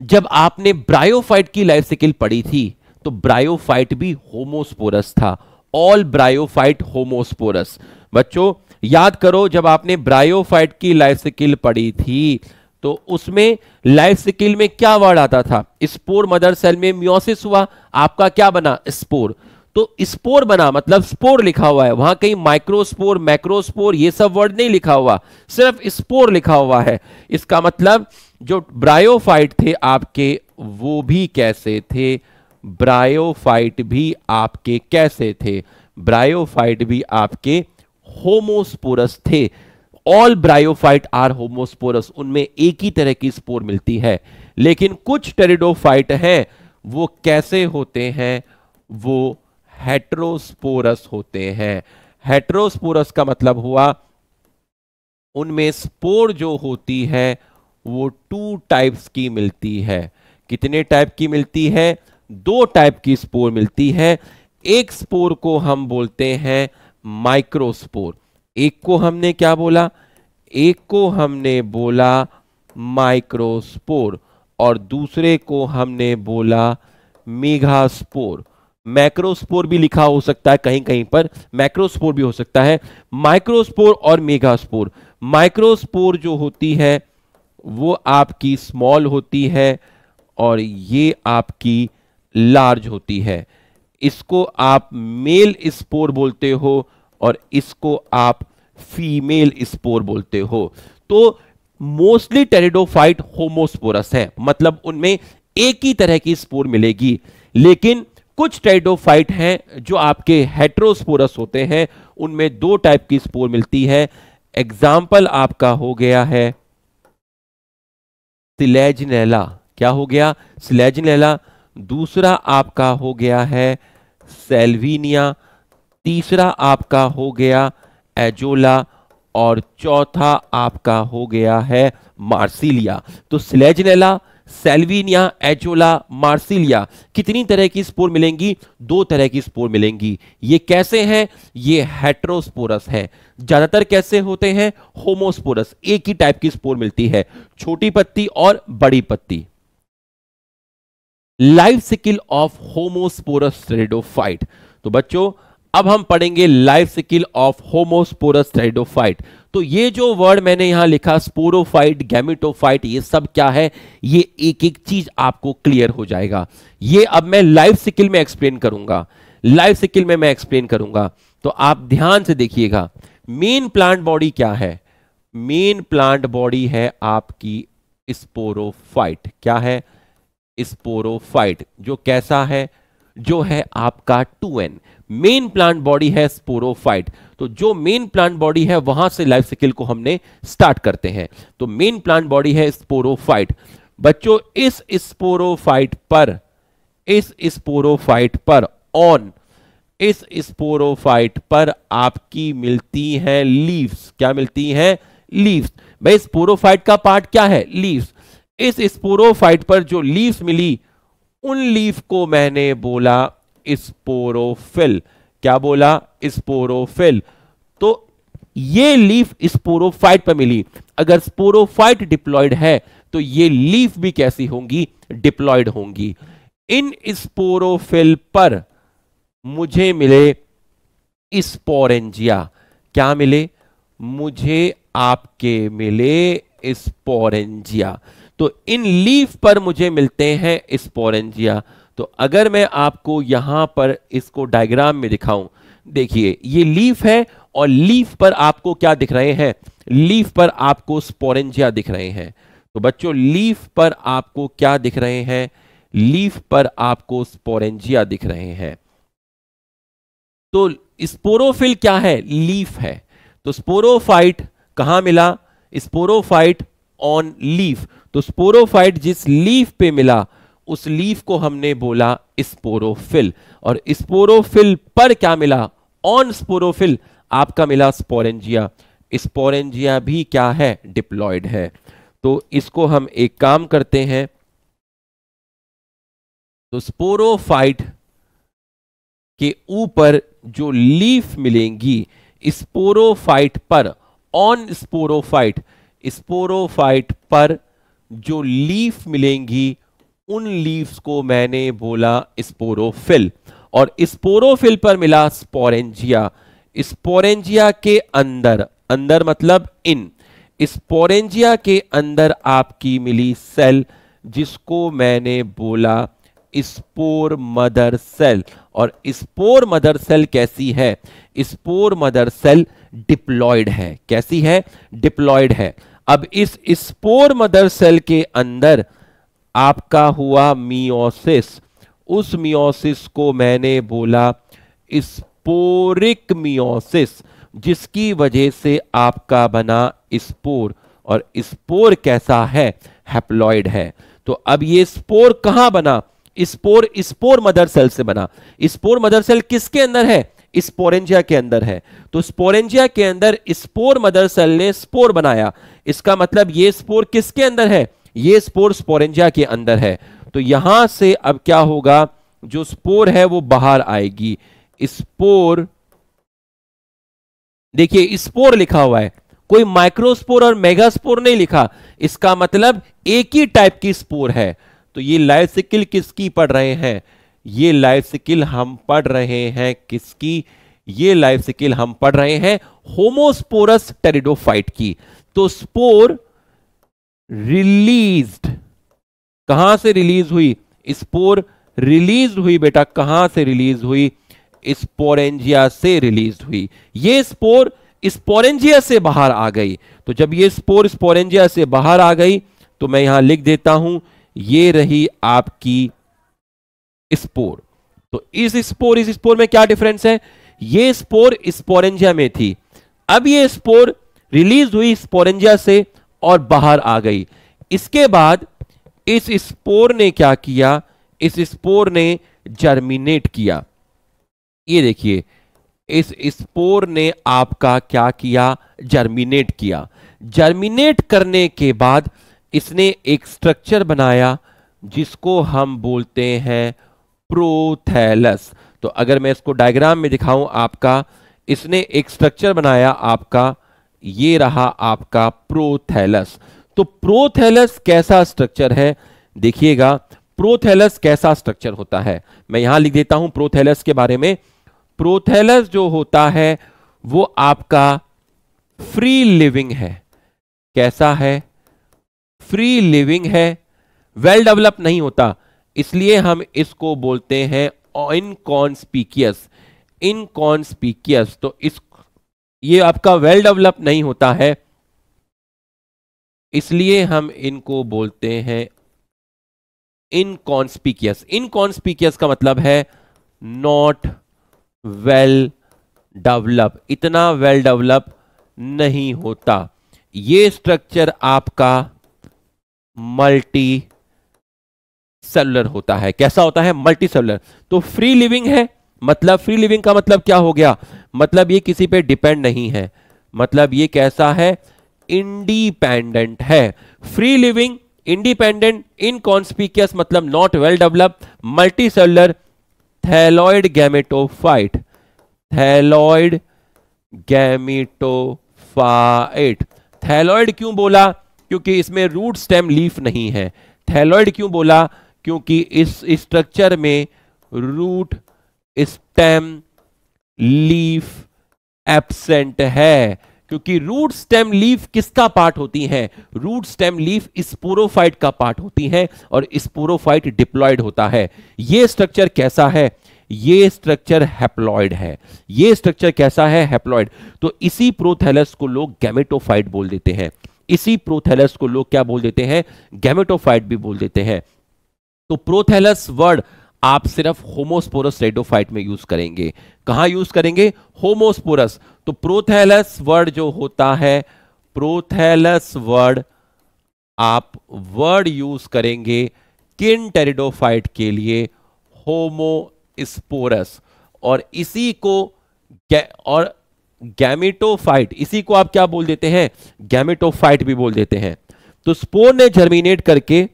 जब आपने ब्रायोफाइट की लाइफ साइकिल पढ़ी थी तो ब्रायोफाइट भी होमोस्पोरस था ऑल ब्रायोफाइट होमोस्पोरस बच्चों याद करो जब आपने ब्रायोफाइट की लाइफ साइकिल पढ़ी थी तो उसमें लाइफ साइकिल में क्या वर्ड आता था स्पोर मदर सेल में म्योसिस हुआ आपका क्या बना स्पोर तो स्पोर बना मतलब स्पोर लिखा हुआ है वहां कहीं माइक्रोस्पोर मैक्रोस्पोर ये सब वर्ड नहीं लिखा हुआ सिर्फ स्पोर लिखा हुआ है इसका मतलब जो ब्रायोफाइट थे आपके वो भी कैसे थे ब्रायोफाइट भी आपके कैसे थे ब्रायोफाइट भी आपके होमोस्पोरस थे ऑल ब्रायोफाइट आर होमोस्पोरस उनमें एक ही तरह की स्पोर मिलती है लेकिन कुछ टेरिडोफाइट हैं वो कैसे होते हैं वो हेट्रोस्पोरस होते हैं हेट्रोस्पोरस का मतलब हुआ उनमें स्पोर जो होती है वो टू टाइप्स की मिलती है कितने टाइप की मिलती है दो टाइप की स्पोर मिलती है एक स्पोर को हम बोलते हैं माइक्रोस्पोर एक को हमने क्या बोला एक को हमने बोला माइक्रोस्पोर और दूसरे को हमने बोला मेघास्पोर मैक्रोस्पोर भी लिखा हो सकता है कहीं कहीं पर मैक्रोस्पोर भी हो सकता है माइक्रोस्पोर और मेघास्पोर माइक्रोस्पोर जो होती है वो आपकी स्मॉल होती है और ये आपकी लार्ज होती है इसको आप मेल स्पोर बोलते हो और इसको आप फीमेल स्पोर बोलते हो तो मोस्टली टेरिडोफाइट होमोस्पोरस है मतलब उनमें एक ही तरह की स्पोर मिलेगी लेकिन कुछ टेरिडोफाइट हैं जो आपके हेट्रोस्पोरस होते हैं उनमें दो टाइप की स्पोर मिलती है एग्जाम्पल आपका हो गया है सिलेजनेला क्या हो गया सिलेजनेला दूसरा आपका हो गया है सेल्वीनिया तीसरा आपका हो गया एजोला और चौथा आपका हो गया है मार्सिलिया तो सिलेजनेला सेल्वीनिया एचोला मार्सिलिया कितनी तरह की स्पोर मिलेंगी दो तरह की स्पोर मिलेंगी ये कैसे हैं ये हेट्रोस्पोरस है ज्यादातर कैसे होते हैं होमोस्पोरस एक ही टाइप की स्पोर मिलती है छोटी पत्ती और बड़ी पत्ती life cycle of homosporous pteridophyte तो बच्चों अब हम पढ़ेंगे life cycle of homosporous pteridophyte तो ये जो वर्ड मैंने यहां लिखा स्पोरोफाइट गैमिटोफाइट ये सब क्या है ये एक एक चीज आपको क्लियर हो जाएगा ये अब मैं लाइफ स्किल में एक्सप्लेन करूंगा लाइफ स्किल में मैं एक्सप्लेन करूंगा तो आप ध्यान से देखिएगा मेन प्लांट बॉडी क्या है मेन प्लांट बॉडी है आपकी स्पोरोफाइट क्या है स्पोरोफाइट जो कैसा है जो है आपका टू एन मेन प्लांट बॉडी है स्पोरोफाइट तो जो मेन प्लांट बॉडी है वहां से लाइफ साइकिल को हमने स्टार्ट करते हैं तो मेन प्लांट बॉडी है स्पोरोफाइट बच्चों इस स्पोरोफाइट पर इस स्पोरोफाइट पर ऑन इस स्पोरोफाइट पर आपकी मिलती हैं लीव्स क्या मिलती हैं लीव्स भाई स्पोरोफाइट का पार्ट क्या है लीव्स इस स्पोरोफाइट पर जो लीव्स मिली उन लीफ को मैंने बोला स्पोरोफिल क्या बोला स्पोरोफिल तो ये लीफ स्पोरोफाइट पर मिली अगर स्पोरोफाइट डिप्लॉयड है तो ये लीफ भी कैसी होंगी डिप्लॉयड होंगी इन स्पोरोफिल पर मुझे मिले स्पोरेंजिया क्या मिले मुझे आपके मिले स्पोरेंजिया तो इन लीफ पर मुझे मिलते हैं स्पोरेंजिया तो अगर मैं आपको यहां पर इसको डायग्राम में दिखाऊं देखिए ये लीफ है और लीफ पर आपको क्या दिख रहे हैं लीफ पर आपको स्पोरेंजिया दिख रहे हैं तो बच्चों लीफ पर आपको क्या दिख रहे हैं लीफ पर आपको स्पोरेंजिया दिख रहे हैं तो स्पोरोफिल क्या है लीफ है तो स्पोरोफाइट कहां मिला स्पोरोफाइट ऑन लीफ तो स्पोरोफाइट जिस लीफ पे मिला उस लीफ को हमने बोला स्पोरोफिल और स्पोरोफिल पर क्या मिला ऑन स्पोरोफिल आपका मिला स्पोरेंजिया स्पोरेंजिया भी क्या है डिप्लॉयड है तो इसको हम एक काम करते हैं तो स्पोरोफाइट के ऊपर जो लीफ मिलेंगी स्पोरोफाइट पर ऑन स्पोरोफाइट स्पोरोफाइट पर जो लीफ मिलेंगी उन लीव्स को मैंने बोला स्पोरोफिल और स्पोरोफिल पर मिला स्पोरेंजिया स्पोरेंजिया के अंदर अंदर मतलब इन स्पोरेंजिया के अंदर आपकी मिली सेल जिसको मैंने बोला स्पोर मदर सेल और स्पोर मदर सेल कैसी है स्पोर मदर सेल डिप्लॉयड है कैसी है डिप्लॉयड है अब इस स्पोर मदर सेल के अंदर आपका हुआ मियोसिस उस मियोसिस को मैंने बोला स्पोरिक मियोसिस जिसकी वजह से आपका बना स्पोर और स्पोर कैसा है हैप्लॉइड है तो अब ये स्पोर कहां बना स्पोर स्पोर मदर सेल से बना स्पोर मदर सेल किसके अंदर है स्पोरेंजिया के अंदर है तो स्पोरेंजिया के अंदर स्पोर मदर सेल ने स्पोर बनाया इसका मतलब ये स्पोर किसके अंदर है ये स्पोर स्पोरेंजा के अंदर है तो यहां से अब क्या होगा जो स्पोर है वो बाहर आएगी स्पोर देखिए स्पोर लिखा हुआ है कोई माइक्रोस्पोर और मेगास्पोर नहीं लिखा इसका मतलब एक ही टाइप की स्पोर है तो ये सिकिल किसकी पढ़ रहे हैं ये सिकिल हम पढ़ रहे हैं किसकी ये सिकिल हम पढ़ रहे हैं होमोस्पोरस टेरिडोफाइट की तो स्पोर रिलीज कहां से रिलीज हुई स्पोर रिलीज हुई बेटा कहां से रिलीज हुई स्पोरेंजिया से रिलीज हुई ये स्पोर स्पोरेंजिया से बाहर आ गई तो जब ये स्पोर स्पोरेंजिया से बाहर आ गई तो मैं यहां लिख देता हूं ये रही आपकी स्पोर तो इस स्पोर इस स्पोर में क्या डिफरेंस है ये स्पोर स्पोरेंजिया में थी अब ये स्पोर रिलीज हुई स्पोरेंजिया से और बाहर आ गई इसके बाद इस स्पोर ने क्या किया इस स्पोर ने जर्मिनेट किया ये देखिए इस स्पोर ने आपका क्या किया जर्मिनेट किया जर्मिनेट करने के बाद इसने एक स्ट्रक्चर बनाया जिसको हम बोलते हैं प्रोथैलस तो अगर मैं इसको डायग्राम में दिखाऊं आपका इसने एक स्ट्रक्चर बनाया आपका ये रहा आपका प्रोथैलस तो प्रोथैलस कैसा स्ट्रक्चर है देखिएगा प्रोथैलस कैसा स्ट्रक्चर होता है मैं यहां लिख देता हूं प्रोथैलस के बारे में प्रोथैलस जो होता है वो आपका फ्री लिविंग है कैसा है फ्री लिविंग है वेल डेवलप नहीं होता इसलिए हम इसको बोलते हैं इनकॉन्सपीकियस इनकॉन्सपीकियस तो इस ये आपका वेल डेवलप नहीं होता है इसलिए हम इनको बोलते हैं इनकॉन्स्पीकियस इनकॉन्स्पीकियस का मतलब है नॉट वेल डेवलप इतना वेल डेवलप नहीं होता ये स्ट्रक्चर आपका मल्टी सेलुलर होता है कैसा होता है मल्टी सेलुलर तो फ्री लिविंग है मतलब फ्री लिविंग का मतलब क्या हो गया मतलब ये किसी पे डिपेंड नहीं है मतलब ये कैसा है इंडिपेंडेंट है फ्री लिविंग इंडिपेंडेंट इनकॉन्स्पीकियस मतलब not well develop multicellular thalloid gametophyte thalloid gametophyte thalloid क्यों बोला क्योंकि इसमें रूट स्टेम लीफ नहीं है थैलॉइड क्यों बोला क्योंकि इस स्ट्रक्चर में रूट स्टेम लीफ एबसेंट है क्योंकि रूट स्टेम लीफ किसका पार्ट होती है रूट स्टेम लीफ स्पोरोफाइट का पार्ट होती है और स्पोरोफाइट डिप्लॉयड होता है यह स्ट्रक्चर कैसा है ये स्ट्रक्चर हैप्लॉयड है ये स्ट्रक्चर कैसा है हैप्लॉयड तो इसी प्रोथेलस को लोग गैमेटोफाइट बोल देते हैं इसी प्रोथेलस को लोग क्या बोल देते हैं गैमेटोफाइट भी बोल देते हैं तो प्रोथेलस वर्ड आप सिर्फ होमोस्पोरस रेडोफाइट में यूज करेंगे कहां यूज करेंगे होमोस्पोरस तो प्रोथेलस वर्ड जो होता है प्रोथेलस वर्ड आप वर्ड यूज करेंगे किन टेरिडोफाइट के लिए होमोस्पोरस और इसी को और गैमिटोफाइट इसी को आप क्या बोल देते हैं गैमिटोफाइट भी बोल देते हैं तो स्पोर ने जर्मिनेट करके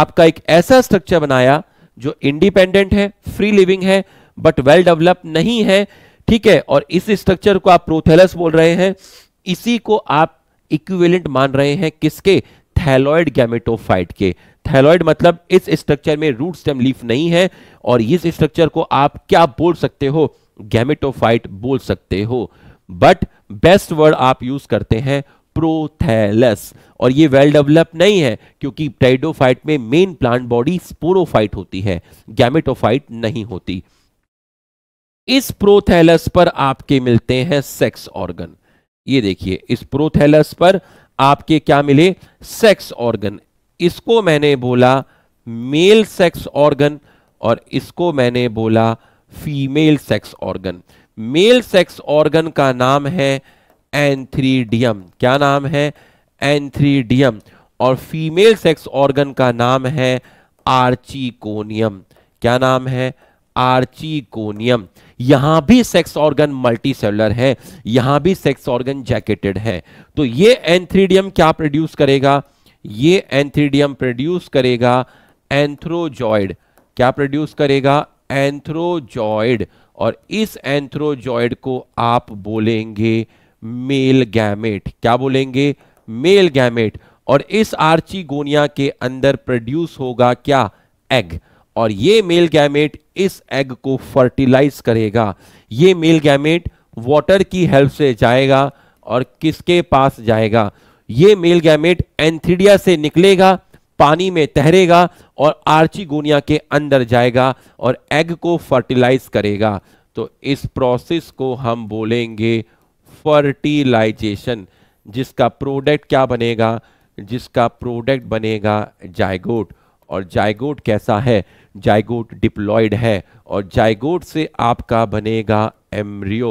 आपका एक ऐसा स्ट्रक्चर बनाया जो इंडिपेंडेंट है फ्री लिविंग है बट वेल डेवलप नहीं है ठीक है और इस स्ट्रक्चर को आप प्रोथेलस बोल रहे हैं इसी को आप इक्विवेलेंट मान रहे हैं किसके थैलॉइड गैमेटोफाइट के थैलॉइड मतलब इस स्ट्रक्चर में रूट स्टेम लीफ नहीं है और इस स्ट्रक्चर को आप क्या बोल सकते हो गैमेटोफाइट बोल सकते हो बट बेस्ट वर्ड आप यूज करते हैं प्रोथैलस और ये वेल डेवलप नहीं है क्योंकि टाइडोफाइट में मेन प्लांट बॉडी स्पोरोफाइट होती है गैमेटोफाइट नहीं होती इस प्रोथैलस पर आपके मिलते हैं सेक्स ऑर्गन ये देखिए इस प्रोथैलस पर आपके क्या मिले सेक्स ऑर्गन इसको मैंने बोला मेल सेक्स ऑर्गन और इसको मैंने बोला female sex organ male sex organ का नाम है एंथ्रीडियम क्या नाम है एंथ्रीडियम और फीमेल सेक्स ऑर्गन का नाम है आर्चिकोनियम क्या नाम है आर्चिकोनियम यहां भी सेक्स ऑर्गन मल्टी है यहां भी सेक्स ऑर्गन जैकेटेड है तो ये एंथ्रीडियम क्या प्रोड्यूस करेगा ये एंथ्रीडियम प्रोड्यूस करेगा एंथ्रोजॉइड क्या प्रोड्यूस करेगा एंथ्रोजॉइड और इस एंथ्रोजॉइड को आप बोलेंगे मेल गैमेट क्या बोलेंगे मेल गैमेट और इस आर्चीगोनिया के अंदर प्रोड्यूस होगा क्या एग और ये मेल गैमेट इस एग को फर्टिलाइज करेगा ये मेल गैमेट वाटर की हेल्प से जाएगा और किसके पास जाएगा ये मेल गैमेट एंथीडिया से निकलेगा पानी में तहरेगा और आर्चीगोनिया के अंदर जाएगा और एग को फर्टिलाइज करेगा तो इस प्रोसेस को हम बोलेंगे फर्टिलाइजेशन जिसका प्रोडक्ट क्या बनेगा जिसका प्रोडक्ट बनेगा जायगोट और जायगोट कैसा है जायगोट डिप्लॉयड है और जायगोट से आपका बनेगा एम्ब्रियो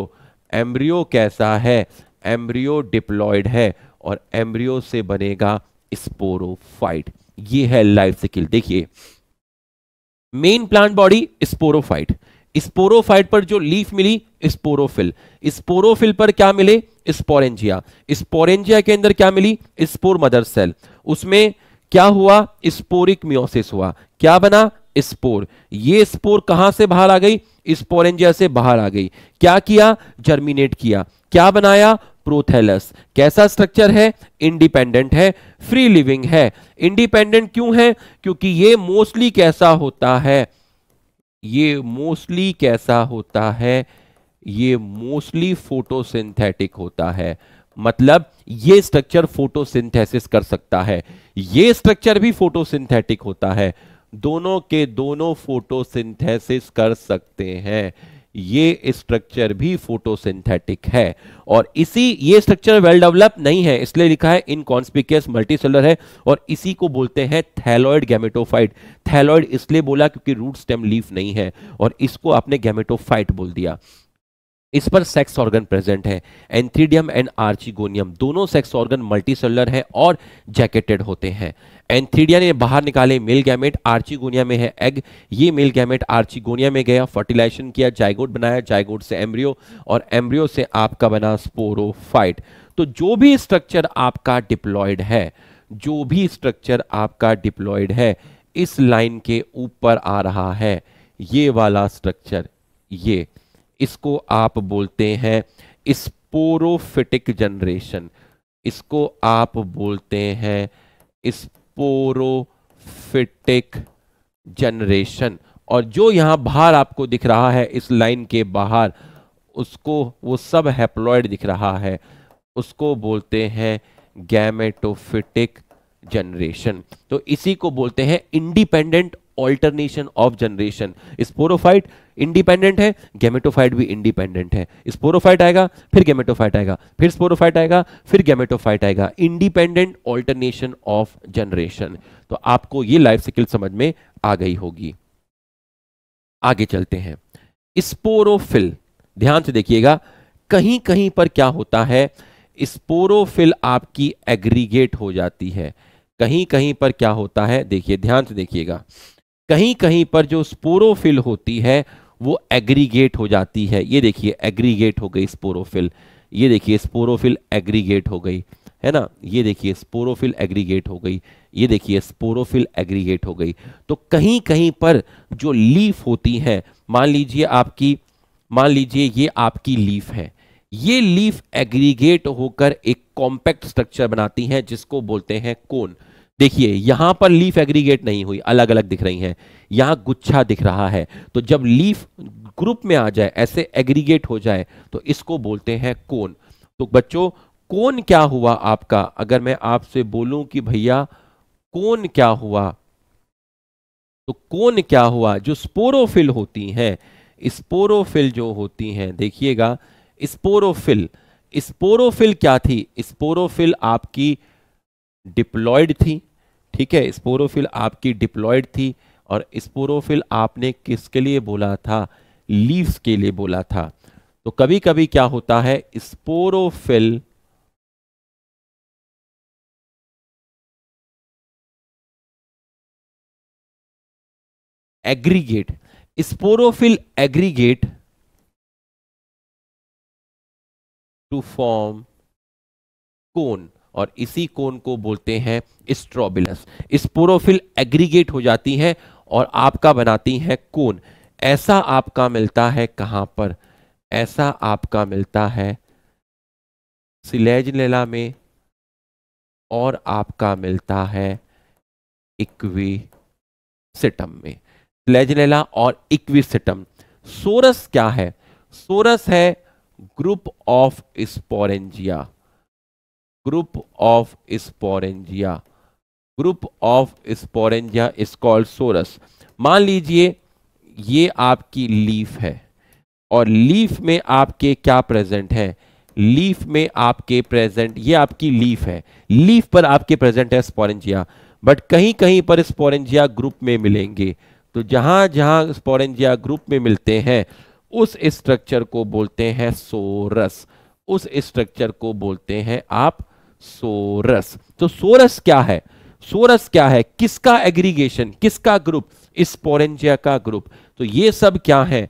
एम्ब्रियो कैसा है एम्ब्रियो डिप्लॉयड है और एम्ब्रियो से बनेगा स्पोरोफाइट ये है लाइफ साइकिल देखिए main plant body sporophyte sporophyte पर जो लीफ मिली स्पोरोफिल स्पोरोफिल पर क्या मिले स्पोरेंजिया स्पोरेंजिया के अंदर क्या मिली स्पोर मदर सेल उसमें क्या हुआ स्पोरिक म्योसिस हुआ क्या बना स्पोर ये स्पोर कहां से बाहर आ गई स्पोरेंजिया से बाहर आ गई क्या किया जर्मिनेट किया क्या बनाया प्रोथेलस कैसा स्ट्रक्चर है इंडिपेंडेंट है फ्री लिविंग है इंडिपेंडेंट क्यों है क्योंकि ये मोस्टली कैसा होता है ये मोस्टली कैसा होता है ये मोस्टली फोटोसिंथेटिक होता है मतलब ये स्ट्रक्चर फोटोसिंथेसिस कर सकता है ये स्ट्रक्चर भी फोटोसिंथेटिक होता है दोनों के दोनों फोटोसिंथेसिस कर सकते हैं ये स्ट्रक्चर भी फोटोसिंथेटिक है और इसी ये स्ट्रक्चर वेल डेवलप नहीं है इसलिए लिखा है इनकॉन्स्पिकियस मल्टीसेलर है और इसी को बोलते हैं थैलॉइड गैमेटोफाइट थैलॉइड इसलिए बोला क्योंकि रूट स्टेम लीफ नहीं है और इसको आपने गैमेटोफाइट बोल दिया इस पर सेक्स ऑर्गन प्रेजेंट है एंथ्रीडियम एंड आर्चिगोनियम दोनों सेक्स ऑर्गन मल्टीसेलुलर हैं और जैकेटेड होते हैं एंथीडिया ने बाहर निकाले मेल गैमेट आर्चिगोनिया में है एग ये मेल गैमेट आर्चिगोनिया में गया फर्टिलाइजेशन किया जायगोट बनाया जायगोट से एम्ब्रियो और एम्ब्रियो से आपका बना स्पोरोफाइट तो जो भी स्ट्रक्चर आपका डिप्लॉयड है जो भी स्ट्रक्चर आपका डिप्लॉयड है इस लाइन के ऊपर आ रहा है ये वाला स्ट्रक्चर ये इसको आप बोलते हैं स्पोरोफिटिक जनरेशन इसको आप बोलते हैं पोरोफिटिक जनरेशन और जो यहां बाहर आपको दिख रहा है इस लाइन के बाहर उसको वो सब हैप्लॉयड दिख रहा है उसको बोलते हैं गैमेटोफिटिक जनरेशन तो इसी को बोलते हैं independent alternation of generation sporophyte independent है गैमेटोफाइट भी इंडिपेंडेंट है स्पोरोफाइट आएगा फिर गैमेटोफाइट आएगा फिर स्पोरोफाइट आएगा फिर गैमेटोफाइट आएगा इंडिपेंडेंट ऑल्टरनेशन ऑफ जनरेशन तो आपको ये लाइफ स्किल समझ में आ गई होगी आगे चलते हैं स्पोरोफिल ध्यान से देखिएगा कहीं कहीं पर क्या होता है स्पोरोफिल आपकी एग्रीगेट हो जाती है कहीं कहीं पर क्या होता है देखिए ध्यान से देखिएगा कहीं कहीं पर जो स्पोरोफिल होती है वो एग्रीगेट हो जाती है ये देखिए एग्रीगेट हो गई स्पोरोफिल ये देखिए स्पोरोफिल एग्रीगेट हो गई है ना ये देखिए स्पोरोफिल एग्रीगेट हो गई ये देखिए स्पोरोफिल एग्रीगेट हो गई तो कहीं कहीं पर जो लीफ होती है मान लीजिए आपकी मान लीजिए ये आपकी लीफ है ये लीफ एग्रीगेट होकर एक कॉम्पैक्ट स्ट्रक्चर बनाती है जिसको बोलते हैं कोन देखिए यहां पर लीफ एग्रीगेट नहीं हुई अलग अलग दिख रही हैं यहां गुच्छा दिख रहा है तो जब लीफ ग्रुप में आ जाए ऐसे एग्रीगेट हो जाए तो इसको बोलते हैं कोन तो बच्चों कोन क्या हुआ आपका अगर मैं आपसे बोलूं कि भैया कोन क्या हुआ तो कोन क्या हुआ जो स्पोरोफिल होती हैं स्पोरोफिल जो होती हैं देखिएगा स्पोरोफिल स्पोरोफिल क्या थी स्पोरोफिल आपकी डिप्लॉयड थी ठीक है स्पोरोफिल आपकी डिप्लॉयड थी और स्पोरोफिल आपने किसके लिए बोला था लीव्स के लिए
बोला था तो कभी कभी क्या होता है sporophyll aggregate sporophyll aggregate to form cone और इसी कोन को बोलते हैं स्ट्रॉबिलस स्पोरोफिल एग्रीगेट हो
जाती है और आपका बनाती है कोन ऐसा आपका मिलता है कहाँ पर ऐसा आपका मिलता है सिलेज लेला में और आपका मिलता है इक्विसिटम में लेजनेला और इक्विसिटम सोरस क्या है सोरस है group of sporangia group of sporangia group of sporangia is called sorus मान लीजिए ये आपकी लीफ है और लीफ में आपके क्या प्रेजेंट है लीफ में आपके प्रेजेंट ये आपकी लीफ है लीफ पर आपके प्रेजेंट है स्पोरेंजिया बट कहीं कहीं पर स्पोरेंजिया ग्रुप में मिलेंगे तो जहां जहां स्पोरेंजिया ग्रुप में मिलते हैं उस स्ट्रक्चर को बोलते हैं सोरस उस स्ट्रक्चर को बोलते हैं आप सोरस तो सोरस क्या है सोरस क्या है किसका एग्रीगेशन किसका ग्रुप स्पोरेंजिया का ग्रुप तो ये सब क्या है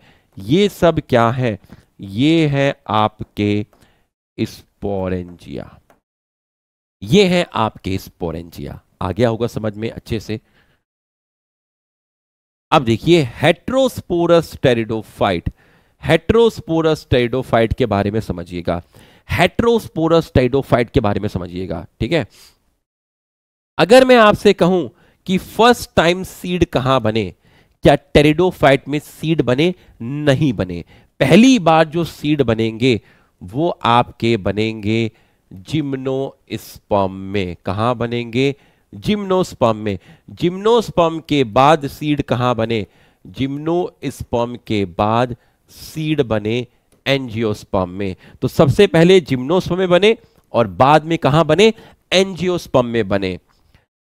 ये सब क्या है ये है आपके स्पोरेंजिया ये है आपके स्पोरेंजिया आ गया होगा समझ में अच्छे से अब देखिए हेट्रोस्पोरस टेरिडोफाइट हेट्रोस्पोरस टेरिडोफाइट के बारे में समझिएगा हेट्रोस्पोरस टाइडोफाइट के बारे में समझिएगा ठीक है अगर मैं आपसे कहूं कि फर्स्ट टाइम सीड कहां बने क्या टेरिडोफाइट में सीड बने नहीं बने पहली बार जो सीड बनेंगे वो आपके बनेंगे जिम्नो में कहा बनेंगे जिम्नोस्पर्म में जिम्नोस्पर्म के बाद सीड कहां बने जिम्नोस्पम के बाद सीड बने एनजियोस्पम में तो सबसे पहले जिम्नोस्पम में बने और बाद में कहा बने एनजियोस्पम में बने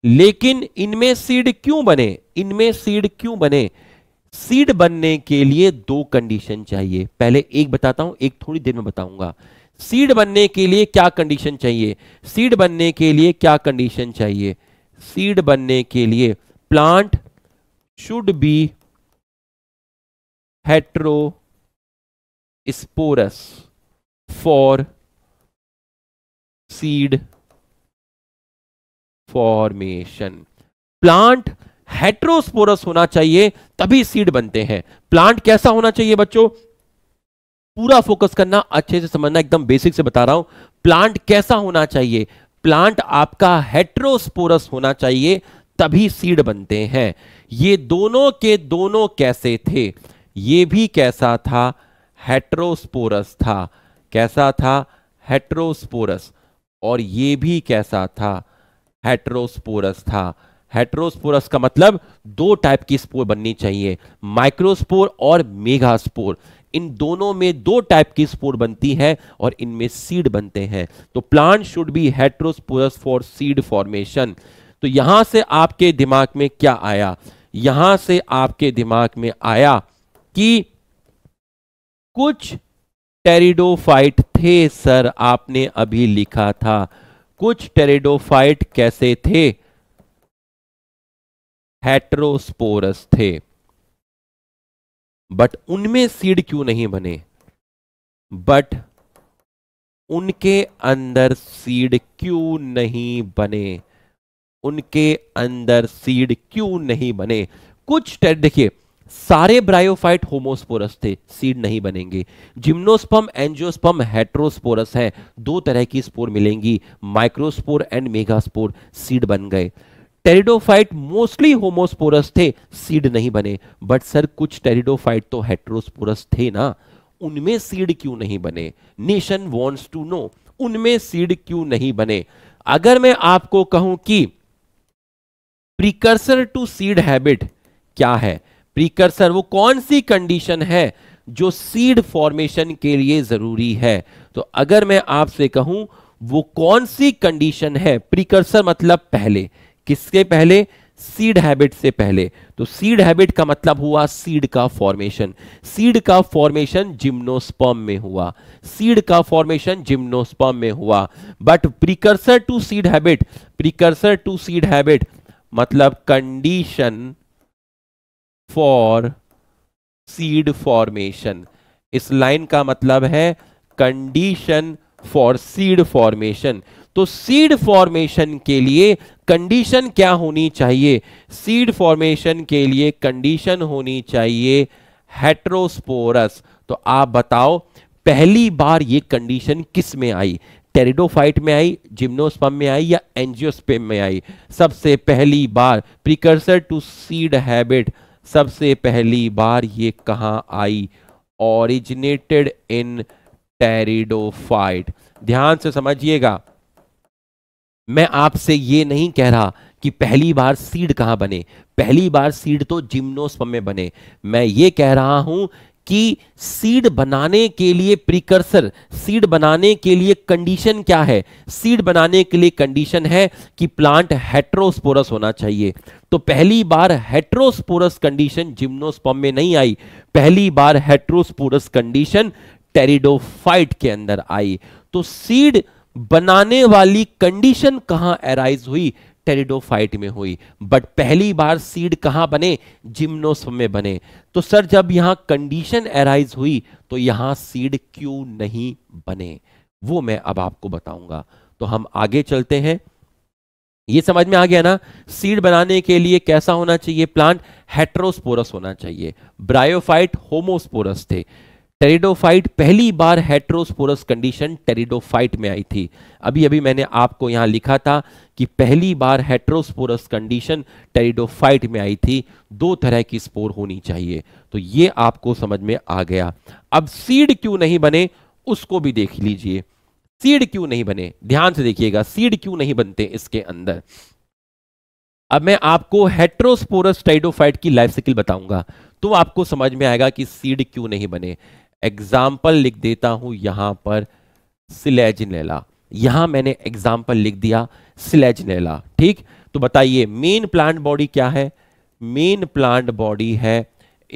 लेकिन इनमें सीड क्यों बने इनमें सीड क्यों बने सीड बनने के लिए दो कंडीशन चाहिए पहले एक बताता हूं एक थोड़ी देर में बताऊंगा सीड बनने के लिए क्या कंडीशन चाहिए सीड बनने के लिए क्या कंडीशन चाहिए सीड बनने के लिए plant
should be heterosporous for seed formation plant
heterosporous होना चाहिए तभी सीड बनते हैं प्लांट कैसा होना चाहिए बच्चों पूरा फोकस करना अच्छे से समझना एकदम बेसिक से बता रहा हूं प्लांट कैसा होना चाहिए प्लांट आपका हेट्रोस्पोरस होना चाहिए तभी सीड बनते हैं ये दोनों के दोनों कैसे थे ये भी कैसा था हेट्रोस्पोरस था कैसा था हेट्रोस्पोरस और ये भी कैसा था हेट्रोस्पोरस था हेट्रोस्पोरस का मतलब दो टाइप की स्पोर बननी चाहिए माइक्रोस्पोर और मेगास्पोर इन दोनों में दो टाइप की स्पोर बनती है और इनमें सीड बनते हैं तो plant should be heterosporous for seed formation तो यहां से आपके दिमाग में क्या आया यहां से आपके दिमाग में आया कि कुछ टेरिडोफाइट थे सर आपने अभी लिखा था कुछ टेरिडोफाइट कैसे थे हेट्रोस्पोरस थे बट उनमें सीड क्यों नहीं बने बट उनके अंदर सीड क्यों नहीं बने उनके अंदर सीड क्यों नहीं बने कुछ देखिए सारे ब्रायोफाइट होमोस्पोरस थे सीड नहीं बनेंगे जिम्नोस्पम एंजियोस्पम हेट्रोस्पोरस है दो तरह की स्पोर मिलेंगी माइक्रोस्पोर एंड मेगास्पोर सीड बन गए टेरिडोफाइट मोस्टली होमोस्पोरस थे सीड नहीं बने बट सर कुछ टेरिडोफाइट तो हेट्रोस्पोरस थे ना उनमें सीड क्यों नहीं बने नेशन वॉन्ट्स टू नो उनमें सीड क्यों नहीं बने अगर मैं आपको कहूं कि प्रीकर्सर टू सीड हैबिट क्या है प्रीकर्सर वो कौन सी कंडीशन है जो सीड फॉर्मेशन के लिए जरूरी है तो अगर मैं आपसे कहूं वो कौन सी कंडीशन है प्रीकर्सर मतलब पहले किसके पहले सीड हैबिट से पहले तो सीड हैबिट का मतलब हुआ सीड का फॉर्मेशन सीड का फॉर्मेशन जिम्नोस्पर्म में हुआ सीड का फॉर्मेशन जिम्नोस्पर्म में हुआ but precursor to seed habit precursor to seed habit मतलब कंडीशन फॉर सीड फॉर्मेशन इस लाइन का मतलब है कंडीशन फॉर सीड फॉर्मेशन तो सीड फॉर्मेशन के लिए कंडीशन क्या होनी चाहिए सीड फॉर्मेशन के लिए कंडीशन होनी चाहिए हेट्रोस्पोरस तो आप बताओ पहली बार ये कंडीशन किस में आई टेरिडोफाइट में आई जिम्नोस्पम में आई या एंजियोस्पेम में आई सबसे पहली बार प्रिकर्सर टू सीड हैबिट सबसे पहली बार ये कहाँ आई ओरिजिनेटेड इन टेरिडोफाइट ध्यान से समझिएगा मैं आपसे ये नहीं कह रहा कि पहली बार सीड कहां बने पहली बार सीड तो जिम्नोस्पम में बने मैं ये कह रहा हूं कि सीड बनाने के लिए प्रिकर्सर सीड बनाने के लिए कंडीशन क्या है सीड बनाने के लिए कंडीशन है कि प्लांट हेट्रोस्पोरस होना चाहिए तो पहली बार हेट्रोस्पोरस कंडीशन जिम्नोस्पम में नहीं आई पहली बार हेट्रोस्पोरस कंडीशन टेरिडोफाइट के अंदर आई तो सीड बनाने वाली कंडीशन कहां एराइज हुई टेरिडोफाइट में हुई बट पहली बार सीड कहां बने जिम्नोस्पर्म में बने तो सर जब यहां कंडीशन एराइज हुई तो यहां सीड क्यों नहीं बने वो मैं अब आपको बताऊंगा तो हम आगे चलते हैं ये समझ में आ गया ना सीड बनाने के लिए कैसा होना चाहिए प्लांट हेट्रोस्पोरस होना चाहिए ब्रायोफाइट होमोस्पोरस थे टेरिडोफाइट पहली बार हेट्रोस्पोरस कंडीशन टेरिडोफाइट में आई थी अभी अभी मैंने आपको यहां लिखा था कि पहली बार हेट्रोस्पोरस कंडीशन टेरिडोफाइट में आई थी दो तरह की स्पोर होनी चाहिए तो ये आपको समझ में आ गया अब सीड क्यों नहीं बने उसको भी देख लीजिए सीड क्यों नहीं बने ध्यान से देखिएगा सीड क्यों नहीं बनते इसके अंदर अब मैं आपको हेट्रोस्पोरस टेरिडोफाइट की लाइफ साइकिल बताऊंगा तो आपको समझ में आएगा कि सीड क्यों नहीं बने एग्जाम्पल लिख देता हूं यहां पर सिलेजनेला यहां मैंने एग्जाम्पल लिख दिया सिलेजनेला ठीक तो बताइए मेन प्लांट बॉडी क्या है मेन प्लांट बॉडी है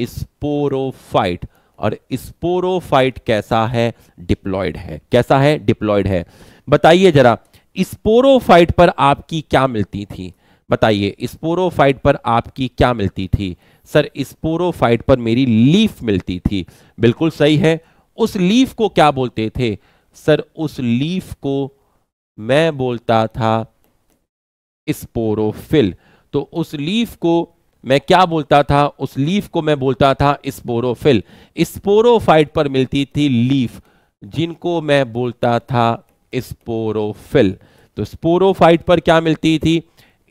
स्पोरोफाइट और स्पोरोफाइट कैसा है डिप्लॉयड है कैसा है डिप्लॉयड है बताइए जरा स्पोरोफाइट पर आपकी क्या मिलती थी बताइए स्पोरोफाइट पर आपकी क्या मिलती थी सर स्पोरोफाइट पर मेरी लीफ मिलती थी बिल्कुल सही है उस लीफ को क्या बोलते थे सर उस लीफ को मैं बोलता था स्पोरोफिल तो उस लीफ को मैं क्या बोलता था उस लीफ को मैं बोलता था स्पोरोफिल स्पोरोफाइट पर मिलती थी लीफ जिनको मैं बोलता था स्पोरोफिल तो स्पोरोफाइट पर क्या मिलती थी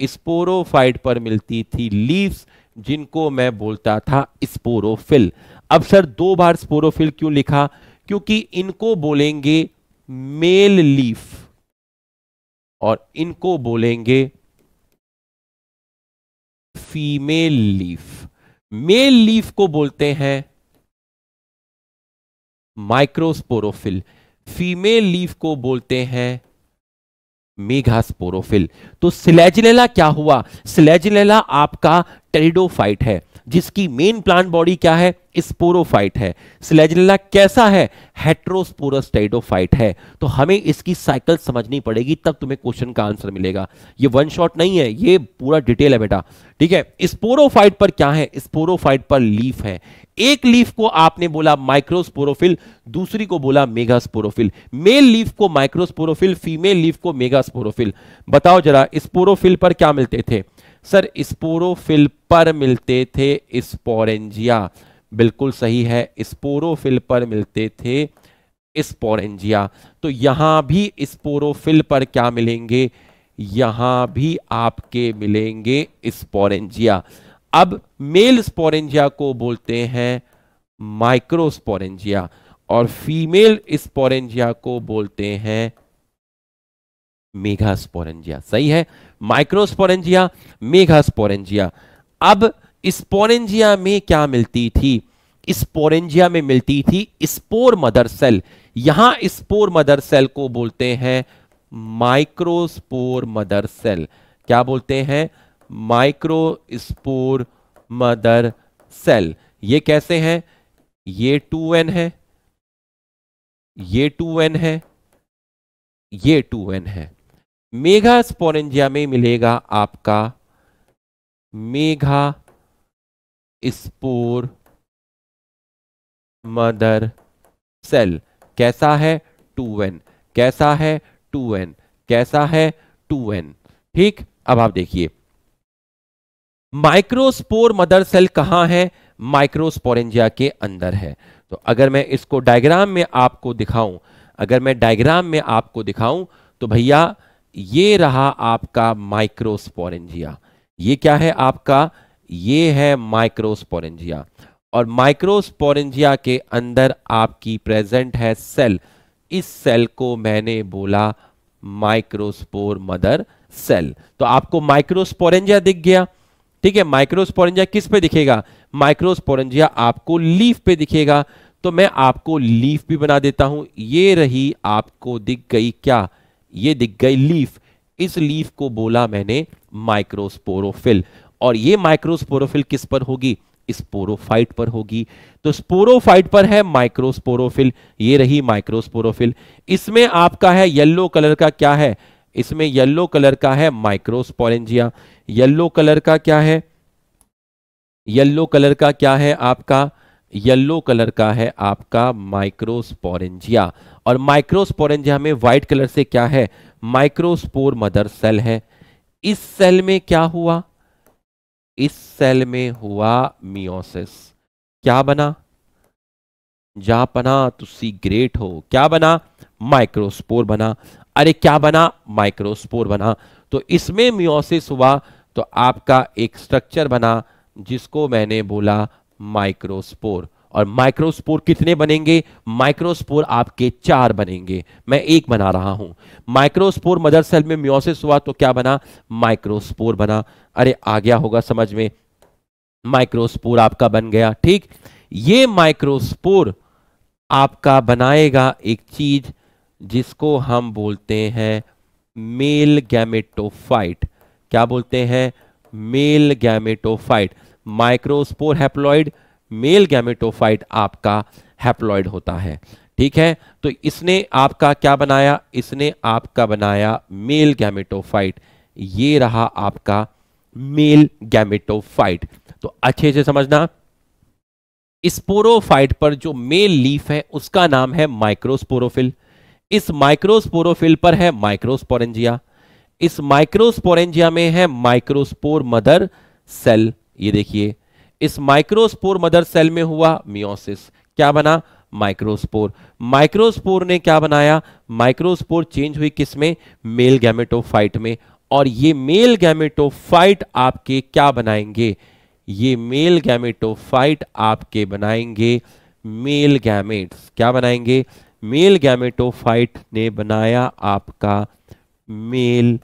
स्पोरोफाइट पर मिलती थी लीव्स जिनको मैं बोलता था स्पोरोफिल अब सर दो बार स्पोरोफिल क्यों लिखा क्योंकि इनको बोलेंगे मेल लीफ
और इनको बोलेंगे फीमेल लीफ मेल लीफ को बोलते हैं
माइक्रोस्पोरोफिल फीमेल लीफ को बोलते हैं मेघास्पोरोफिल तो सिलेजिलेला क्या हुआ सिलेजिलेला आपका टेरिडोफाइट है जिसकी मेन प्लांट बॉडी क्या है स्पोरोफाइट है सिलेजिलेला कैसा है हेट्रोस्पोरस टेरिडोफाइट है तो हमें इसकी साइकिल समझनी पड़ेगी तब तुम्हें क्वेश्चन का आंसर मिलेगा ये वन शॉट नहीं है ये पूरा डिटेल है बेटा ठीक है स्पोरोफाइट पर क्या है स्पोरोफाइट पर लीफ है एक लीफ को आपने बोला माइक्रोस्पोरोफिल दूसरी को बोला मेगास्पोरोफिल मेल लीफ को माइक्रोस्पोरोफिल फीमेल लीफ को मेगास्पोरोफिल बताओ जरा स्पोरोफिल पर क्या मिलते थे सर स्पोरोफिल पर मिलते थे स्पोरेंजिया बिल्कुल सही है स्पोरोफिल पर मिलते थे स्पोरेंजिया तो यहां भी स्पोरोफिल पर क्या मिलेंगे यहां भी आपके मिलेंगे स्पोरेंजिया अब मेल स्पोरेंजिया को बोलते हैं माइक्रोस्पोरेंजिया और फीमेल स्पोरेंजिया को बोलते हैं मेघास्पोरेंजिया सही है माइक्रोस्पोरेंजिया मेघास्पोरेंजिया अब स्पोरेंजिया में क्या मिलती थी स्पोरेंजिया में मिलती थी स्पोर मदर सेल यहां स्पोर मदर सेल को बोलते हैं माइक्रोस्पोर मदर सेल क्या बोलते हैं माइक्रोस्पोर मदर सेल ये कैसे हैं ये 2n है ये 2n है ये 2n है मेघा स्पोरेंजिया में मिलेगा आपका मेघा स्पोर मदर सेल कैसा है 2n कैसा है 2n कैसा है 2n ठीक अब आप देखिए माइक्रोस्पोर मदर सेल कहां है माइक्रोस्पोरेंजिया के अंदर है तो अगर मैं इसको डायग्राम में आपको दिखाऊं अगर मैं डायग्राम में आपको दिखाऊं तो भैया ये रहा आपका माइक्रोस्पोरेंजिया ये क्या है आपका ये है माइक्रोस्पोरेंजिया और माइक्रोस्पोरेंजिया के अंदर आपकी प्रेजेंट है सेल इस सेल को मैंने बोला माइक्रोस्पोर मदर सेल तो आपको माइक्रोस्पोरेंजिया दिख गया ठीक है माइक्रोस्पोरेंजिया किस पे दिखेगा माइक्रोस्पोरेंजिया आपको लीफ पे दिखेगा तो मैं आपको लीफ भी बना देता हूं ये रही आपको दिख गई क्या ये दिख गई लीफ इस लीफ को बोला मैंने माइक्रोस्पोरोफिल और ये माइक्रोस्पोरोफिल किस पर होगी स्पोरोफाइट पर होगी तो स्पोरोफाइट पर है माइक्रोस्पोरोफिल ये रही माइक्रोस्पोरोफिल इसमें आपका है येलो कलर का क्या है इसमें येलो कलर का है माइक्रोस्पोरेंजिया येलो कलर का क्या है येलो कलर का क्या है आपका येलो कलर का है आपका माइक्रोस्पोरेंजिया और माइक्रोस्पोरेंजिया में व्हाइट कलर से क्या है माइक्रोस्पोर मदर सेल है इस सेल में क्या हुआ इस सेल में हुआ मियोसिस क्या बना जापना तुसी ग्रेट हो क्या बना माइक्रोस्पोर बना अरे क्या बना माइक्रोस्पोर बना तो इसमें मियोसिस हुआ तो आपका एक स्ट्रक्चर बना जिसको मैंने बोला माइक्रोस्पोर और माइक्रोस्पोर कितने बनेंगे माइक्रोस्पोर आपके चार बनेंगे मैं एक बना रहा हूं माइक्रोस्पोर मदर सेल में म्योसिस हुआ तो क्या बना माइक्रोस्पोर बना अरे आ गया होगा समझ में माइक्रोस्पोर आपका बन गया ठीक ये माइक्रोस्पोर आपका बनाएगा एक चीज जिसको हम बोलते हैं मेल गैमेटोफाइट क्या बोलते हैं male gametophyte microspore haploid male gametophyte आपका हैप्लॉइड होता है ठीक है तो इसने आपका क्या बनाया इसने आपका बनाया मेल गैमेटोफाइट ये रहा आपका मेल गैमेटोफाइट तो अच्छे से समझना स्पोरोफाइट पर जो मेल लीफ है उसका नाम है माइक्रोस्पोरोफिल इस माइक्रोस्पोरोफिल पर है माइक्रोस्पोरेंजिया इस माइक्रोस्पोरेंजिया में है माइक्रोस्पोर मदर सेल ये देखिए इस माइक्रोस्पोर मदर सेल में हुआ मियोसिस क्या बना माइक्रोस्पोर माइक्रोस्पोर ने क्या बनाया माइक्रोस्पोर चेंज हुई किसमें मेल गैमेटोफाइट में और ये मेल गैमेटोफाइट आपके क्या बनाएंगे ये मेल गैमेटोफाइट आपके बनाएंगे मेल गैमेट्स क्या बनाएंगे मेल गैमेटोफाइट ने बनाया आपका मेल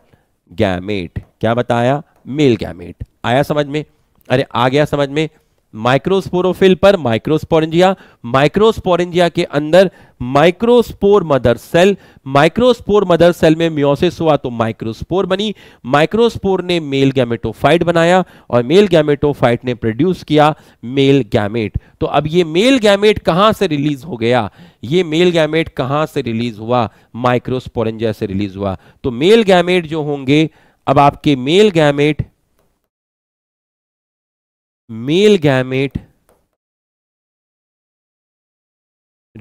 गैमेट क्या बताया मेल गैमेट आया समझ में अरे आ गया समझ में माइक्रोस्पोरोफिल पर माइक्रोस्पोरेंजिया माइक्रोस्पोरेंजिया के अंदर microspore mother cell microspore mother cell में म्योसिस हुआ तो माइक्रोस्पोर बनी माइक्रोस्पोर ने मेल गैमेटोफाइट बनाया और मेल गैमेटोफाइट ने प्रोड्यूस किया मेल गैमेट तो अब ये मेल गैमेट कहां से रिलीज हो गया ये मेल गैमेट कहां से रिलीज हुआ माइक्रोस्पोरेंजिया से रिलीज हुआ तो मेल गैमेट जो
होंगे अब आपके male gamete male gamete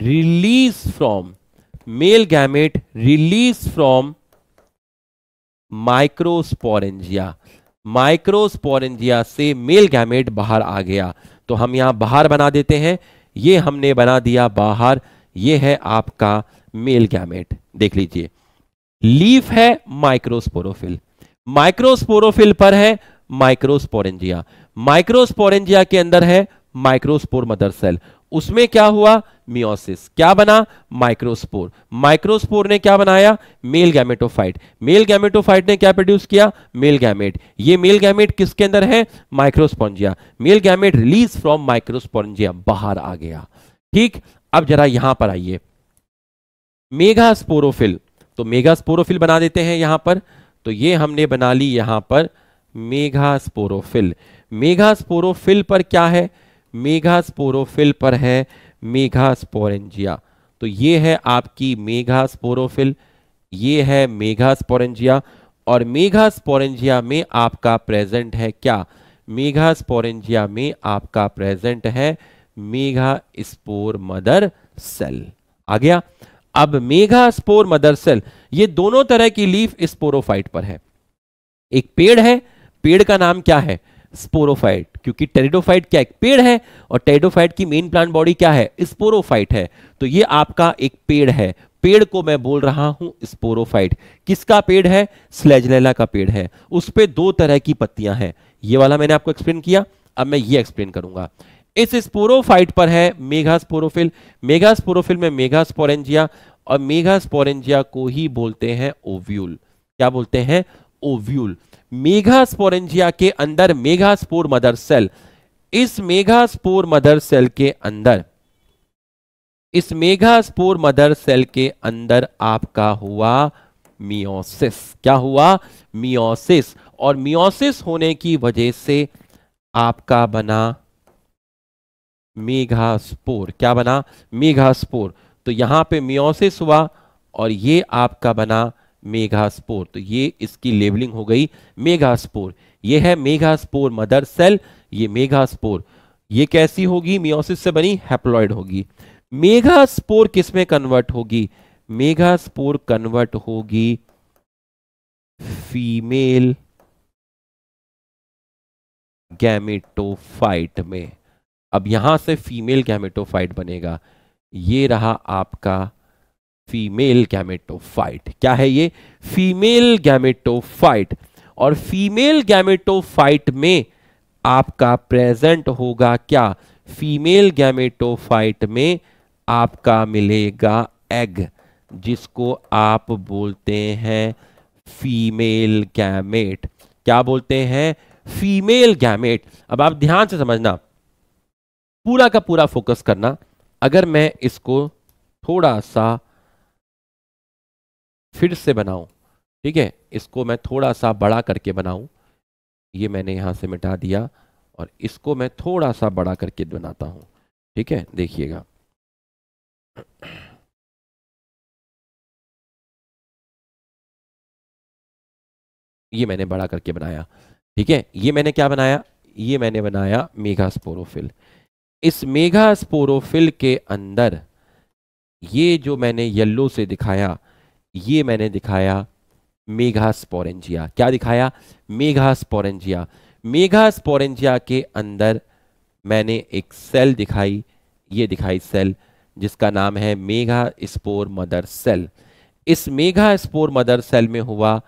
release from male gamete release from
microsporangia microsporangia से मेल गैमेट बाहर आ गया तो हम यहां बाहर बना देते हैं ये हमने बना दिया बाहर ये है आपका मेल गैमेट देख लीजिए लीफ है माइक्रोस्पोरोफिल माइक्रोस्पोरोफिल पर है माइक्रोस्पोरेंजिया माइक्रोस्पोरेंजिया के अंदर है माइक्रोस्पोर मदर सेल उसमें क्या हुआ मियोसिस क्या बना माइक्रोस्पोर माइक्रोस्पोर ने क्या बनाया मेल गैमेटोफाइट मेल गैमेटोफाइट ने क्या प्रोड्यूस किया मेल गैमेट ये मेल गैमेट किसके अंदर है microsporangia male gamete release from microsporangia बाहर आ गया ठीक अब जरा यहां पर आइए मेगा स्पोरोफिल तो मेगा स्पोरोफिल बना देते हैं यहां पर तो ये हमने बना ली यहां पर मेगा स्पोरोफिल मेघास्पोरोफिल पर क्या है मेघास्पोरोफिल पर है मेघास्पोरेंजिया तो ये है आपकी मेघास्पोरोफिल ये है मेघास्पोरेंजिया और मेघास्पोरेंजिया में आपका प्रेजेंट है क्या मेघास्पोरेंजिया में आपका प्रेजेंट है मेघा स्पोर मदर सेल आ गया अब मेघा स्पोर मदर सेल ये दोनों तरह की लीफ स्पोरोफाइट पर है एक पेड़ है पेड़ का नाम क्या है स्पोरोफाइट क्योंकि टेरिडोफाइट क्या एक पेड़ है और टेरिडोफाइट की मेन प्लांट बॉडी क्या है स्पोरोफाइट है तो ये आपका एक पेड़ है पेड़ को मैं बोल रहा हूं स्पोरोफाइट किसका पेड़ है स्लेजनेला का पेड़ है उस पर दो तरह की पत्तियां हैं ये वाला मैंने आपको एक्सप्लेन किया अब मैं ये एक्सप्लेन करूंगा इस स्पोरोफाइट पर है मेघास्पोरोफिल मेघास्पोरोफिल में मेघास्पोरेंजिया और मेघास्पोरेंजिया को ही बोलते हैं ओव्यूल क्या बोलते हैं ओव्यूल मेघास्पोरेंजिया के अंदर मेघास्पोर मदर सेल इस मेघास्पोर मदर सेल के अंदर इस मेघास्पोर मदर सेल के अंदर आपका हुआ मियोसिस क्या हुआ मियोसिस और मियोसिस होने की वजह से आपका बना मेघास्पोर क्या बना मेघास्पोर तो यहां पे मियोसिस हुआ और ये आपका बना मेघास्पोर तो ये इसकी लेबलिंग हो गई मेघास्पोर ये है मेघास्पोर मदर सेल ये मेघास्पोर ये कैसी होगी मियोसिस से बनी हैप्लॉइड होगी मेघास्पोर किस में कन्वर्ट होगी मेघास्पोर कन्वर्ट होगी फीमेल गैमेटोफाइट में अब यहां से फीमेल गैमेटोफाइट बनेगा ये रहा आपका फीमेल गैमेटोफाइट क्या है ये फीमेल गैमेटोफाइट और फीमेल गैमेटोफाइट में आपका प्रेजेंट होगा क्या फीमेल गैमेटोफाइट में आपका मिलेगा एग जिसको आप बोलते हैं फीमेल गैमेट क्या बोलते हैं फीमेल गैमेट अब आप ध्यान से समझना पूरा का पूरा फोकस करना अगर मैं इसको थोड़ा सा फिर से बनाऊं ठीक है इसको मैं थोड़ा सा बड़ा करके बनाऊं ये मैंने यहाँ से मिटा दिया और इसको मैं
थोड़ा सा बड़ा करके बनाता हूँ ठीक है देखिएगा ये मैंने बड़ा करके बनाया ठीक है ये मैंने क्या बनाया ये मैंने बनाया
मेघा स्पोरोफिल इस मेघा स्पोरोफिल के अंदर ये जो मैंने येलो से दिखाया ये मैंने दिखाया मेघा स्पोरेंजिया क्या दिखाया मेघा स्पोरेंजिया मेघा स्पोरेंजिया के अंदर मैंने एक सेल दिखाई ये दिखाई सेल जिसका नाम है मेघा स्पोर मदर सेल इस मेघा स्पोर मदर सेल में हुआ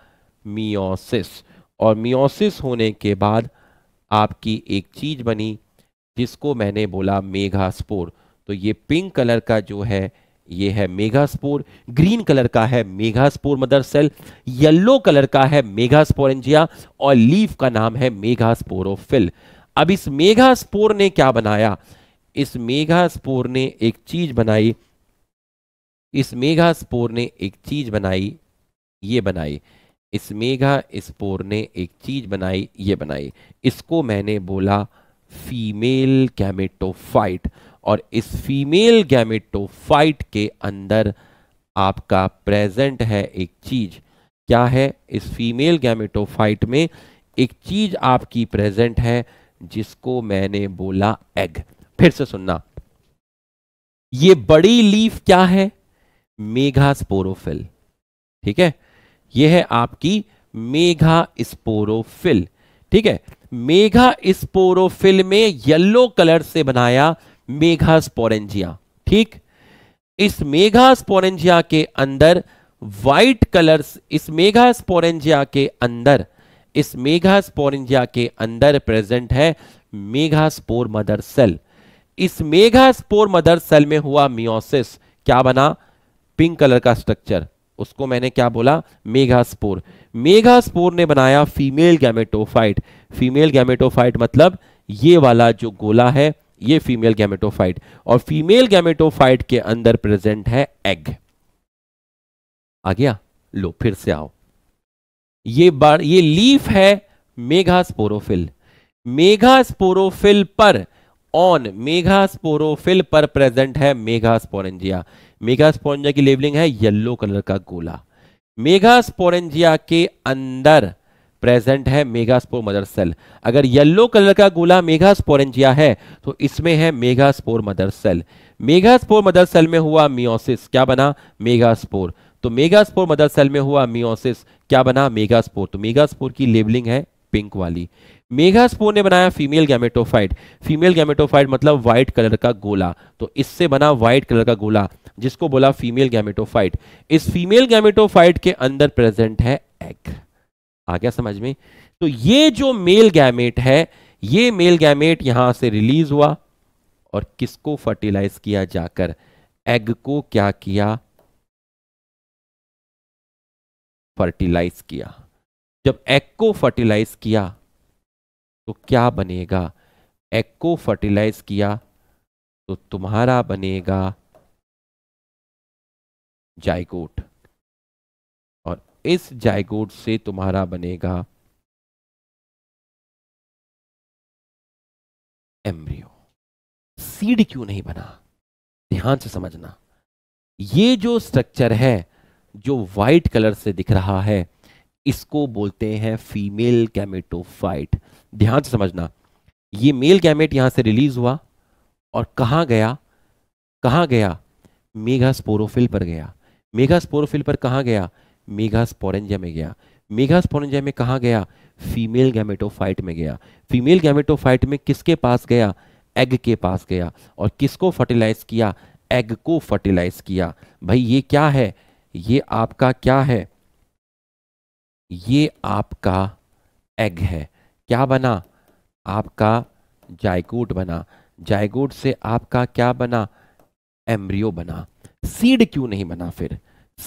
मियोसिस और मियोसिस होने के बाद आपकी एक चीज बनी जिसको मैंने बोला मेघा स्पोर तो ये पिंक कलर का जो है ये है मेगास्पोर ग्रीन कलर का है megaspore mother cell yellow colour का है एंजिया और लीफ का नाम है स्पोर अब इस स्पोर ने क्या बनाया इस स्पोर ने एक चीज बनाई इस स्पोर ने एक चीज बनाई ये बनाई इस मेघा स्पोर ने एक चीज बनाई ये बनाई इसको मैंने बोला फीमेल कैमेटोफाइट और इस फीमेल गैमेटोफाइट के अंदर आपका प्रेजेंट है एक चीज क्या है इस फीमेल गैमेटोफाइट में एक चीज आपकी प्रेजेंट है जिसको मैंने बोला एग फिर से सुनना ये बड़ी लीफ क्या है मेघा स्पोरोफिल ठीक है ये है आपकी मेघा स्पोरोफिल ठीक है मेघा स्पोरोफिल में येलो कलर से बनाया मेघास्पोरेंजिया ठीक इस मेघास्पोरेंजिया के अंदर वाइट कलर्स इस मेघास्पोरेंजिया के अंदर इस मेघास्पोरेंजिया के अंदर प्रेजेंट है मेघास्पोर मदर सेल इस मेघास्पोर मदर सेल में हुआ मियोसिस क्या बना पिंक कलर का स्ट्रक्चर उसको मैंने क्या बोला मेघास्पोर मेघास्पोर ने बनाया फीमेल गैमेटोफाइट फीमेल गैमेटोफाइट मतलब ये वाला जो गोला है ये फीमेल गैमेटोफाइट और फीमेल गैमेटोफाइट के अंदर प्रेजेंट है एग आ गया लो फिर से आओ ये बार ये लीफ है मेघास्पोरोफिल मेघास्पोरोफिल पर ऑन मेघास्पोरोफिल पर प्रेजेंट है मेघास्पोरेंजिया मेघास्पोरेंजिया की लेबलिंग है येलो कलर का गोला मेघास्पोरेंजिया के अंदर प्रेजेंट है मेगास्पोर मदर सेल अगर येलो कलर का गोला मेगास्पोरेंजिया है तो इसमें है megaspore mother cell megaspore mother cell में हुआ मियोसिस क्या बना मेगास्पोर तो मेगास्पोर मदर सेल में हुआ मियोसिस क्या बना मेगास्पोर तो मेगास्पोर की लेबलिंग है पिंक वाली मेगास्पोर ने बनाया फीमेल गैमेटोफाइट फीमेल गैमेटोफाइट मतलब व्हाइट कलर का गोला तो इससे बना व्हाइट कलर का गोला जिसको बोला फीमेल गैमेटोफाइट इस फीमेल गैमेटोफाइट के अंदर प्रेजेंट है एग आ गया समझ में तो ये जो मेल गैमेट है ये मेल गैमेट यहां से रिलीज हुआ और किसको फर्टिलाइज किया जाकर एग को क्या
किया फर्टिलाइज किया जब एग को फर्टिलाइज किया तो क्या बनेगा एग को फर्टिलाइज किया तो तुम्हारा बनेगा जाइकोट इस जायगोट से तुम्हारा बनेगा एम्ब्रियो सीड क्यों नहीं बना ध्यान से समझना
ये जो स्ट्रक्चर है जो वाइट कलर से दिख रहा है इसको बोलते हैं फीमेल कैमेटोफाइट ध्यान से समझना ये मेल कैमेट यहां से रिलीज हुआ और कहा गया कहा गया मेगा स्पोरोफिल पर गया मेगा स्पोरोफिल पर कहा गया स्पोरेंजिया में गया स्पोरेंजिया में कहाँ गया फीमेल गैमेटोफाइट में गया फीमेल गैमेटोफाइट में किसके पास गया एग के पास गया और किसको फर्टिलाइज किया एग को फर्टिलाइज किया भाई ये क्या है ये आपका क्या है ये आपका एग है क्या बना आपका जायकोट बना जायकोट से आपका क्या बना एम्ब्रियो बना सीड क्यों नहीं बना फिर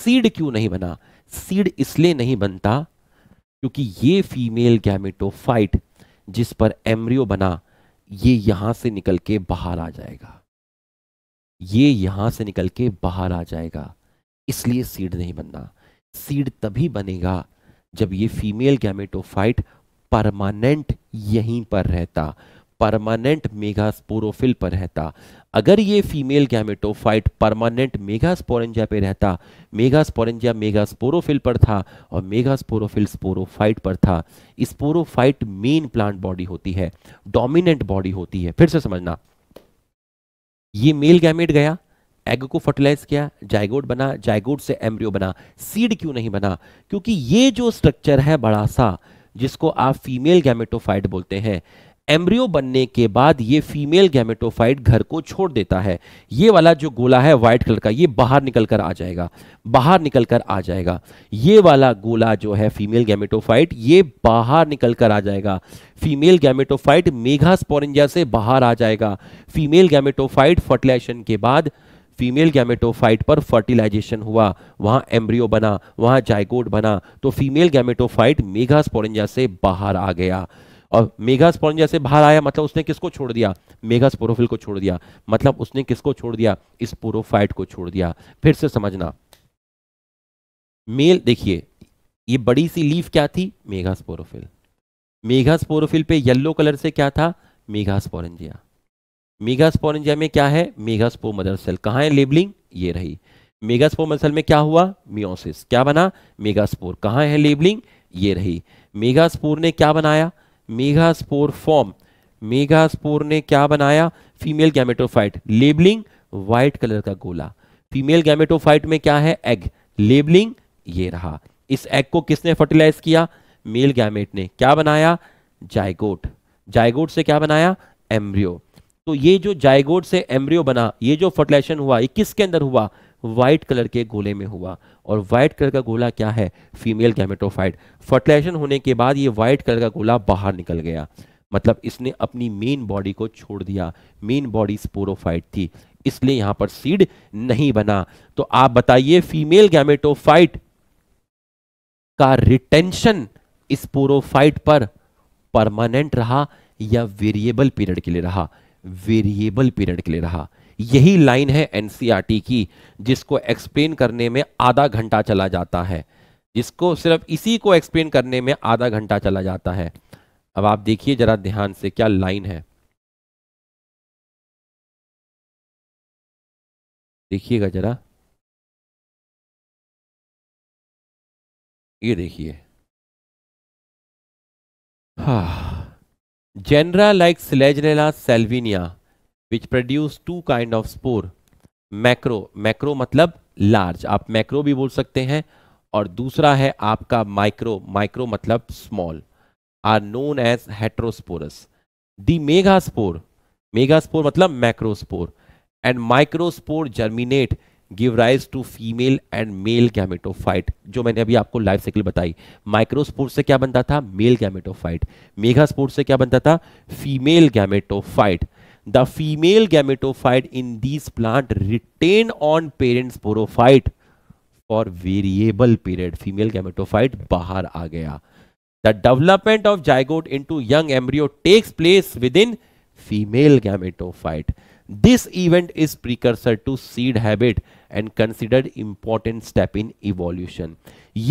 सीड क्यों नहीं बना सीड इसलिए नहीं बनता क्योंकि ये फीमेल गैमेटोफाइट जिस पर एम्ब्रियो बना ये यहां से निकल के बाहर आ जाएगा ये यहां से निकल के बाहर आ जाएगा इसलिए सीड नहीं बनना सीड तभी बनेगा जब ये फीमेल गैमेटोफाइट परमानेंट यहीं पर रहता परमानेंट मेगास्पोरोफिल पर रहता अगर ये फीमेल गैमेटोफाइट परमानेंट मेगास्पोरेंजा पे रहता मेगास्पोरेंजा मेगास्पोरोफिल पर था और मेगास्पोरोफिल स्पोरोफाइट पर था स्पोरोफाइट मेन प्लांट बॉडी होती है डोमिनेंट बॉडी होती है फिर से समझना ये मेल गैमेट गया एग को फर्टिलाइज किया जायगोड बना जायगोड से एम्ब्रियो बना सीड क्यों नहीं बना क्योंकि ये जो स्ट्रक्चर है बड़ा सा जिसको आप फीमेल गैमेटोफाइट बोलते हैं एम्ब्रियो बनने के बाद ये फीमेल गैमेटोफाइट घर को छोड़ देता है ये वाला जो गोला है वाइट कलर का ये बाहर निकल कर आ जाएगा बाहर निकल कर आ जाएगा ये वाला गोला जो है फीमेल गैमेटोफाइट ये बाहर निकल कर आ जाएगा फीमेल गैमेटोफाइट मेघा स्पोरेंजिया से बाहर आ जाएगा फीमेल गैमेटोफाइट फर्टिलाइजेशन के बाद फीमेल गैमेटोफाइट पर फर्टिलाइजेशन हुआ वहाँ एम्ब्रियो बना वहाँ जाइकोट बना तो फीमेल गैमेटोफाइट मेघा स्पोरेंजिया से बाहर आ गया और मेगा स्पॉन्ज जैसे बाहर आया मतलब उसने किसको छोड़ दिया मेगा स्पोरोफिल को छोड़ दिया मतलब उसने किसको छोड़ दिया इस पोरोफाइट को छोड़ दिया फिर से समझना मेल देखिए ये बड़ी सी लीफ क्या थी मेगा स्पोरोफिल मेगा स्पोरोफिल पे येलो कलर से क्या था मेगा स्पोरेंजिया मेगा स्पोरेंजिया में क्या है स्पो मदर सेल कहा है लेबलिंग ये रही मेगास्पो मदर सेल में क्या हुआ मियोसिस क्या बना मेगा स्पोर कहां है लेबलिंग ये रही स्पोर ने क्या बनाया मेघास्पोर फॉर्म मेघास्पोर ने क्या बनाया female gametophyte labelling white colour का गोला फीमेल गैमेटोफाइट में क्या है एग लेबलिंग ये रहा इस एग को किसने फर्टिलाइज किया मेल गैमेट ने क्या बनाया जायगोट जायगोट से क्या बनाया एम्ब्रियो तो ये जो जायगोट से एम्ब्रियो बना ये जो फर्टिलाइजेशन हुआ ये किसके अंदर हुआ वाइट कलर के गोले में हुआ और वाइट कलर का गोला क्या है फीमेल गैमेटोफाइट फर्टिलाइजेशन होने के बाद ये वाइट कलर का गोला बाहर निकल गया मतलब इसने अपनी मेन बॉडी को छोड़ दिया मेन बॉडी स्पोरोफाइट थी इसलिए यहां पर सीड नहीं बना तो आप बताइए फीमेल गैमेटोफाइट का रिटेंशन स्पोरोफाइट पर परमानेंट रहा या वेरिएबल पीरियड के लिए रहा वेरिएबल पीरियड के लिए रहा यही लाइन है एनसीईआरटी e की जिसको एक्सप्लेन करने में आधा घंटा चला जाता है जिसको सिर्फ इसी को एक्सप्लेन करने में
आधा घंटा चला जाता है अब आप देखिए जरा ध्यान से क्या लाइन है देखिएगा जरा ये देखिए हा genera like Selaginella
Salvinia which produce two kind of spore macro macro मतलब लार्ज आप मैक्रो भी बोल सकते हैं और दूसरा है आपका माइक्रो माइक्रो मतलब small are known as heterosporous the megaspore megaspore मतलब macrospore and microspore germinate give rise to female and male gametophyte जो मैंने अभी आपको लाइफ साइकिल बताई माइक्रोस्पोर से क्या बनता था मेल गैमेटोफाइट मेगास्पोर से क्या बनता था female gametophyte the female gametophyte in these plant retain on parent sporophyte for variable period female gametophyte बाहर आ गया the development of zygote into young embryo takes place within female gametophyte this event is precursor to seed habit and considered important step in evolution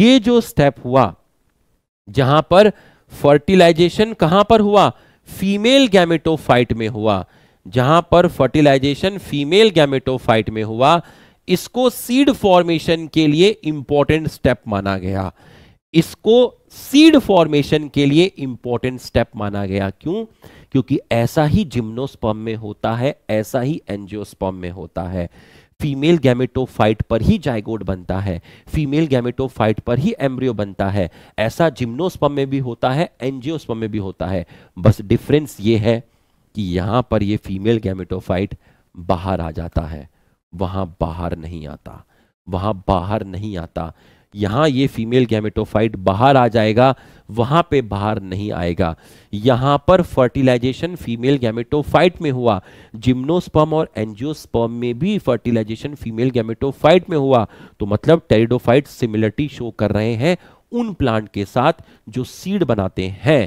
ये जो step हुआ जहां पर fertilisation कहां पर हुआ फीमेल गैमेटोफाइट में हुआ जहां पर फर्टिलाइजेशन फीमेल गैमेटोफाइट में हुआ इसको सीड फॉर्मेशन के लिए इंपॉर्टेंट स्टेप माना गया इसको सीड फॉर्मेशन के लिए इंपॉर्टेंट स्टेप माना गया क्यों क्योंकि ऐसा ही जिम्नोस्पर्म में होता है ऐसा ही एंजियोस्पर्म में होता है फीमेल गैमेटोफाइट पर ही जायगोड बनता है फीमेल गैमेटोफाइट पर ही एम्ब्रियो बनता है ऐसा जिम्नोस्पर्म में भी होता है एंजियोस्पर्म में भी होता है बस डिफरेंस ये है कि यहाँ पर ये फीमेल गैमेटोफाइट बाहर आ जाता है वहाँ बाहर नहीं आता वहाँ बाहर नहीं आता यहाँ ये फीमेल गैमेटोफाइट बाहर आ जाएगा वहाँ पे बाहर नहीं आएगा यहाँ पर फर्टिलाइजेशन फीमेल गैमेटोफाइट में हुआ जिम्नोस्पर्म और एंजियोस्पर्म में भी फर्टिलाइजेशन फीमेल गैमेटोफाइट में हुआ तो मतलब टेरिडोफाइट सिमिलरिटी शो कर रहे हैं उन प्लांट के साथ जो सीड बनाते हैं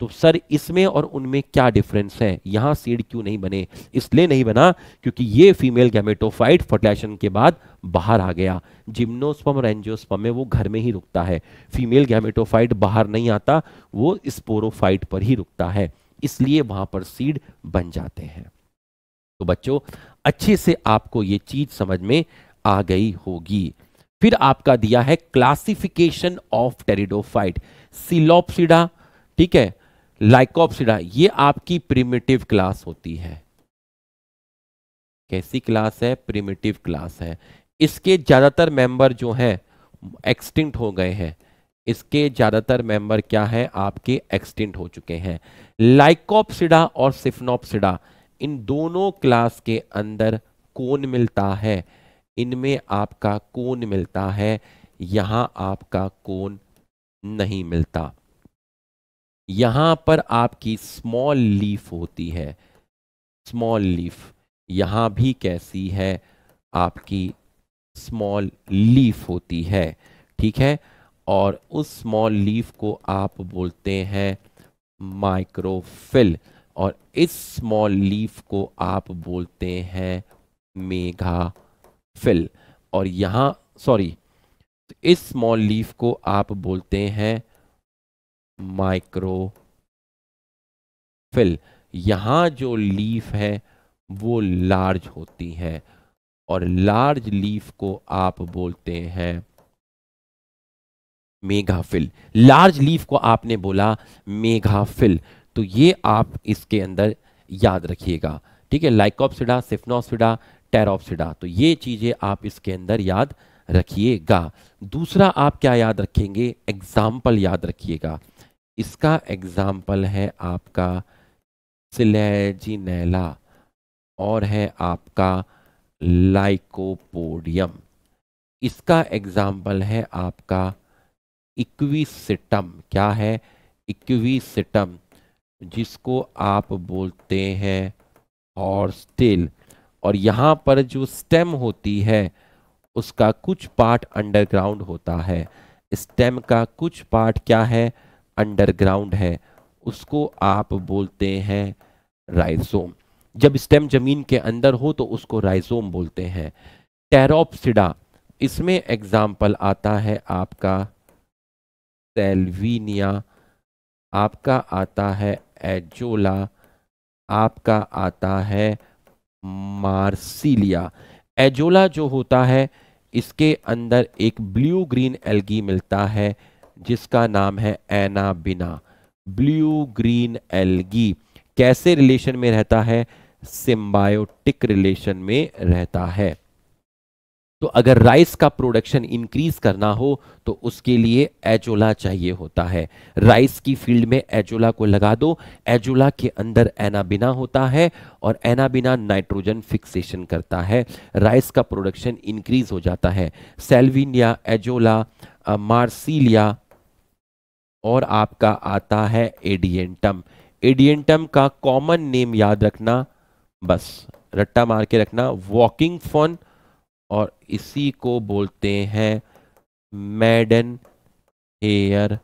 तो सर इसमें और उनमें क्या डिफरेंस है यहां सीड क्यों नहीं बने इसलिए नहीं बना क्योंकि ये फीमेल गैमेटोफाइट फर्टिलाइजेशन के बाद बाहर आ गया जिम्नोस्पम और एंजियोस्पम में वो घर में ही रुकता है फीमेल गैमेटोफाइट बाहर नहीं आता वो स्पोरोफाइट पर ही रुकता है इसलिए वहां पर सीड बन जाते हैं तो बच्चों अच्छे से आपको ये चीज समझ में आ गई होगी फिर आपका दिया है क्लासिफिकेशन ऑफ टेरिडोफाइट सिलोपसिडा ठीक है लाइकोप्सिडा ये आपकी प्रिमिटिव क्लास होती है कैसी क्लास है प्रिमिटिव क्लास है इसके ज़्यादातर मेंबर जो हैं एक्सटिंक्ट हो गए हैं इसके ज़्यादातर मेंबर क्या है आपके एक्सटिंक्ट हो चुके हैं लाइकोप्सिडा और सिफनोप्सिडा इन दोनों क्लास के अंदर कोन मिलता है इनमें आपका कोन मिलता है यहां आपका कोन नहीं मिलता यहां पर आपकी स्मॉल लीफ होती है स्मॉल लीफ यहां भी कैसी है आपकी स्मॉल लीफ होती है ठीक है और उस स्मॉल लीफ को आप बोलते हैं माइक्रोफिल और इस स्मॉल लीफ को आप बोलते हैं मेघाफिल और यहाँ सॉरी इस स्मॉल लीफ को आप बोलते हैं माइक्रोफिल यहाँ जो लीफ है वो लार्ज होती है और लार्ज लीफ को आप बोलते हैं मेघाफिल लार्ज लीफ को आपने बोला मेघाफिल तो ये आप इसके अंदर याद रखिएगा ठीक है लाइकोप्सिडा सिफनोसिडा टेरोप्सिडा तो ये चीज़ें आप इसके अंदर याद रखिएगा दूसरा आप क्या याद रखेंगे एग्जाम्पल याद रखिएगा इसका एग्जाम्पल है आपका सिलेजिनेला और है आपका लाइकोपोडियम इसका एग्जाम्पल है आपका इक्विसिटम क्या है इक्विसिटम जिसको आप बोलते हैं और स्टिल और यहाँ पर जो स्टेम होती है उसका कुछ पार्ट अंडरग्राउंड होता है स्टेम का कुछ पार्ट क्या है अंडरग्राउंड है उसको आप बोलते हैं राइजोम जब स्टेम जमीन के अंदर हो तो उसको राइजोम बोलते हैं टेरोपसिडा इसमें एग्जाम्पल आता है आपका सेल्वीनिया आपका आता है एजोला आपका आता है मार्सिलिया एजोला जो होता है इसके अंदर एक ब्लू ग्रीन एल्गी मिलता है जिसका नाम है एनाबिना ब्लू ग्रीन एल्गी कैसे रिलेशन में रहता है सिम्बायोटिक रिलेशन में रहता है तो अगर राइस का प्रोडक्शन इंक्रीज करना हो तो उसके लिए एजोला चाहिए होता है राइस की फील्ड में एजोला को लगा दो एजोला के अंदर एनाबिना होता है और एनाबिना नाइट्रोजन फिक्सेशन करता है राइस का प्रोडक्शन इंक्रीज हो जाता है सेल्विनिया एजोला मार्सिलिया और आपका आता है एडियंटम एडियंटम का कॉमन नेम याद रखना बस रट्टा मार के रखना वॉकिंग फन और इसी को बोलते हैं मैडन हेयर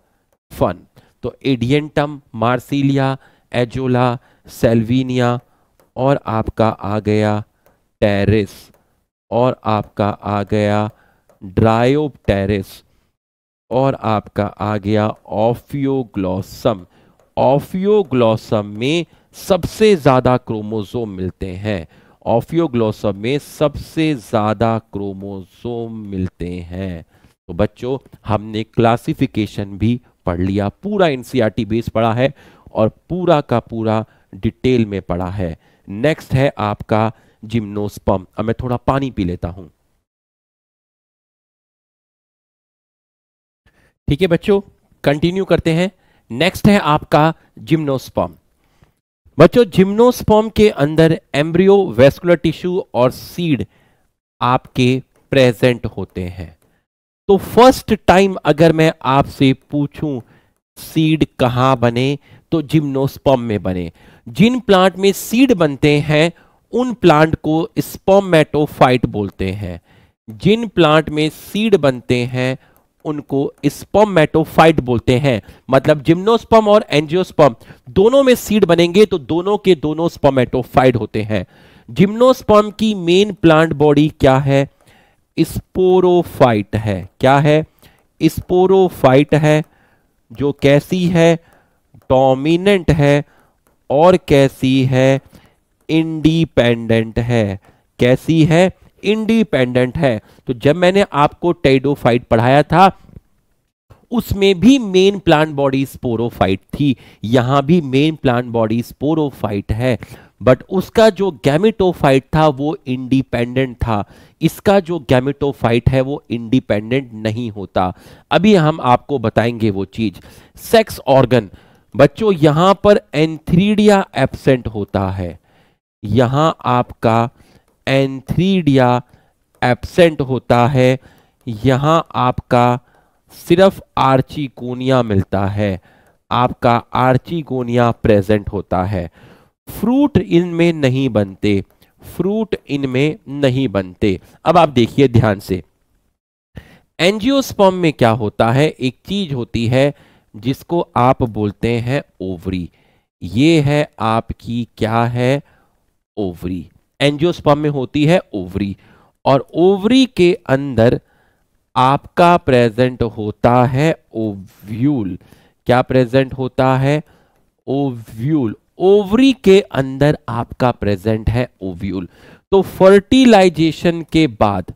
फन तो एडियंटम मार्सिलिया एजोला सेल्वीनिया और आपका आ गया टेरिस और आपका आ गया ड्राइव टेरिस और आपका आ गया ऑफियोग्लॉसम ऑफियोग्लॉसम में सबसे ज़्यादा क्रोमोसोम मिलते हैं ऑफियोग्लॉसम में सबसे ज़्यादा क्रोमोसोम मिलते हैं तो बच्चों हमने क्लासिफिकेशन भी पढ़ लिया पूरा एनसीईआरटी बेस e पढ़ा है और पूरा का पूरा डिटेल में पढ़ा है
नेक्स्ट है आपका जिम्नोस्पम अब मैं थोड़ा पानी पी लेता हूं ठीक है बच्चों कंटिन्यू करते हैं नेक्स्ट है आपका जिम्नोस्पॉम बच्चों जिम्नोस्पॉम के
अंदर एम्ब्रियो वेस्कुलर टिश्यू और सीड आपके प्रेजेंट होते हैं तो फर्स्ट टाइम अगर मैं आपसे पूछूं सीड कहां बने तो जिम्नोस्पम में बने जिन प्लांट में सीड बनते हैं उन प्लांट को स्पॉमेटोफाइट बोलते हैं जिन प्लांट में सीड बनते हैं उनको स्पमेटोफाइट बोलते हैं मतलब जिम्नोस्पम और एंजियोस्पम दोनों में सीड बनेंगे तो दोनों के दोनों स्पर्मेटोफाइट होते हैं जिम्नोस्पम की मेन प्लांट बॉडी क्या है स्पोरोफाइट है क्या है स्पोरोफाइट है जो कैसी है डोमिनेंट है और कैसी है इंडिपेंडेंट है कैसी है इंडिपेंडेंट है तो जब मैंने आपको टेडोफाइट पढ़ाया था उसमें भी मेन प्लांट बॉडी स्पोरोफाइट थी यहां भी मेन प्लांट बॉडी स्पोरोफाइट है बट उसका जो गैमिटोफाइट था वो इंडिपेंडेंट था इसका जो गैमिटोफाइट है वो इंडिपेंडेंट नहीं होता अभी हम आपको बताएंगे वो चीज सेक्स ऑर्गन बच्चों यहां पर एंथ्रीडिया एबसेंट होता है यहां आपका एंथ्रीडिया एब्सेंट होता है यहाँ आपका सिर्फ आर्चिकोनिया मिलता है आपका आर्चिकोनिया प्रेजेंट होता है फ्रूट इनमें नहीं बनते फ्रूट इनमें नहीं बनते अब आप देखिए ध्यान से एंजियोस्पर्म में क्या होता है एक चीज होती है जिसको आप बोलते हैं ओवरी ये है आपकी क्या है ओवरी एंजियोस्पर्म में होती है ओवरी और ओवरी के अंदर आपका प्रेजेंट होता है ओव्यूल क्या प्रेजेंट होता है ओव्यूल ओवरी के अंदर आपका प्रेजेंट है ओव्यूल तो फर्टिलाइजेशन के बाद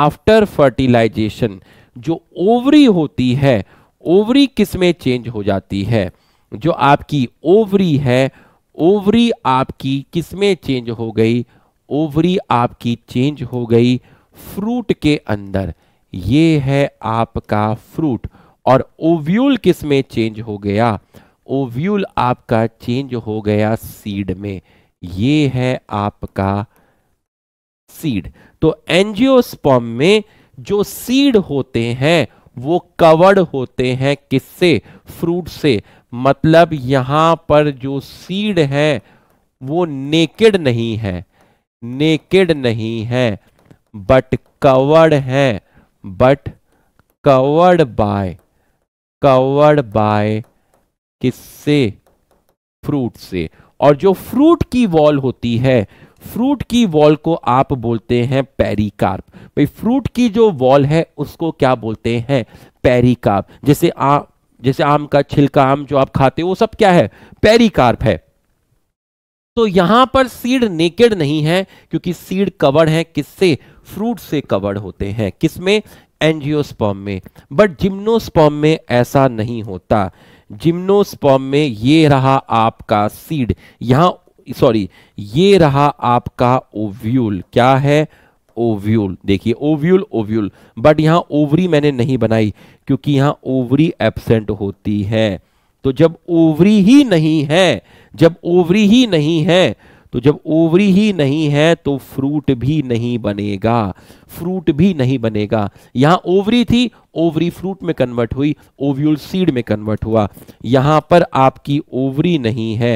आफ्टर फर्टिलाइजेशन जो ओवरी होती है ओवरी किस में चेंज हो जाती है जो आपकी ओवरी है ओवरी आपकी किस में चेंज हो गई ओवरी आपकी चेंज हो गई फ्रूट के अंदर ये है आपका फ्रूट और ओव्यूल किस में चेंज हो गया ओव्यूल आपका चेंज हो गया सीड में ये है आपका सीड तो एंजियोस्पॉम में जो सीड होते हैं वो कवर्ड होते हैं किससे फ्रूट से मतलब यहां पर जो सीड है वो नेकेड नहीं है नेकेड नहीं है बट कवर्ड है but covered by covered by किससे फ्रूट से और जो फ्रूट की वॉल होती है फ्रूट की वॉल को आप बोलते हैं पेरिकार्प भाई फ्रूट की जो वॉल है उसको क्या बोलते हैं पेरिकार्प जैसे आ जैसे आम का छिलका आम जो आप खाते हो वो सब क्या है पेरिकार्प है तो यहां पर सीड नेकेड नहीं है क्योंकि सीड कवर्ड है किससे फ्रूट से कवर्ड होते हैं किसमें एंजियोस्पॉम में बट जिम्नोस्पॉम में ऐसा नहीं होता जिम्नोस्पॉम में ये रहा आपका सीड यहां सॉरी ये रहा आपका ओव्यूल क्या है ओव्यूल देखिए ओव्यूल ओव्यूल बट यहां ओवरी मैंने नहीं बनाई क्योंकि यहां ओवरी एबसेंट होती है तो जब ओवरी ही नहीं है जब ओवरी ही नहीं है तो जब ओवरी ही नहीं है तो फ्रूट भी नहीं बनेगा फ्रूट भी नहीं बनेगा यहाँ ओवरी थी ओवरी फ्रूट में कन्वर्ट हुई ओव्यूल सीड में कन्वर्ट हुआ यहां पर आपकी ओवरी नहीं है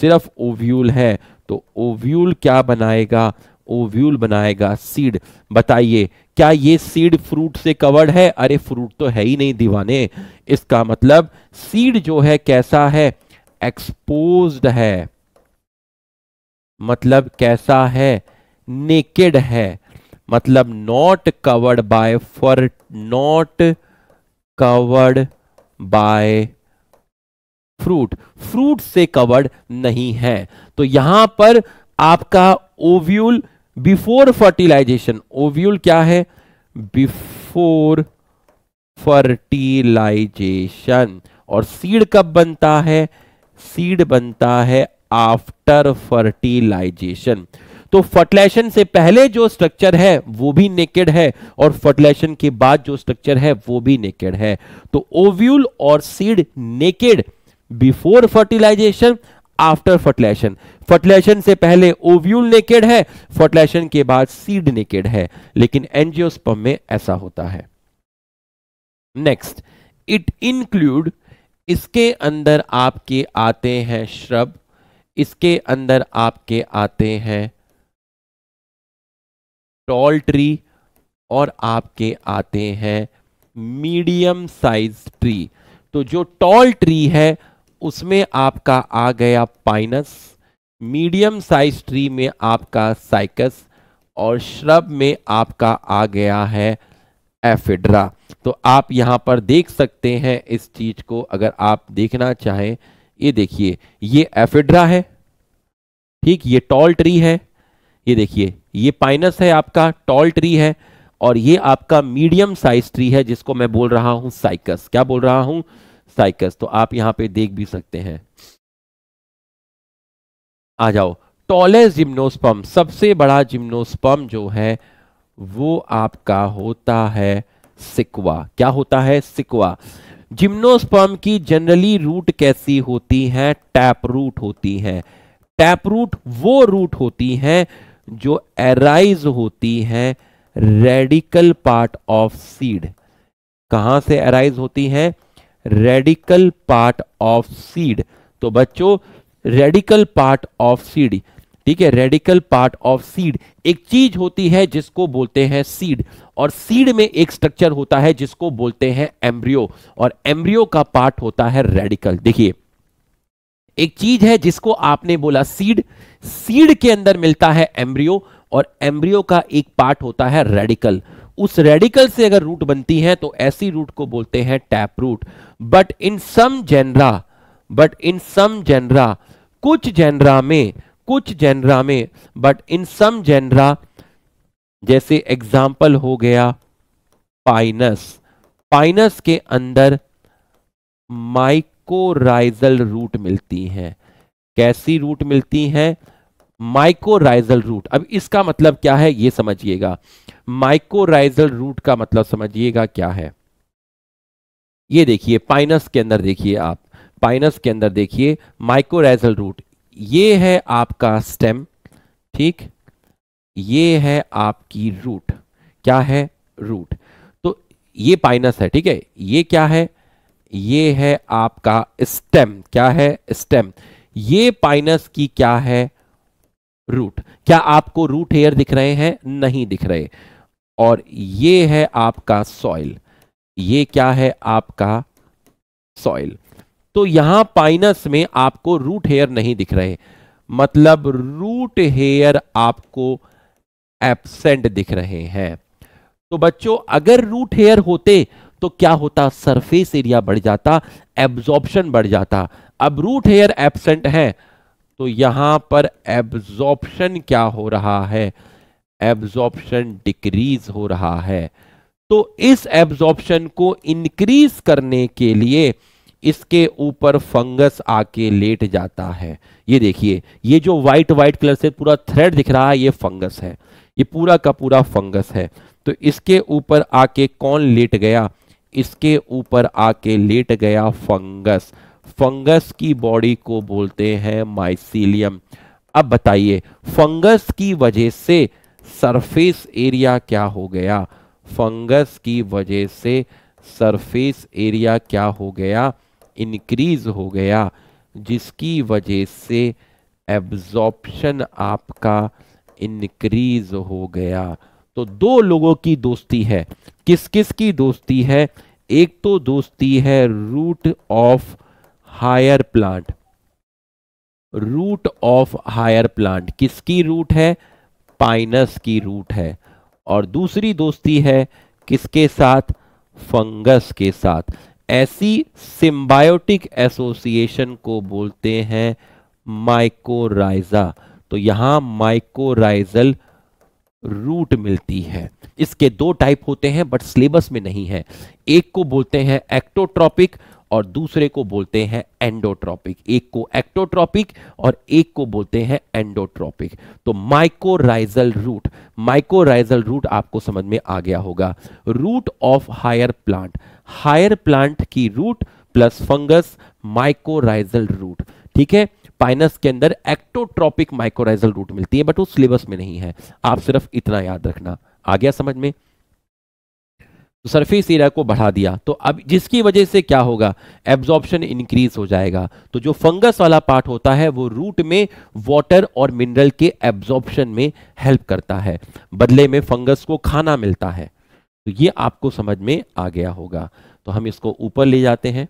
सिर्फ ओव्यूल है तो ओव्यूल क्या बनाएगा ओव्यूल बनाएगा सीड बताइए क्या ये सीड फ्रूट से कवर्ड है अरे फ्रूट तो है ही नहीं दीवाने इसका मतलब सीड जो है कैसा है एक्सपोज्ड है मतलब कैसा है नेकेड है मतलब not covered by fruit not covered by fruit fruit से कवर्ड नहीं है तो यहां पर आपका ओव्यूल बिफोर फर्टिलाइजेशन ओव्यूल क्या है बिफोर फर्टिलाइजेशन और सीड कब बनता है सीड बनता है आफ्टर फर्टिलाइजेशन तो फर्टिलाइजेशन से पहले जो स्ट्रक्चर है वो भी नेकेड है और फर्टिलाइजेशन के बाद जो स्ट्रक्चर है वो भी नेकेड है तो ओव्यूल और seed naked before fertilization after fertilization fertilization से पहले ओव्यूल नेकेड है फर्टिलाइजेशन के बाद सीड नेकेड है लेकिन एनजियोस्पर्म में ऐसा होता है नेक्स्ट इट इंक्लूड इसके अंदर आपके आते हैं श्रब इसके अंदर आपके आते हैं टॉल ट्री और आपके आते हैं मीडियम साइज ट्री तो जो टॉल ट्री है उसमें आपका आ गया पाइनस मीडियम साइज ट्री में आपका साइकस और श्रब में आपका आ गया है एफिड्रा तो आप यहाँ पर देख सकते हैं इस चीज को अगर आप देखना चाहें ये देखिए ये एफिड्रा है ठीक ये टॉल ट्री है ये देखिए ये पाइनस है आपका टॉल ट्री है और ये आपका मीडियम साइज ट्री है जिसको मैं बोल रहा हूं साइकस क्या बोल रहा हूं साइकस तो आप यहां पे देख भी सकते हैं आ जाओ टॉलेस्ट जिम्नोस्पम सबसे बड़ा जिम्नोस्पम जो है वो आपका होता है सिकवा क्या होता है सिकवा जिम्नोस्पर्म की जनरली रूट कैसी होती हैं टैप रूट होती हैं टैप रूट वो रूट होती हैं जो एराइज होती हैं रेडिकल पार्ट ऑफ सीड कहां से एराइज होती हैं रेडिकल पार्ट ऑफ सीड तो बच्चों रेडिकल पार्ट ऑफ सीड ठीक है रेडिकल पार्ट ऑफ सीड एक चीज होती है जिसको बोलते हैं सीड और सीड में एक स्ट्रक्चर होता है जिसको बोलते हैं एम्ब्रियो और एम्ब्रियो का पार्ट होता है रेडिकल देखिए एक चीज है जिसको आपने बोला सीड सीड के अंदर मिलता है एम्ब्रियो और एम्ब्रियो का एक पार्ट होता है रेडिकल उस रेडिकल से अगर रूट बनती है तो ऐसी रूट को बोलते हैं tap root but in some genera but in some genera कुछ जेनरा में कुछ जेनरा में बट इन सम जेनरा जैसे एग्जाम्पल हो गया पाइनस पाइनस के अंदर माइकोराइजल रूट मिलती हैं कैसी रूट मिलती हैं माइकोराइजल रूट अब इसका मतलब क्या है ये समझिएगा माइकोराइजल रूट का मतलब समझिएगा क्या है ये देखिए पाइनस के अंदर देखिए आप पाइनस के अंदर देखिए माइकोराइजल रूट ये है आपका स्टेम ठीक ये है आपकी रूट क्या है रूट तो ये पाइनस है ठीक है ये क्या है ये है आपका स्टेम क्या है स्टेम ये पाइनस की क्या है रूट क्या आपको रूट हेयर दिख रहे हैं नहीं दिख रहे और ये है आपका सॉइल ये क्या है आपका सॉइल तो यहां पाइनस में आपको रूट हेयर नहीं दिख रहे मतलब रूट हेयर आपको एबसेंट दिख रहे हैं तो बच्चों अगर रूट हेयर होते तो क्या होता सरफेस एरिया बढ़ जाता एब्जॉर्प्शन बढ़ जाता अब रूट हेयर एबसेंट है तो यहां पर एब्जॉर्प्शन क्या हो रहा है एब्जॉर्प्शन डिक्रीज हो रहा है तो इस एब्जॉर्प्शन को इंक्रीज करने के लिए इसके ऊपर फंगस आके लेट जाता है ये देखिए ये जो व्हाइट व्हाइट कलर से पूरा थ्रेड दिख रहा है ये फंगस है ये पूरा का पूरा फंगस है तो इसके ऊपर आके कौन लेट गया इसके ऊपर आके लेट गया फंगस फंगस की बॉडी को बोलते हैं माइसिलियम अब बताइए फंगस की वजह से सरफेस एरिया क्या हो गया फंगस की वजह से सरफेस एरिया क्या हो गया इनक्रीज हो गया जिसकी वजह से एब्जॉर्प्शन आपका इनक्रीज हो गया तो दो लोगों की दोस्ती है किस किस की दोस्ती है एक तो दोस्ती है root of higher plant root of higher plant किसकी रूट है पाइनस की रूट है और दूसरी दोस्ती है किसके साथ फंगस के साथ ऐसी सिम्बायोटिक एसोसिएशन को बोलते हैं माइकोराइजा तो यहां माइकोराइजल रूट मिलती है इसके दो टाइप होते हैं बट सिलेबस में नहीं है एक को बोलते हैं एक्टोट्रॉपिक और दूसरे को बोलते हैं एंडोट्रॉपिक एक को एक्टोट्रॉपिक और एक को बोलते हैं एंडोट्रॉपिक तो माइकोराइजल रूट माइकोराइजल रूट आपको समझ में आ गया होगा root of higher plant higher plant की root plus fungus mycorrhizal root ठीक है पाइनस के अंदर एक्टोट्रॉपिक माइकोराइजल रूट मिलती है बट वो सिलेबस में नहीं है आप सिर्फ इतना याद रखना आ गया समझ में तो सरफेस एरिया को बढ़ा दिया तो अब जिसकी वजह से क्या होगा एब्जॉर्प्शन इंक्रीज हो जाएगा तो जो फंगस वाला पार्ट होता है वो रूट में वाटर और मिनरल के एब्जॉर्प्शन में हेल्प करता है बदले में फंगस को खाना मिलता है तो ये आपको समझ में आ गया होगा तो हम इसको ऊपर ले जाते हैं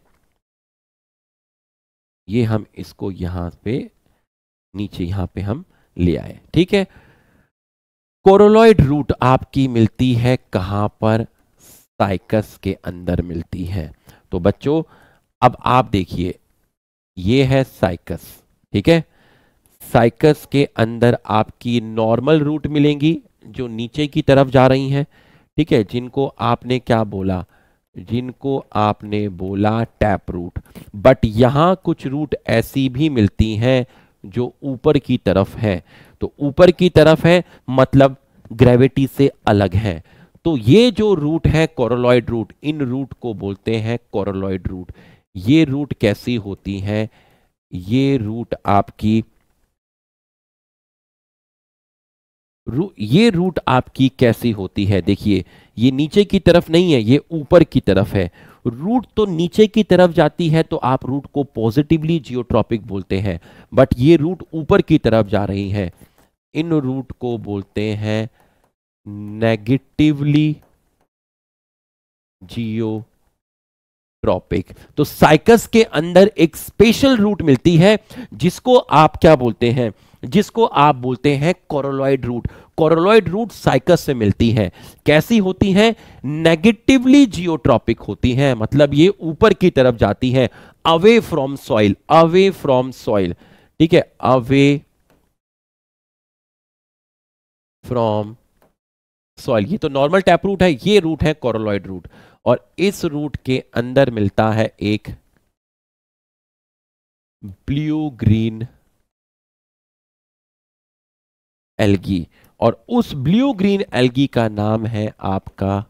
ये हम इसको यहां पे नीचे यहां पे हम ले आए ठीक है कोरोलॉइड रूट आपकी मिलती है कहां पर ताइकस के अंदर मिलती है तो बच्चों अब आप देखिए ये है साइकस ठीक है साइकस के अंदर आपकी नॉर्मल रूट मिलेंगी जो नीचे की तरफ जा रही हैं ठीक है जिनको आपने क्या बोला जिनको आपने बोला टैप रूट बट यहां कुछ रूट ऐसी भी मिलती हैं जो ऊपर की तरफ है तो ऊपर की तरफ है मतलब ग्रेविटी से अलग है तो ये जो रूट है कॉरोलॉइड रूट इन रूट को बोलते हैं कॉरोलॉइड रूट ये रूट कैसी होती
है ये रूट आपकी रू, ये रूट आपकी कैसी होती है देखिए ये नीचे की
तरफ नहीं है ये ऊपर की तरफ है रूट तो नीचे की तरफ जाती है तो आप रूट को पॉजिटिवली जियोट्रॉपिक बोलते हैं बट ये रूट ऊपर की तरफ जा रही है इन रूट को बोलते हैं नेगेटिवली जियो ट्रॉपिक तो साइकस के अंदर एक स्पेशल रूट मिलती है जिसको आप क्या बोलते हैं जिसको आप बोलते हैं coralloid root coralloid root Cycas से मिलती है कैसी होती है नेगेटिवली जियोट्रॉपिक होती है मतलब ये ऊपर की तरफ जाती है away from soil away from soil ठीक है अवे फ्रॉम सॉइल ये तो नॉर्मल टैप रूट है ये रूट है कोरोलॉइड
रूट और इस रूट के अंदर मिलता है एक ब्लू ग्रीन एल्गी और उस ब्लू ग्रीन एल्गी का नाम है आपका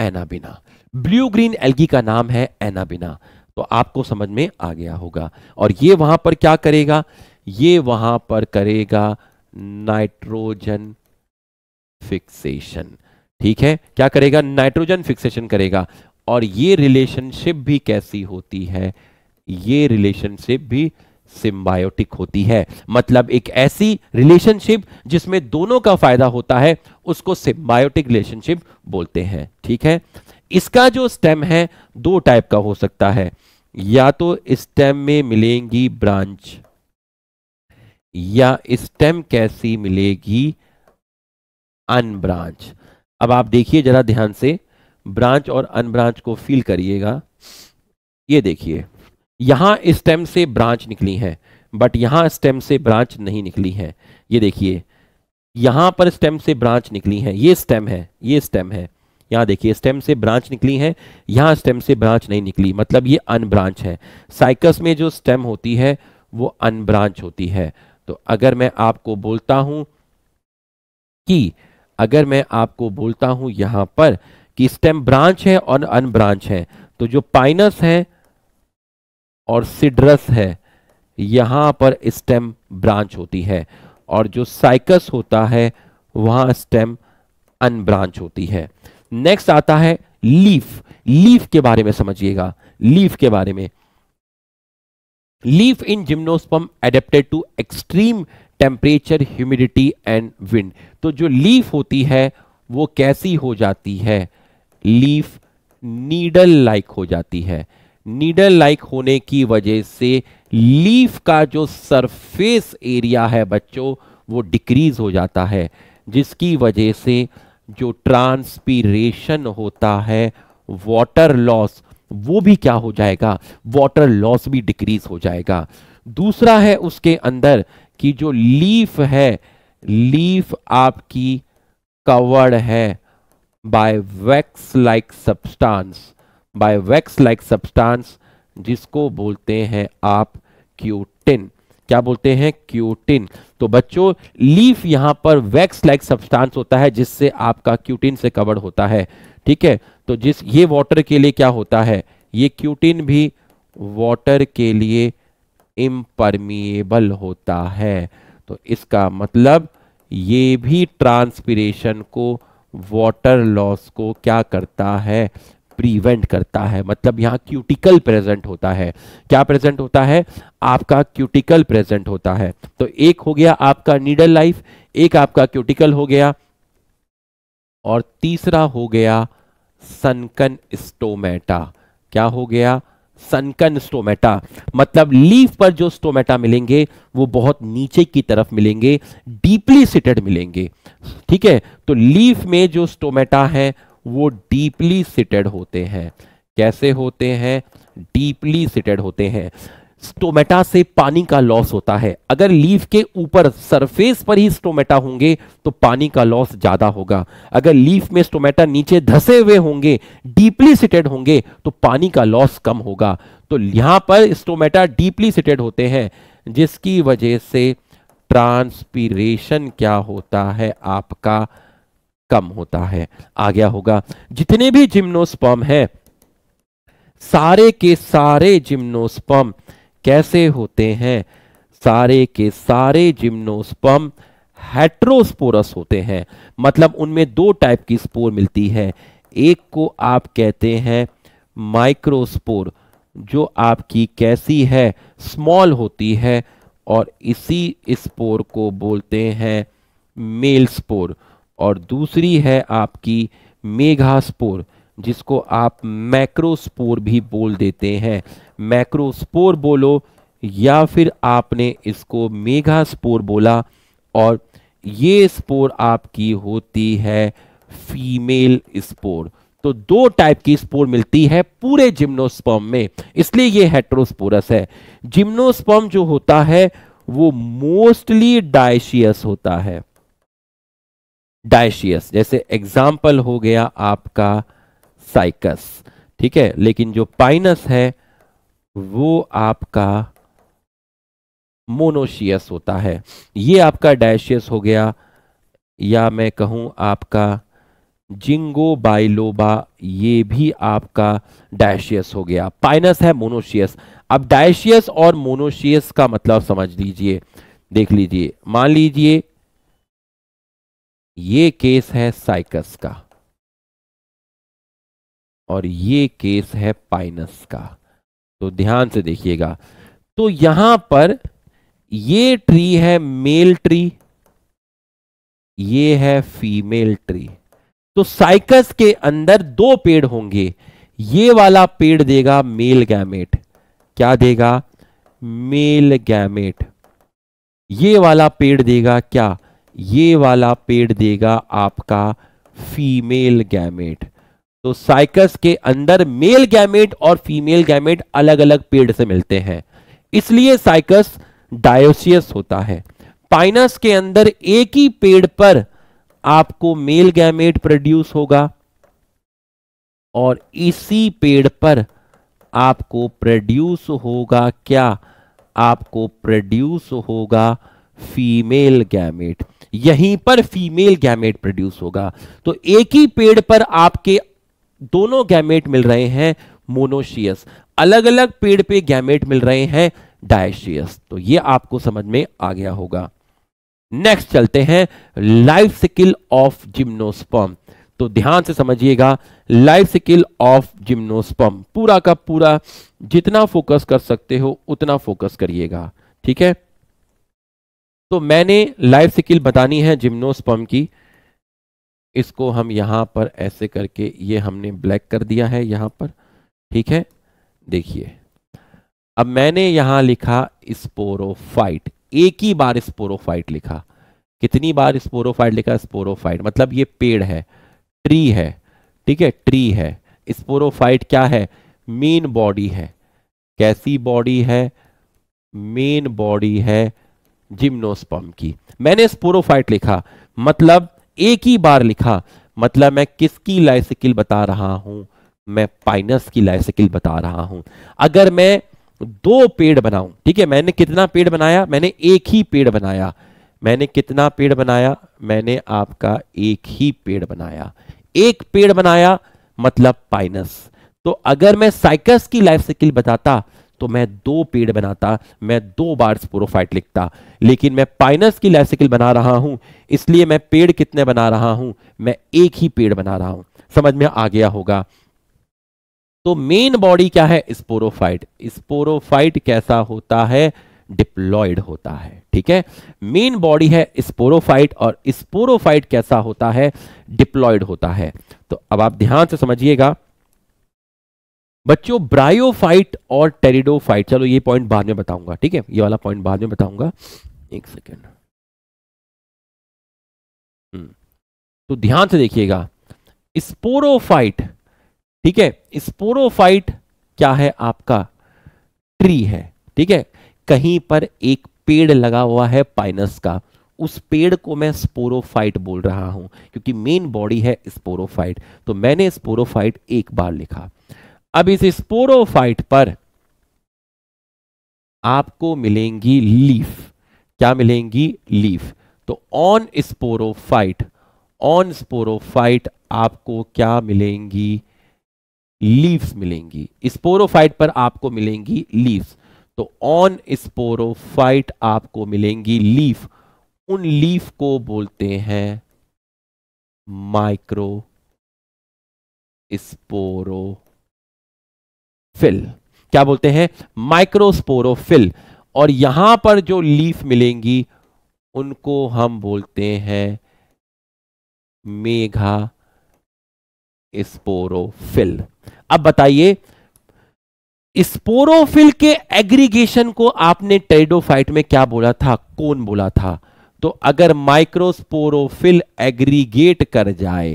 एनाबिना ब्लू ग्रीन
एल्गी का नाम है एनाबिना तो आपको समझ में आ गया होगा और ये वहां पर क्या करेगा ये वहां पर करेगा नाइट्रोजन फिक्सेशन ठीक है क्या करेगा नाइट्रोजन फिक्सेशन करेगा और ये रिलेशनशिप भी कैसी होती है ये रिलेशनशिप भी सिम्बायोटिक होती है मतलब एक ऐसी रिलेशनशिप जिसमें दोनों का फायदा होता है उसको सिम्बायोटिक रिलेशनशिप बोलते हैं ठीक है इसका जो स्टेम है दो टाइप का हो सकता है या तो स्टेम में मिलेंगी ब्रांच या स्टेम कैसी मिलेगी अनब्रांच अब आप देखिए जरा ध्यान से ब्रांच और अनब्रांच को फील करिएगा ये देखिए यहां स्टेम से ब्रांच निकली है बट यहां स्टेम से ब्रांच नहीं निकली है ये देखिए यहां पर स्टेम से ब्रांच निकली है ये स्टेम है ये स्टेम है यहां देखिए स्टेम से ब्रांच निकली है यहां स्टेम से ब्रांच नहीं निकली मतलब ये अनब्रांच है साइकस में जो स्टेम होती है वो अनब्रांच होती है तो अगर मैं आपको बोलता हूं कि अगर मैं आपको बोलता हूं यहां पर कि स्टेम ब्रांच है और अनब्रांच है तो जो पाइनस है और सिड्रस है यहां पर स्टेम ब्रांच होती है और जो साइकस होता है वहां स्टेम अनब्रांच होती है नेक्स्ट आता है लीफ लीफ के बारे में समझिएगा लीफ के बारे में leaf in gymnosperm adapted to extreme temperature humidity and wind तो जो लीफ होती है वो कैसी हो जाती है लीफ नीडल लाइक हो जाती है नीडल लाइक होने की वजह से लीफ का जो सरफेस एरिया है बच्चों वो डिक्रीज हो जाता है जिसकी वजह से जो ट्रांसपीरेशन होता है वाटर लॉस वो भी क्या हो जाएगा वाटर लॉस भी डिक्रीज हो जाएगा दूसरा है उसके अंदर कि जो लीफ है लीफ आपकी कवर्ड है by wax like substance by wax like substance जिसको बोलते हैं आप क्यूटिन क्या बोलते हैं क्यूटिन तो बच्चों लीफ यहां पर वैक्स लाइक सब्सटेंस होता है जिससे आपका क्यूटिन से कवर्ड होता है ठीक है तो जिस ये वाटर के लिए क्या होता है ये क्यूटिन भी वाटर के लिए इम्परमिएबल होता है तो इसका मतलब ये भी ट्रांसपिरेशन को वाटर लॉस को क्या करता है प्रिवेंट करता है मतलब यहाँ क्यूटिकल प्रेजेंट होता है क्या प्रेजेंट होता है आपका क्यूटिकल प्रेजेंट होता है तो एक हो गया आपका नीडल लाइफ एक आपका क्यूटिकल हो गया और तीसरा हो गया सनकन स्टोमेटा क्या हो गया सनकन स्टोमेटा मतलब लीफ पर जो स्टोमेटा मिलेंगे वो बहुत नीचे की तरफ मिलेंगे डीपली सिटेड मिलेंगे ठीक है तो लीफ में जो स्टोमेटा है वो डीपली सिटेड होते हैं कैसे होते हैं डीपली सिटेड होते हैं स्टोमेटा से पानी का लॉस होता है अगर लीफ के ऊपर सरफेस पर ही स्टोमेटा होंगे तो पानी का लॉस ज्यादा होगा अगर लीफ में स्टोमेटा नीचे धसे हुए होंगे डीपली सिटेड होंगे तो पानी का लॉस कम होगा तो यहां पर स्टोमेटा डीपली सिटेड होते हैं जिसकी वजह से ट्रांसपीरेशन क्या होता है आपका कम होता है आ गया होगा जितने भी जिम्नोस्पम है सारे के सारे जिम्नोस्पम्प कैसे होते हैं सारे के सारे जिम्नोस्पम हेट्रोस्पोरस होते हैं मतलब उनमें दो टाइप की स्पोर मिलती है एक को आप कहते हैं माइक्रोस्पोर जो आपकी कैसी है स्मॉल होती है और इसी स्पोर को बोलते हैं मेल स्पोर और दूसरी है आपकी मेघा स्पोर जिसको आप मैक्रोस्पोर भी बोल देते हैं मैक्रोस्पोर बोलो या फिर आपने इसको मेघा स्पोर बोला और ये स्पोर आपकी होती है फीमेल स्पोर तो दो टाइप की स्पोर मिलती है पूरे जिम्नोस्पर्म में इसलिए ये हेट्रोस्पोरस है जिम्नोस्पर्म जो होता है वो मोस्टली डायशियस होता है डायशियस जैसे एग्जाम्पल हो गया आपका साइकस ठीक है लेकिन जो पाइनस है वो आपका मोनोशियस होता है ये आपका डायशियस हो गया या मैं कहूं आपका जिंगो बाइलोबा ये भी आपका डायशियस हो गया पाइनस है मोनोशियस अब डायशियस और मोनोशियस का मतलब समझ
लीजिए देख लीजिए मान लीजिए ये केस है साइकस का और ये केस है
पाइनस का तो ध्यान से देखिएगा तो यहां पर ये ट्री है मेल ट्री ये है फीमेल ट्री तो साइकस के अंदर दो पेड़ होंगे ये वाला पेड़ देगा मेल गैमेट क्या देगा मेल गैमेट ये वाला पेड़ देगा क्या ये वाला पेड़ देगा आपका फीमेल गैमेट तो साइकस के अंदर मेल गैमेट और फीमेल गैमेट अलग अलग पेड़ से मिलते हैं इसलिए साइकस डायोसियस होता है पाइनस के अंदर एक ही पेड़ पर आपको मेल गैमेट प्रोड्यूस होगा और इसी पेड़ पर आपको प्रोड्यूस होगा क्या आपको प्रोड्यूस होगा फीमेल गैमेट यहीं पर फीमेल गैमेट प्रोड्यूस होगा तो एक ही पेड़ पर आपके दोनों गैमेट मिल रहे हैं मोनोशियस अलग अलग पेड़ पे गैमेट मिल रहे हैं डायशियस तो ये आपको समझ में आ गया होगा नेक्स्ट चलते हैं लाइफ स्किल ऑफ जिम्नोस्पम तो ध्यान से समझिएगा लाइफ स्किल ऑफ जिम्नोस्पम पूरा का पूरा जितना फोकस कर सकते हो उतना फोकस करिएगा ठीक है तो मैंने लाइफ स्किल बतानी है जिम्नोस्पम की इसको हम यहाँ पर ऐसे करके ये हमने ब्लैक कर दिया है यहाँ पर ठीक है देखिए अब मैंने यहाँ लिखा स्पोरोफाइट एक ही बार स्पोरोफाइट लिखा कितनी बार स्पोरोफाइट लिखा स्पोरोफाइट मतलब ये पेड़ है ट्री है ठीक है ट्री है स्पोरोफाइट क्या है मेन बॉडी है कैसी बॉडी है मेन बॉडी है जिम्नोस्पम की मैंने स्पोरोफाइट लिखा मतलब एक ही बार लिखा मतलब मैं किसकी लाइसिकल बता रहा हूं मैं पाइनस की लाइसिकल बता रहा हूं अगर मैं दो पेड़ बनाऊं ठीक है मैंने कितना पेड़ बनाया मैंने एक ही पेड़ बनाया मैंने कितना पेड़ बनाया मैंने आपका एक ही पेड़ बनाया एक पेड़ बनाया मतलब पाइनस तो अगर मैं साइकस की लाइफ साइकिल बताता तो मैं दो पेड़ बनाता मैं दो बार स्पोरोफाइट लिखता लेकिन मैं पाइनस की लाइसिकल बना रहा हूं इसलिए मैं पेड़ कितने बना रहा हूं मैं एक ही पेड़ बना रहा हूं समझ में आ गया होगा तो मेन बॉडी क्या है स्पोरोफाइट स्पोरोफाइट कैसा होता है डिप्लॉयड होता है ठीक है मेन बॉडी है स्पोरोफाइट और स्पोरोफाइट कैसा होता है डिप्लॉयड होता है तो अब आप ध्यान से समझिएगा बच्चों ब्रायोफाइट और टेरिडोफाइट चलो ये पॉइंट बाद में बताऊंगा ठीक है ये वाला पॉइंट बाद में बताऊंगा
एक सेकेंड हम्म। तो ध्यान से देखिएगा स्पोरोफाइट ठीक है स्पोरोफाइट
क्या है आपका ट्री है ठीक है कहीं पर एक पेड़ लगा हुआ है पाइनस का उस पेड़ को मैं स्पोरोफाइट बोल रहा हूं क्योंकि मेन बॉडी है स्पोरोफाइट तो मैंने स्पोरोफाइट एक बार लिखा अब इस स्पोरोफाइट पर आपको मिलेंगी लीफ क्या मिलेंगी लीफ तो ऑन स्पोरोफाइट ऑन स्पोरोफाइट आपको क्या मिलेंगी लीव्स मिलेंगी स्पोरोफाइट पर आपको मिलेंगी लीव्स तो ऑन स्पोरोफाइट
आपको मिलेंगी लीफ उन लीफ को बोलते हैं माइक्रो स्पोरो
फिल क्या बोलते हैं माइक्रोस्पोरोफिल और यहां पर जो लीफ मिलेंगी उनको हम बोलते हैं मेघा स्पोरोफिल अब बताइए स्पोरोफिल के एग्रीगेशन को आपने टेडोफाइट में क्या बोला था कौन बोला था तो अगर माइक्रोस्पोरोफिल एग्रीगेट कर जाए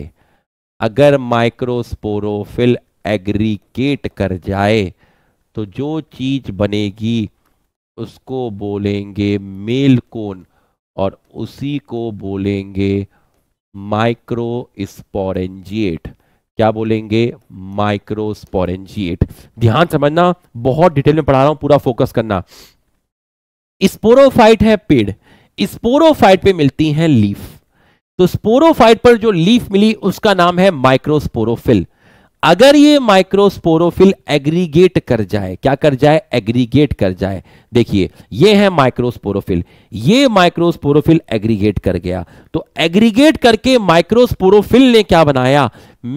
अगर माइक्रोस्पोरोफिल एग्रीकेट कर जाए तो जो चीज बनेगी उसको बोलेंगे मेल कोन और उसी को बोलेंगे माइक्रो स्पोरेंजिएट क्या बोलेंगे माइक्रो स्पोरेंजिएट ध्यान समझना बहुत डिटेल में पढ़ा रहा हूं पूरा फोकस करना स्पोरोफाइट है पेड़ स्पोरोफाइट पे मिलती है लीफ तो स्पोरोफाइट पर जो लीफ मिली उसका नाम है माइक्रोस्पोरोफिल अगर ये माइक्रोस्पोरोफिल एग्रीगेट कर जाए क्या कर जाए एग्रीगेट कर जाए देखिए ये है माइक्रोस्पोरोफिल ये माइक्रोस्पोरोफिल एग्रीगेट कर गया तो एग्रीगेट करके माइक्रोस्पोरोफिल ने क्या बनाया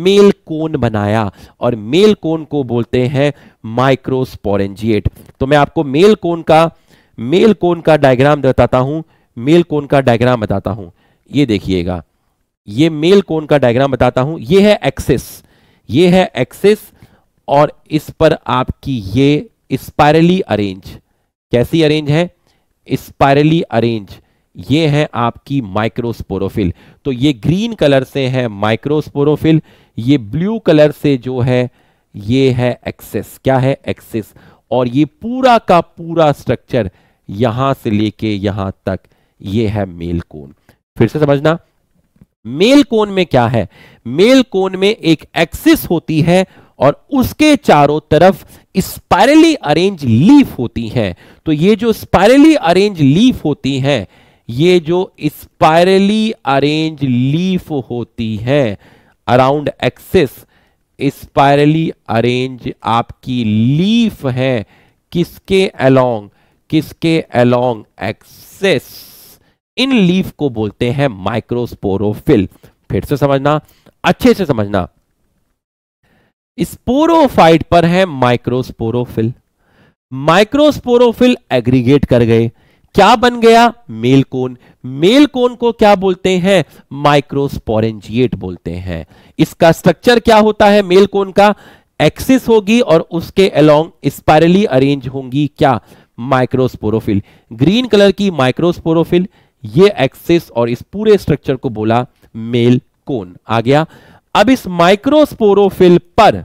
मेल कोन बनाया और मेल कोन को बोलते हैं माइक्रोस्पोरेंजिएट तो मैं आपको मेल कोन का मेल कोन का डायग्राम बताता हूं मेल कोन का डायग्राम बताता हूं ये देखिएगा ये मेल कोन का डायग्राम बताता हूं ये है एक्सेस ये है एक्सिस और इस पर आपकी ये स्पायरली अरेंज कैसी अरेंज है स्पायरली अरेंज ये है आपकी माइक्रोस्पोरोफिल तो ये ग्रीन कलर से है माइक्रोस्पोरोफिल ये ब्लू कलर से जो है ये है एक्सेस क्या है एक्सेस और ये पूरा का पूरा स्ट्रक्चर यहां से लेके यहां तक ये है मेल कोन फिर से समझना मेल कोन में क्या है मेल कोन में एक एक्सिस होती है और उसके चारों तरफ स्पायरली अरेंज लीफ होती हैं तो ये जो स्पायरली अरेंज लीफ होती हैं ये जो स्पायरली अरेंज लीफ होती है अराउंड एक्सिस स्पायरली अरेंज आपकी लीफ है किसके अलोंग किसके अलोंग एक्सिस इन लीफ को बोलते हैं माइक्रोस्पोरोफिल फिर से समझना अच्छे से समझना स्पोरोफाइट पर है माइक्रोस्पोरोफिल माइक्रोस्पोरोफिल एग्रीगेट कर गए क्या बन गया मेलकोन मेलकोन को क्या बोलते हैं माइक्रोस्पोरेंजिएट बोलते हैं इसका स्ट्रक्चर क्या होता है मेलकोन का एक्सिस होगी और उसके अलोंग स्पायरली अरेंज होंगी क्या माइक्रोस्पोरोफिल ग्रीन कलर की माइक्रोस्पोरोफिल ये एक्सिस और इस पूरे स्ट्रक्चर को बोला मेल कोन आ गया अब इस माइक्रोस्पोरोफिल पर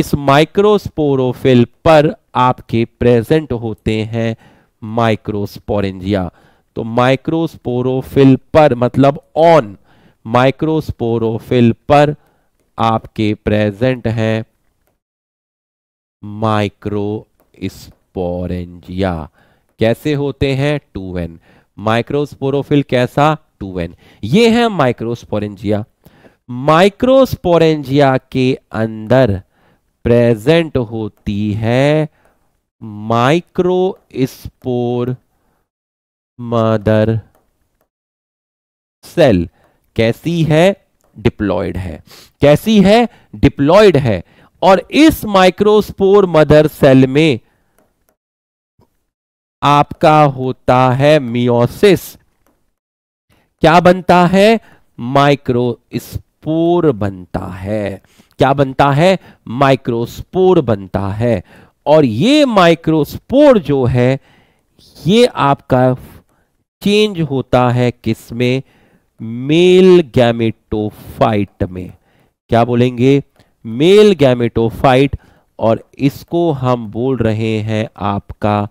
इस माइक्रोस्पोरोफिल पर आपके प्रेजेंट होते हैं माइक्रोस्पोरेंजिया तो माइक्रोस्पोरोफिल पर मतलब ऑन माइक्रोस्पोरोफिल पर आपके प्रेजेंट हैं माइक्रोस्पोरेंजिया कैसे होते हैं टू एन माइक्रोस्पोरोफिल कैसा टू एन ये है माइक्रोस्पोरेंजिया माइक्रोस्पोरेंजिया के अंदर प्रेजेंट होती है माइक्रोस्पोर मदर सेल कैसी है डिप्लॉयड है कैसी है डिप्लॉयड है और इस माइक्रोस्पोर मदर सेल में आपका होता है मियोसिस क्या बनता है माइक्रोस्पोर बनता है क्या बनता है माइक्रोस्पोर बनता है और ये माइक्रोस्पोर जो है ये आपका चेंज होता है किसमें मेल गैमेटोफाइट में क्या बोलेंगे मेल गैमेटोफाइट और इसको हम बोल रहे हैं आपका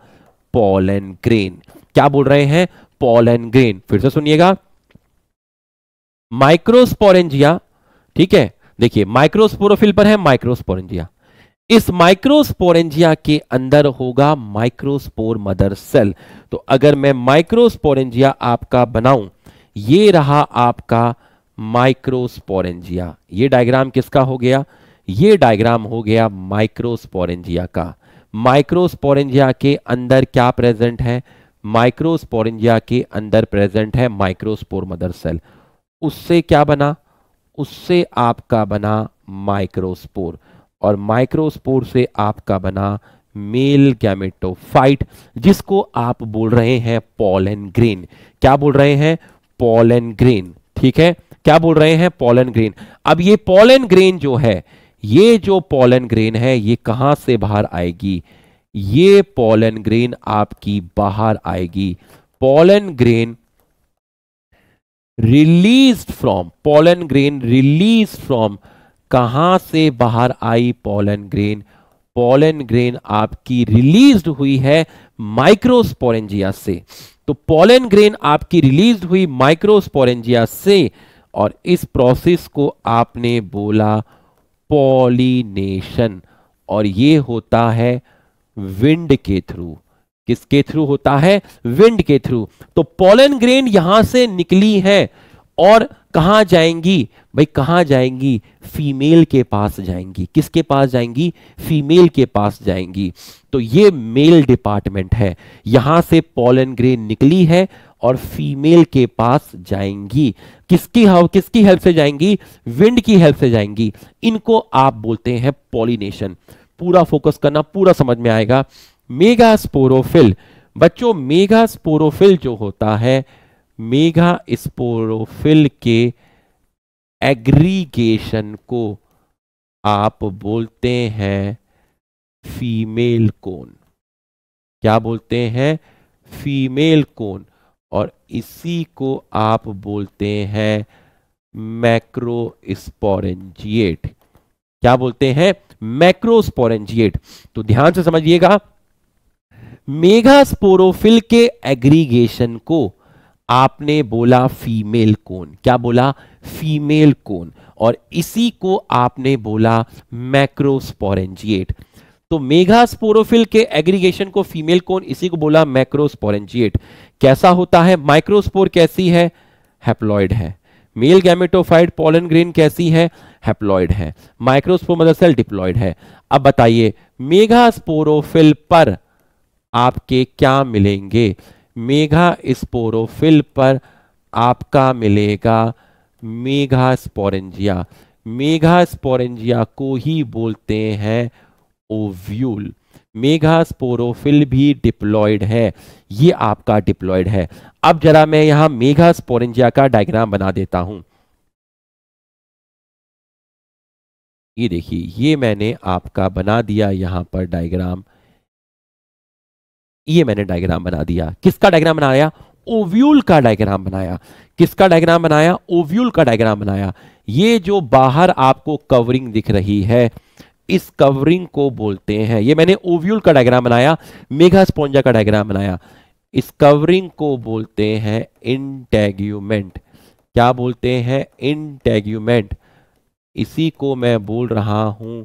पॉलन ग्रेन क्या बोल रहे हैं पॉलन ग्रेन फिर से सुनिएगा माइक्रोस्पोरेंजिया ठीक है देखिए माइक्रोस्पोरोफिल पर है माइक्रोस्पोरेंजिया इस माइक्रोस्पोरेंजिया के अंदर होगा माइक्रोस्पोर मदर सेल तो अगर मैं माइक्रोस्पोरेंजिया आपका बनाऊं ये रहा आपका माइक्रोस्पोरेंजिया ये डायग्राम किसका हो गया ये डायग्राम हो गया माइक्रोस्पोरेंजिया का माइक्रोस्पोरेंजिया के अंदर क्या प्रेजेंट है माइक्रोस्पोरेंजिया के अंदर प्रेजेंट है माइक्रोस्पोर मदर सेल उससे क्या बना उससे आपका बना माइक्रोस्पोर और माइक्रोस्पोर से आपका बना मेल गैमेटोफाइट जिसको आप बोल रहे हैं पॉलन ग्रीन क्या बोल रहे हैं पॉलन ग्रीन ठीक है क्या बोल रहे हैं पॉलन ग्रीन अब ये पॉलन ग्रीन जो है ये जो पॉलन ग्रेन है ये कहां से बाहर आएगी ये पॉलन ग्रेन आपकी बाहर आएगी pollen grain release from pollen grain release from कहां से बाहर आई पॉलन ग्रेन पॉलन ग्रेन आपकी रिलीज हुई है माइक्रोस्पोरेंजिया से तो पॉलन ग्रेन आपकी रिलीज हुई माइक्रोस्पोरेंजिया से और इस प्रोसेस को आपने बोला पॉलिनेशन और ये होता है विंड के थ्रू किसके थ्रू होता है विंड के थ्रू तो पोलन ग्रेन यहां से निकली है और कहा जाएंगी भाई कहा जाएंगी फीमेल के पास जाएंगी किसके पास जाएंगी फीमेल के पास जाएंगी तो ये मेल डिपार्टमेंट है यहां से पोलन ग्रेन निकली है और फीमेल के पास जाएंगी किसकी हाँ, किसकी हेल्प से जाएंगी विंड की हेल्प से जाएंगी इनको आप बोलते हैं पॉलिनेशन पूरा फोकस करना पूरा समझ में आएगा मेगा स्पोरोफिल बच्चों मेगा स्पोरोफिल जो होता है मेगा स्पोरोफिल के एग्रीगेशन को आप बोलते हैं फीमेल कोन क्या बोलते हैं फीमेल कोन और इसी को आप बोलते हैं मैक्रोस्पोरेंजिएट क्या बोलते हैं मैक्रोस्पोरेंजिएट तो ध्यान से समझिएगा स्पोरोफिल के एग्रीगेशन को आपने बोला फीमेल कोन क्या बोला फीमेल कोन और इसी को आपने बोला मैक्रोस्पोरेंजिएट तो मेघास्पोरोफिल के एग्रीगेशन को फीमेल कोन इसी को बोला मैक्रोस्पोरेंजिएट कैसा होता है माइक्रोस्पोर कैसी है हैप्लॉइड है मेल गैमेटोफाइड पोलन ग्रेन कैसी है हैप्लॉइड है माइक्रोस्पोर मदर मतलब सेल डिप्लॉइड है अब बताइए मेघास्पोरोफिल पर आपके क्या मिलेंगे मेघा स्पोरोफिल पर आपका मिलेगा मेघा स्पोरेंजिया मेघा स्पोरेंजिया को ही बोलते हैं ओव्यूल मेघा स्पोरोफिल भी डिप्लॉयड है ये आपका डिप्लॉयड है अब जरा मैं यहां मेघा स्पोरेंजिया का डायग्राम बना देता हूं
ये देखिए ये मैंने आपका बना दिया यहां पर डायग्राम ये मैंने डायग्राम बना दिया किसका डायग्राम बनाया
ओव्यूल का डायग्राम बनाया किसका डायग्राम बनाया ओव्यूल का डायग्राम बनाया ये जो बाहर आपको कवरिंग दिख रही है इस कवरिंग को बोलते हैं ये मैंने ओव्यूल का डायग्राम बनाया मेघा स्पॉन्जा का डायग्राम बनाया इस कवरिंग को बोलते हैं इंटेग्यूमेंट क्या बोलते हैं इंटेग्यूमेंट
इसी को मैं बोल रहा हूं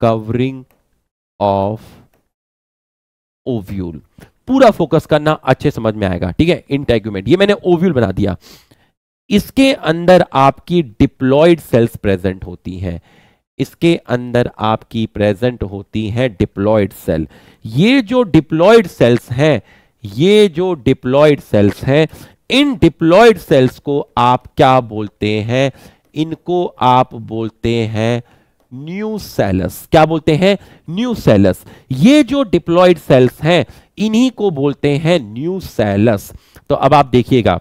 कवरिंग ऑफ ओव्यूल पूरा फोकस करना अच्छे
समझ में आएगा ठीक है इंटेग्यूमेंट ये मैंने ओव्यूल बना दिया इसके अंदर आपकी डिप्लॉयड सेल्स प्रेजेंट होती हैं इसके अंदर आपकी प्रेजेंट होती है डिप्लॉयड सेल ये जो डिप्लॉयड सेल्स हैं ये जो डिप्लॉयड सेल्स हैं इन डिप्लॉयड सेल्स को आप क्या बोलते हैं इनको आप बोलते हैं न्यू सेलस क्या बोलते हैं न्यू सेलस ये जो डिप्लॉयड सेल्स हैं इन्हीं को बोलते हैं न्यू सेलस तो अब आप देखिएगा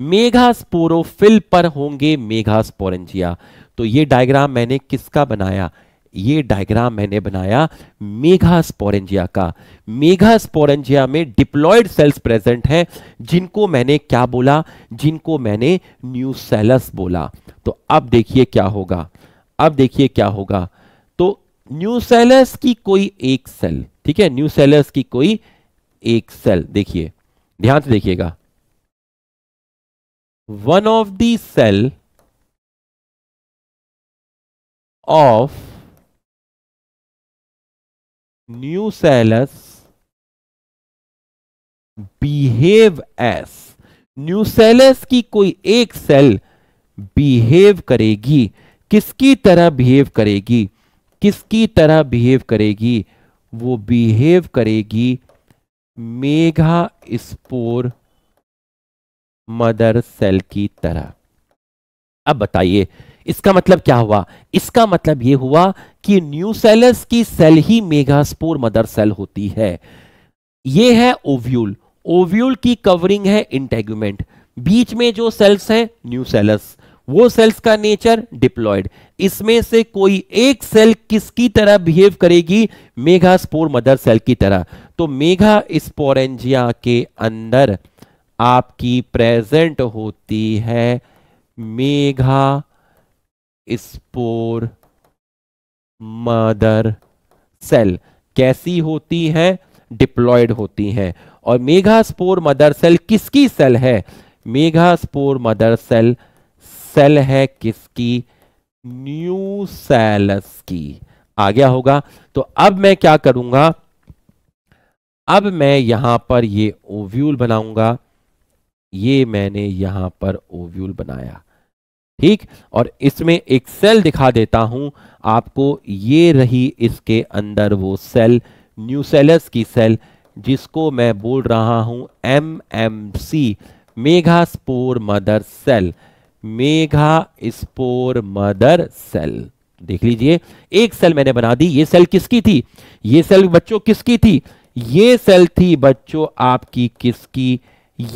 मेघास्पोरोफिल पर होंगे मेघास्पोरेंजिया तो ये डायग्राम मैंने किसका बनाया ये डायग्राम मैंने बनाया मेघास्पोरेंजिया का मेघास्पोरेंजिया में डिप्लॉयड सेल्स प्रेजेंट हैं जिनको मैंने क्या बोला जिनको मैंने न्यूसेलस बोला तो अब देखिए क्या होगा अब देखिए क्या होगा तो न्यूसेलस की कोई एक सेल ठीक है न्यूसेलस की कोई एक सेल
देखिए ध्यान से देखिएगा one of the cell of new cellus behave as new की कोई एक सेल
बिहेव करेगी किसकी तरह बिहेव करेगी किसकी तरह बिहेव करेगी वो बिहेव करेगी मेघा स्पोर मदर सेल की तरह अब बताइए इसका मतलब क्या हुआ इसका मतलब यह हुआ कि न्यू सेलस की सेल ही मेगास्पोर मदर सेल होती है यह है ओव्यूल ओव्यूल की कवरिंग है इंटेग्यूमेंट बीच में जो सेल्स हैं न्यू सेलस वो सेल्स का नेचर डिप्लॉयड इसमें से कोई एक सेल किसकी तरह बिहेव करेगी मेघा स्पोर मदर सेल की तरह तो मेघा स्पोरेंजिया के अंदर आपकी प्रेजेंट होती है मेघा स्पोर मदर सेल कैसी होती है डिप्लॉयड होती है और मेघा स्पोर मदर सेल किसकी सेल है mega spore mother cell cell है किसकी न्यू सेल्स की आ गया होगा तो अब मैं क्या करूंगा अब मैं यहां पर ये ओव्यूल बनाऊंगा ये मैंने यहां पर ओव्यूल बनाया ठीक और इसमें एक सेल दिखा देता हूं आपको ये रही इसके अंदर वो सेल न्यूसेलस की सेल जिसको मैं बोल रहा हूं M M C Megha spore mother cell Megha spore mother cell देख लीजिए एक सेल मैंने बना दी ये सेल किसकी थी ये सेल बच्चों किसकी थी ये सेल थी बच्चों आपकी किसकी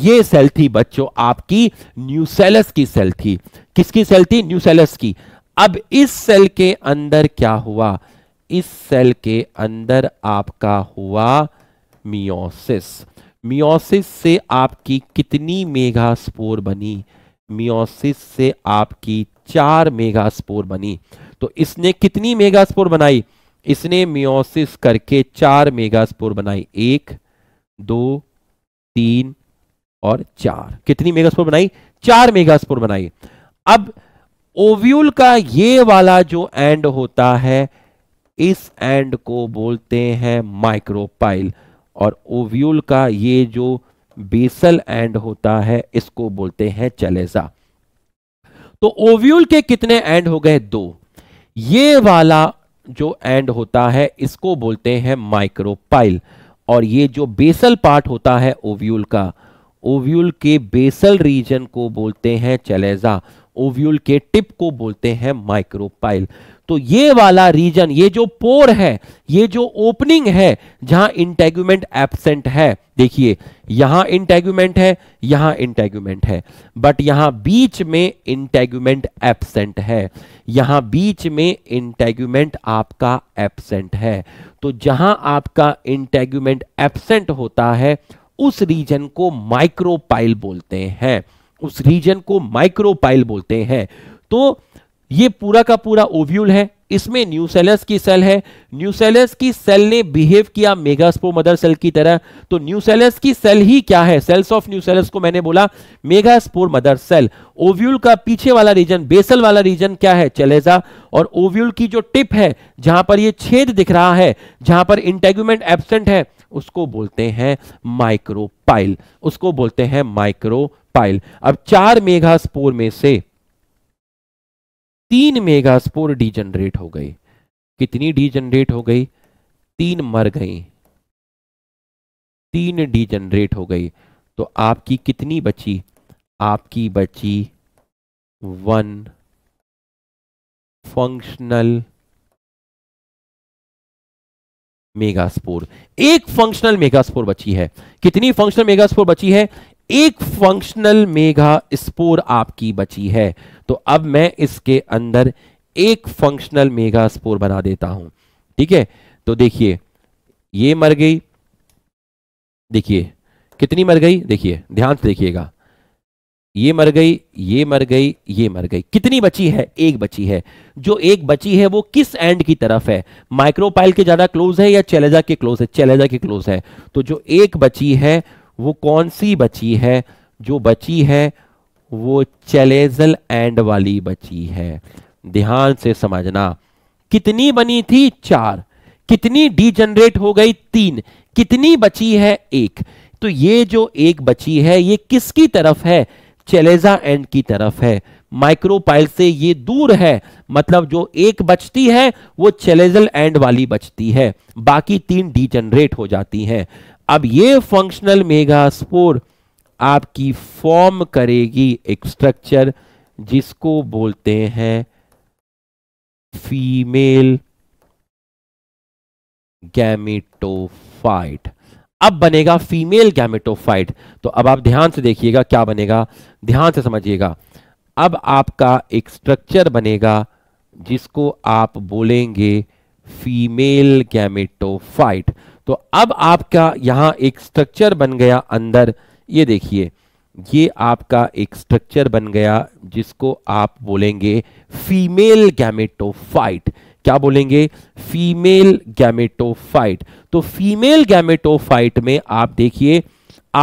ये सेल थी बच्चों आपकी न्यूसेलस की सेल थी किसकी सेल थी न्यूसेलस की अब इस सेल के अंदर क्या हुआ इस सेल के अंदर आपका हुआ मियोसिस मियोसिस से आपकी कितनी मेगा स्पोर बनी मियोसिस से आपकी चार मेगा स्पोर बनी तो इसने कितनी मेगा स्पोर बनाई इसने मियोसिस करके चार मेगा स्पोर बनाई एक दो तीन और चार कितनी मेगास्पोर बनाई चार मेगास्पोर बनाई अब ओव्यूल का ये वाला जो एंड होता है इस एंड को बोलते हैं माइक्रोपाइल और ओव्यूल का ये जो बेसल एंड होता है इसको बोलते हैं चलेजा तो ओव्यूल के कितने एंड हो गए दो ये वाला जो एंड होता है इसको बोलते हैं माइक्रोपाइल और ये जो बेसल पार्ट होता है ओव्यूल का ओव्यूल के बेसल रीजन को बोलते हैं चलेजा ओव्यूल के टिप को बोलते हैं माइक्रोपाइल तो ये वाला रीजन ये जो पोर है ये जो ओपनिंग है जहां इंटेग्यूमेंट एबसेंट है देखिए यहां इंटेग्यूमेंट है यहां इंटेग्यूमेंट है बट यहां बीच में इंटेग्यूमेंट एबसेंट है यहां बीच में इंटेग्यूमेंट आपका एबसेंट है तो जहां आपका इंटेग्यूमेंट एबसेंट होता है उस रीजन को माइक्रोपाइल बोलते हैं उस रीजन को माइक्रोपाइल बोलते हैं तो ये पूरा का पूरा ओव्यूल है इसमें न्यूसेलस की सेल है न्यूसेलस की सेल ने बिहेव किया मेगास्पोर मदर सेल की तरह तो न्यूसेलस की सेल ही क्या है सेल्स ऑफ न्यूसेलस को मैंने बोला मेगास्पोर मदर सेल ओव्यूल का पीछे वाला रीजन बेसल वाला रीजन क्या है चलेजा और ओव्यूल की जो टिप है जहां पर ये छेद दिख रहा है जहां पर इंटेग्यूमेंट एबसेंट है उसको बोलते हैं माइक्रोपाइल उसको बोलते हैं माइक्रोपाइल अब चार स्पोर में से तीन मेगास्पोर डीजनरेट हो गई कितनी डीजनरेट हो गई तीन मर गई तीन डीजनरेट हो
गई तो आपकी कितनी बची आपकी बची वन फंक्शनल मेगास्पोर एक फंक्शनल मेगास्पोर बची है कितनी फंक्शनल
मेगास्पोर बची है एक फंक्शनल मेगा स्पोर आपकी बची है तो अब मैं इसके अंदर एक फंक्शनल मेगा स्पोर बना देता हूं ठीक है तो देखिए ये मर गई देखिए कितनी मर गई देखिए ध्यान से देखिएगा ये मर गई ये मर गई ये मर गई कितनी बची है एक बची है जो एक बची है वो किस एंड की तरफ है माइक्रोपाइल के ज्यादा क्लोज है या चेलेजा के क्लोज है चेलेजा के क्लोज है तो जो एक बची है वो कौन सी बची है जो बची है वो चेलेजल एंड वाली बची है ध्यान से समझना कितनी बनी थी चार कितनी डीजनरेट हो गई तीन कितनी बची है एक तो ये जो एक बची है ये किसकी तरफ है चेलेजा एंड की तरफ है माइक्रोपाइल से ये दूर है मतलब जो एक बचती है वो चेलेजल एंड वाली बचती है बाकी तीन डिजनरेट हो जाती हैं अब ये फंक्शनल मेगास्पोर आपकी फॉर्म करेगी एक स्ट्रक्चर जिसको बोलते हैं फीमेल गैमेटोफाइट अब बनेगा फीमेल गैमेटोफाइट तो अब आप ध्यान से देखिएगा क्या बनेगा ध्यान से समझिएगा अब आपका एक स्ट्रक्चर बनेगा जिसको आप बोलेंगे फीमेल गैमेटोफाइट तो अब आपका यहां एक स्ट्रक्चर बन गया अंदर ये देखिए ये आपका एक स्ट्रक्चर बन गया जिसको आप बोलेंगे फीमेल गैमेटोफाइट क्या बोलेंगे फीमेल गैमेटोफाइट तो फीमेल गैमेटोफाइट में आप देखिए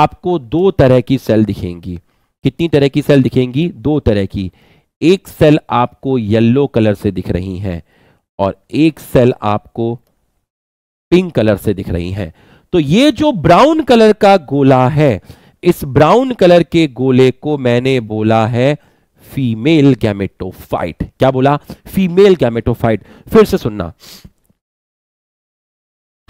आपको दो तरह की सेल दिखेंगी कितनी तरह की सेल दिखेंगी दो तरह की एक सेल आपको येलो कलर से दिख रही है और एक सेल आपको पिंक कलर से दिख रही है तो ये जो ब्राउन कलर का गोला है इस ब्राउन कलर के गोले को मैंने बोला है फीमेल गैमेटोफाइट क्या बोला फीमेल गैमेटोफाइट फिर से सुनना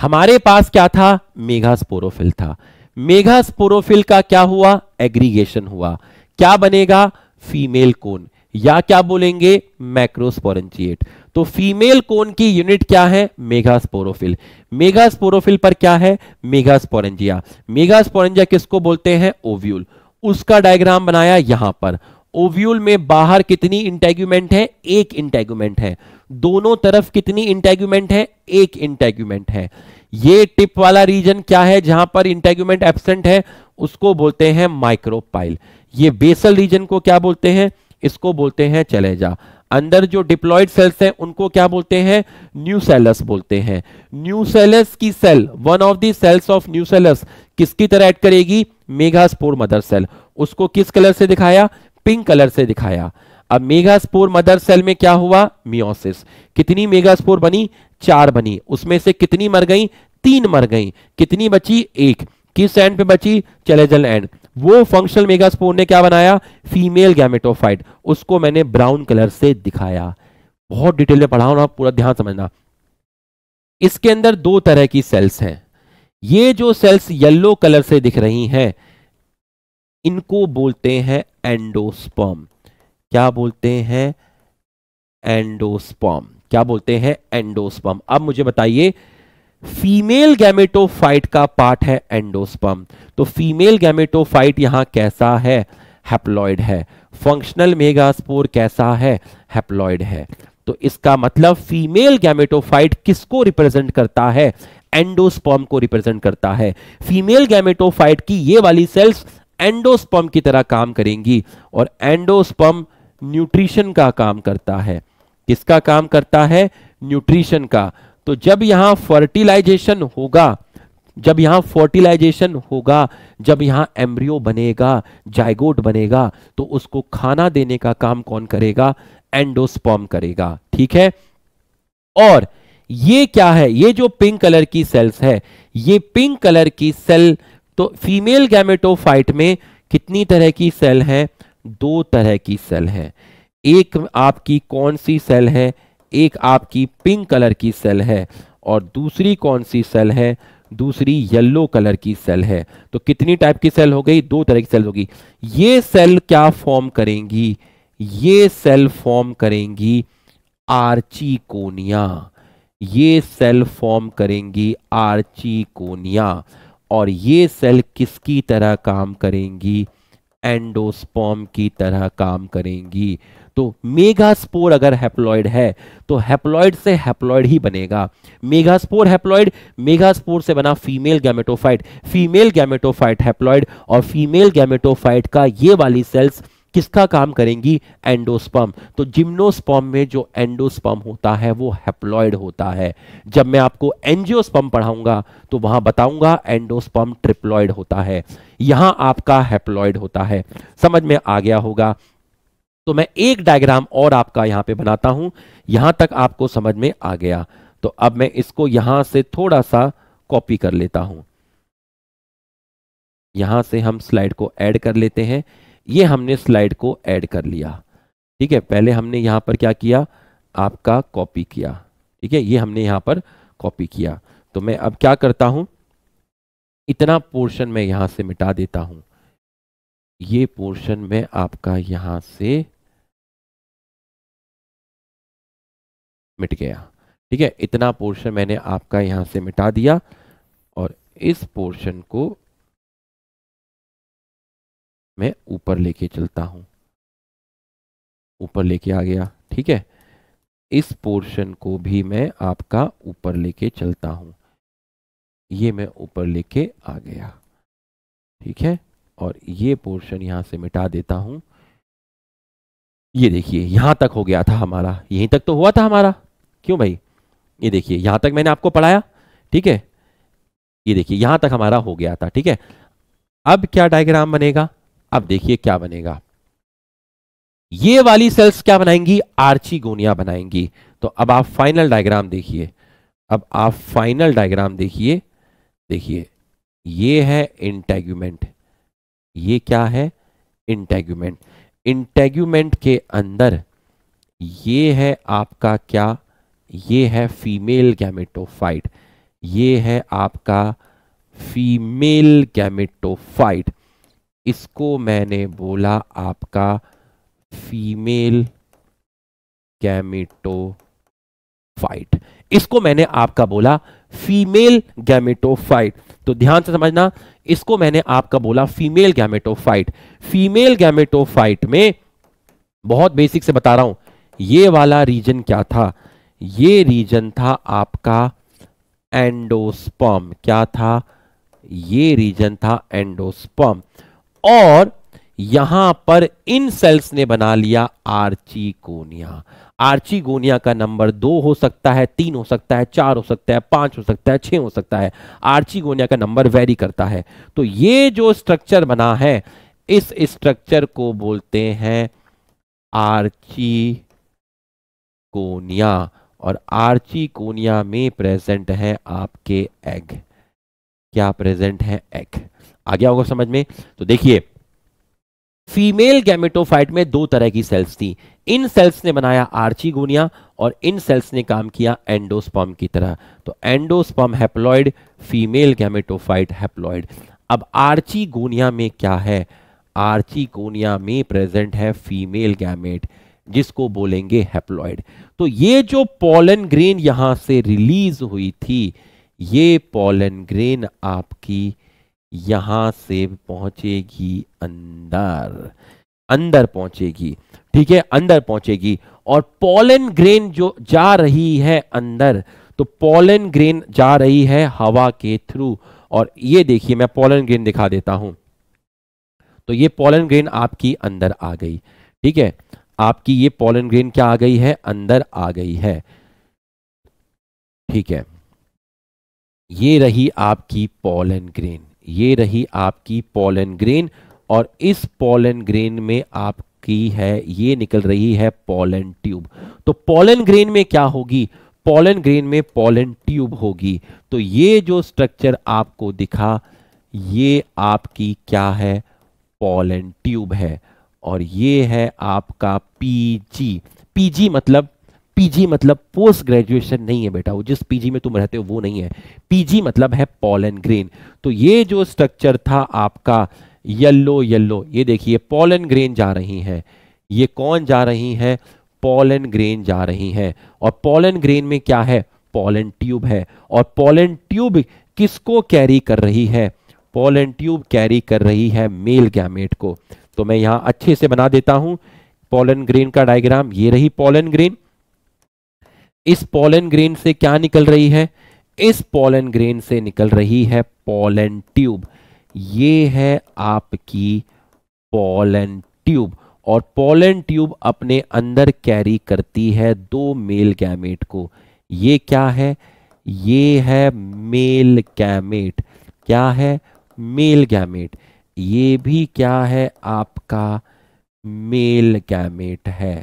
हमारे पास क्या था मेघास्पोरोफिल था मेगास्पोरोफिल का क्या हुआ एग्रीगेशन हुआ क्या बनेगा फीमेल कोन या क्या बोलेंगे मैक्रोस्पोरेंचिएट तो फीमेल कोन की यूनिट क्या है मेगास्पोरोफिल मेगास्पोरोफिल पर क्या है मेगास्पोरेंजिया मेगास्पोरेंजिया किसको बोलते हैं ओव्यूल उसका डायग्राम बनाया यहां पर ओव्यूल में बाहर कितनी इंटेग्यूमेंट है एक इंटेग्यूमेंट है दोनों तरफ कितनी इंटेग्यूमेंट है एक इंटेग्यूमेंट है ये टिप वाला रीजन क्या है जहां पर इंटेग्यूमेंट एब्सेंट है उसको बोलते हैं माइक्रोपाइल ये बेसल रीजन को क्या बोलते हैं इसको बोलते हैं चले जा अंदर जो डिप्लॉइड सेल्स हैं उनको क्या बोलते हैं न्यू सेलस बोलते हैं न्यू सेलस की cell one of the cells of nucellus किसकी तरह ऐड करेगी मेगास्पोर मदर सेल उसको किस कलर से दिखाया पिंक कलर से दिखाया अब मेगास्पोर मदर सेल में क्या हुआ मियोसिस कितनी मेगास्पोर बनी चार बनी उसमें से कितनी मर गई तीन मर गई कितनी बची एक किस एंड पे बची चलेजल एंड वो फंक्शनल मेगास्पोर ने क्या बनाया फीमेल गैमेटोफाइट उसको मैंने ब्राउन कलर से दिखाया बहुत डिटेल में पढ़ाओ ना पूरा ध्यान समझना इसके अंदर दो तरह की सेल्स हैं ये जो सेल्स येलो कलर से दिख रही हैं इनको बोलते हैं एंडोस्पर्म क्या बोलते हैं एंडोस्पर्म क्या बोलते हैं एंडोस्पर्म अब मुझे बताइए फीमेल गैमेटोफाइट का पार्ट है एंडोस्पर्म तो फीमेल गैमेटोफाइट यहां कैसा है हैप्लॉइड है फंक्शनल मेगास्पोर कैसा है हैप्लॉइड है तो इसका मतलब फीमेल गैमेटोफाइट किसको रिप्रेजेंट करता है एंडोस्पर्म को रिप्रेजेंट करता है फीमेल गैमेटोफाइट की ये वाली सेल्स एंडोस्पर्म की तरह काम करेंगी और एंडोस्पर्म न्यूट्रिशन का काम करता है किसका काम करता है न्यूट्रिशन का तो जब यहां फर्टिलाइजेशन होगा जब यहां फर्टिलाइजेशन होगा जब यहां एम्ब्रियो बनेगा जायगोट बनेगा तो उसको खाना देने का काम कौन करेगा एंडोस्पॉम करेगा ठीक है और ये क्या है ये जो पिंक कलर की सेल्स है ये पिंक कलर की सेल तो फीमेल गैमेटोफाइट में कितनी तरह की सेल है दो तरह की सेल है एक आपकी कौन सी सेल है एक आपकी पिंक कलर की सेल है और दूसरी कौन सी सेल है दूसरी येलो कलर की सेल है तो कितनी टाइप की सेल हो गई दो तरह की सेल होगी ये सेल क्या फॉर्म करेंगी ये सेल फॉर्म करेंगी कोनिया ये सेल फॉर्म करेंगी कोनिया और ये सेल किसकी तरह काम करेंगी एंडोस्पॉम की तरह काम करेंगी तो मेगास्पोर अगर हैप्लॉयड है तो हैप्लॉयड से हैप्लॉयड ही बनेगा मेगास्पोर मेगा मेगास्पोर से बना female gametophyte female gametophyte haploid और फीमेल गैमेटोफाइट का ये वाली सेल्स किसका काम करेंगी एंडोस्पर्म तो जिम्नोस्पर्म में जो एंडोस्पर्म होता है वो हेप्लॉयड होता है जब मैं आपको एंजियोस्पर्म पढ़ाऊंगा तो वहां बताऊंगा एंडोस्पर्म ट्रिप्लॉयड होता है यहां आपका हेप्लॉयड होता है समझ में आ गया होगा तो मैं एक डायग्राम और आपका यहां पे बनाता हूं यहां तक आपको समझ में आ गया तो अब मैं इसको यहां से थोड़ा सा कॉपी कर लेता हूं यहां से हम स्लाइड को ऐड कर लेते हैं ये हमने स्लाइड को ऐड कर लिया ठीक है पहले हमने यहाँ पर क्या किया आपका कॉपी किया ठीक है ये हमने यहाँ पर कॉपी किया तो मैं अब क्या करता हूँ इतना पोर्शन मैं यहाँ से मिटा देता
हूँ ये पोर्शन मैं आपका यहाँ से मिट गया ठीक है इतना पोर्शन मैंने आपका यहाँ से मिटा दिया और इस पोर्शन को मैं ऊपर लेके चलता हूँ ऊपर लेके आ गया ठीक है इस पोर्शन को भी मैं आपका ऊपर लेके
चलता हूँ ये मैं ऊपर लेके आ गया ठीक है और ये पोर्शन यहाँ से मिटा देता हूँ ये देखिए यहाँ तक हो गया था हमारा यहीं तक तो हुआ था हमारा क्यों भाई ये देखिए यहाँ तक मैंने आपको पढ़ाया ठीक है ये देखिए यहाँ तक हमारा हो गया था ठीक है अब क्या डायग्राम बनेगा अब देखिए क्या बनेगा ये वाली सेल्स क्या बनाएंगी आर्चीगोनिया बनाएंगी तो अब आप फाइनल डायग्राम देखिए अब आप फाइनल डायग्राम देखिए देखिए ये है इंटेग्यूमेंट ये क्या है इंटेग्यूमेंट इंटेग्यूमेंट के अंदर ये है आपका क्या ये है फीमेल गैमेटोफाइट ये है आपका फीमेल गैमेटोफाइट इसको मैंने बोला आपका फीमेल गैमेटोफाइट इसको मैंने आपका बोला फीमेल गैमेटोफाइट तो ध्यान से समझना इसको मैंने आपका बोला फीमेल गैमेटोफाइट फीमेल गैमेटोफाइट में बहुत बेसिक से बता रहा हूं ये वाला रीजन क्या था ये रीजन था आपका एंडोस्पर्म क्या था ये रीजन था एंडोस्पर्म और यहां पर इन सेल्स ने बना लिया आर्चिगोनिया आर्चिगोनिया का नंबर दो हो सकता है तीन हो सकता है चार हो सकता है पांच हो सकता है छह हो सकता है आर्चिगोनिया का नंबर वेरी करता है तो ये जो स्ट्रक्चर बना है इस स्ट्रक्चर को बोलते हैं आर्चिकोनिया और आर्चिकोनिया में प्रेजेंट है आपके एग क्या प्रेजेंट है एग आ गया होगा समझ में तो देखिए फीमेल गैमेटोफाइट में दो तरह की सेल्स थी इन सेल्स ने बनाया आर्चीगोनिया और इन सेल्स ने काम किया एंडोस्पम की तरह तो endosperm haploid female gametophyte haploid अब आर्चीगोनिया में क्या है आर्चीगोनिया में प्रेजेंट है फीमेल गैमेट जिसको बोलेंगे हैप्लॉइड तो ये जो पोलन ग्रेन यहां से रिलीज हुई थी ये पोलन ग्रेन आपकी यहाँ से पहुंचेगी अंदर अंदर पहुंचेगी ठीक है अंदर पहुंचेगी और पोलन ग्रेन जो जा रही है अंदर तो पोलन ग्रेन जा रही है हवा के थ्रू और ये देखिए मैं पॉलन ग्रेन दिखा देता हूं तो ये पोलन ग्रेन आपकी अंदर आ गई ठीक है आपकी ये पॉलन ग्रेन क्या आ गई है अंदर आ गई है ठीक है ये रही आपकी पॉलन ग्रेन ये रही आपकी पोलन ग्रेन और इस पोलन ग्रेन में आपकी है ये निकल रही है पोलन ट्यूब तो पोलन ग्रेन में क्या होगी पॉलन ग्रेन में पॉलन ट्यूब होगी तो ये जो स्ट्रक्चर आपको दिखा ये आपकी क्या है पॉलन ट्यूब है और ये है आपका पीजी पीजी मतलब पीजी मतलब पोस्ट ग्रेजुएशन नहीं है बेटा वो जिस पीजी में तुम रहते हो वो नहीं है पीजी मतलब है पॉलन ग्रेन तो ये जो स्ट्रक्चर था आपका येल्लो येल्लो ये देखिए एंड ग्रेन जा रही है ये कौन जा रही है एंड ग्रेन जा रही है और एंड ग्रेन में क्या है एंड ट्यूब है और एंड ट्यूब किसको कैरी कर रही है एंड ट्यूब कैरी कर रही है मेल गैमेट को तो मैं यहाँ अच्छे से बना देता हूँ पॉलन ग्रेन का डायग्राम ये रही एंड ग्रेन इस पॉलन ग्रेन से क्या निकल रही है इस पोलन ग्रेन से निकल रही है पोलन ट्यूब ये है आपकी पॉलन ट्यूब और पोलन ट्यूब अपने अंदर कैरी करती है दो मेल गैमेट को ये क्या है ये है मेल गैमेट क्या है मेल गैमेट ये भी क्या है आपका मेल गैमेट है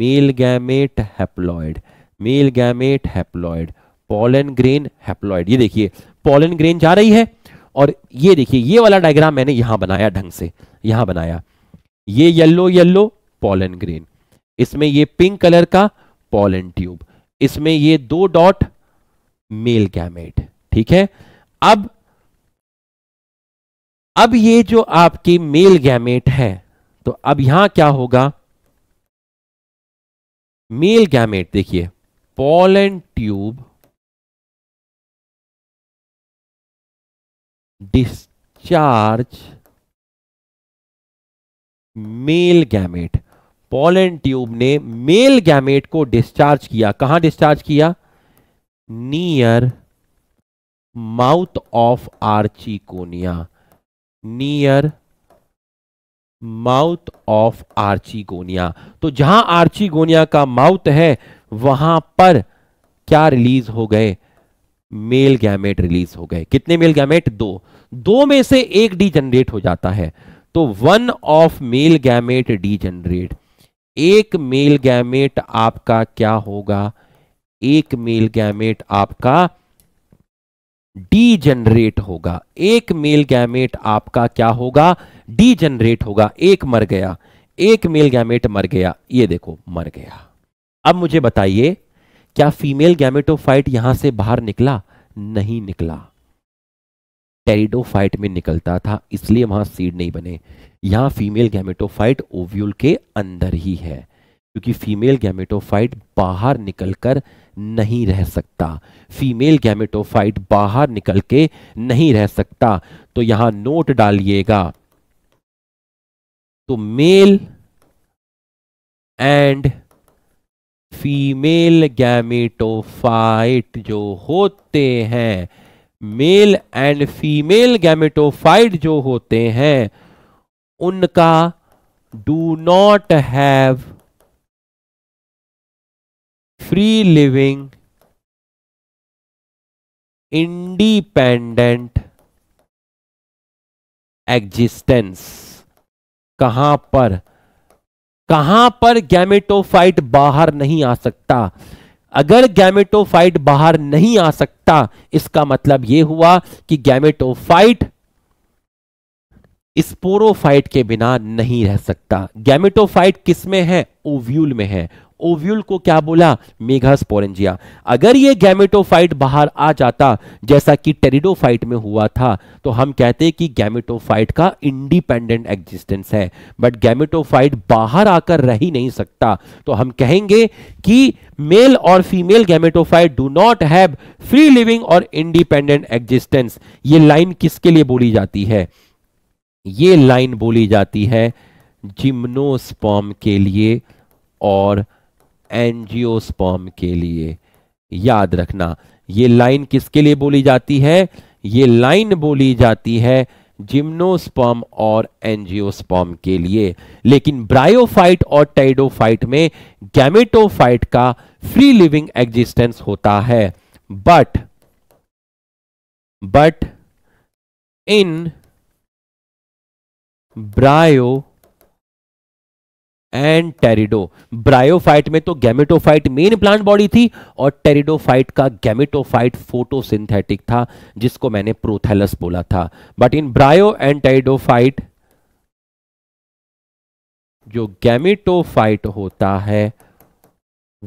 male gamete haploid male gamete haploid pollen grain haploid ये देखिए पॉलन ग्रेन जा रही है और ये देखिए ये वाला डायग्राम मैंने यहां बनाया ढंग से यहां बनाया ये येल्लो येल्लो पॉलन ग्रेन इसमें ये पिंक कलर का पॉलन ट्यूब इसमें ये दो डॉट मेल गैमेट ठीक है अब अब ये जो आपकी मेल गैमेट है तो अब यहां क्या होगा
मेल गैमेट देखिए ball tube discharge male gamete pollen tube ने
मेल गैमेट को डिस्चार्ज किया कहां डिस्चार्ज किया near mouth of archegonia near mouth of archegonia तो जहां आर्चिगोनिया का माउथ है वहां पर क्या रिलीज हो गए मेल गैमेट रिलीज हो गए कितने मेल गैमेट दो दो में से एक डी जनरेट हो जाता है तो one of male gamete degenerate एक मेल गैमेट आपका क्या होगा एक मेल गैमेट आपका डी जनरेट होगा एक मेल गैमेट आपका क्या होगा डी जनरेट होगा एक मर गया एक मेल गैमेट मर गया ये देखो मर गया अब मुझे बताइए क्या फीमेल गैमेटोफाइट यहां से बाहर निकला नहीं निकला टेरिडोफाइट में निकलता था इसलिए वहां सीड नहीं बने यहां फीमेल गैमेटोफाइट ओव्यूल के अंदर ही है क्योंकि फीमेल गैमेटोफाइट बाहर निकलकर नहीं रह सकता फीमेल गैमेटोफाइट बाहर निकल के नहीं रह सकता तो यहां नोट डालिएगा तो मेल एंड फीमेल गैमेटोफाइट जो होते हैं मेल एंड फीमेल गैमेटोफाइट जो होते हैं
उनका do not have free living independent existence कहां पर कहां पर गैमेटोफाइट
बाहर नहीं आ सकता अगर गैमेटोफाइट बाहर नहीं आ सकता इसका मतलब यह हुआ कि गैमेटोफाइट स्पोरोफाइट के बिना नहीं रह सकता गैमेटोफाइट किसमें है ओव्यूल में है ओव्यूल को क्या बोला मेघास्पोरेंजिया अगर ये गैमेटोफाइट बाहर आ जाता जैसा कि टेरिडोफाइट में हुआ था तो हम कहते कि गैमेटोफाइट का इंडिपेंडेंट एग्जिस्टेंस है बट गैमेटोफाइट बाहर आकर रह ही नहीं सकता तो हम कहेंगे कि मेल और female gametophyte do not have free living और इंडिपेंडेंट एग्जिस्टेंस ये लाइन किसके लिए बोली जाती है ये लाइन बोली जाती है जिम्नोस्पॉम के लिए और एनजियोस्पर्म के लिए याद रखना ये लाइन किसके लिए बोली जाती है ये लाइन बोली जाती है जिम्नोस्पर्म और एनजियोस्पर्म के लिए लेकिन ब्रायोफाइट और टाइडोफाइट में गैमेटोफाइट का फ्री लिविंग एग्जिस्टेंस होता है but
but in bryo and pterido bryophyte
में तो गैमेटोफाइट मेन प्लांट बॉडी थी और टेरिडोफाइट का गैमेटोफाइट फोटोसिंथेटिक था जिसको मैंने प्रोथेलस बोला था but in bryo and pteridophyte
जो गैमेटोफाइट होता है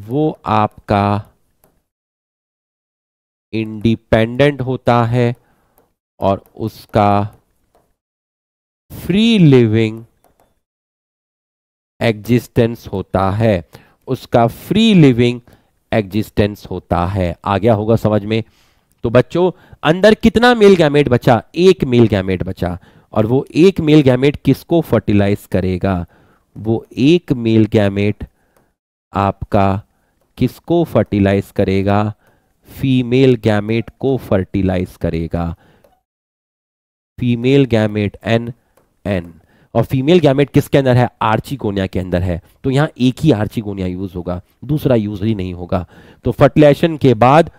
वो आपका इंडिपेंडेंट होता है और उसका
फ्री लिविंग एग्जिस्टेंस होता है उसका फ्री लिविंग एग्जिस्टेंस होता है आ गया होगा समझ में तो बच्चों अंदर कितना मेल गैमेट बचा एक मेल गैमेट बचा और वो एक मेल गैमेट किसको फर्टिलाइज करेगा वो एक मेल गैमेट आपका किसको फर्टिलाइज करेगा फीमेल गैमेट को फर्टिलाइज करेगा फीमेल गैमेट एन एन और फीमेल गैमेट किसके अंदर है आर्चिकोनिया के अंदर है तो यहाँ एक ही आर्चिकोनिया यूज होगा दूसरा यूज ही नहीं होगा तो फर्टिलाइशन के बाद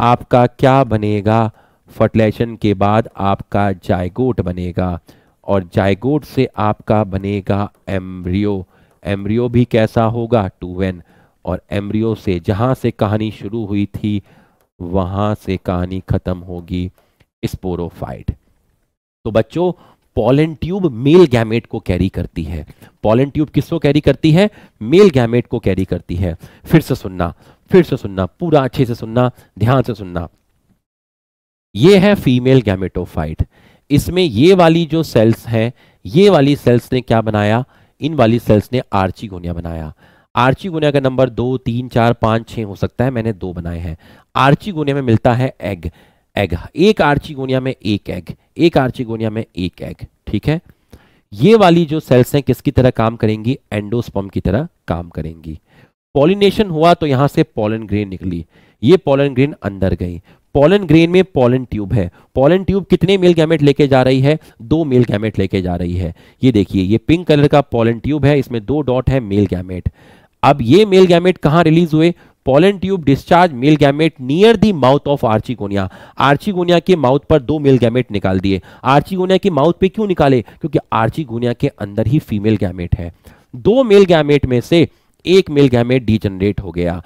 आपका क्या बनेगा फर्टिलाइशन के बाद आपका जायगोट बनेगा और जायगोट से आपका बनेगा एम्ब्रियो एम्ब्रियो भी कैसा होगा टूवेन और एम्ब्रियो से जहां से कहानी शुरू हुई थी वहां से कहानी खत्म होगी स्पोरोफाइट तो बच्चों पॉलन ट्यूब मेल गैमेट को कैरी करती है पॉलन ट्यूब किसको कैरी करती है मेल गैमेट को कैरी करती है फिर से सुनना फिर से सुनना पूरा अच्छे से सुनना ध्यान से सुनना ये है फीमेल गैमेटोफाइट इसमें ये वाली जो सेल्स हैं ये वाली सेल्स ने क्या बनाया इन वाली सेल्स ने आर्चिगोनिया बनाया आर्चिगोनिया का नंबर दो तीन चार पांच छह हो सकता है मैंने दो बनाए हैं आर्चिगोनिया में मिलता है एग एग एक आर्चिगोनिया में एक एग एक आर्चिगोनिया में एक एग ठीक है ये वाली जो सेल्स हैं किसकी तरह काम करेंगी एंडोस्पम की तरह काम करेंगी पॉलिनेशन हुआ तो यहां से पॉलन ग्रेन निकली ये पॉलन ग्रेन अंदर गई पॉलन ग्रेन में पॉलन ट्यूब है पॉलन ट्यूब कितने मेल गैमेट लेके जा रही है दो मेल गैमेट लेके जा रही है ये देखिए ये पिंक कलर का पॉलन ट्यूब है इसमें दो डॉट है मेल गैमेट अब ये मेल गैमेट कहां रिलीज हुए pollen tube discharge male gamete near the mouth of archigonia archigonia के माउथ पर दो मेल गैमेट निकाल दिए आर्चिगोनिया के माउथ पे क्यों निकाले क्योंकि आर्चिगोनिया के अंदर ही फीमेल गैमेट है दो मेल गैमेट में से एक मेल गैमेट डिजनरेट हो गया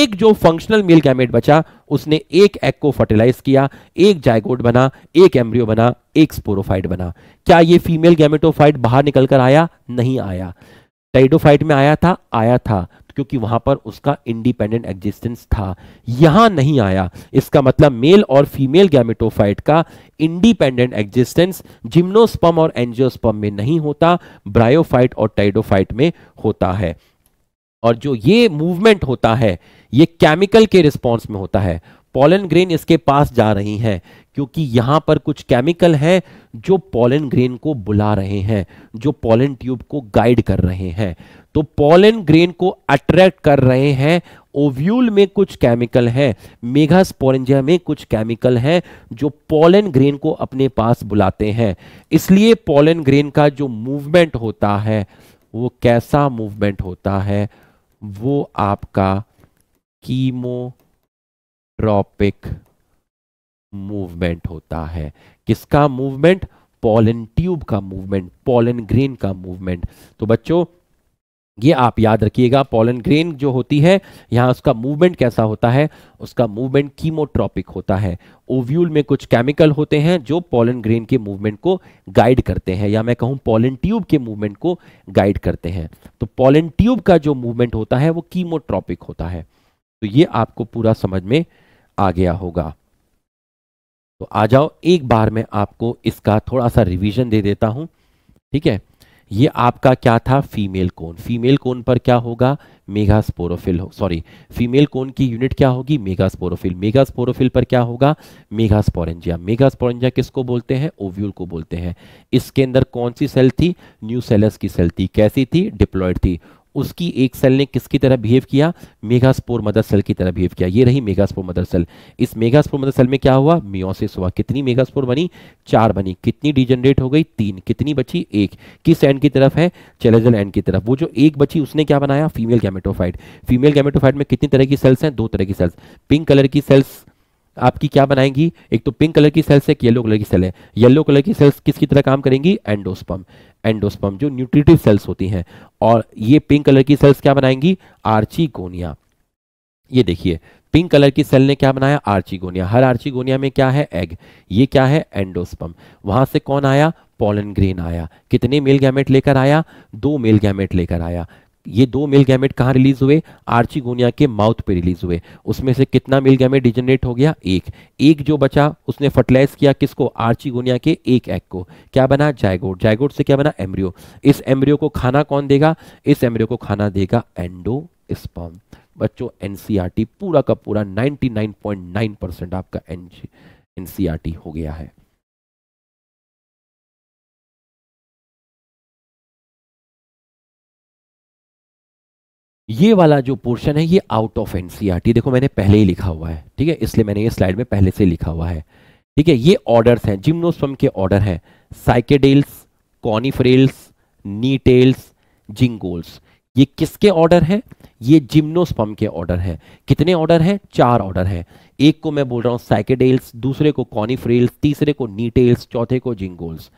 एक जो फंक्शनल मेल गैमेट बचा उसने एक एग को फर्टिलाइज किया एक जायगोट बना एक एम्ब्रियो बना एक स्पोरोफाइट बना क्या ये फीमेल गैमेटोफाइट बाहर निकलकर आया नहीं आया टाइडोफाइट में आया था आया था क्योंकि वहां पर उसका इंडिपेंडेंट एग्जिस्टेंस था यहां नहीं आया इसका मतलब मेल और फीमेल गैमेटोफाइट का इंडिपेंडेंट एग्जिस्टेंस जिम्नोस्पम और एंजियोस्पम में नहीं होता ब्रायोफाइट और टाइडोफाइट में होता है और जो ये मूवमेंट होता है ये केमिकल के रिस्पॉन्स में होता है पॉलन ग्रेन इसके पास जा रही हैं क्योंकि यहां पर कुछ केमिकल है जो पॉलन ग्रेन को बुला रहे हैं जो पॉलन ट्यूब को गाइड कर रहे हैं तो पॉलन ग्रेन को अट्रैक्ट कर रहे हैं ओव्यूल में कुछ केमिकल मेघा स्पोरेंजिया में कुछ केमिकल है जो पॉलन ग्रेन को अपने पास बुलाते हैं इसलिए पॉलन ग्रेन का जो मूवमेंट होता है वो कैसा मूवमेंट होता है वो आपका कीमोट्रॉपिक मूवमेंट होता है किसका मूवमेंट पॉलन ट्यूब का मूवमेंट पॉलन ग्रेन का मूवमेंट तो बच्चों ये आप याद रखिएगा पॉलन ग्रेन जो होती है यहाँ उसका मूवमेंट कैसा होता है उसका मूवमेंट कीमोट्रॉपिक होता है ओव्यूल में कुछ केमिकल होते हैं जो पॉलन ग्रेन के मूवमेंट को गाइड करते हैं या मैं कहूँ पॉलन ट्यूब के मूवमेंट को गाइड करते हैं तो पॉलन ट्यूब का जो मूवमेंट होता है वो कीमोट्रॉपिक होता है तो ये आपको पूरा समझ में आ गया होगा तो आ जाओ एक बार मैं आपको इसका थोड़ा सा रिवीजन दे देता हूं ठीक है ये आपका क्या था फीमेल कोन फीमेल कोन पर क्या होगा मेगा स्पोरोफिल हो सॉरी फीमेल कोन की यूनिट क्या होगी मेगा स्पोरोफिल मेगा स्पोरोफिल पर क्या होगा मेगा स्पोरेंजिया मेगा स्पोरेंजिया किसको बोलते हैं ओव्यूल को बोलते हैं इसके अंदर कौन सी सेल थी न्यू सेलस की सेल थी कैसी थी डिप्लॉयड थी उसकी एक सेल ने किसकी तरह बिहेव किया मेगास्पोर मदर सेल की तरह बिहेव किया ये रही मेगास्पोर मदर सेल इस मेगास्पोर मदर सेल में क्या हुआ मियोसिस हुआ कितनी मेगास्पोर बनी चार बनी कितनी डिजनरेट हो गई तीन कितनी बची एक किस एंड की तरफ है चेलेजल एंड की तरफ वो जो एक बची उसने क्या बनाया फीमेल गैमेटोफाइट फीमेल गैमेटोफाइट में कितनी तरह की सेल्स हैं दो तरह की सेल्स पिंक कलर की सेल्स आपकी क्या बनाएंगी एक तो पिंक कलर की सेल्स है एक येलो कलर की सेल है येलो कलर की सेल्स किसकी तरह काम करेंगी एंडोस्पम एंडोस्पर्म जो न्यूट्रिटिव सेल्स होती हैं और ये पिंक कलर की सेल्स क्या बनाएंगी आर्चीगोनिया ये देखिए पिंक कलर की सेल ने क्या बनाया आर्चीगोनिया हर आर्चीगोनिया में क्या है एग ये क्या है एंडोस्पम वहां से कौन आया पॉलन ग्रेन आया कितने मेल गैमेट लेकर आया दो मेल गैमेट लेकर आया ये दो मिल गैमेट कहाँ रिलीज हुए आर्चिगोनिया के माउथ पे रिलीज हुए उसमें से कितना मिल गैमेट डिजनरेट हो गया एक एक जो बचा उसने फर्टिलाइज किया किसको आर्चिगोनिया के एक एग को क्या बना जायगोट जायगोट से क्या बना एम्ब्रियो इस एम्ब्रियो को खाना कौन देगा इस एम्ब्रियो को खाना देगा एंडो स्पॉम बच्चों एनसीआरटी पूरा का पूरा नाइनटी परसेंट आपका
एनसीआरटी हो गया है ये वाला जो पोर्शन है ये आउट ऑफ एनसीईआरटी देखो मैंने पहले ही लिखा हुआ है ठीक है इसलिए मैंने ये स्लाइड में पहले से लिखा
हुआ है ठीक है ये ऑर्डर्स हैं जिम्नोस्पम के ऑर्डर हैं साइकेडेल्स कॉनिफ्रेल्स नीटेल्स जिंगोल्स ये किसके ऑर्डर है ये जिम्नोस्पम के ऑर्डर है कितने ऑर्डर हैं चार ऑर्डर हैं एक को मैं बोल रहा हूं साइकेडेल्स दूसरे को कॉनिफ्रेल्स तीसरे को नीटेल्स चौथे को जिंगोल्स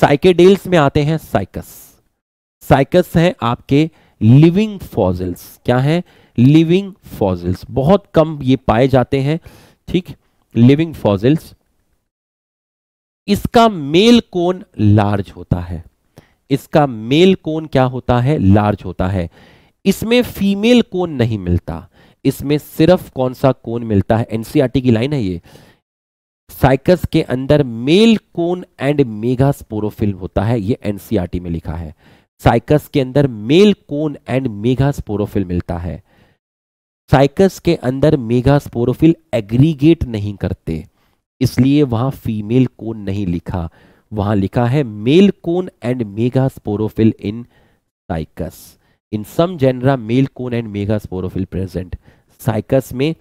साइकेडेल्स में आते हैं साइकस साइकस हैं आपके लिविंग फॉजिल्स क्या है लिविंग फॉजिल्स बहुत कम ये पाए जाते हैं ठीक लिविंग फॉजिल्स इसका मेल कोन लार्ज होता है इसका मेल कोन क्या होता है लार्ज होता है इसमें फीमेल कोन नहीं मिलता इसमें सिर्फ कौन सा कोन मिलता है एनसीआरटी e की लाइन है ये साइकस के अंदर male cone and megasporophyll होता है ये एनसीआरटी e में लिखा है साइकस के अंदर male cone and megasporophyll मिलता है साइकस के अंदर मेघा स्पोरोफिल एग्रीगेट नहीं करते इसलिए वहां फीमेल कोन नहीं लिखा वहां लिखा है male cone and megasporophyll in Cycas in some genera male cone and megasporophyll present Cycas में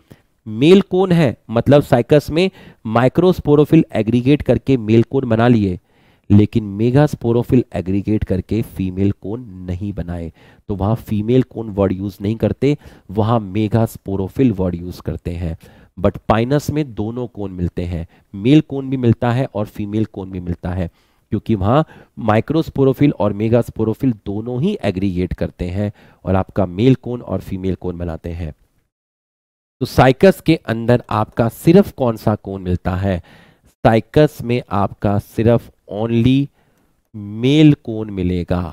मेल कोन है मतलब साइकस में माइक्रोस्पोरोफिल एग्रीगेट करके मेल कोन बना लिए लेकिन मेगा स्पोरोफिल एग्रीगेट करके फीमेल कोन नहीं बनाए तो वहाँ फीमेल कोन वर्ड यूज़ नहीं करते वहाँ स्पोरोफिल वर्ड यूज़ करते हैं बट पाइनस में दोनों कोन मिलते हैं मेल कोन भी मिलता है और फीमेल कोन भी मिलता है क्योंकि वहाँ माइक्रोस्पोरोफिल और मेगा स्पोरोफिल दोनों ही एग्रीगेट करते हैं और आपका मेल कोन और फीमेल कोन बनाते हैं तो साइकस के अंदर आपका सिर्फ कौन सा कोन मिलता है साइकस में आपका सिर्फ ओनली मेल कोन मिलेगा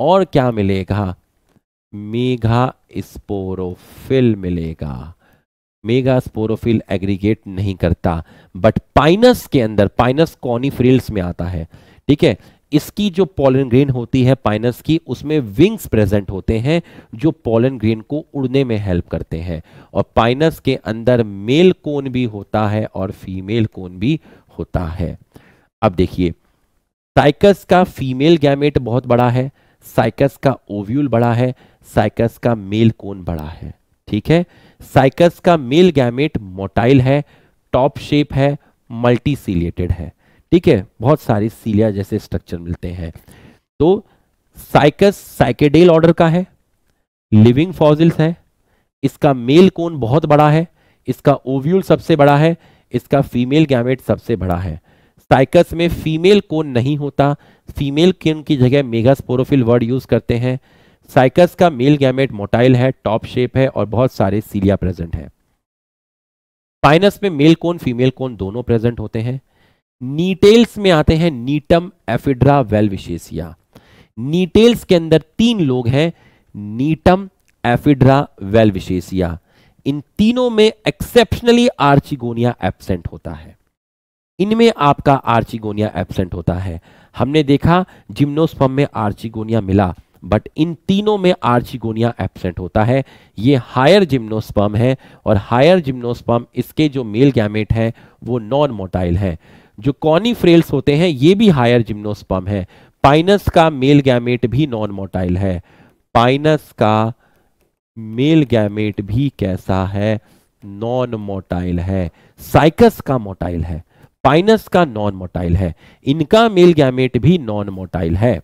और क्या मिलेगा मेघा स्पोरोफिल मिलेगा मेगा स्पोरोफिल एग्रीगेट नहीं करता बट पाइनस के अंदर पाइनस कॉनिफ्रिल्स में आता है ठीक है इसकी जो पोलन ग्रेन होती है पाइनस की उसमें विंग्स प्रेजेंट होते हैं जो पोलन ग्रेन को उड़ने में हेल्प करते हैं और पाइनस के अंदर मेल कोन भी होता है और फीमेल कोन भी होता है अब देखिए साइकस का फीमेल गैमेट बहुत बड़ा है साइकस का ओव्यूल बड़ा है साइकस का मेल कोन बड़ा है ठीक है साइकस का मेल गैमेट मोटाइल है टॉप शेप है मल्टी सीलिएटेड है ठीक है बहुत सारे सीलिया जैसे स्ट्रक्चर मिलते हैं तो साइकस साइकेडेल ऑर्डर का है लिविंग फॉजिल्स है इसका मेल कोन बहुत बड़ा है इसका ओव्यूल सबसे बड़ा है इसका फीमेल गैमेट सबसे बड़ा है साइकस में फीमेल कोन नहीं होता फीमेल किन की जगह मेगास्पोरोफिल वर्ड यूज करते हैं साइकस का मेल गैमेट मोटाइल है टॉप शेप है और बहुत सारे सीलिया प्रेजेंट है पाइनस में मेल कोन फीमेल कोन दोनों प्रेजेंट होते हैं नीटेल्स में आते हैं नीटम एफिड्रा वेलविशेसिया नीटेल्स के अंदर तीन लोग हैं नीटम एफिड्रा वेलविशेसिया इन तीनों में एक्सेप्शनली आर्चिगोनिया एबसेंट होता है इनमें आपका आर्चिगोनिया एबसेंट होता है हमने देखा जिम्नोस्पम में आर्चिगोनिया मिला बट इन तीनों में आर्चिगोनिया एबसेंट होता है ये हायर जिम्नोस्पम है और हायर जिम्नोस्पम इसके जो मेल गैमेट हैं वो नॉन मोटाइल हैं जो कॉनी फ्रेल्स होते हैं ये भी हायर जिम्नोस्पम है पाइनस का मेल गैमेट भी नॉन मोटाइल है पाइनस का मेल गैमेट भी कैसा है नॉन मोटाइल है साइकस का मोटाइल है पाइनस का नॉन मोटाइल है इनका मेल गैमेट भी नॉन मोटाइल है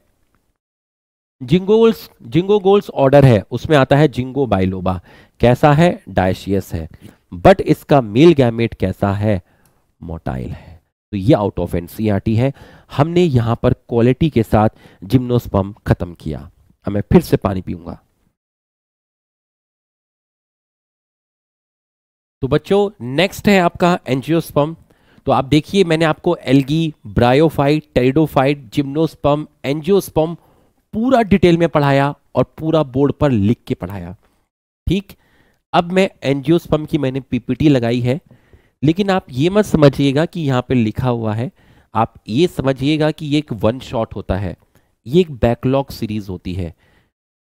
जिंगोल्स जिंगोगोल्स ऑर्डर है उसमें आता है जिंगो बाइलोबा कैसा है डायशियस है बट इसका मेल गैमेट कैसा है मोटाइल है तो ये आउट ऑफ एनसीआरटी है हमने यहां पर क्वालिटी के साथ
जिम्नोस्पम खत्म किया अब मैं फिर से पानी पीऊंगा तो बच्चों नेक्स्ट है आपका एंजियोस्पम
तो आप देखिए मैंने आपको algae bryophyte pteridophyte gymnosperm angiosperm पूरा डिटेल में पढ़ाया और पूरा बोर्ड पर लिख के पढ़ाया ठीक अब मैं एनजियोस्पम की मैंने पीपीटी लगाई है लेकिन आप ये मत समझिएगा कि यहाँ पे लिखा हुआ है आप ये समझिएगा कि ये एक वन शॉट होता है ये एक बैकलॉग सीरीज होती है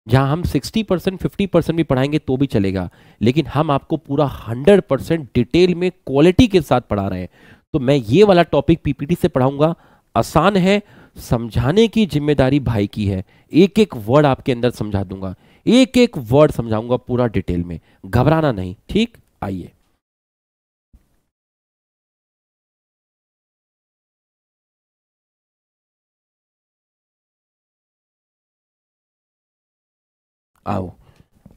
जहाँ हम 60 परसेंट फिफ्टी परसेंट भी पढ़ाएंगे तो भी चलेगा लेकिन हम आपको पूरा 100 परसेंट डिटेल में क्वालिटी के साथ पढ़ा रहे हैं तो मैं ये वाला टॉपिक पीपीटी से पढ़ाऊंगा आसान है समझाने की जिम्मेदारी भाई की है एक एक वर्ड आपके अंदर समझा दूंगा एक एक वर्ड समझाऊंगा पूरा
डिटेल में घबराना नहीं ठीक आइए आओ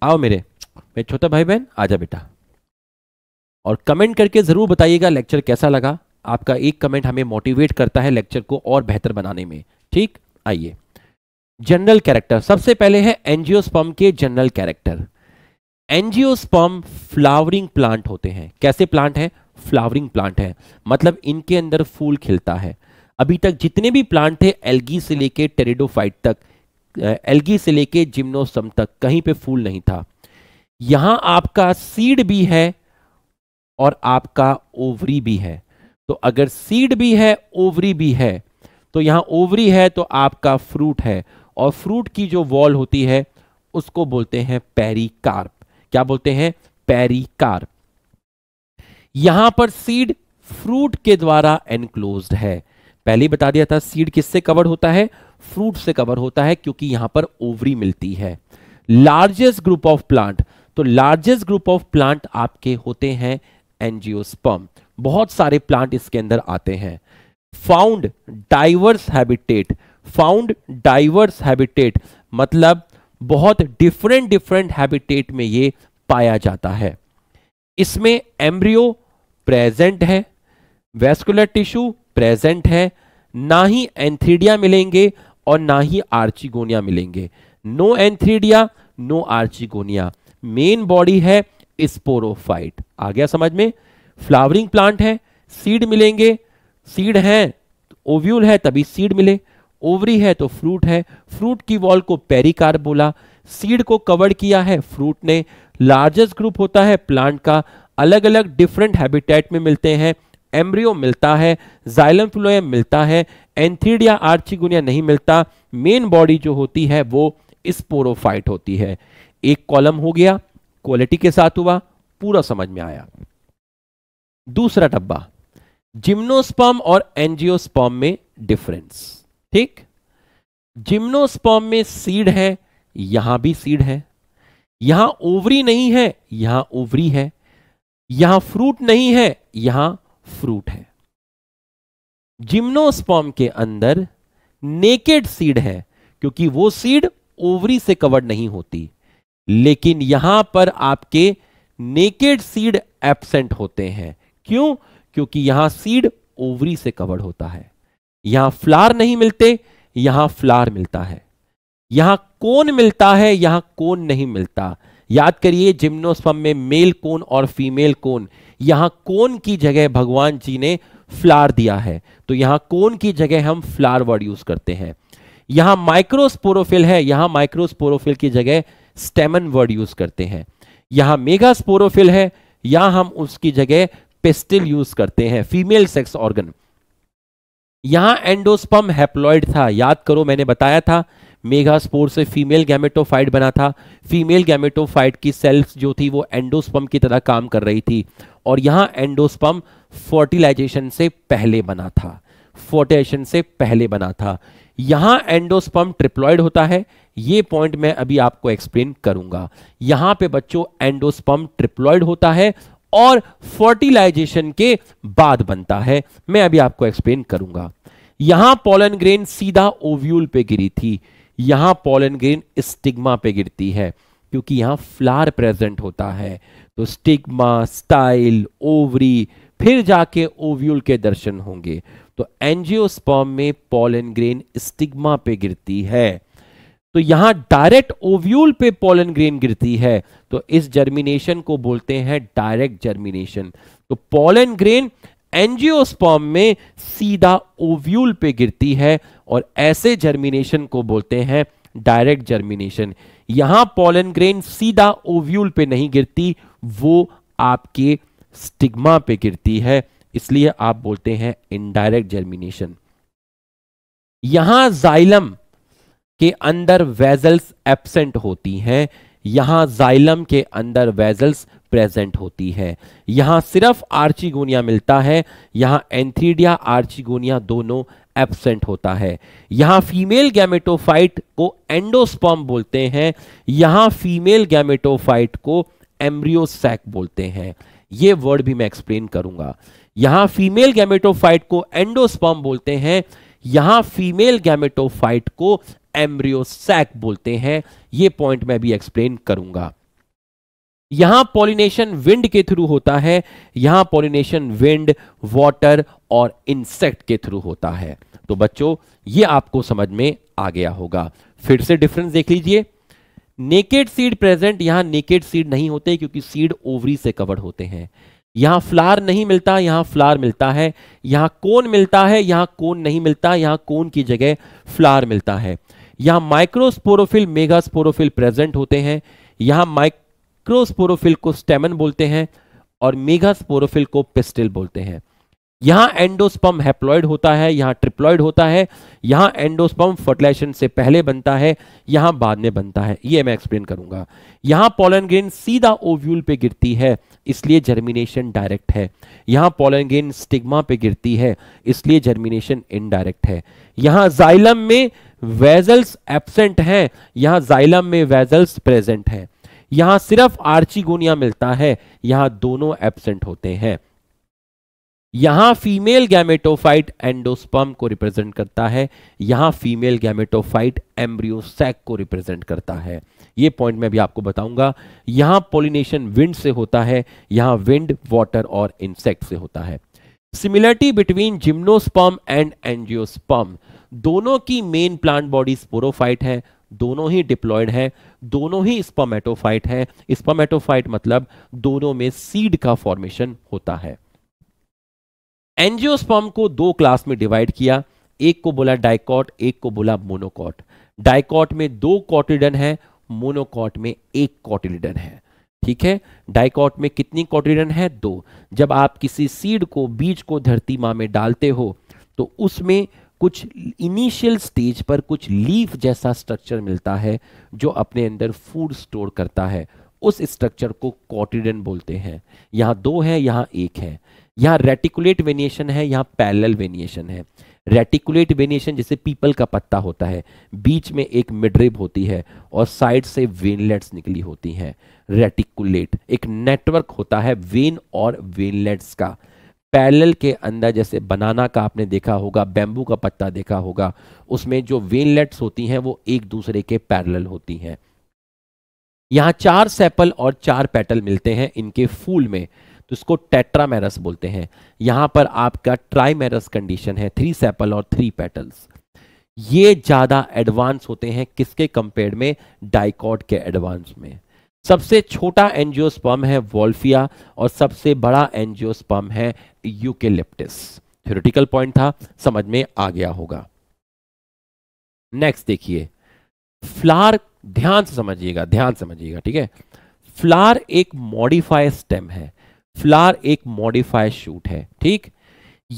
आओ मेरे मेरे छोटा भाई बहन आजा बेटा और कमेंट करके जरूर बताइएगा लेक्चर
कैसा लगा आपका एक कमेंट हमें मोटिवेट करता है लेक्चर को और बेहतर बनाने में ठीक आइए जनरल कैरेक्टर सबसे पहले है एनजियोस्पम के general character angiosperm flowering plant होते हैं कैसे प्लांट है फ्लावरिंग प्लांट है मतलब इनके अंदर फूल खिलता है अभी तक जितने भी प्लांट थे एल्गी से लेके टेरिडोफाइट तक एल्गी से लेके जिम्नोसम तक कहीं पे फूल नहीं था यहां आपका सीड भी है और आपका ओवरी भी है तो अगर सीड भी है ओवरी भी है तो यहां ओवरी है तो आपका फ्रूट है और फ्रूट की जो वॉल होती है उसको बोलते हैं पेरिकार्प क्या बोलते हैं पेरिकार्प यहां पर सीड फ्रूट के द्वारा एनक्लोज्ड है पहले बता दिया था सीड किससे कवर होता है फ्रूट से कवर होता है क्योंकि यहां पर ओवरी मिलती है लार्जेस्ट ग्रुप ऑफ प्लांट तो लार्जेस्ट ग्रुप ऑफ प्लांट आपके होते हैं एनजियोस्पम बहुत सारे प्लांट इसके अंदर आते हैं found diverse habitat found diverse habitat मतलब बहुत डिफरेंट डिफरेंट हैबिटेट में ये पाया जाता है इसमें एम्ब्रियो प्रेजेंट है वेस्कुलर टिश्यू प्रेजेंट है ना ही एंथ्रीडिया मिलेंगे और ना ही आर्चिगोनिया मिलेंगे no antheridia no archegonia main body है स्पोरोफाइट आ गया समझ में फ्लावरिंग प्लांट है सीड मिलेंगे सीड है तो ओव्यूल है तभी सीड मिले ओवरी है तो फ्रूट है फ्रूट की वॉल को पेरिकार बोला सीड को कवर किया है फ्रूट ने लार्जेस्ट ग्रुप होता है प्लांट का अलग अलग डिफरेंट हैबिटेट में मिलते हैं एम्ब्रियो मिलता है जाइलम फ्लोएम मिलता है एंथीडिया आर्चिगुनिया नहीं मिलता मेन बॉडी जो होती है वो स्पोरोफाइट होती है एक कॉलम हो गया क्वालिटी के साथ हुआ पूरा समझ में आया दूसरा डब्बा जिम्नोस्पॉम और एंजियोस्पॉम में डिफरेंस ठीक जिम्नोस्पॉम में सीड है यहां भी सीड है यहां ओवरी नहीं है यहां ओवरी है यहां फ्रूट नहीं है यहां फ्रूट है जिम्नोस्पॉम के अंदर नेकेड सीड है क्योंकि वो सीड ओवरी से कवर्ड नहीं होती लेकिन यहां पर आपके नेकेड सीड एब्सेंट होते हैं क्यों क्योंकि यहां सीड ओवरी से कवर्ड होता है यहां फ्लार नहीं मिलते यहां फ्लार मिलता है यहां कोन मिलता है यहां कोन नहीं मिलता याद करिए जिम्नोस्पम में मेल कोन और फीमेल कोन यहां कोन की जगह भगवान जी ने फ्लार दिया है तो यहां कोन की जगह हम फ्लार वर्ड यूज करते हैं यहां माइक्रोस्पोरोफिल है यहां माइक्रोस्पोरोफिल की जगह स्टेमन वर्ड यूज करते हैं यहां मेगास्पोरोफिल है या हम उसकी जगह पेस्टिल यूज करते हैं फीमेल सेक्स ऑर्गन यहां एंडोस्पम हैप्लॉइड था याद करो मैंने बताया था स्पोर से फीमेल गैमेटोफाइट बना था फीमेल गैमेटोफाइट की सेल्स जो थी वो एंडोस्पम की तरह काम कर रही थी और यहां एंडोस्पम फर्टिलाइजेशन से पहले बना था फोर्टेशन से पहले बना था यहां एंडोस्पम ट्रिप्लॉइड होता है ये पॉइंट मैं अभी आपको एक्सप्लेन करूंगा यहां पे बच्चों एंडोस्पम ट्रिप्लॉइड होता है और फर्टिलाइजेशन के बाद बनता है मैं अभी आपको एक्सप्लेन करूंगा यहां पोलन ग्रेन सीधा ओव्यूल पे गिरी थी यहां पॉलन ग्रेन स्टिग्मा पे गिरती है क्योंकि यहां फ्लार प्रेजेंट होता है तो स्टिग्मा स्टाइल ओवरी फिर जाके ओव्यूल के दर्शन होंगे तो एंजियोस्पर्म में पोलन ग्रेन स्टिग्मा पे गिरती है तो यहां डायरेक्ट ओव्यूल पे पोलन ग्रेन गिरती है तो इस जर्मिनेशन को बोलते हैं डायरेक्ट जर्मिनेशन तो पोलन ग्रेन एंजियोस्पॉम में सीधा ओव्यूल पे गिरती है और ऐसे जर्मिनेशन को बोलते हैं डायरेक्ट जर्मिनेशन यहां पोलन ग्रेन सीधा ओव्यूल पे नहीं गिरती वो आपके स्टिग्मा पे गिरती है इसलिए आप बोलते हैं इनडायरेक्ट जर्मिनेशन यहां जाइलम के अंदर वेजल्स एबसेंट होती हैं यहां जाइलम के अंदर वेजल्स प्रेजेंट होती है यहां सिर्फ आर्चिगोनिया मिलता है यहां एंथ्रीडिया आर्चिगोनिया दोनों एबसेंट होता है यहां फीमेल गैमेटोफाइट को एंडोस्पॉम बोलते हैं यहां फीमेल गैमेटोफाइट को एम्ब्रियोसैक बोलते हैं यह वर्ड भी मैं एक्सप्लेन करूंगा यहां फीमेल गैमेटोफाइट को एंडोस्पॉम बोलते हैं यहां फीमेल गैमेटोफाइट को सैक बोलते हैं ये पॉइंट मैं भी एक्सप्लेन करूंगा यहां पॉलिनेशन विंड के थ्रू होता है यहां पॉलिनेशन विंड वाटर और इंसेक्ट के थ्रू होता है तो बच्चों ये आपको समझ में आ गया होगा फिर से डिफरेंस देख लीजिए नेकेड सीड प्रेजेंट यहां नेकेड सीड नहीं होते क्योंकि सीड ओवरी से कवर्ड होते हैं यहां फ्लार नहीं मिलता यहां फ्लार मिलता है यहां कोन मिलता है यहां कोन नहीं मिलता यहां कोन की जगह फ्लार मिलता है यहां माइक्रोस्पोरोफिल मेगास्पोरोफिल प्रेजेंट होते हैं यहां माइक्रोस्पोरोफिल को स्टेमन बोलते हैं और मेगास्पोरोफिल को पिस्टिल बोलते हैं यहां एंडोस्पम हैप्लॉइड होता है यहां ट्रिप्लॉइड होता है यहां एंडोस्पम फर्टिलाइजेशन से पहले बनता है यहां बाद में बनता है ये मैं एक्सप्लेन करूंगा यहां पॉलन ग्रेन सीधा ओव्यूल पे गिरती है इसलिए जर्मिनेशन डायरेक्ट है यहां पॉलन ग्रेन स्टिग्मा पे गिरती है इसलिए जर्मिनेशन इनडायरेक्ट है यहां जाइलम में वेजल्स एबसेंट हैं यहां जाइलम में वेजल्स प्रेजेंट हैं यहां सिर्फ आर्चीगोनिया मिलता है यहां दोनों एबसेंट होते हैं यहां फीमेल गैमेटोफाइट एंडोस्पर्म को रिप्रेजेंट करता है यहां फीमेल गैमेटोफाइट एम्ब्रियोसैक को रिप्रेजेंट करता है ये पॉइंट मैं भी आपको बताऊंगा यहां पोलिनेशन विंड से होता है यहां विंड वाटर और इंसेक्ट से होता है similarity between gymnosperm and angiosperm दोनों की मेन प्लांट बॉडी स्पोरोफाइट है दोनों ही डिप्लॉयड है दोनों ही स्पोमेटोफाइट है स्पोमेटोफाइट मतलब दोनों में सीड का फॉर्मेशन होता है एंजियोस्पर्म को दो क्लास में डिवाइड किया एक को बोला डाइकॉट एक को बोला मोनोकॉट डायकॉट में दो कॉटिडन है मोनोकॉट में एक कॉटिडन है ठीक है डायकॉट में कितनी कॉटिडन है दो जब आप किसी सीड को बीज को धरती माँ में डालते हो तो उसमें कुछ इनिशियल स्टेज पर कुछ लीफ जैसा स्ट्रक्चर मिलता है जो अपने अंदर फूड स्टोर करता है उस स्ट्रक्चर को कॉटिडन बोलते हैं यहाँ दो है यहाँ एक है यहाँ रेटिकुलेट वेनिएशन है यहाँ पैरल वेनिएशन है रेटिकुलेट वेनिएशन जैसे पीपल का पत्ता होता है बीच में एक मिड्रिप होती है और साइड से वेनलेट्स निकली होती हैं रेटिकुलेट एक नेटवर्क होता है वेन और वेनलेट्स का पैरेलल के अंदर जैसे बनाना का आपने देखा होगा बैम्बू का पत्ता देखा होगा उसमें जो वेनलेट्स होती हैं वो एक दूसरे के पैरेलल होती हैं यहाँ चार सेपल और चार पेटल मिलते हैं इनके फूल में तो इसको टेट्रामेरस बोलते हैं यहाँ पर आपका ट्राईमेरस कंडीशन है थ्री सेपल और थ्री पेटल्स ये ज़्यादा एडवांस होते हैं किसके कंपेयर में डाइकॉट के एडवांस में सबसे छोटा एंजियोस्पर्म है वॉल्फिया और सबसे बड़ा एंजियोस्पर्म है यूकेलिप्टिस थ्योरेटिकल पॉइंट था समझ में आ गया होगा नेक्स्ट देखिए फ्लार ध्यान से समझिएगा ध्यान समझिएगा ठीक है फ्लार एक मॉडिफाइड स्टेम है फ्लार एक मॉडिफाइड शूट है ठीक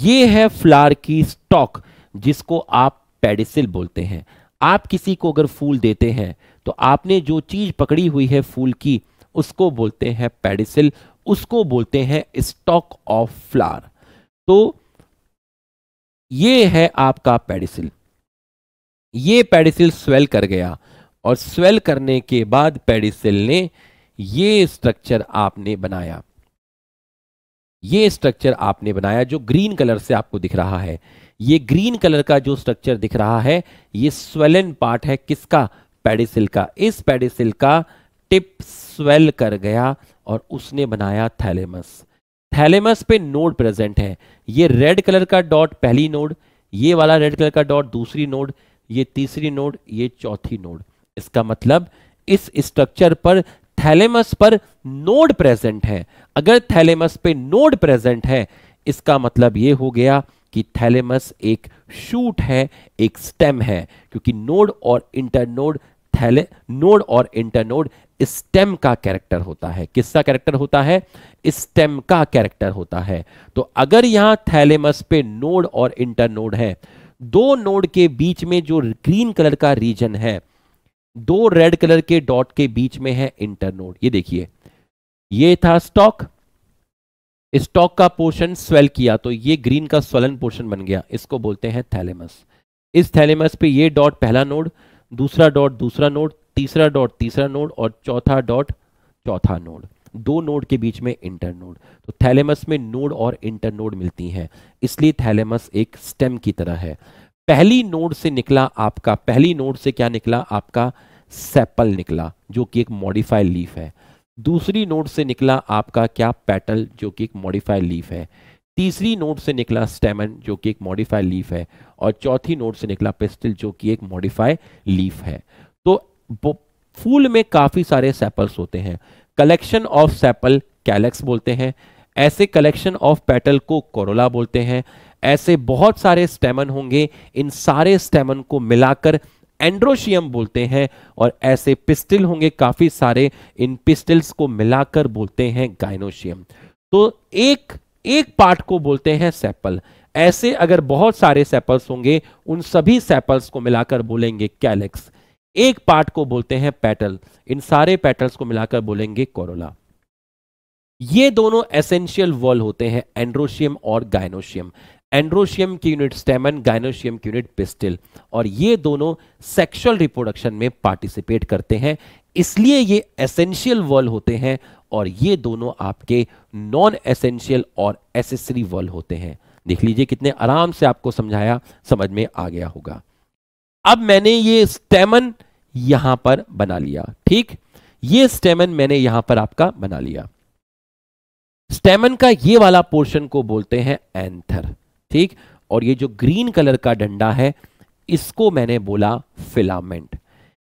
ये है फ्लार की स्टॉक जिसको आप पेडिसिल बोलते हैं आप किसी को अगर फूल देते हैं तो आपने जो चीज़ पकड़ी हुई है फूल की उसको बोलते हैं पेडिसिल उसको बोलते हैं स्टॉक ऑफ फ्लावर तो ये है आपका पेडिसिल ये पेडिसिल स्वेल कर गया और स्वेल करने के बाद पेडिसिल ने ये स्ट्रक्चर आपने बनाया ये स्ट्रक्चर आपने बनाया जो ग्रीन कलर से आपको दिख रहा है ये ग्रीन कलर का जो स्ट्रक्चर दिख रहा है ये स्वेलन पार्ट है किसका पेडिसिल का इस पेडिसिल का टिप स्वेल कर गया और उसने बनाया थैलेमस थैलेमस पे नोड प्रेजेंट है ये रेड कलर का डॉट पहली नोड ये वाला रेड कलर का डॉट दूसरी नोड ये तीसरी नोड ये चौथी नोड इसका मतलब इस स्ट्रक्चर पर थैलेमस पर नोड प्रेजेंट है अगर थैलेमस पे नोड प्रेजेंट है इसका मतलब ये हो गया कि थैलेमस एक शूट है एक स्टेम है क्योंकि नोड और इंटरनोड पहले नोड और इंटरनोड स्टेम का कैरेक्टर होता है किसका कैरेक्टर होता है स्टेम का कैरेक्टर होता है तो अगर यहां थैलेमस पे नोड और इंटरनोड है दो नोड के बीच में जो ग्रीन कलर का रीजन है दो रेड कलर के डॉट के बीच में है इंटरनोड ये देखिए ये था स्टॉक स्टॉक का पोर्शन स्वेल किया तो ये ग्रीन का स्वलन पोर्शन बन गया इसको बोलते हैं थैलेमस इस थैलेमस पे ये डॉट पहला नोड दूसरा डॉट दूसरा नोड तीसरा डॉट तीसरा नोड और चौथा डॉट चौथा नोड दो नोड के बीच में इंटर नोड तो थैलेमस में नोड और इंटर नोड मिलती हैं इसलिए थैलेमस एक स्टेम की तरह है पहली नोड से निकला आपका पहली नोड से क्या निकला आपका सेपल निकला जो कि एक मॉडिफाइड लीफ है दूसरी नोड से निकला आपका क्या पेटल जो कि एक मॉडिफाइड लीफ है तीसरी नोट से निकला स्टेमन जो कि एक मॉडिफाई लीफ है और चौथी नोट से निकला पिस्टल जो कि एक मॉडिफाई लीफ है तो फूल में काफ़ी सारे सैपल्स होते हैं कलेक्शन ऑफ सैपल कैलेक्स बोलते हैं ऐसे कलेक्शन ऑफ पेटल को कोरोला बोलते हैं ऐसे बहुत सारे स्टेमन होंगे इन सारे स्टेमन को मिलाकर एंड्रोशियम बोलते हैं और ऐसे पिस्टिल होंगे काफ़ी सारे इन पिस्टिल्स को मिलाकर बोलते हैं गाइनोशियम तो एक एक पार्ट को बोलते हैं सैपल ऐसे अगर बहुत सारे सैपल्स होंगे उन सभी सैपल्स को मिलाकर बोलेंगे कैलेक्स एक पार्ट को बोलते हैं पेटल इन सारे पेटल्स को मिलाकर बोलेंगे कोरोला ये दोनों एसेंशियल वॉल होते हैं एंड्रोशियम और गायनोशियम एंड्रोशियम की यूनिट स्टेमन गायनोशियम की यूनिट पिस्टिल और ये दोनों सेक्सुअल रिप्रोडक्शन में पार्टिसिपेट करते हैं इसलिए ये एसेंशियल वॉल होते हैं और ये दोनों आपके नॉन एसेंशियल और एसेसरी वर्ल होते हैं देख लीजिए कितने आराम से आपको समझाया समझ में आ गया होगा अब मैंने ये स्टेमन यहां पर बना लिया ठीक ये स्टेमन मैंने यहां पर आपका बना लिया स्टेमन का ये वाला पोर्शन को बोलते हैं एंथर ठीक और ये जो ग्रीन कलर का डंडा है इसको मैंने बोला फिलामेंट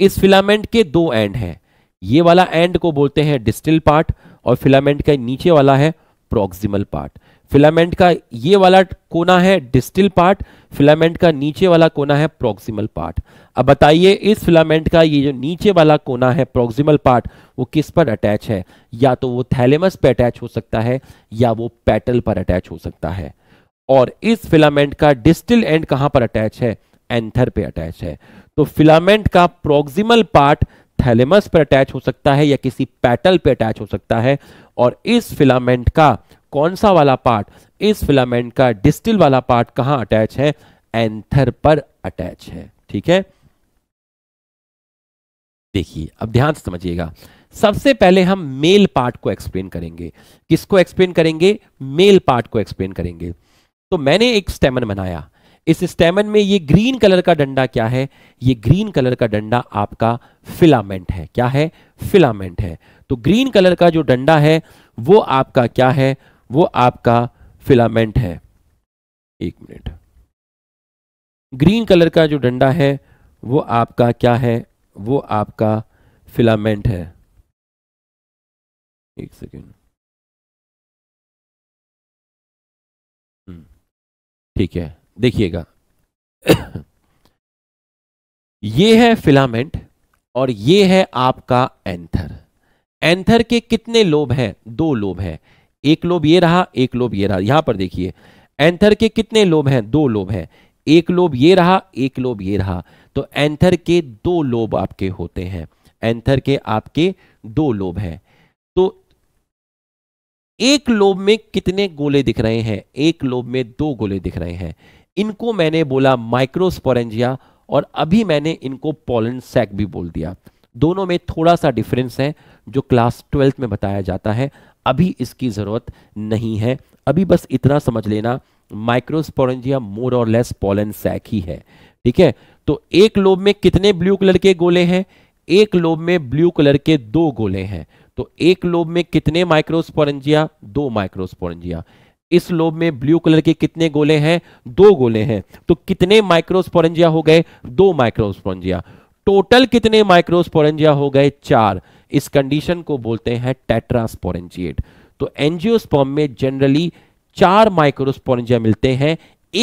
इस फिलामेंट के दो एंड हैं ये वाला एंड को बोलते हैं डिस्टिल पार्ट और फिलामेंट का नीचे वाला है प्रोक्सिमल पार्ट फिलामेंट का ये वाला कोना है डिस्टिल पार्ट फिलामेंट का नीचे वाला कोना है प्रोक्सिमल पार्ट अब बताइए इस फिलामेंट का ये जो नीचे वाला कोना है प्रोक्सिमल पार्ट वो किस पर अटैच है या तो वो थैलेमस पे अटैच हो सकता है या वो पैटल पर अटैच हो सकता है और इस फिलामेंट का डिस्टिल एंड कहां पर अटैच है एंथर पे अटैच है तो फिलामेंट का प्रोक्सिमल पार्ट थैलेमस पर अटैच हो सकता है या किसी पैटल पर अटैच हो सकता है और इस फिलामेंट का कौन सा वाला पार्ट इस फिलामेंट का डिस्टिल वाला पार्ट कहां अटैच है एंथर पर अटैच है ठीक है देखिए अब ध्यान से समझिएगा सबसे पहले हम मेल पार्ट को एक्सप्लेन करेंगे किसको एक्सप्लेन करेंगे मेल पार्ट को एक्सप्लेन करेंगे तो मैंने एक स्टेमन बनाया इस स्टेमन में ये ग्रीन कलर का डंडा क्या है ये ग्रीन कलर का डंडा आपका फिलामेंट है क्या है फिलामेंट है तो ग्रीन कलर का जो डंडा है वो आपका क्या है वो आपका फिलामेंट है
एक मिनट ग्रीन कलर का जो डंडा है वो आपका क्या है वो आपका फिलामेंट है एक सेकेंड हम्म। ठीक है देखिएगा ये
है फिलामेंट और ये है आपका एंथर एंथर के कितने लोब हैं दो लोब हैं एक लोब ये रहा एक लोब ये रहा यहां पर देखिए एंथर के कितने लोब हैं दो लोब हैं एक लोब ये रहा एक लोब ये रहा तो एंथर के दो लोब आपके होते हैं एंथर के आपके दो लोब हैं तो एक लोब में कितने गोले दिख रहे हैं एक लोब में दो गोले दिख रहे हैं इनको मैंने बोला माइक्रोस्पोरेंजिया और अभी मैंने इनको पोलन सैक भी बोल दिया दोनों में थोड़ा सा डिफरेंस है जो क्लास ट्वेल्थ में बताया जाता है अभी इसकी ज़रूरत नहीं है अभी बस इतना समझ लेना माइक्रोस्पोरेंजिया मोर और लेस पोलन सैक ही है ठीक है तो एक लोब में कितने ब्लू कलर के गोले हैं एक लोब में ब्लू कलर के दो गोले हैं तो एक लोब में कितने माइक्रोस्पोरेंजिया दो माइक्रोस्पोरेंजिया इस लोब में ब्लू कलर के कितने गोले हैं दो गोले हैं तो कितने माइक्रोस्पोरेंजिया हो गए दो माइक्रोस्पोरेंजिया टोटल कितने माइक्रोस्पोरेंजिया हो गए चार इस कंडीशन को बोलते हैं टेट्रास्पोरेंजिएट तो एंजियोस्पर्म में जनरली चार माइक्रोस्पोरेंजिया मिलते हैं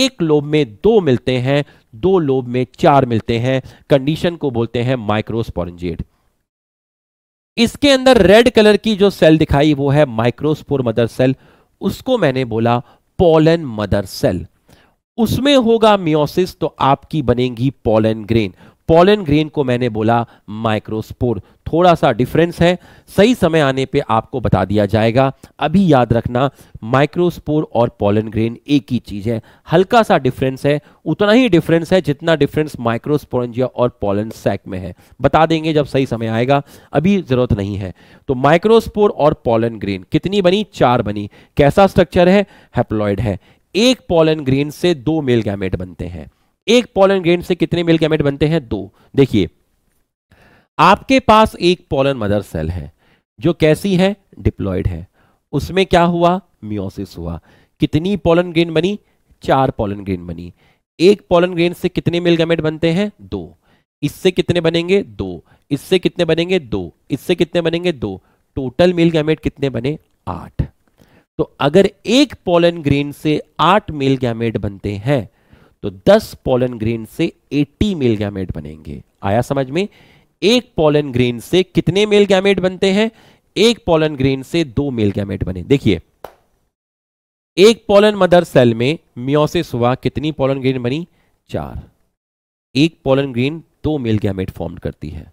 एक लोब में दो मिलते हैं दो लोब में चार मिलते हैं कंडीशन को बोलते हैं माइक्रोस्पोरेंजिएट इसके अंदर रेड कलर की जो सेल दिखाई वो है माइक्रोस्पोर मदर सेल उसको मैंने बोला पोलन मदर सेल उसमें होगा मियोसिस तो आपकी बनेगी पोलन ग्रेन पॉलन ग्रेन को मैंने बोला माइक्रोस्पोर थोड़ा सा डिफरेंस है सही समय आने पे आपको बता दिया जाएगा अभी याद रखना माइक्रोस्पोर और पॉलन ग्रेन एक ही चीज है हल्का सा डिफरेंस है उतना ही डिफरेंस है जितना डिफरेंस माइक्रोस्पोरेंजिया और पॉलन सैक में है बता देंगे जब सही समय आएगा अभी जरूरत नहीं है तो माइक्रोस्पोर और पॉलन ग्रेन कितनी बनी चार बनी कैसा स्ट्रक्चर है हेप्लॉइड है एक पॉलन ग्रेन से दो मेल गैमेट बनते हैं एक पॉलन ग्रेन से कितने मेल गैमेट बनते हैं दो देखिए आपके पास एक पॉलन मदर सेल है जो कैसी है डिप्लॉयड है उसमें क्या हुआ मियोसिस हुआ कितनी पॉलन ग्रेन बनी चार पॉलन ग्रेन बनी एक पॉलन ग्रेन से कितने मेल गैमेट बनते हैं दो इससे कितने बनेंगे दो इससे कितने बनेंगे दो इससे कितने बनेंगे दो टोटल मेल गैमेट कितने बने आठ तो अगर एक पॉलन ग्रेन से आठ मेल गैमेट बनते हैं तो 10 पोलन ग्रेन से 80 मेल गैमेट बनेंगे आया समझ में एक पोलन ग्रेन से कितने मेल गैमेट बनते हैं एक पोलन ग्रेन से दो मेल गैमेट बने देखिए एक पोलन मदर सेल में मियोसिस हुआ कितनी पोलन ग्रेन बनी चार एक पोलन ग्रेन दो मेल गैमेट फॉर्म करती है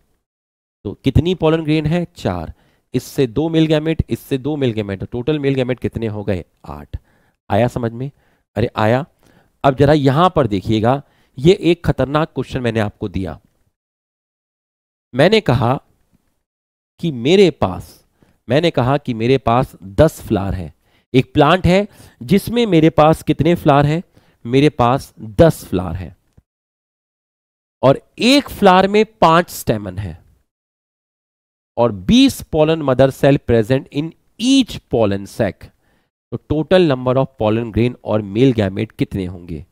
तो कितनी पोलन ग्रेन है चार इससे दो मेल गैमेट इससे दो male gamete total male gamete कितने हो गए आठ आया समझ में अरे आया अब जरा यहां पर देखिएगा ये एक खतरनाक क्वेश्चन मैंने आपको दिया मैंने कहा कि मेरे पास मैंने कहा कि मेरे पास दस फ्लार है एक प्लांट है जिसमें मेरे पास कितने फ्लार है मेरे पास दस फ्लार है और एक फ्लार में पांच स्टेमन है और बीस pollen mother cell present in each pollen sac तो total number of pollen grain और मेल गैमेट कितने होंगे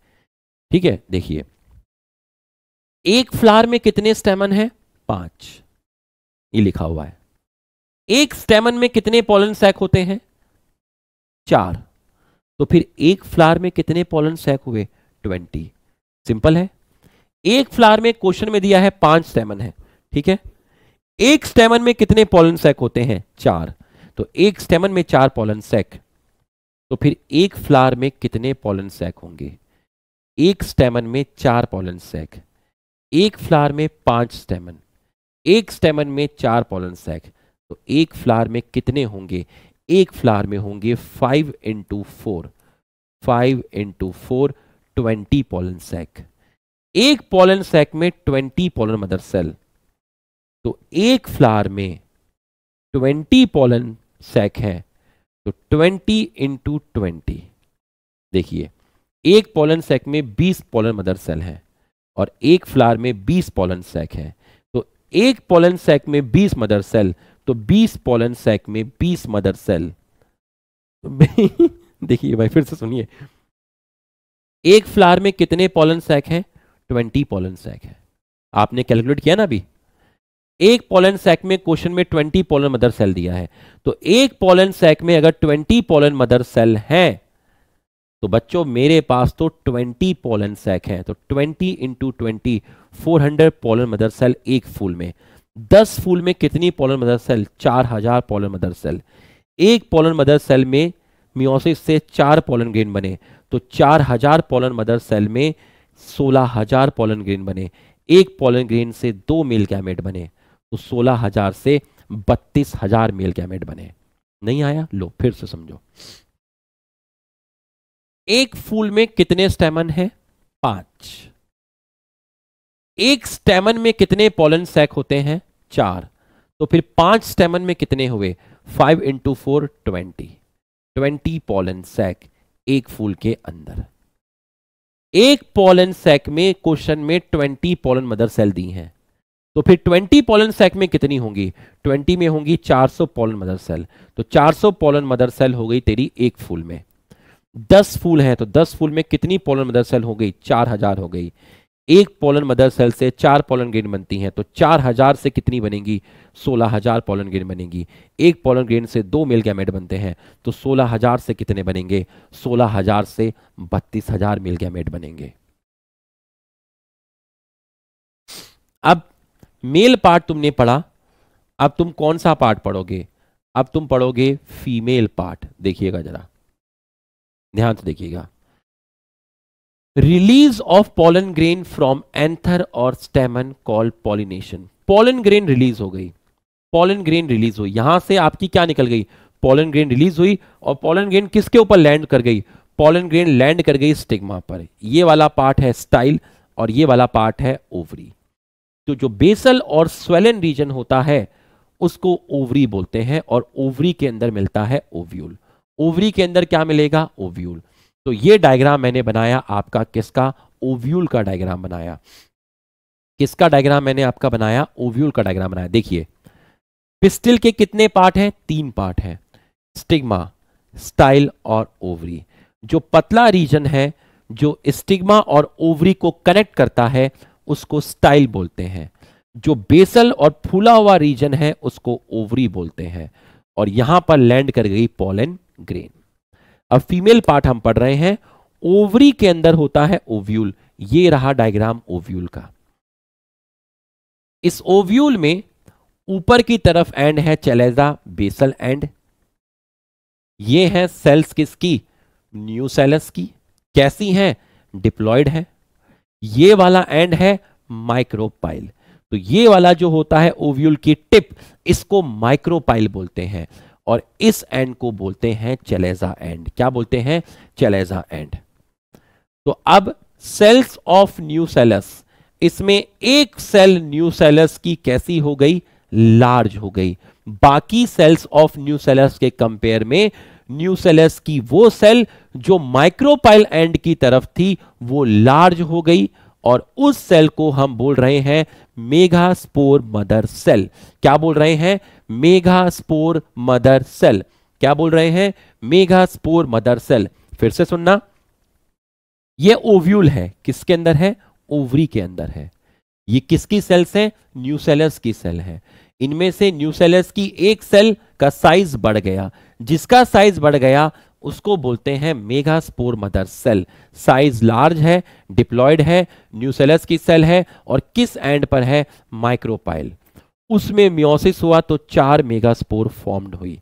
ठीक है देखिए
एक फ्लावर में कितने स्टेमन है
पांच ये लिखा हुआ है
एक स्टेमन में कितने
पॉलन सैक होते हैं चार तो फिर एक फ्लावर में कितने पॉलन सैक हुए ट्वेंटी सिंपल है एक फ्लावर में क्वेश्चन में दिया है पांच स्टेमन है ठीक है एक स्टेमन में कितने पॉलन सैक होते हैं चार तो एक स्टेमन में चार पॉलन सैक तो फिर एक फ्लावर में कितने पॉलन सैक होंगे एक स्टेमन में चार पॉलन सैक एक फ्लावर में पांच स्टेमन एक स्टेमन में चार पॉलन सैक तो एक फ्लावर में कितने होंगे एक फ्लावर में होंगे five into four five into four twenty pollen sac एक पॉलन सैक में ट्वेंटी पॉलन मदर सेल तो एक फ्लावर में ट्वेंटी पॉलन सैक है तो 20 इंटू ट्वेंटी देखिए एक पोलन सेक में 20 पोलन मदर सेल है और एक फ्लावर में 20 पोलन सेक है तो एक पोलन सेक में 20 मदर सेल तो 20 पोलन सेक में 20 मदर सेल तो देखिए भाई फिर से सुनिए एक फ्लावर में कितने पोलन सेक हैं 20 पोलन सेक है आपने कैलकुलेट किया ना अभी एक पोलन सैक में क्वेश्चन में ट्वेंटी पोलन मदर सेल दिया है तो एक पोलन सैक में अगर ट्वेंटी पोलन मदर सेल है तो बच्चों मेरे पास तो ट्वेंटी पोलन सैक है तो twenty into twenty four hundred pollen mother cell एक फूल में दस फूल में कितनी पोलन मदर सेल चार हजार पोलन मदर सेल एक पोलन मदर सेल में मियोसिस से चार पोलन ग्रेन बने तो चार हजार पोलन मदर सेल में सोलह हजार पोलन ग्रेन बने एक पोलन ग्रेन से दो मेल कैमेट बने तो सोलह हजार से बत्तीस हजार मेल गैमेट बने
नहीं आया लो फिर से समझो एक फूल में कितने स्टेमन है पांच एक स्टेमन में कितने
पॉलन सैक होते हैं चार तो फिर पांच स्टेमन में कितने हुए five into four twenty twenty pollen sac एक फूल के अंदर एक पॉलन सैक में क्वेश्चन में ट्वेंटी पॉलन मदर सेल दी हैं तो फिर 20 पोलन सैक में कितनी होंगी 20 में होंगी 400 पोलन मदर सेल तो 400 पोलन मदर सेल हो गई तेरी एक फूल में 10 फूल है तो 10 फूल में कितनी पोलन मदर सेल हो गई 4000 हो गई एक पोलन मदर सेल से चार पोलन ग्रेन बनती हैं तो 4000 से कितनी बनेगी 16000 पोलन ग्रेन बनेगी एक पोलन ग्रेन से दो मेल गैमेट बनते हैं तो 16000 से कितने बनेंगे 16000 से 32000 मेल गैमेट बनेंगे अब मेल पार्ट तुमने पढ़ा अब तुम कौन सा पार्ट पढ़ोगे अब तुम पढ़ोगे फीमेल पार्ट देखिएगा जरा ध्यान से देखिएगा release of pollen grain from anther और stamen call pollination pollen grain release हो गई पॉलन ग्रेन रिलीज हुई यहां से आपकी क्या निकल गई पॉलन ग्रेन रिलीज हुई और पॉलन ग्रेन किसके ऊपर लैंड कर गई पॉलन ग्रेन लैंड कर गई स्टिग्मा पर ये वाला पार्ट है स्टाइल और ये वाला पार्ट है ओवरी तो जो बेसल और स्वेलन रीजन होता है उसको ओवरी बोलते हैं और ओवरी के अंदर मिलता है ओव्यूल ओवरी के अंदर क्या मिलेगा ओव्यूल तो ये डायग्राम मैंने बनाया आपका किसका ओव्यूल का डायग्राम बनाया किसका डायग्राम मैंने आपका बनाया ओव्यूल का डायग्राम बनाया देखिए पिस्टिल के कितने पार्ट हैं तीन पार्ट हैं स्टिग्मा स्टाइल और ओवरी जो पतला रीजन है जो स्टिग्मा और ओवरी को कनेक्ट करता है उसको स्टाइल बोलते हैं जो बेसल और फूला हुआ रीजन है उसको ओवरी बोलते हैं और यहां पर लैंड कर गई पोलन ग्रेन अब फीमेल पार्ट हम पढ़ रहे हैं ओवरी के अंदर होता है ओव्यूल ये रहा डायग्राम ओव्यूल का इस ओव्यूल में ऊपर की तरफ एंड है चलेजा बेसल एंड ये है सेल्स किसकी सेल्स की कैसी हैं डिप्लॉयड है ये वाला एंड है माइक्रोपाइल तो ये वाला जो होता है ओव्यूल की टिप इसको माइक्रोपाइल बोलते हैं और इस एंड को बोलते हैं चलेजा एंड क्या बोलते हैं चलेजा एंड तो अब सेल्स ऑफ न्यू सेलस इसमें एक सेल न्यू सेलस की कैसी हो गई लार्ज हो गई बाकी सेल्स ऑफ न्यू सेलस के कंपेयर में न्यू सेलर्स की वो सेल जो माइक्रोपाइल एंड की तरफ थी वो लार्ज हो गई और उस सेल को हम बोल रहे हैं मेगा स्पोर मदर सेल क्या बोल रहे हैं मेगा स्पोर मदर सेल क्या बोल रहे हैं मेगा स्पोर मदर सेल फिर से सुनना ये ओव्यूल है किसके अंदर है ओवरी के अंदर है ये किसकी सेल्स हैं न्यूसेलस की सेल है इनमें से न्यूसेलस की एक सेल का साइज बढ़ गया जिसका साइज बढ़ गया उसको बोलते हैं spore mother cell size large है डिप्लॉयड है न्यूसेलस की सेल है और किस एंड पर है माइक्रोपाइल उसमें म्योसिस हुआ तो चार मेगास्पोर फॉर्म्ड हुई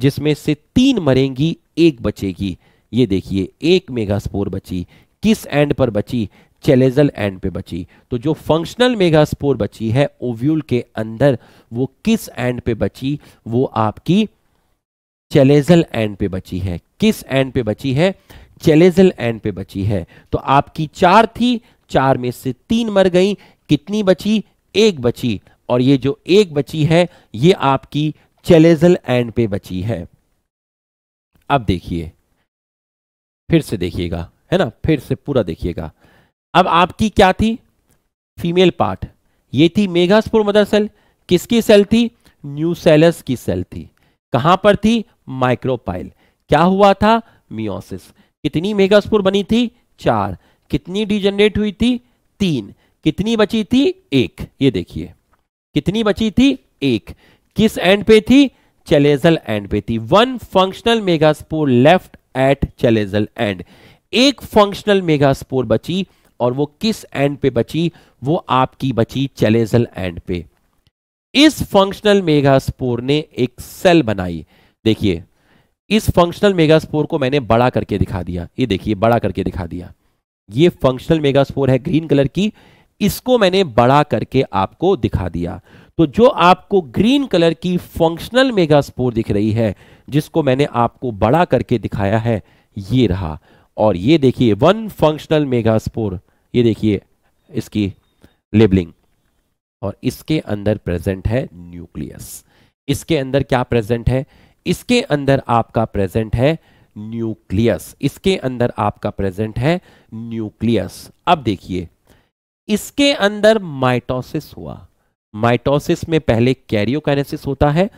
जिसमें से तीन मरेंगी एक बचेगी ये देखिए एक मेगास्पोर बची किस एंड पर बची चेलेजल एंड पे बची तो जो फंक्शनल मेगास्पोर बची है ओव्यूल के अंदर वो किस एंड पे बची वो आपकी चेलेजल एंड पे बची है किस एंड पे बची है चेलेजल एंड पे बची है तो आपकी चार थी चार में से तीन मर गई कितनी बची एक बची और ये जो एक बची है ये आपकी चेलेजल एंड पे बची है अब देखिए फिर से देखिएगा है ना फिर से पूरा देखिएगा अब आपकी क्या थी फीमेल पार्ट ये थी मेघासपुर मदर सेल किसकी सेल थी न्यू सेलस की सेल थी कहां पर थी माइक्रोपाइल क्या हुआ था मियोसिस कितनी मेगास्पोर बनी थी चार कितनी डिजनरेट हुई थी तीन कितनी बची थी एक ये देखिए कितनी बची थी एक किस एंड पे थी चलेजल एंड पे थी one functional megaspore left at chalazal end एक फंक्शनल मेगास्पोर बची और वो किस एंड पे बची वो आपकी बची चलेजल एंड पे इस फंक्शनल मेगास्पोर ने एक सेल बनाई देखिए इस फंक्शनल मेगास्पोर को मैंने बड़ा करके दिखा दिया ये देखिए बड़ा करके दिखा दिया ये फंक्शनल मेगास्पोर है ग्रीन कलर की इसको मैंने बड़ा करके आपको दिखा दिया तो जो आपको ग्रीन कलर की फंक्शनल मेगास्पोर दिख रही है जिसको मैंने आपको बड़ा करके दिखाया है ये रहा और ये देखिए वन फंक्शनल मेगास्पोर ये देखिए इसकी लेबलिंग और इसके अंदर प्रेजेंट है न्यूक्लियस इसके अंदर क्या प्रेजेंट है इसके अंदर आपका प्रेजेंट है न्यूक्लियस इसके अंदर आपका प्रेजेंट है न्यूक्लियस अब देखिए इसके अंदर माइटोसिस हुआ माइटोसिस में पहले कैरियोकाइनेसिस होता है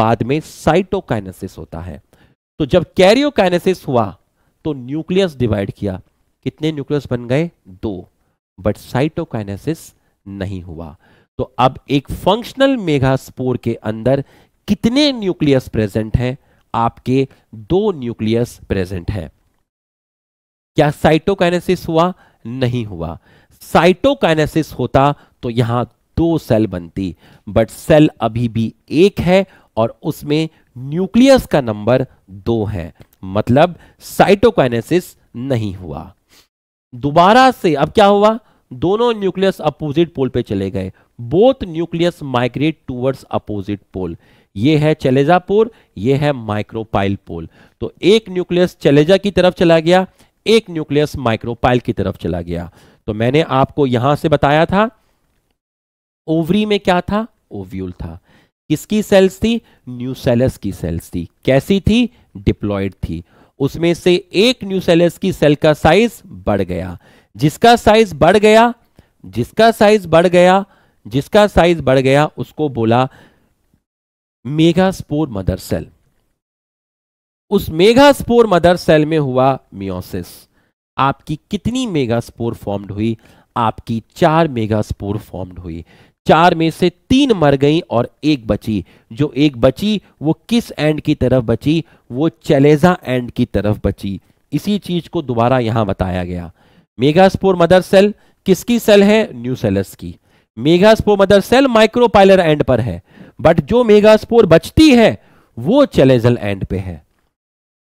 बाद में साइटोकाइनेसिस होता है तो जब कैरियोकाइनेसिस हुआ तो न्यूक्लियस डिवाइड किया कितने न्यूक्लियस बन गए दो बट साइटोकाइनेसिस नहीं हुआ तो अब एक फंक्शनल मेगा स्पोर के अंदर कितने न्यूक्लियस प्रेजेंट हैं आपके दो न्यूक्लियस प्रेजेंट हैं क्या साइटोकाइनेसिस हुआ नहीं हुआ साइटोकाइनेसिस होता तो यहां दो सेल बनती बट सेल अभी भी एक है और उसमें न्यूक्लियस का नंबर दो है मतलब साइटोकाइनेसिस नहीं हुआ दोबारा से अब क्या हुआ दोनों न्यूक्लियस अपोजिट पोल पे चले गए both nucleus migrate towards opposite pole ये है पोल ये है माइक्रोपाइल पोल तो एक न्यूक्लियस चलेजा की तरफ चला गया एक न्यूक्लियस माइक्रोपाइल की तरफ चला गया तो मैंने आपको यहां से बताया था ओवरी में क्या था ओव्यूल था किसकी सेल्स थी न्यूसेलस की सेल्स थी कैसी थी डिप्लॉयड थी उसमें से एक न्यूसेलस की सेल का साइज बढ़ गया जिसका साइज बढ़ गया जिसका साइज बढ़ गया जिसका साइज बढ़ गया उसको बोला मेगास्पोर मदर सेल उस मेगास्पोर मदर सेल में हुआ मियोसिस आपकी कितनी मेगास्पोर फॉर्म्ड हुई आपकी चार मेगास्पोर फॉर्म्ड हुई चार में से तीन मर गई और एक बची जो एक बची वो किस एंड की तरफ बची वो चलेजा एंड की तरफ बची इसी चीज को दोबारा यहां बताया गया मेगास्पोर मदर सेल किसकी सेल है न्यू सेलर्स की मेगास्पोर मदर मतलब सेल माइक्रोपाइलर एंड पर है बट जो मेगास्पोर बचती है वो चलेजल एंड पे है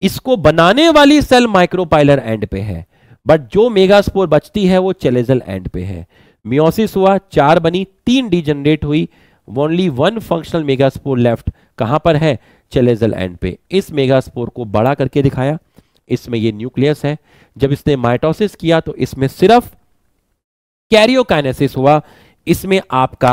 इसको बनाने वाली सेल माइक्रोपाइलर एंड पे है बट जो मेगास्पोर बचती है वो चलेजल एंड पे है मियोसिस हुआ चार बनी तीन डिजनरेट हुई only one functional megaspore left कहां पर है चलेजल एंड पे इस मेगास्पोर को बड़ा करके दिखाया इसमें ये न्यूक्लियस है जब इसने माइटोसिस किया तो इसमें सिर्फ कैरियोकाइनेसिस हुआ इसमें आपका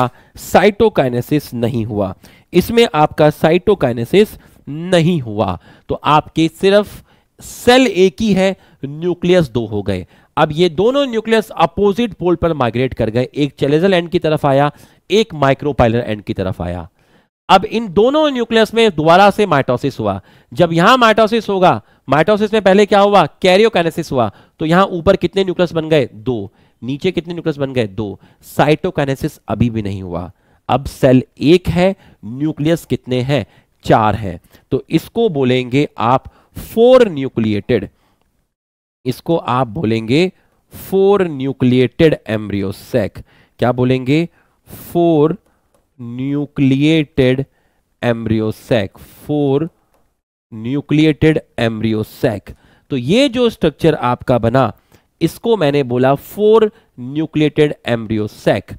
साइटोकाइनेसिस नहीं हुआ इसमें आपका साइटोकाइनेसिस नहीं हुआ तो आपके सिर्फ सेल एक ही है न्यूक्लियस दो हो गए अब ये दोनों न्यूक्लियस अपोजिट पोल पर माइग्रेट कर गए एक चलेजल एंड की तरफ आया एक माइक्रोपाइलर एंड की तरफ आया अब इन दोनों न्यूक्लियस में दोबारा से माइटोसिस हुआ जब यहां माइटोसिस होगा माइटोसिस में पहले क्या हुआ कैरियोकाइनेसिस हुआ तो यहां ऊपर कितने न्यूक्लियस बन गए दो नीचे कितने न्यूक्लियस बन गए दो साइटोकाइनेसिस अभी भी नहीं हुआ अब सेल एक है न्यूक्लियस कितने हैं चार है तो इसको बोलेंगे आप फोर न्यूक्लिएटेड इसको आप बोलेंगे फोर न्यूक्लिएटेड एम्ब्रियोसेक क्या बोलेंगे four nucleated embryo sac four nucleated embryo sac तो ये जो स्ट्रक्चर आपका बना इसको मैंने बोला फोर न्यूक्लिएटेड एम्ब्रियोसेक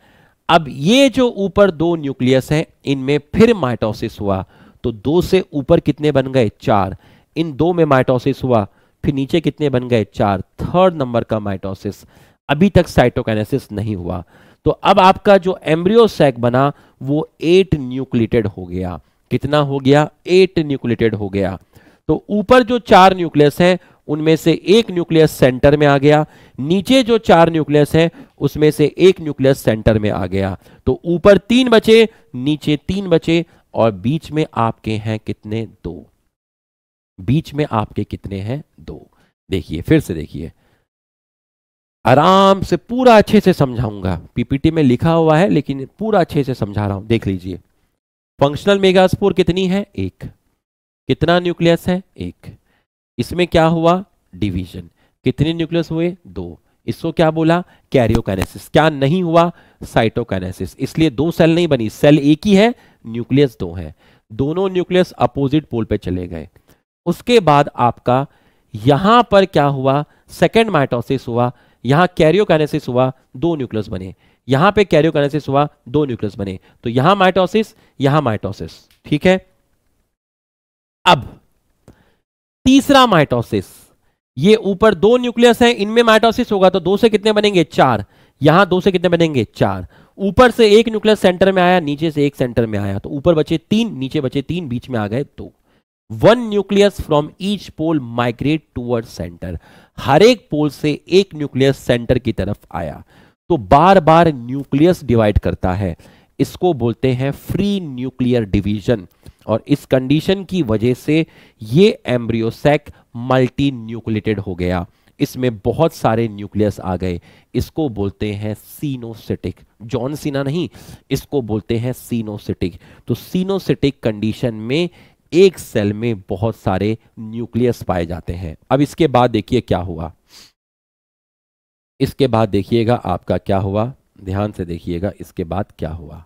अब ये जो ऊपर दो न्यूक्लियस हैं इनमें फिर माइटोसिस हुआ तो दो से ऊपर कितने बन गए चार इन दो में माइटोसिस हुआ फिर नीचे कितने बन गए चार थर्ड नंबर का माइटोसिस अभी तक साइटोकाइनेसिस नहीं हुआ तो अब आपका जो सेक बना वो एट न्यूक्लिएटेड हो गया कितना हो गया एट न्यूक्लिएटेड हो गया तो ऊपर जो चार न्यूक्लियस हैं उनमें से एक न्यूक्लियस सेंटर में आ गया नीचे जो चार न्यूक्लियस हैं उसमें से एक न्यूक्लियस सेंटर में आ गया तो ऊपर तीन बचे नीचे तीन बचे और बीच में आपके हैं कितने दो बीच में आपके कितने हैं दो देखिए फिर से देखिए आराम से पूरा अच्छे से समझाऊंगा पीपीटी में लिखा हुआ है लेकिन पूरा अच्छे से समझा रहा हूं देख लीजिए फंक्शनल मेगास्पोर कितनी है एक कितना न्यूक्लियस है एक इसमें क्या हुआ डिवीजन कितने न्यूक्लियस हुए दो इसको क्या बोला कैरियोकाइनेसिस क्या नहीं हुआ साइटोकाइनेसिस इसलिए दो सेल नहीं बनी सेल एक ही है न्यूक्लियस दो है दोनों न्यूक्लियस अपोजिट पोल पे चले गए उसके बाद आपका यहां पर क्या हुआ सेकेंड माइटोसिस हुआ यहां कैरियोकाइनेसिस हुआ दो न्यूक्लियस बने यहां पे कैरियोकाइनेसिस हुआ दो न्यूक्लियस बने तो यहां माइटोसिस यहां माइटोसिस ठीक है अब तीसरा माइटोसिस ये ऊपर दो न्यूक्लियस है इनमें माइटोसिस होगा तो दो से कितने बनेंगे चार यहां दो से कितने बनेंगे चार ऊपर से एक न्यूक्लियस सेंटर में आया नीचे से एक सेंटर में आया तो ऊपर बचे तीन नीचे बचे तीन बीच में आ गए दो one nucleus from each pole migrate toward centre हर एक पोल से एक न्यूक्लियस सेंटर की तरफ आया तो बार बार न्यूक्लियस डिवाइड करता है इसको बोलते हैं फ्री न्यूक्लियर डिवीजन और इस कंडीशन की वजह से ये एम्ब्रियोसेक मल्टी न्यूक्लेटेड हो गया इसमें बहुत सारे न्यूक्लियस आ गए इसको बोलते हैं सीनोसिटिक जॉन सीना नहीं इसको बोलते हैं सीनोसिटिक तो सीनोसिटिक कंडीशन में एक सेल में बहुत सारे न्यूक्लियस पाए जाते हैं अब इसके बाद देखिए क्या हुआ इसके बाद देखिएगा आपका क्या हुआ ध्यान से देखिएगा इसके बाद क्या हुआ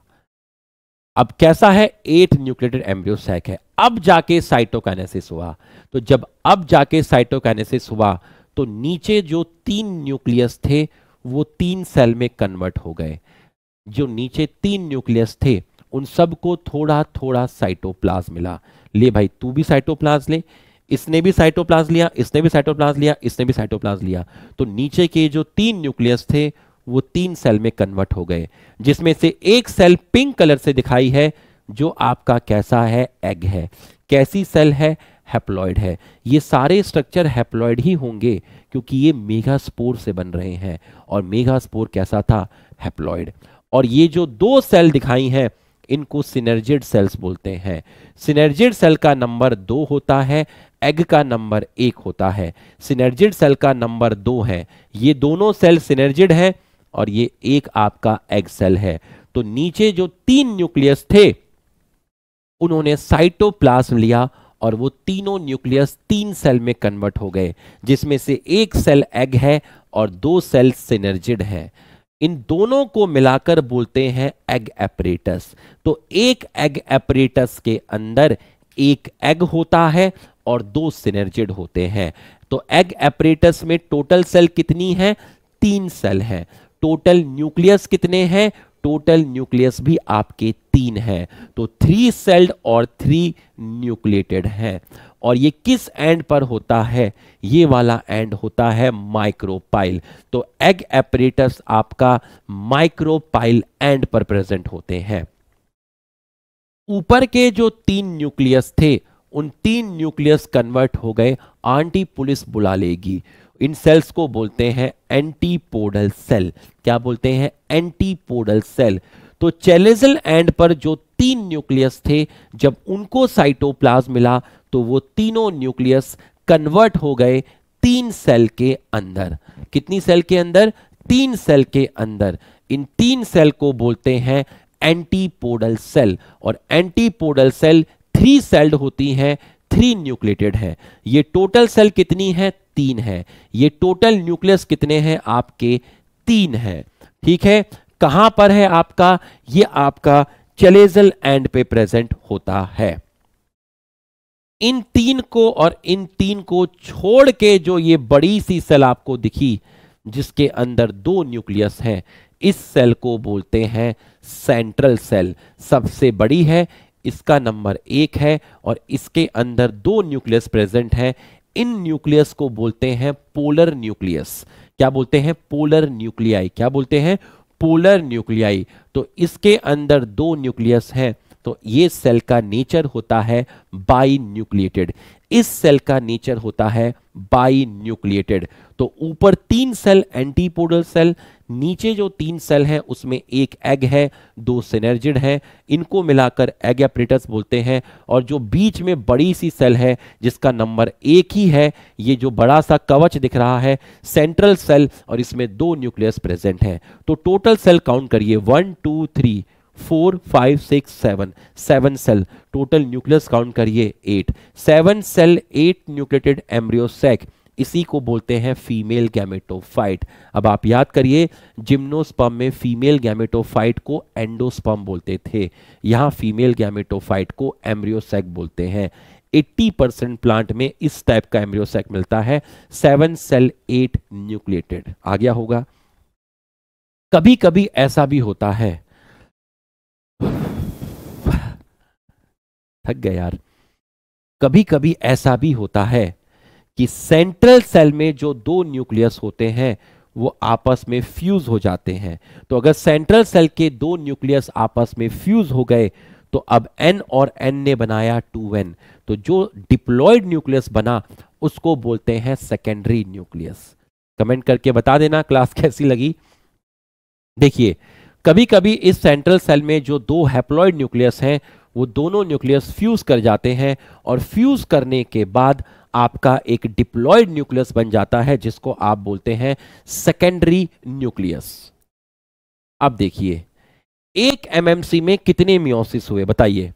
अब कैसा है एट न्यूक्लेटेड सैक है अब जाके साइटोकाइनेसिस हुआ तो जब अब जाके साइटोकाइनेसिस हुआ तो नीचे जो तीन न्यूक्लियस थे वो तीन सेल में कन्वर्ट हो गए जो नीचे तीन न्यूक्लियस थे उन सबको थोड़ा थोड़ा साइटोप्लाज मिला ले भाई तू भी साइटोप्लाज ले इसने भी साइटोप्लाज लिया इसने भी साइटोप्लाज लिया इसने भी साइटोप्लाज लिया तो नीचे के जो तीन न्यूक्लियस थे वो तीन सेल में कन्वर्ट हो गए जिसमें से एक सेल पिंक कलर से दिखाई है जो आपका कैसा है एग है कैसी सेल है हैप्लॉयड है ये सारे स्ट्रक्चर हैप्लॉयड ही होंगे क्योंकि ये मेगा स्पोर से बन रहे हैं और मेगा स्पोर कैसा था हैप्लॉयड और ये जो दो सेल दिखाई हैं इनको सिनर्जिड सेल्स बोलते हैं सिनर्जिड सेल का नंबर दो होता है एग का नंबर एक होता है सिनर्जिड सेल का नंबर दो है ये दोनों सेल सिनर्जिड हैं और ये एक आपका एग सेल है तो नीचे जो तीन न्यूक्लियस थे उन्होंने साइटोप्लाज्म लिया और वो तीनों न्यूक्लियस तीन सेल में कन्वर्ट हो गए जिसमें से एक सेल एग है और दो सेल सिनर्जिड है इन दोनों को मिलाकर बोलते हैं एग एपरेटस तो एक एग एपरेटस के अंदर एक एग होता है और दो सिनर्जिड होते हैं तो एग एपरेटस में टोटल सेल कितनी है तीन सेल है टोटल न्यूक्लियस कितने हैं टोटल न्यूक्लियस भी आपके तीन हैं तो थ्री सेल्ड और थ्री न्यूक्लिएटेड हैं और ये किस एंड पर होता है ये वाला एंड होता है माइक्रोपाइल तो एग एपरेटस आपका माइक्रोपाइल एंड पर प्रेजेंट होते हैं ऊपर के जो तीन न्यूक्लियस थे उन तीन न्यूक्लियस कन्वर्ट हो गए आंटी पुलिस बुला लेगी इन सेल्स को बोलते हैं एंटीपोडल सेल क्या बोलते हैं एंटीपोडल सेल तो चेलेजल एंड पर जो तीन न्यूक्लियस थे जब उनको साइटोप्लाज मिला तो वो तीनों न्यूक्लियस कन्वर्ट हो गए तीन सेल के अंदर कितनी सेल के अंदर तीन सेल के अंदर इन तीन सेल को बोलते हैं एंटीपोडल सेल और एंटीपोडल सेल थ्री सेल्ड होती हैं थ्री न्यूक्लेटेड है ये टोटल सेल कितनी है तीन है ये टोटल न्यूक्लियस कितने हैं आपके तीन है ठीक है कहां पर है आपका ये आपका चलेजल एंड पे प्रेजेंट होता है इन तीन को और इन तीन को छोड़ के जो ये बड़ी सी सेल आपको दिखी जिसके अंदर दो न्यूक्लियस है इस सेल को बोलते हैं सेंट्रल सेल सबसे बड़ी है इसका नंबर एक है और इसके अंदर दो न्यूक्लियस प्रेजेंट है इन न्यूक्लियस को बोलते हैं पोलर न्यूक्लियस क्या बोलते हैं पोलर न्यूक्लियाई क्या बोलते हैं पोलर न्यूक्लियाई तो इसके अंदर दो न्यूक्लियस हैं तो ये सेल का नेचर होता है बाई न्यूक्लिएटेड इस सेल का नेचर होता है बाई न्यूक्लिएटेड तो ऊपर तीन सेल एंटीपोडल सेल नीचे जो तीन सेल हैं उसमें एक एग है दो सिनर्जिड हैं इनको मिलाकर एग एपरेटस बोलते हैं और जो बीच में बड़ी सी सेल है जिसका नंबर एक ही है ये जो बड़ा सा कवच दिख रहा है सेंट्रल सेल और इसमें दो न्यूक्लियस प्रेजेंट हैं तो टोटल सेल काउंट करिए one two three four five six seven seven cell total nucleus count करिए eight seven cell eight nucleated embryo sac इसी को बोलते हैं फीमेल गैमेटोफाइट अब आप याद करिए जिम्नोस्पम में फीमेल गैमेटोफाइट को एंडोस्पम बोलते थे यहाँ फीमेल गैमेटोफाइट को एम्ब्रियोसेक बोलते हैं 80 परसेंट प्लांट में इस टाइप का एम्ब्रियोसेक मिलता है सेवन सेल एट न्यूक्लिएटेड आ गया होगा
कभी कभी ऐसा भी होता है थक गया यार कभी कभी ऐसा भी
होता है कि सेंट्रल सेल में जो दो न्यूक्लियस होते हैं वो आपस में फ्यूज हो जाते हैं तो अगर सेंट्रल सेल के दो न्यूक्लियस आपस में फ्यूज हो गए तो अब एन और एन ने बनाया एन तो जो डिप्लॉयड न्यूक्लियस बना उसको बोलते हैं सेकेंडरी न्यूक्लियस कमेंट करके बता देना क्लास कैसी लगी देखिए कभी कभी इस सेंट्रल सेल में जो दो हैप्लॉयड न्यूक्लियस हैं वो दोनों न्यूक्लियस फ्यूज कर जाते हैं और फ्यूज करने के बाद आपका एक डिप्लॉयड न्यूक्लियस बन जाता है जिसको आप बोलते हैं सेकेंडरी न्यूक्लियस अब देखिए एक एमएमसी में कितने मियोसिस हुए बताइए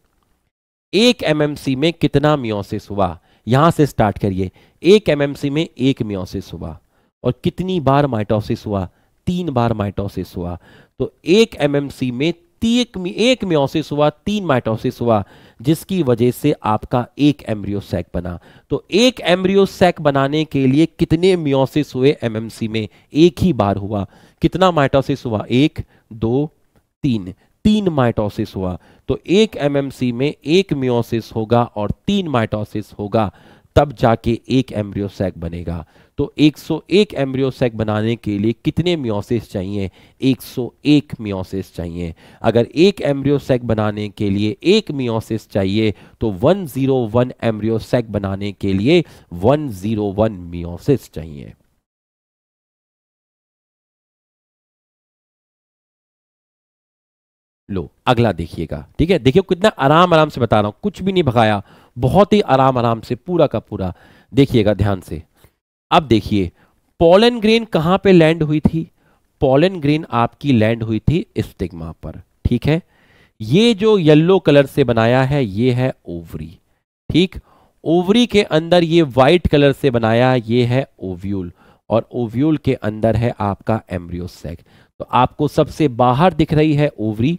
एक एमएमसी में कितना मियोसिस हुआ यहां से स्टार्ट करिए एक एमएमसी में एक मियोसिस हुआ और कितनी बार माइटोसिस हुआ तीन बार माइटोसिस हुआ तो एक एमएमसी में एक, एक म्योसिस हुआ तीन माइटोसिस हुआ जिसकी वजह से आपका एक एम्ब्रियो सैक बना तो एक एम्ब्रियो सैक बनाने के लिए कितने म्योसिस हुए एमएमसी में एक ही बार हुआ कितना माइटोसिस हुआ एक दो तीन तीन माइटोसिस हुआ तो एक एमएमसी में एक मियोसिस होगा और तीन माइटोसिस होगा तब जाके एक एम्ब्रियो सैक बनेगा तो 101 एम्ब्रियो एम्ब्रियोसेक बनाने के लिए कितने म्योसेस चाहिए 101 मियोसिस चाहिए अगर एक एम्ब्रियो बनाने के लिए एक मियोसिस चाहिए तो 101 एम्ब्रियो सैक बनाने के
लिए 101 मियोसिस चाहिए लो अगला देखिएगा ठीक है देखिए कितना आराम आराम से बता रहा हूं कुछ भी नहीं भगाया बहुत ही आराम आराम से पूरा का
पूरा देखिएगा ध्यान से अब देखिए पॉलन ग्रेन कहां पे लैंड हुई थी पॉलन ग्रेन आपकी लैंड हुई थी स्टिग्मा पर ठीक है ये जो येलो कलर से बनाया है ये है ओवरी ठीक ओवरी के अंदर ये व्हाइट कलर से बनाया ये है ओव्यूल और ओव्यूल के अंदर है आपका एम्ब्रियोसेक तो आपको सबसे बाहर दिख रही है ओवरी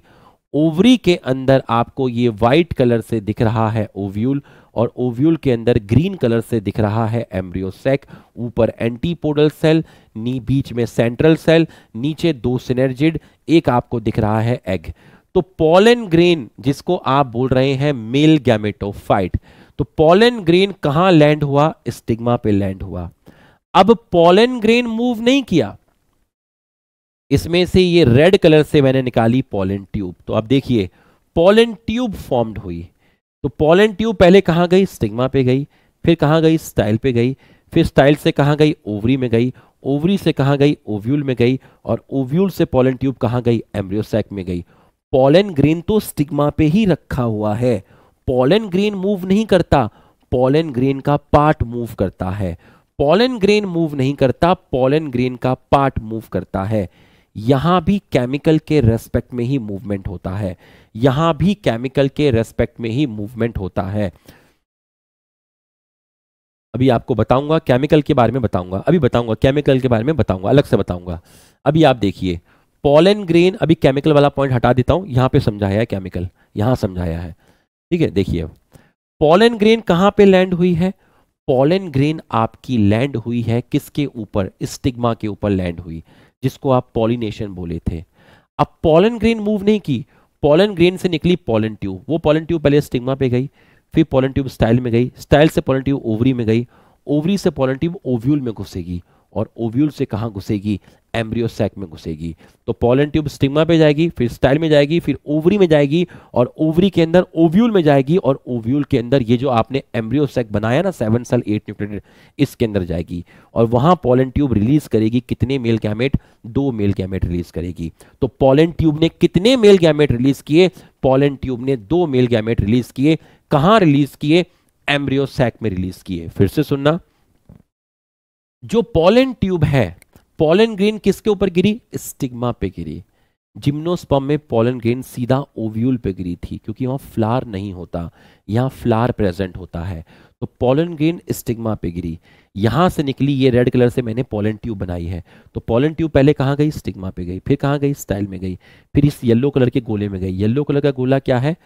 ओवरी के अंदर आपको ये व्हाइट कलर से दिख रहा है ओव्यूल और ओव्यूल के अंदर ग्रीन कलर से दिख रहा है एम्ब्रियोसेक ऊपर एंटीपोडल सेल नी बीच में सेंट्रल सेल नीचे दो सिनेरजिड एक आपको दिख रहा है एग तो पॉलन ग्रेन जिसको आप बोल रहे हैं मेल गैमेटोफाइट तो पॉलन ग्रेन कहां लैंड हुआ स्टिग्मा पे लैंड हुआ अब पॉलन ग्रेन मूव नहीं किया इसमें से ये रेड कलर से मैंने निकाली पॉलन ट्यूब तो अब देखिए पॉलन ट्यूब फॉर्म्ड हुई तो पॉलन ट्यूब पहले कहाँ गई स्टिग्मा पे गई फिर कहाँ गई स्टाइल पे गई फिर स्टाइल से कहाँ गई ओवरी में गई ओवरी से कहाँ गई ओव्यूल में गई और ओव्यूल से पॉलन ट्यूब कहाँ गई एम्ब्रियोसैक में गई पॉलन ग्रीन तो स्टिग्मा पे ही रखा हुआ है पॉलन ग्रीन मूव नहीं करता पॉलन ग्रीन का पार्ट मूव करता है पॉलन ग्रेन मूव नहीं करता पॉलन ग्रेन का पार्ट मूव करता है यहां भी केमिकल के रेस्पेक्ट में ही मूवमेंट होता है यहां भी केमिकल के रेस्पेक्ट में ही मूवमेंट होता है अभी आपको बताऊंगा केमिकल के बारे में बताऊंगा अभी बताऊंगा केमिकल के बारे में बताऊंगा अलग से बताऊंगा अभी आप देखिए पॉलन ग्रेन अभी केमिकल वाला पॉइंट हटा देता हूं यहां पे समझाया है केमिकल यहां समझाया है ठीक है देखिए अब पॉलन ग्रेन कहां पे लैंड हुई है पॉलन ग्रेन आपकी लैंड हुई है किसके ऊपर स्टिग्मा के ऊपर लैंड हुई है जिसको आप पॉलिनेशन बोले थे अब पॉलन ग्रेन मूव नहीं की पॉलन ग्रेन से निकली पॉलन ट्यूब वो पॉलन ट्यूब पहले स्टिग्मा पे गई फिर पॉलन ट्यूब स्टाइल में गई स्टाइल से पॉलन ट्यूब ओवरी में गई ओवरी से पॉलन ट्यूब ओव्यूल में घुसेगी और ओव्यूल से कहाँ घुसेगी एम्ब्रियो सैक में घुसेगी तो पोलन ट्यूब स्टिग्मा पे जाएगी फिर स्टाइल में जाएगी फिर ओवरी में जाएगी और ओवरी के अंदर ओव्यूल में जाएगी और ओव्यूल के अंदर ये जो आपने एम्ब्रियो सैक बनाया ना सेवन साल एट न्यूक्टेटेड इसके अंदर जाएगी और वहाँ पॉलन ट्यूब रिलीज करेगी कितने मेल गैमेट दो मेल गैमेट रिलीज करेगी तो पॉलन ट्यूब ने कितने मेल गैमेट रिलीज किए पॉलन ट्यूब ने दो मेल गैमेट रिलीज किए कहाँ रिलीज किए एम्ब्रियो सैक में रिलीज किए फिर से सुनना जो पॉलन ट्यूब है पॉलन ग्रेन किसके ऊपर गिरी स्टिग्मा पे गिरी जिम्नोस्पम में पॉलन ग्रेन सीधा ओव्यूल पे गिरी थी क्योंकि वहां फ्लार नहीं होता यहाँ फ्लार प्रेजेंट होता है तो पॉलन ग्रेन स्टिग्मा पे गिरी यहां से निकली ये रेड कलर से मैंने पॉलन ट्यूब बनाई है तो पॉलन ट्यूब पहले कहाँ गई स्टिग्मा पे गई फिर कहाँ गई स्टाइल में गई फिर इस येल्लो कलर के गोले में गई येल्लो कलर का गोला क्या है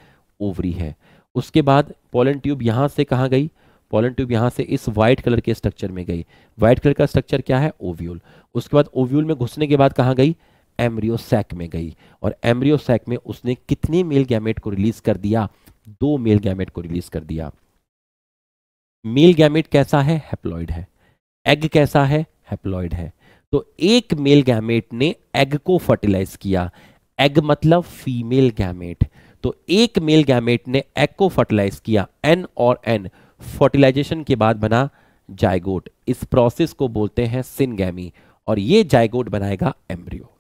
ओवरी है उसके बाद पॉलन ट्यूब यहां से कहा गई पोलन ट्यूब यहाँ से इस व्हाइट कलर के स्ट्रक्चर में गई व्हाइट कलर का स्ट्रक्चर क्या है ओव्यूल उसके बाद ओव्यूल में घुसने के बाद कहाँ गई एम्ब्रियोसैक में गई और एम्ब्रियोसैक में उसने कितने मेल गैमेट को रिलीज कर दिया दो मेल गैमेट को रिलीज कर दिया मेल गैमेट कैसा है हेप्लॉइड है एग कैसा है हेप्लॉइड है तो एक मेल गैमेट ने एग को फर्टिलाइज किया एग मतलब फीमेल गैमेट तो एक मेल गैमेट ने एग को फर्टिलाइज किया एन और एन फर्टिलाइजेशन के बाद बना जायगोट इस प्रोसेस को बोलते हैं सिनगैमी और ये जायगोट बनाएगा एम्ब्रियो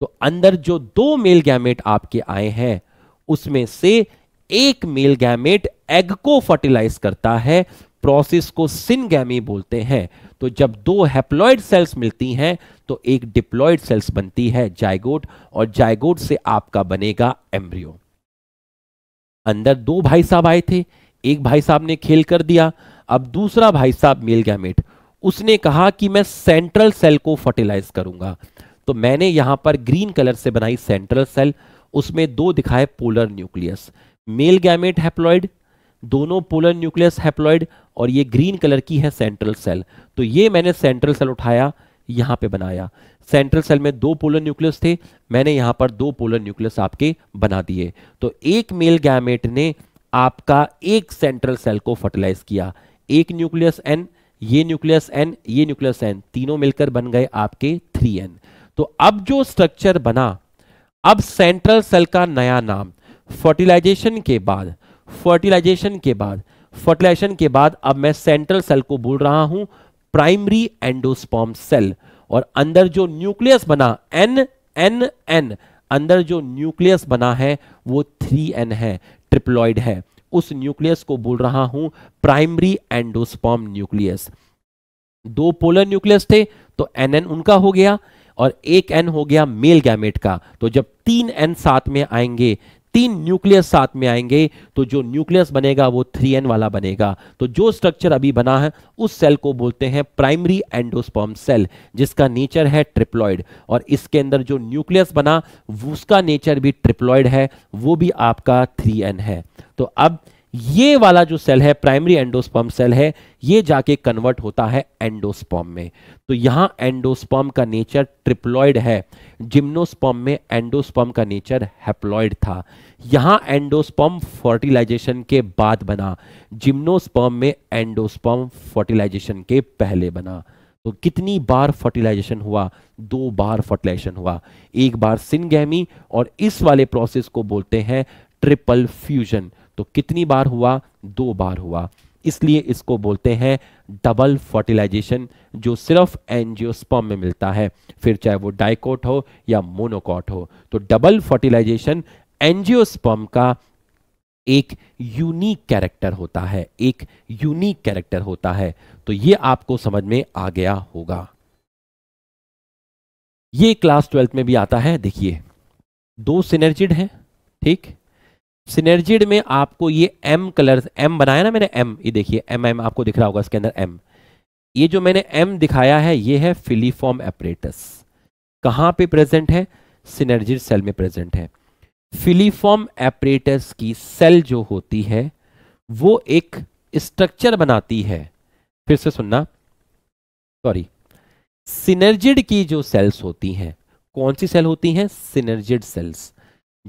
तो अंदर जो दो मेल गैमेट आपके आए हैं उसमें से एक मेल गैमेट एग को फर्टिलाइज करता है प्रोसेस को सिनगैमी बोलते हैं तो जब दो हेप्लॉइड सेल्स मिलती हैं तो एक डिप्लॉइड सेल्स बनती है जायगोट और जायगोट से आपका बनेगा एम्ब्रियो अंदर दो भाई साहब आए थे एक भाई साहब ने खेल कर दिया अब दूसरा भाई साहब मेल गैमेट उसने कहा कि मैं सेंट्रल सेल को फर्टिलाइज करूंगा तो मैंने यहां पर ग्रीन कलर से बनाई सेंट्रल सेल उसमें दो दिखाए polar nucleus male gamete haploid दोनों पोलर न्यूक्लियस हैप्लॉइड और ये ग्रीन कलर की है सेंट्रल सेल तो ये मैंने सेंट्रल सेल उठाया यहां पे बनाया सेंट्रल सेल में दो पोलर न्यूक्लियस थे मैंने यहां पर दो पोलर न्यूक्लियस आपके बना दिए तो एक मेल गैमेट ने आपका एक सेंट्रल सेल को फर्टिलाइज किया एक न्यूक्लियस एन ये न्यूक्लियस एन ये न्यूक्लियस एन तीनों मिलकर बन गए आपके थ्री एन तो अब जो स्ट्रक्चर बना अब सेंट्रल सेल का नया नाम फर्टिलाइजेशन के बाद फर्टिलाइजेशन के बाद फर्टिलाइजेशन के बाद अब मैं सेंट्रल सेल को बोल रहा हूं प्राइमरी एंडोस्पॉम सेल और अंदर जो न्यूक्लियस बना एन एन एन अंदर जो न्यूक्लियस बना है वो थ्री एन है ट्रिप्लॉइड है उस न्यूक्लियस को बोल रहा हूं प्राइमरी एंडोस्पॉम न्यूक्लियस दो पोलर न्यूक्लियस थे तो एन एन उनका हो गया और एक एन हो गया मेल गैमेट का तो जब तीन एन साथ में आएंगे तीन न्यूक्लियस साथ में आएंगे तो जो न्यूक्लियस बनेगा वो थ्री एन वाला बनेगा तो जो स्ट्रक्चर अभी बना है उस सेल को बोलते हैं प्राइमरी एंडोस्पर्म सेल जिसका नेचर है ट्रिप्लॉइड और इसके अंदर जो न्यूक्लियस बना उसका नेचर भी ट्रिप्लॉइड है वो भी आपका थ्री एन है तो अब ये वाला जो सेल है प्राइमरी एंडोस्पर्म सेल है ये जाके कन्वर्ट होता है एंडोस्पर्म में तो यहां एंडोस्पर्म का नेचर ट्रिप्लॉइड है जिम्नोस्पर्म में एंडोस्पर्म का नेचर हैप्लॉइड था यहां एंडोस्पर्म फर्टिलाइजेशन के बाद बना जिम्नोस्पर्म में एंडोस्पर्म फर्टिलाइजेशन के पहले बना तो कितनी बार फर्टिलाइजेशन हुआ दो बार फर्टिलाइजेशन हुआ एक बार सिनगैमी और इस वाले प्रोसेस को बोलते हैं ट्रिपल फ्यूजन तो कितनी बार हुआ दो बार हुआ इसलिए इसको बोलते हैं डबल फर्टिलाइजेशन जो सिर्फ एनजियोस्पम में मिलता है फिर चाहे वो डाइकोट हो या मोनोकॉट हो तो डबल फर्टिलाइजेशन एनजियोस्पम का एक यूनिक कैरेक्टर होता है एक यूनिक कैरेक्टर होता है तो ये आपको समझ में आ गया होगा ये क्लास ट्वेल्थ में भी आता है देखिए दो सिनर्जिड है ठीक सिनर्जिड में आपको ये एम कलर एम बनाया ना मैंने एम ये देखिए एम एम आपको दिख रहा होगा इसके अंदर एम ये जो मैंने एम दिखाया है ये है फिलीफॉर्म एपरेटस कहाँ पे प्रेजेंट है सिनर्जिड सेल में प्रेजेंट है फिलीफॉर्म एपरेटस की सेल जो होती है वो एक स्ट्रक्चर बनाती है फिर से सुनना सॉरी सिनर्जिड की जो सेल्स होती हैं कौन सी सेल होती हैं सिनर्जिड सेल्स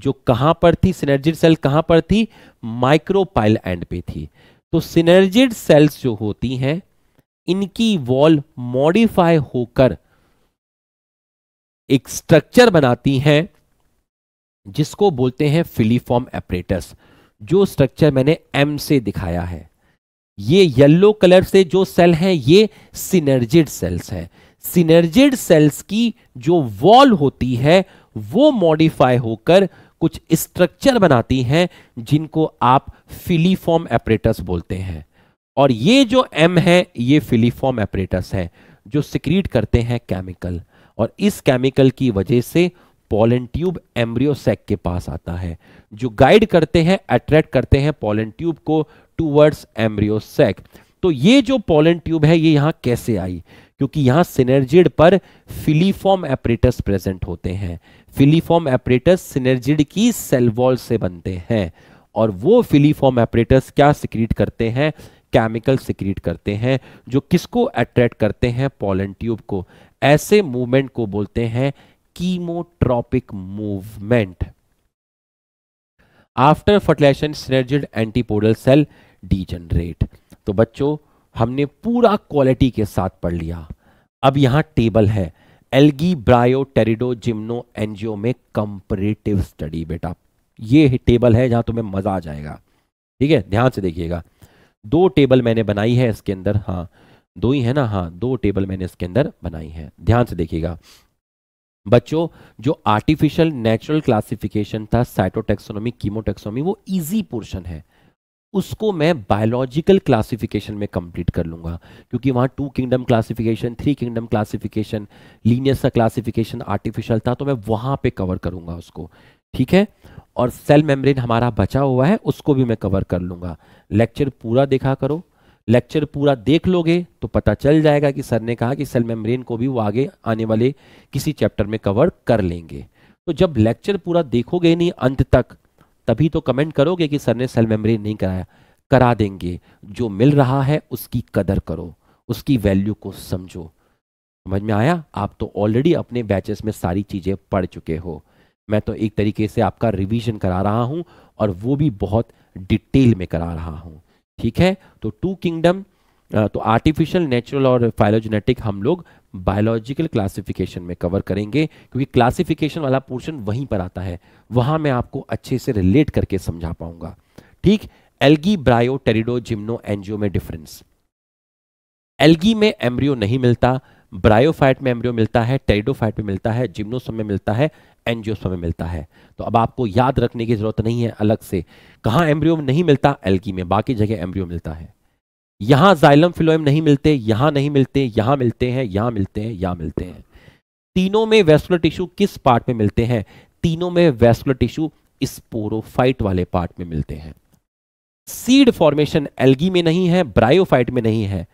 जो कहां पर थी सिनर्जिड सेल कहां पर थी माइक्रोपाइल एंड पे थी तो सिनर्जिड सेल्स जो होती हैं इनकी वॉल मॉडिफाई होकर एक स्ट्रक्चर बनाती हैं जिसको बोलते हैं फिलीफॉर्म एपरेटस जो स्ट्रक्चर मैंने एम से दिखाया है ये येलो कलर से जो सेल हैं ये सिनर्जिड सेल्स हैं सिनर्जिड सेल्स की जो वॉल होती है वो मॉडिफाई होकर कुछ स्ट्रक्चर बनाती हैं जिनको आप फिलीफॉर्म एपरेटस बोलते हैं और ये जो एम है ये फिलीफॉर्म एपरेटस है जो सिक्रीट करते हैं केमिकल और इस केमिकल की वजह से पोलन ट्यूब एम्ब्रियोसेक के पास आता है जो गाइड करते हैं अट्रैक्ट करते हैं पोलन ट्यूब को टूवर्ड्स एम्ब्रियोसेक तो ये जो पोलन ट्यूब है ये यहां कैसे आई क्योंकि यहां सिनर्जिड पर फिलीफॉर्म एपरेटस प्रेजेंट होते हैं फिलीफॉर्म एपरेटस सिनर्जिड की सेल वॉल से बनते हैं और वो फिलीफॉर्म एपरेटस क्या सिक्रीट करते हैं केमिकल सिक्रीट करते हैं जो किसको अट्रैक्ट करते हैं पॉलन ट्यूब को ऐसे मूवमेंट को बोलते हैं chemotropic movement after fertilization synergid antipodal cell degenerate तो बच्चों हमने पूरा क्वालिटी के साथ पढ़ लिया अब यहां टेबल है algae bryo pterido gymno angio में कंपरेटिव स्टडी बेटा ये टेबल है जहां तुम्हें मज़ा आ जाएगा ठीक है ध्यान से देखिएगा दो टेबल मैंने बनाई है इसके अंदर हाँ दो ही है ना हाँ दो टेबल मैंने इसके अंदर बनाई है ध्यान से देखिएगा बच्चों जो आर्टिफिशियल नेचुरल क्लासिफिकेशन था साइटोटेक्सोनोमी कीमोटेक्सोनोमी वो इजी पोर्शन है उसको मैं बायोलॉजिकल क्लासिफिकेशन में कंप्लीट कर लूंगा क्योंकि वहां two kingdom classification three kingdom classification Linnaeus का क्लासिफिकेशन आर्टिफिशियल था तो मैं वहां पे कवर करूंगा उसको ठीक है और सेल मेम्ब्रेन हमारा बचा हुआ है उसको भी मैं कवर कर लूंगा लेक्चर पूरा देखा करो लेक्चर पूरा देख लोगे तो पता चल जाएगा कि सर ने कहा कि सेल मेम्ब्रेन को भी वो आगे आने वाले किसी चैप्टर में कवर कर लेंगे तो जब लेक्चर पूरा देखोगे नहीं अंत तक तभी तो कमेंट करोगे कि सर ने सेल मेम्ब्रेन नहीं कराया करा देंगे जो मिल रहा है उसकी कदर करो उसकी वैल्यू को समझो समझ में आया आप तो ऑलरेडी अपने बैचेस में सारी चीज़ें पढ़ चुके हो मैं तो एक तरीके से आपका रिवीजन करा रहा हूँ और वो भी बहुत डिटेल में करा रहा हूँ ठीक है तो टू किंगडम तो आर्टिफिशियल नेचुरल और फाइलोजेनेटिक हम लोग बायोलॉजिकल क्लासिफिकेशन में कवर करेंगे क्योंकि क्लासिफिकेशन वाला पोर्शन वहीं पर आता है वहां मैं आपको अच्छे से रिलेट करके समझा पाऊंगा ठीक algae bryo pterido gymno angio में डिफरेंस एल्गी में एम्ब्रियो नहीं मिलता ब्रायोफाइट में एम्ब्रियो मिलता है टेरिडोफाइट में मिलता है जिम्नोसम में मिलता है एनजियोसम में मिलता है तो अब आपको याद रखने की जरूरत नहीं है अलग से कहाँ एम्ब्रियो नहीं मिलता एल्गी में बाकी जगह एम्ब्रियो मिलता है यहां जाइलम फिलोएम नहीं मिलते यहां नहीं मिलते यहां मिलते हैं यहां मिलते हैं यहां मिलते हैं तीनों में वेस्कुलर टिश्यू किस पार्ट में मिलते हैं तीनों में वेस्कुलर टिश्यू स्पोरोफाइट वाले पार्ट में मिलते हैं सीड फॉर्मेशन एल्गी में नहीं है ब्रायोफाइट में नहीं है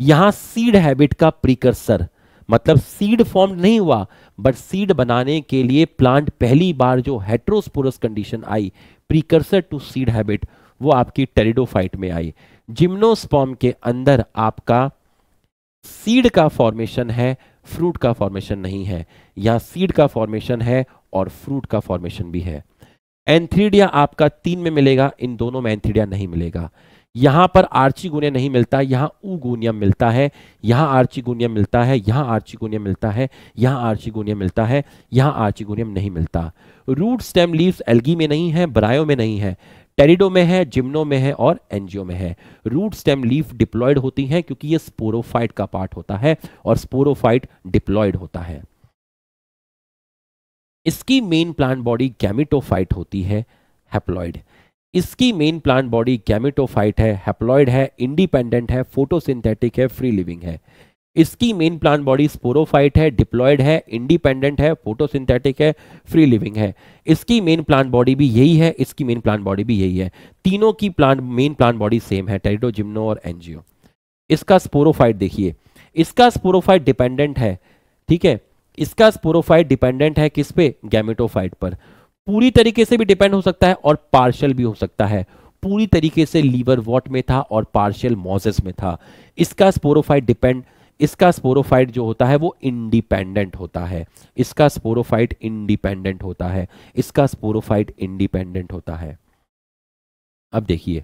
यहां सीड हैबिट का प्रीकर्सर मतलब सीड फॉर्म नहीं हुआ बट सीड बनाने के लिए प्लांट पहली बार जो हेट्रोस्पोरस कंडीशन आई प्रीकर्सर टू सीड हैबिट वो आपकी टेरिडोफाइट में आई जिम्नोस्पॉम के अंदर आपका सीड का फॉर्मेशन है फ्रूट का फॉर्मेशन नहीं है यहां सीड का फॉर्मेशन है और फ्रूट का फॉर्मेशन भी है एंथ्रीडिया आपका तीन में मिलेगा इन दोनों में एंथ्रीडिया नहीं मिलेगा यहां पर गुनिया नहीं मिलता यहां उगोनियम मिलता है यहां गुनिया मिलता है यहां गुनिया मिलता है यहां गुनिया मिलता है यहां आर्चिगोनियम नहीं मिलता रूट स्टेम लीव्स एल्गी में नहीं है ब्रायो में नहीं है टेरिडो में है जिम्नो में है और एनजियो में है रूट स्टेम लीफ डिप्लॉयड होती हैं क्योंकि ये स्पोरोफाइट का पार्ट होता है और स्पोरोफाइट डिप्लॉयड होता है इसकी मेन प्लांट बॉडी गैमिटोफाइट होती है हैप्लॉइड इसकी मेन प्लांट बॉडी गैमिटोफाइट है हैप्लॉइड है इंडिपेंडेंट है फोटोसिंथेटिक है फ्री लिविंग है इसकी मेन प्लांट बॉडी स्पोरोफाइट है डिप्लॉयड है इंडिपेंडेंट है फोटोसिंथेटिक है फ्री लिविंग है इसकी मेन प्लांट बॉडी भी यही है इसकी मेन प्लांट बॉडी भी यही है तीनों की plant main plant body same है टेरिडो जिम्नो और एनजीओ इसका स्पोरोफाइट देखिए इसका स्पोरोफाइट डिपेंडेंट है ठीक है इसका स्पोरोफाइट डिपेंडेंट है किस पे गैमेटोफाइट पर पूरी तरीके से भी डिपेंड हो सकता है और पार्शल भी हो सकता है पूरी तरीके से लीवर वॉट में था और पार्शियल मोजेस में था इसका स्पोरोफाइट डिपेंड इसका स्पोरोफाइट जो होता है वो इंडिपेंडेंट होता है इसका स्पोरोफाइट इंडिपेंडेंट होता है इसका स्पोरोफाइट इंडिपेंडेंट होता है अब देखिए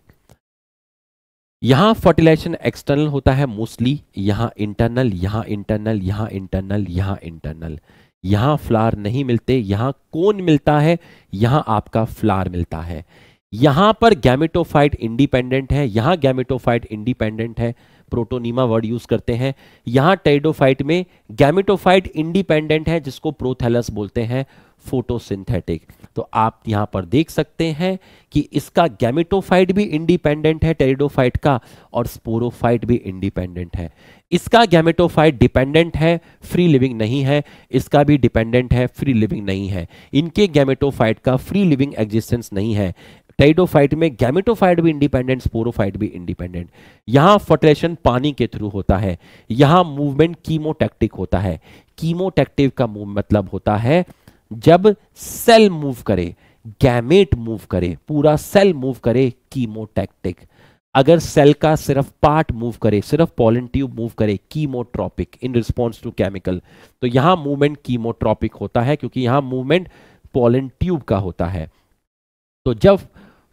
यहां फर्टिलाइजेशन एक्सटर्नल होता है मोस्टली यहां इंटरनल यहां इंटरनल यहां इंटरनल यहां इंटरनल यहां फ्लार नहीं मिलते यहां कौन मिलता है यहां आपका फ्लार मिलता है यहां पर गैमेटोफाइट इंडिपेंडेंट है यहां गैमेटोफाइट इंडिपेंडेंट है प्रोटोनीमा वर्ड यूज करते हैं यहां टेडोफाइट में गैमिटोफाइट इंडिपेंडेंट है जिसको प्रोथेलस बोलते हैं फोटोसिंथेटिक तो आप यहां पर देख सकते हैं कि इसका गैमिटोफाइट भी इंडिपेंडेंट है टेरिडोफाइट का और स्पोरोफाइट भी इंडिपेंडेंट है इसका गैमिटोफाइट डिपेंडेंट है फ्री लिविंग नहीं है इसका भी डिपेंडेंट है फ्री लिविंग नहीं है इनके गैमिटोफाइट का फ्री लिविंग एग्जिस्टेंस नहीं है टेइडोफाइट में गैमेटोफाइट भी इंडिपेंडेंट स्पोरोफाइट भी इंडिपेंडेंट यहाँ फर्टिलाइजेशन पानी के थ्रू होता है यहाँ मूवमेंट कीमोटेक्टिक होता है कीमोटेक्टिव का मूव मतलब होता है जब सेल मूव करे गैमेट मूव करे पूरा सेल मूव करे कीमोटेक्टिक अगर सेल का सिर्फ पार्ट मूव करे सिर्फ पॉलन ट्यूब मूव करे chemotropic in response to chemical तो यहाँ मूवमेंट कीमोट्रॉपिक होता है क्योंकि यहाँ मूवमेंट पॉलन ट्यूब का होता है तो जब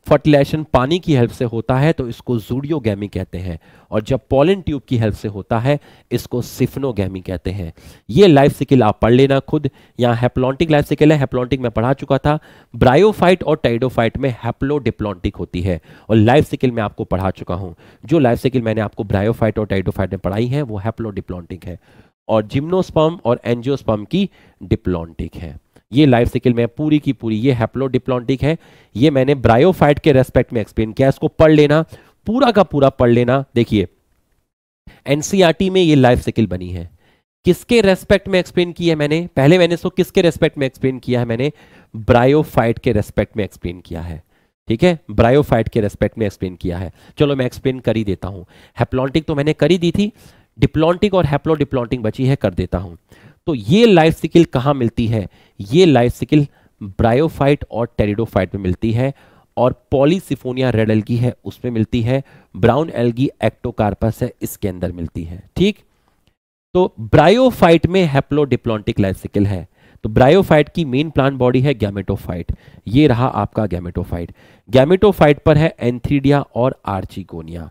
फर्टिलाइजेशन पानी की हेल्प से होता है तो इसको जूडियोगैमी कहते हैं और जब पॉलिन ट्यूब की हेल्प से होता है इसको सिफनोगैमी कहते हैं ये लाइफ साइकिल आप पढ़ लेना खुद यहाँ हेप्लॉन्टिक लाइफ साइकिल है हेप्लॉन्टिक में पढ़ा चुका था ब्रायोफाइट और टाइडोफाइट में हेप्लोडिप्लॉन्टिक होती है और लाइफ साइकिल मैं आपको पढ़ा चुका हूँ जो लाइफ साइकिल मैंने आपको ब्रायोफाइट और टाइडोफाइट में पढ़ाई है वो हेप्लोडिप्लॉन्टिक है और जिम्नोस्पम और एनजियोस्पम की डिप्लॉन्टिक है ये लाइफ साइकिल में पूरी की पूरी ये हैप्लोडिप्लॉन्टिक है ये मैंने ब्रायोफाइट के रेस्पेक्ट में एक्सप्लेन किया इसको पढ़ लेना पूरा का पूरा पढ़ लेना देखिए एनसीआरटी e में ये लाइफ साइकिल बनी है किसके रेस्पेक्ट में एक्सप्लेन किया है मैंने पहले मैंने इसको किसके रेस्पेक्ट में एक्सप्लेन किया है मैंने ब्रायोफाइट के रेस्पेक्ट में एक्सप्लेन किया है ठीक है ब्रायोफाइट के रेस्पेक्ट में एक्सप्लेन किया है चलो मैं एक्सप्लेन कर ही देता हूं हेप्लॉन्टिक तो मैंने कर ही दी थी डिप्लॉन्टिक और हैप्लोडिप्लॉन्टिक बची है कर देता हूं तो ये लाइफ साइकिल कहां मिलती है ये लाइफ साइकिल ब्रायोफाइट और टेरिडोफाइट में मिलती है और पॉलीसिफोनिया रेड एल्गी है उसमें मिलती है ब्राउन एल्गी एक्टोकार्पस है इसके अंदर मिलती है ठीक तो ब्रायोफाइट में हेप्लोडिप्लोन्टिक लाइफ साइकिल है तो ब्रायोफाइट की मेन प्लांट बॉडी है गैमेटोफाइट ये रहा आपका गैमेटोफाइट गैमेटोफाइट पर है एंथ्रीडिया और आर्चिकोनिया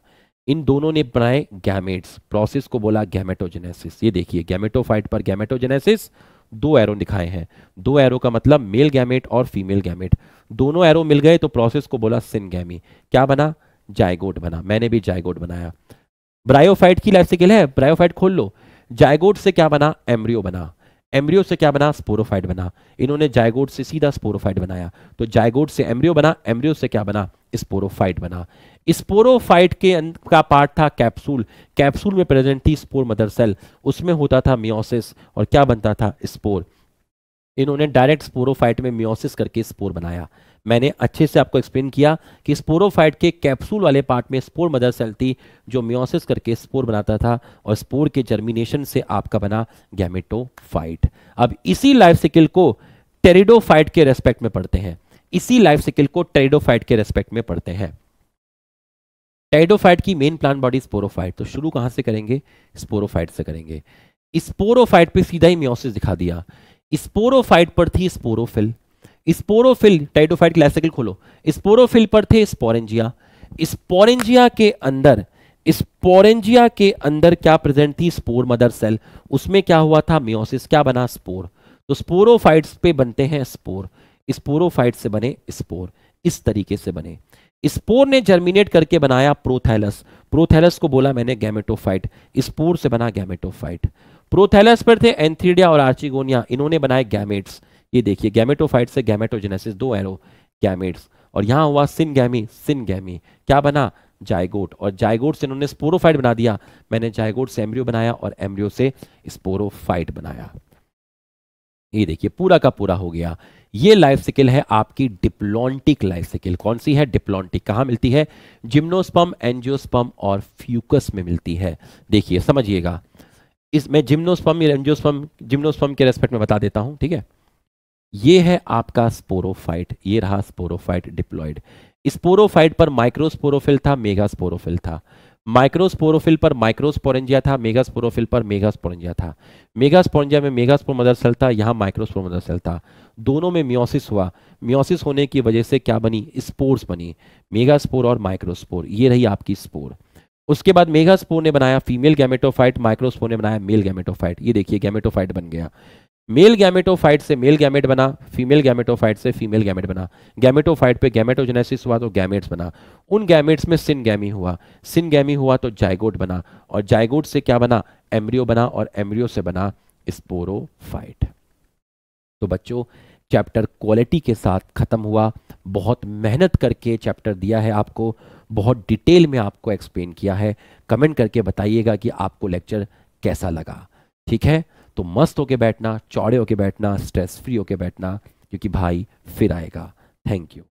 इन दोनों ने बनाए गैमेट्स प्रोसेस को बोला गैमेटोजेनेसिस ये देखिए गैमेटोफाइट पर गैमेटोजेनेसिस दो एरो दिखाए हैं दो एरो का मतलब मेल गैमेट और फीमेल गैमेट दोनों एरो मिल गए तो प्रोसेस को बोला सिनगैमी क्या बना जायगोट बना मैंने भी जायगोट बनाया ब्रायोफाइट की लाइफ सिकल है ब्रायोफाइट खोल लो जायगोट से क्या बना एम्ब्रियो बना एम्ब्रियो से क्या बना स्पोरोफाइट बना इन्होंने जायगोट से सीधा स्पोरोफाइट बनाया तो जायगोट से एम्ब्रियो बना एम्ब्रियो से क्या बना स्पोरोफाइट बना स्पोरोफाइट के अं-, का पार्ट था कैप्सूल कैप्सूल में प्रेजेंट थी स्पोर मदर सेल उसमें होता था मियोसिस और क्या बनता था स्पोर इन्होंने डायरेक्ट स्पोरोफाइट में मियोसिस करके स्पोर बनाया मैंने अच्छे से आपको एक्सप्लेन किया कि स्पोरोफाइट के कैप्सूल वाले पार्ट में स्पोर मदर सेल थी जो मियोसिस करके स्पोर बनाता था और स्पोर के जर्मिनेशन से आपका बना गैमेटोफाइट अब इसी लाइफ साइकिल को टेरिडोफाइट के रेस्पेक्ट में पढ़ते हैं इसी लाइफ साइकिल को टेरिडोफाइट के रेस्पेक्ट में पढ़ते हैं टाइडोफाइट की मेन प्लांट बॉडी स्पोरोफाइट तो शुरू कहां से करेंगे स्पोरोफाइट से करेंगे स्पोरोफाइट पे सीधा ही म्योसिस दिखा दिया स्पोरोफाइट पर थी स्पोरोफिल स्पोरोफिल टाइडोफाइट क्लासिकल खोलो स्पोरोफिल पर थे स्पोरेंजिया स्पोरेंजिया के अंदर स्पोरेंजिया के अंदर क्या प्रेजेंट थी स्पोर मदर सेल उसमें क्या हुआ था मियोसिस क्या बना स्पोर तो स्पोरोफाइट्स पे बनते हैं स्पोर स्पोरोफाइट से बने स्पोर इस तरीके से बने स्पोर ने जर्मिनेट करके बनाया प्रोथैलस प्रोथैलस को बोला मैंने गैमेटोफाइट स्पोर से बना गैमेटोफाइट प्रोथैलस पर थे एंथीडिया और आर्चिगोनिया इन्होंने बनाए गैमेट्स ये देखिए गैमेटोफाइट से गैमेटोजेनेसिस दो एरो गैमेट्स और यहां हुआ सिनगैमी सिनगैमी क्या बना जायगोट और जायगोट से इन्होंने स्पोरोफाइट बना दिया मैंने जायगोट से एम्ब्रियो बनाया और एम्ब्रियो से स्पोरोफाइट बनाया ये देखिए पूरा का पूरा हो गया ये लाइफ साइकिल है आपकी डिप्लॉन्टिक लाइफ साइकिल कौन सी है डिप्लॉन्टिक कहाँ मिलती है जिम्नोस्पम एंजियोस्पम और फ्यूकस में मिलती है देखिए समझिएगा इसमें जिम्नोस्पम या एंजियोस्पम जिम्नोस्पम के रेस्पेक्ट में बता देता हूँ ठीक है ये है आपका स्पोरोफाइट ये रहा स्पोरोफाइट डिप्लॉयड स्पोरोफाइट पर माइक्रोस्पोरोफिल था मेगा स्पोरोफिल था माइक्रोस्पोरोफिल पर माइक्रोस्पोरेंजिया था मेगास्पोरोफिल पर मेगास्पोरेंजिया था मेगास्पोरेंजिया में मेगास्पोर मदर सेल था यहाँ माइक्रोस्पोर मदर सेल था दोनों में म्योसिस हुआ म्योसिस होने की वजह से क्या बनी स्पोर्स बनी मेगास्पोर और माइक्रोस्पोर ये रही आपकी स्पोर उसके बाद मेगास्पोर ने बनाया फीमेल गैमेटोफाइट माइक्रोस्पोर ने बनाया मेल गैमेटोफाइट ये देखिए गैमेटोफाइट बन गया मेल गैमेटोफाइट से मेल गैमेट बना फीमेल गैमेटोफाइट से फीमेल गैमेट बना गैमेटोफाइट पे गैमेटोजेनेसिस हुआ तो गैमेट्स बना उन गैमेट्स में सिनगैमी हुआ सिनगैमी हुआ तो जायगोट बना और जायगोट से क्या बना एम्ब्रियो बना और एम्ब्रियो से बना स्पोरोफाइट तो बच्चों चैप्टर क्वालिटी के साथ ख़त्म हुआ बहुत मेहनत करके चैप्टर दिया है आपको बहुत डिटेल में आपको एक्सप्लेन किया है कमेंट करके बताइएगा कि आपको लेक्चर कैसा लगा ठीक है तो मस्त होके बैठना चौड़े होके बैठना स्ट्रेस फ्री होके बैठना क्योंकि भाई फिर आएगा थैंक यू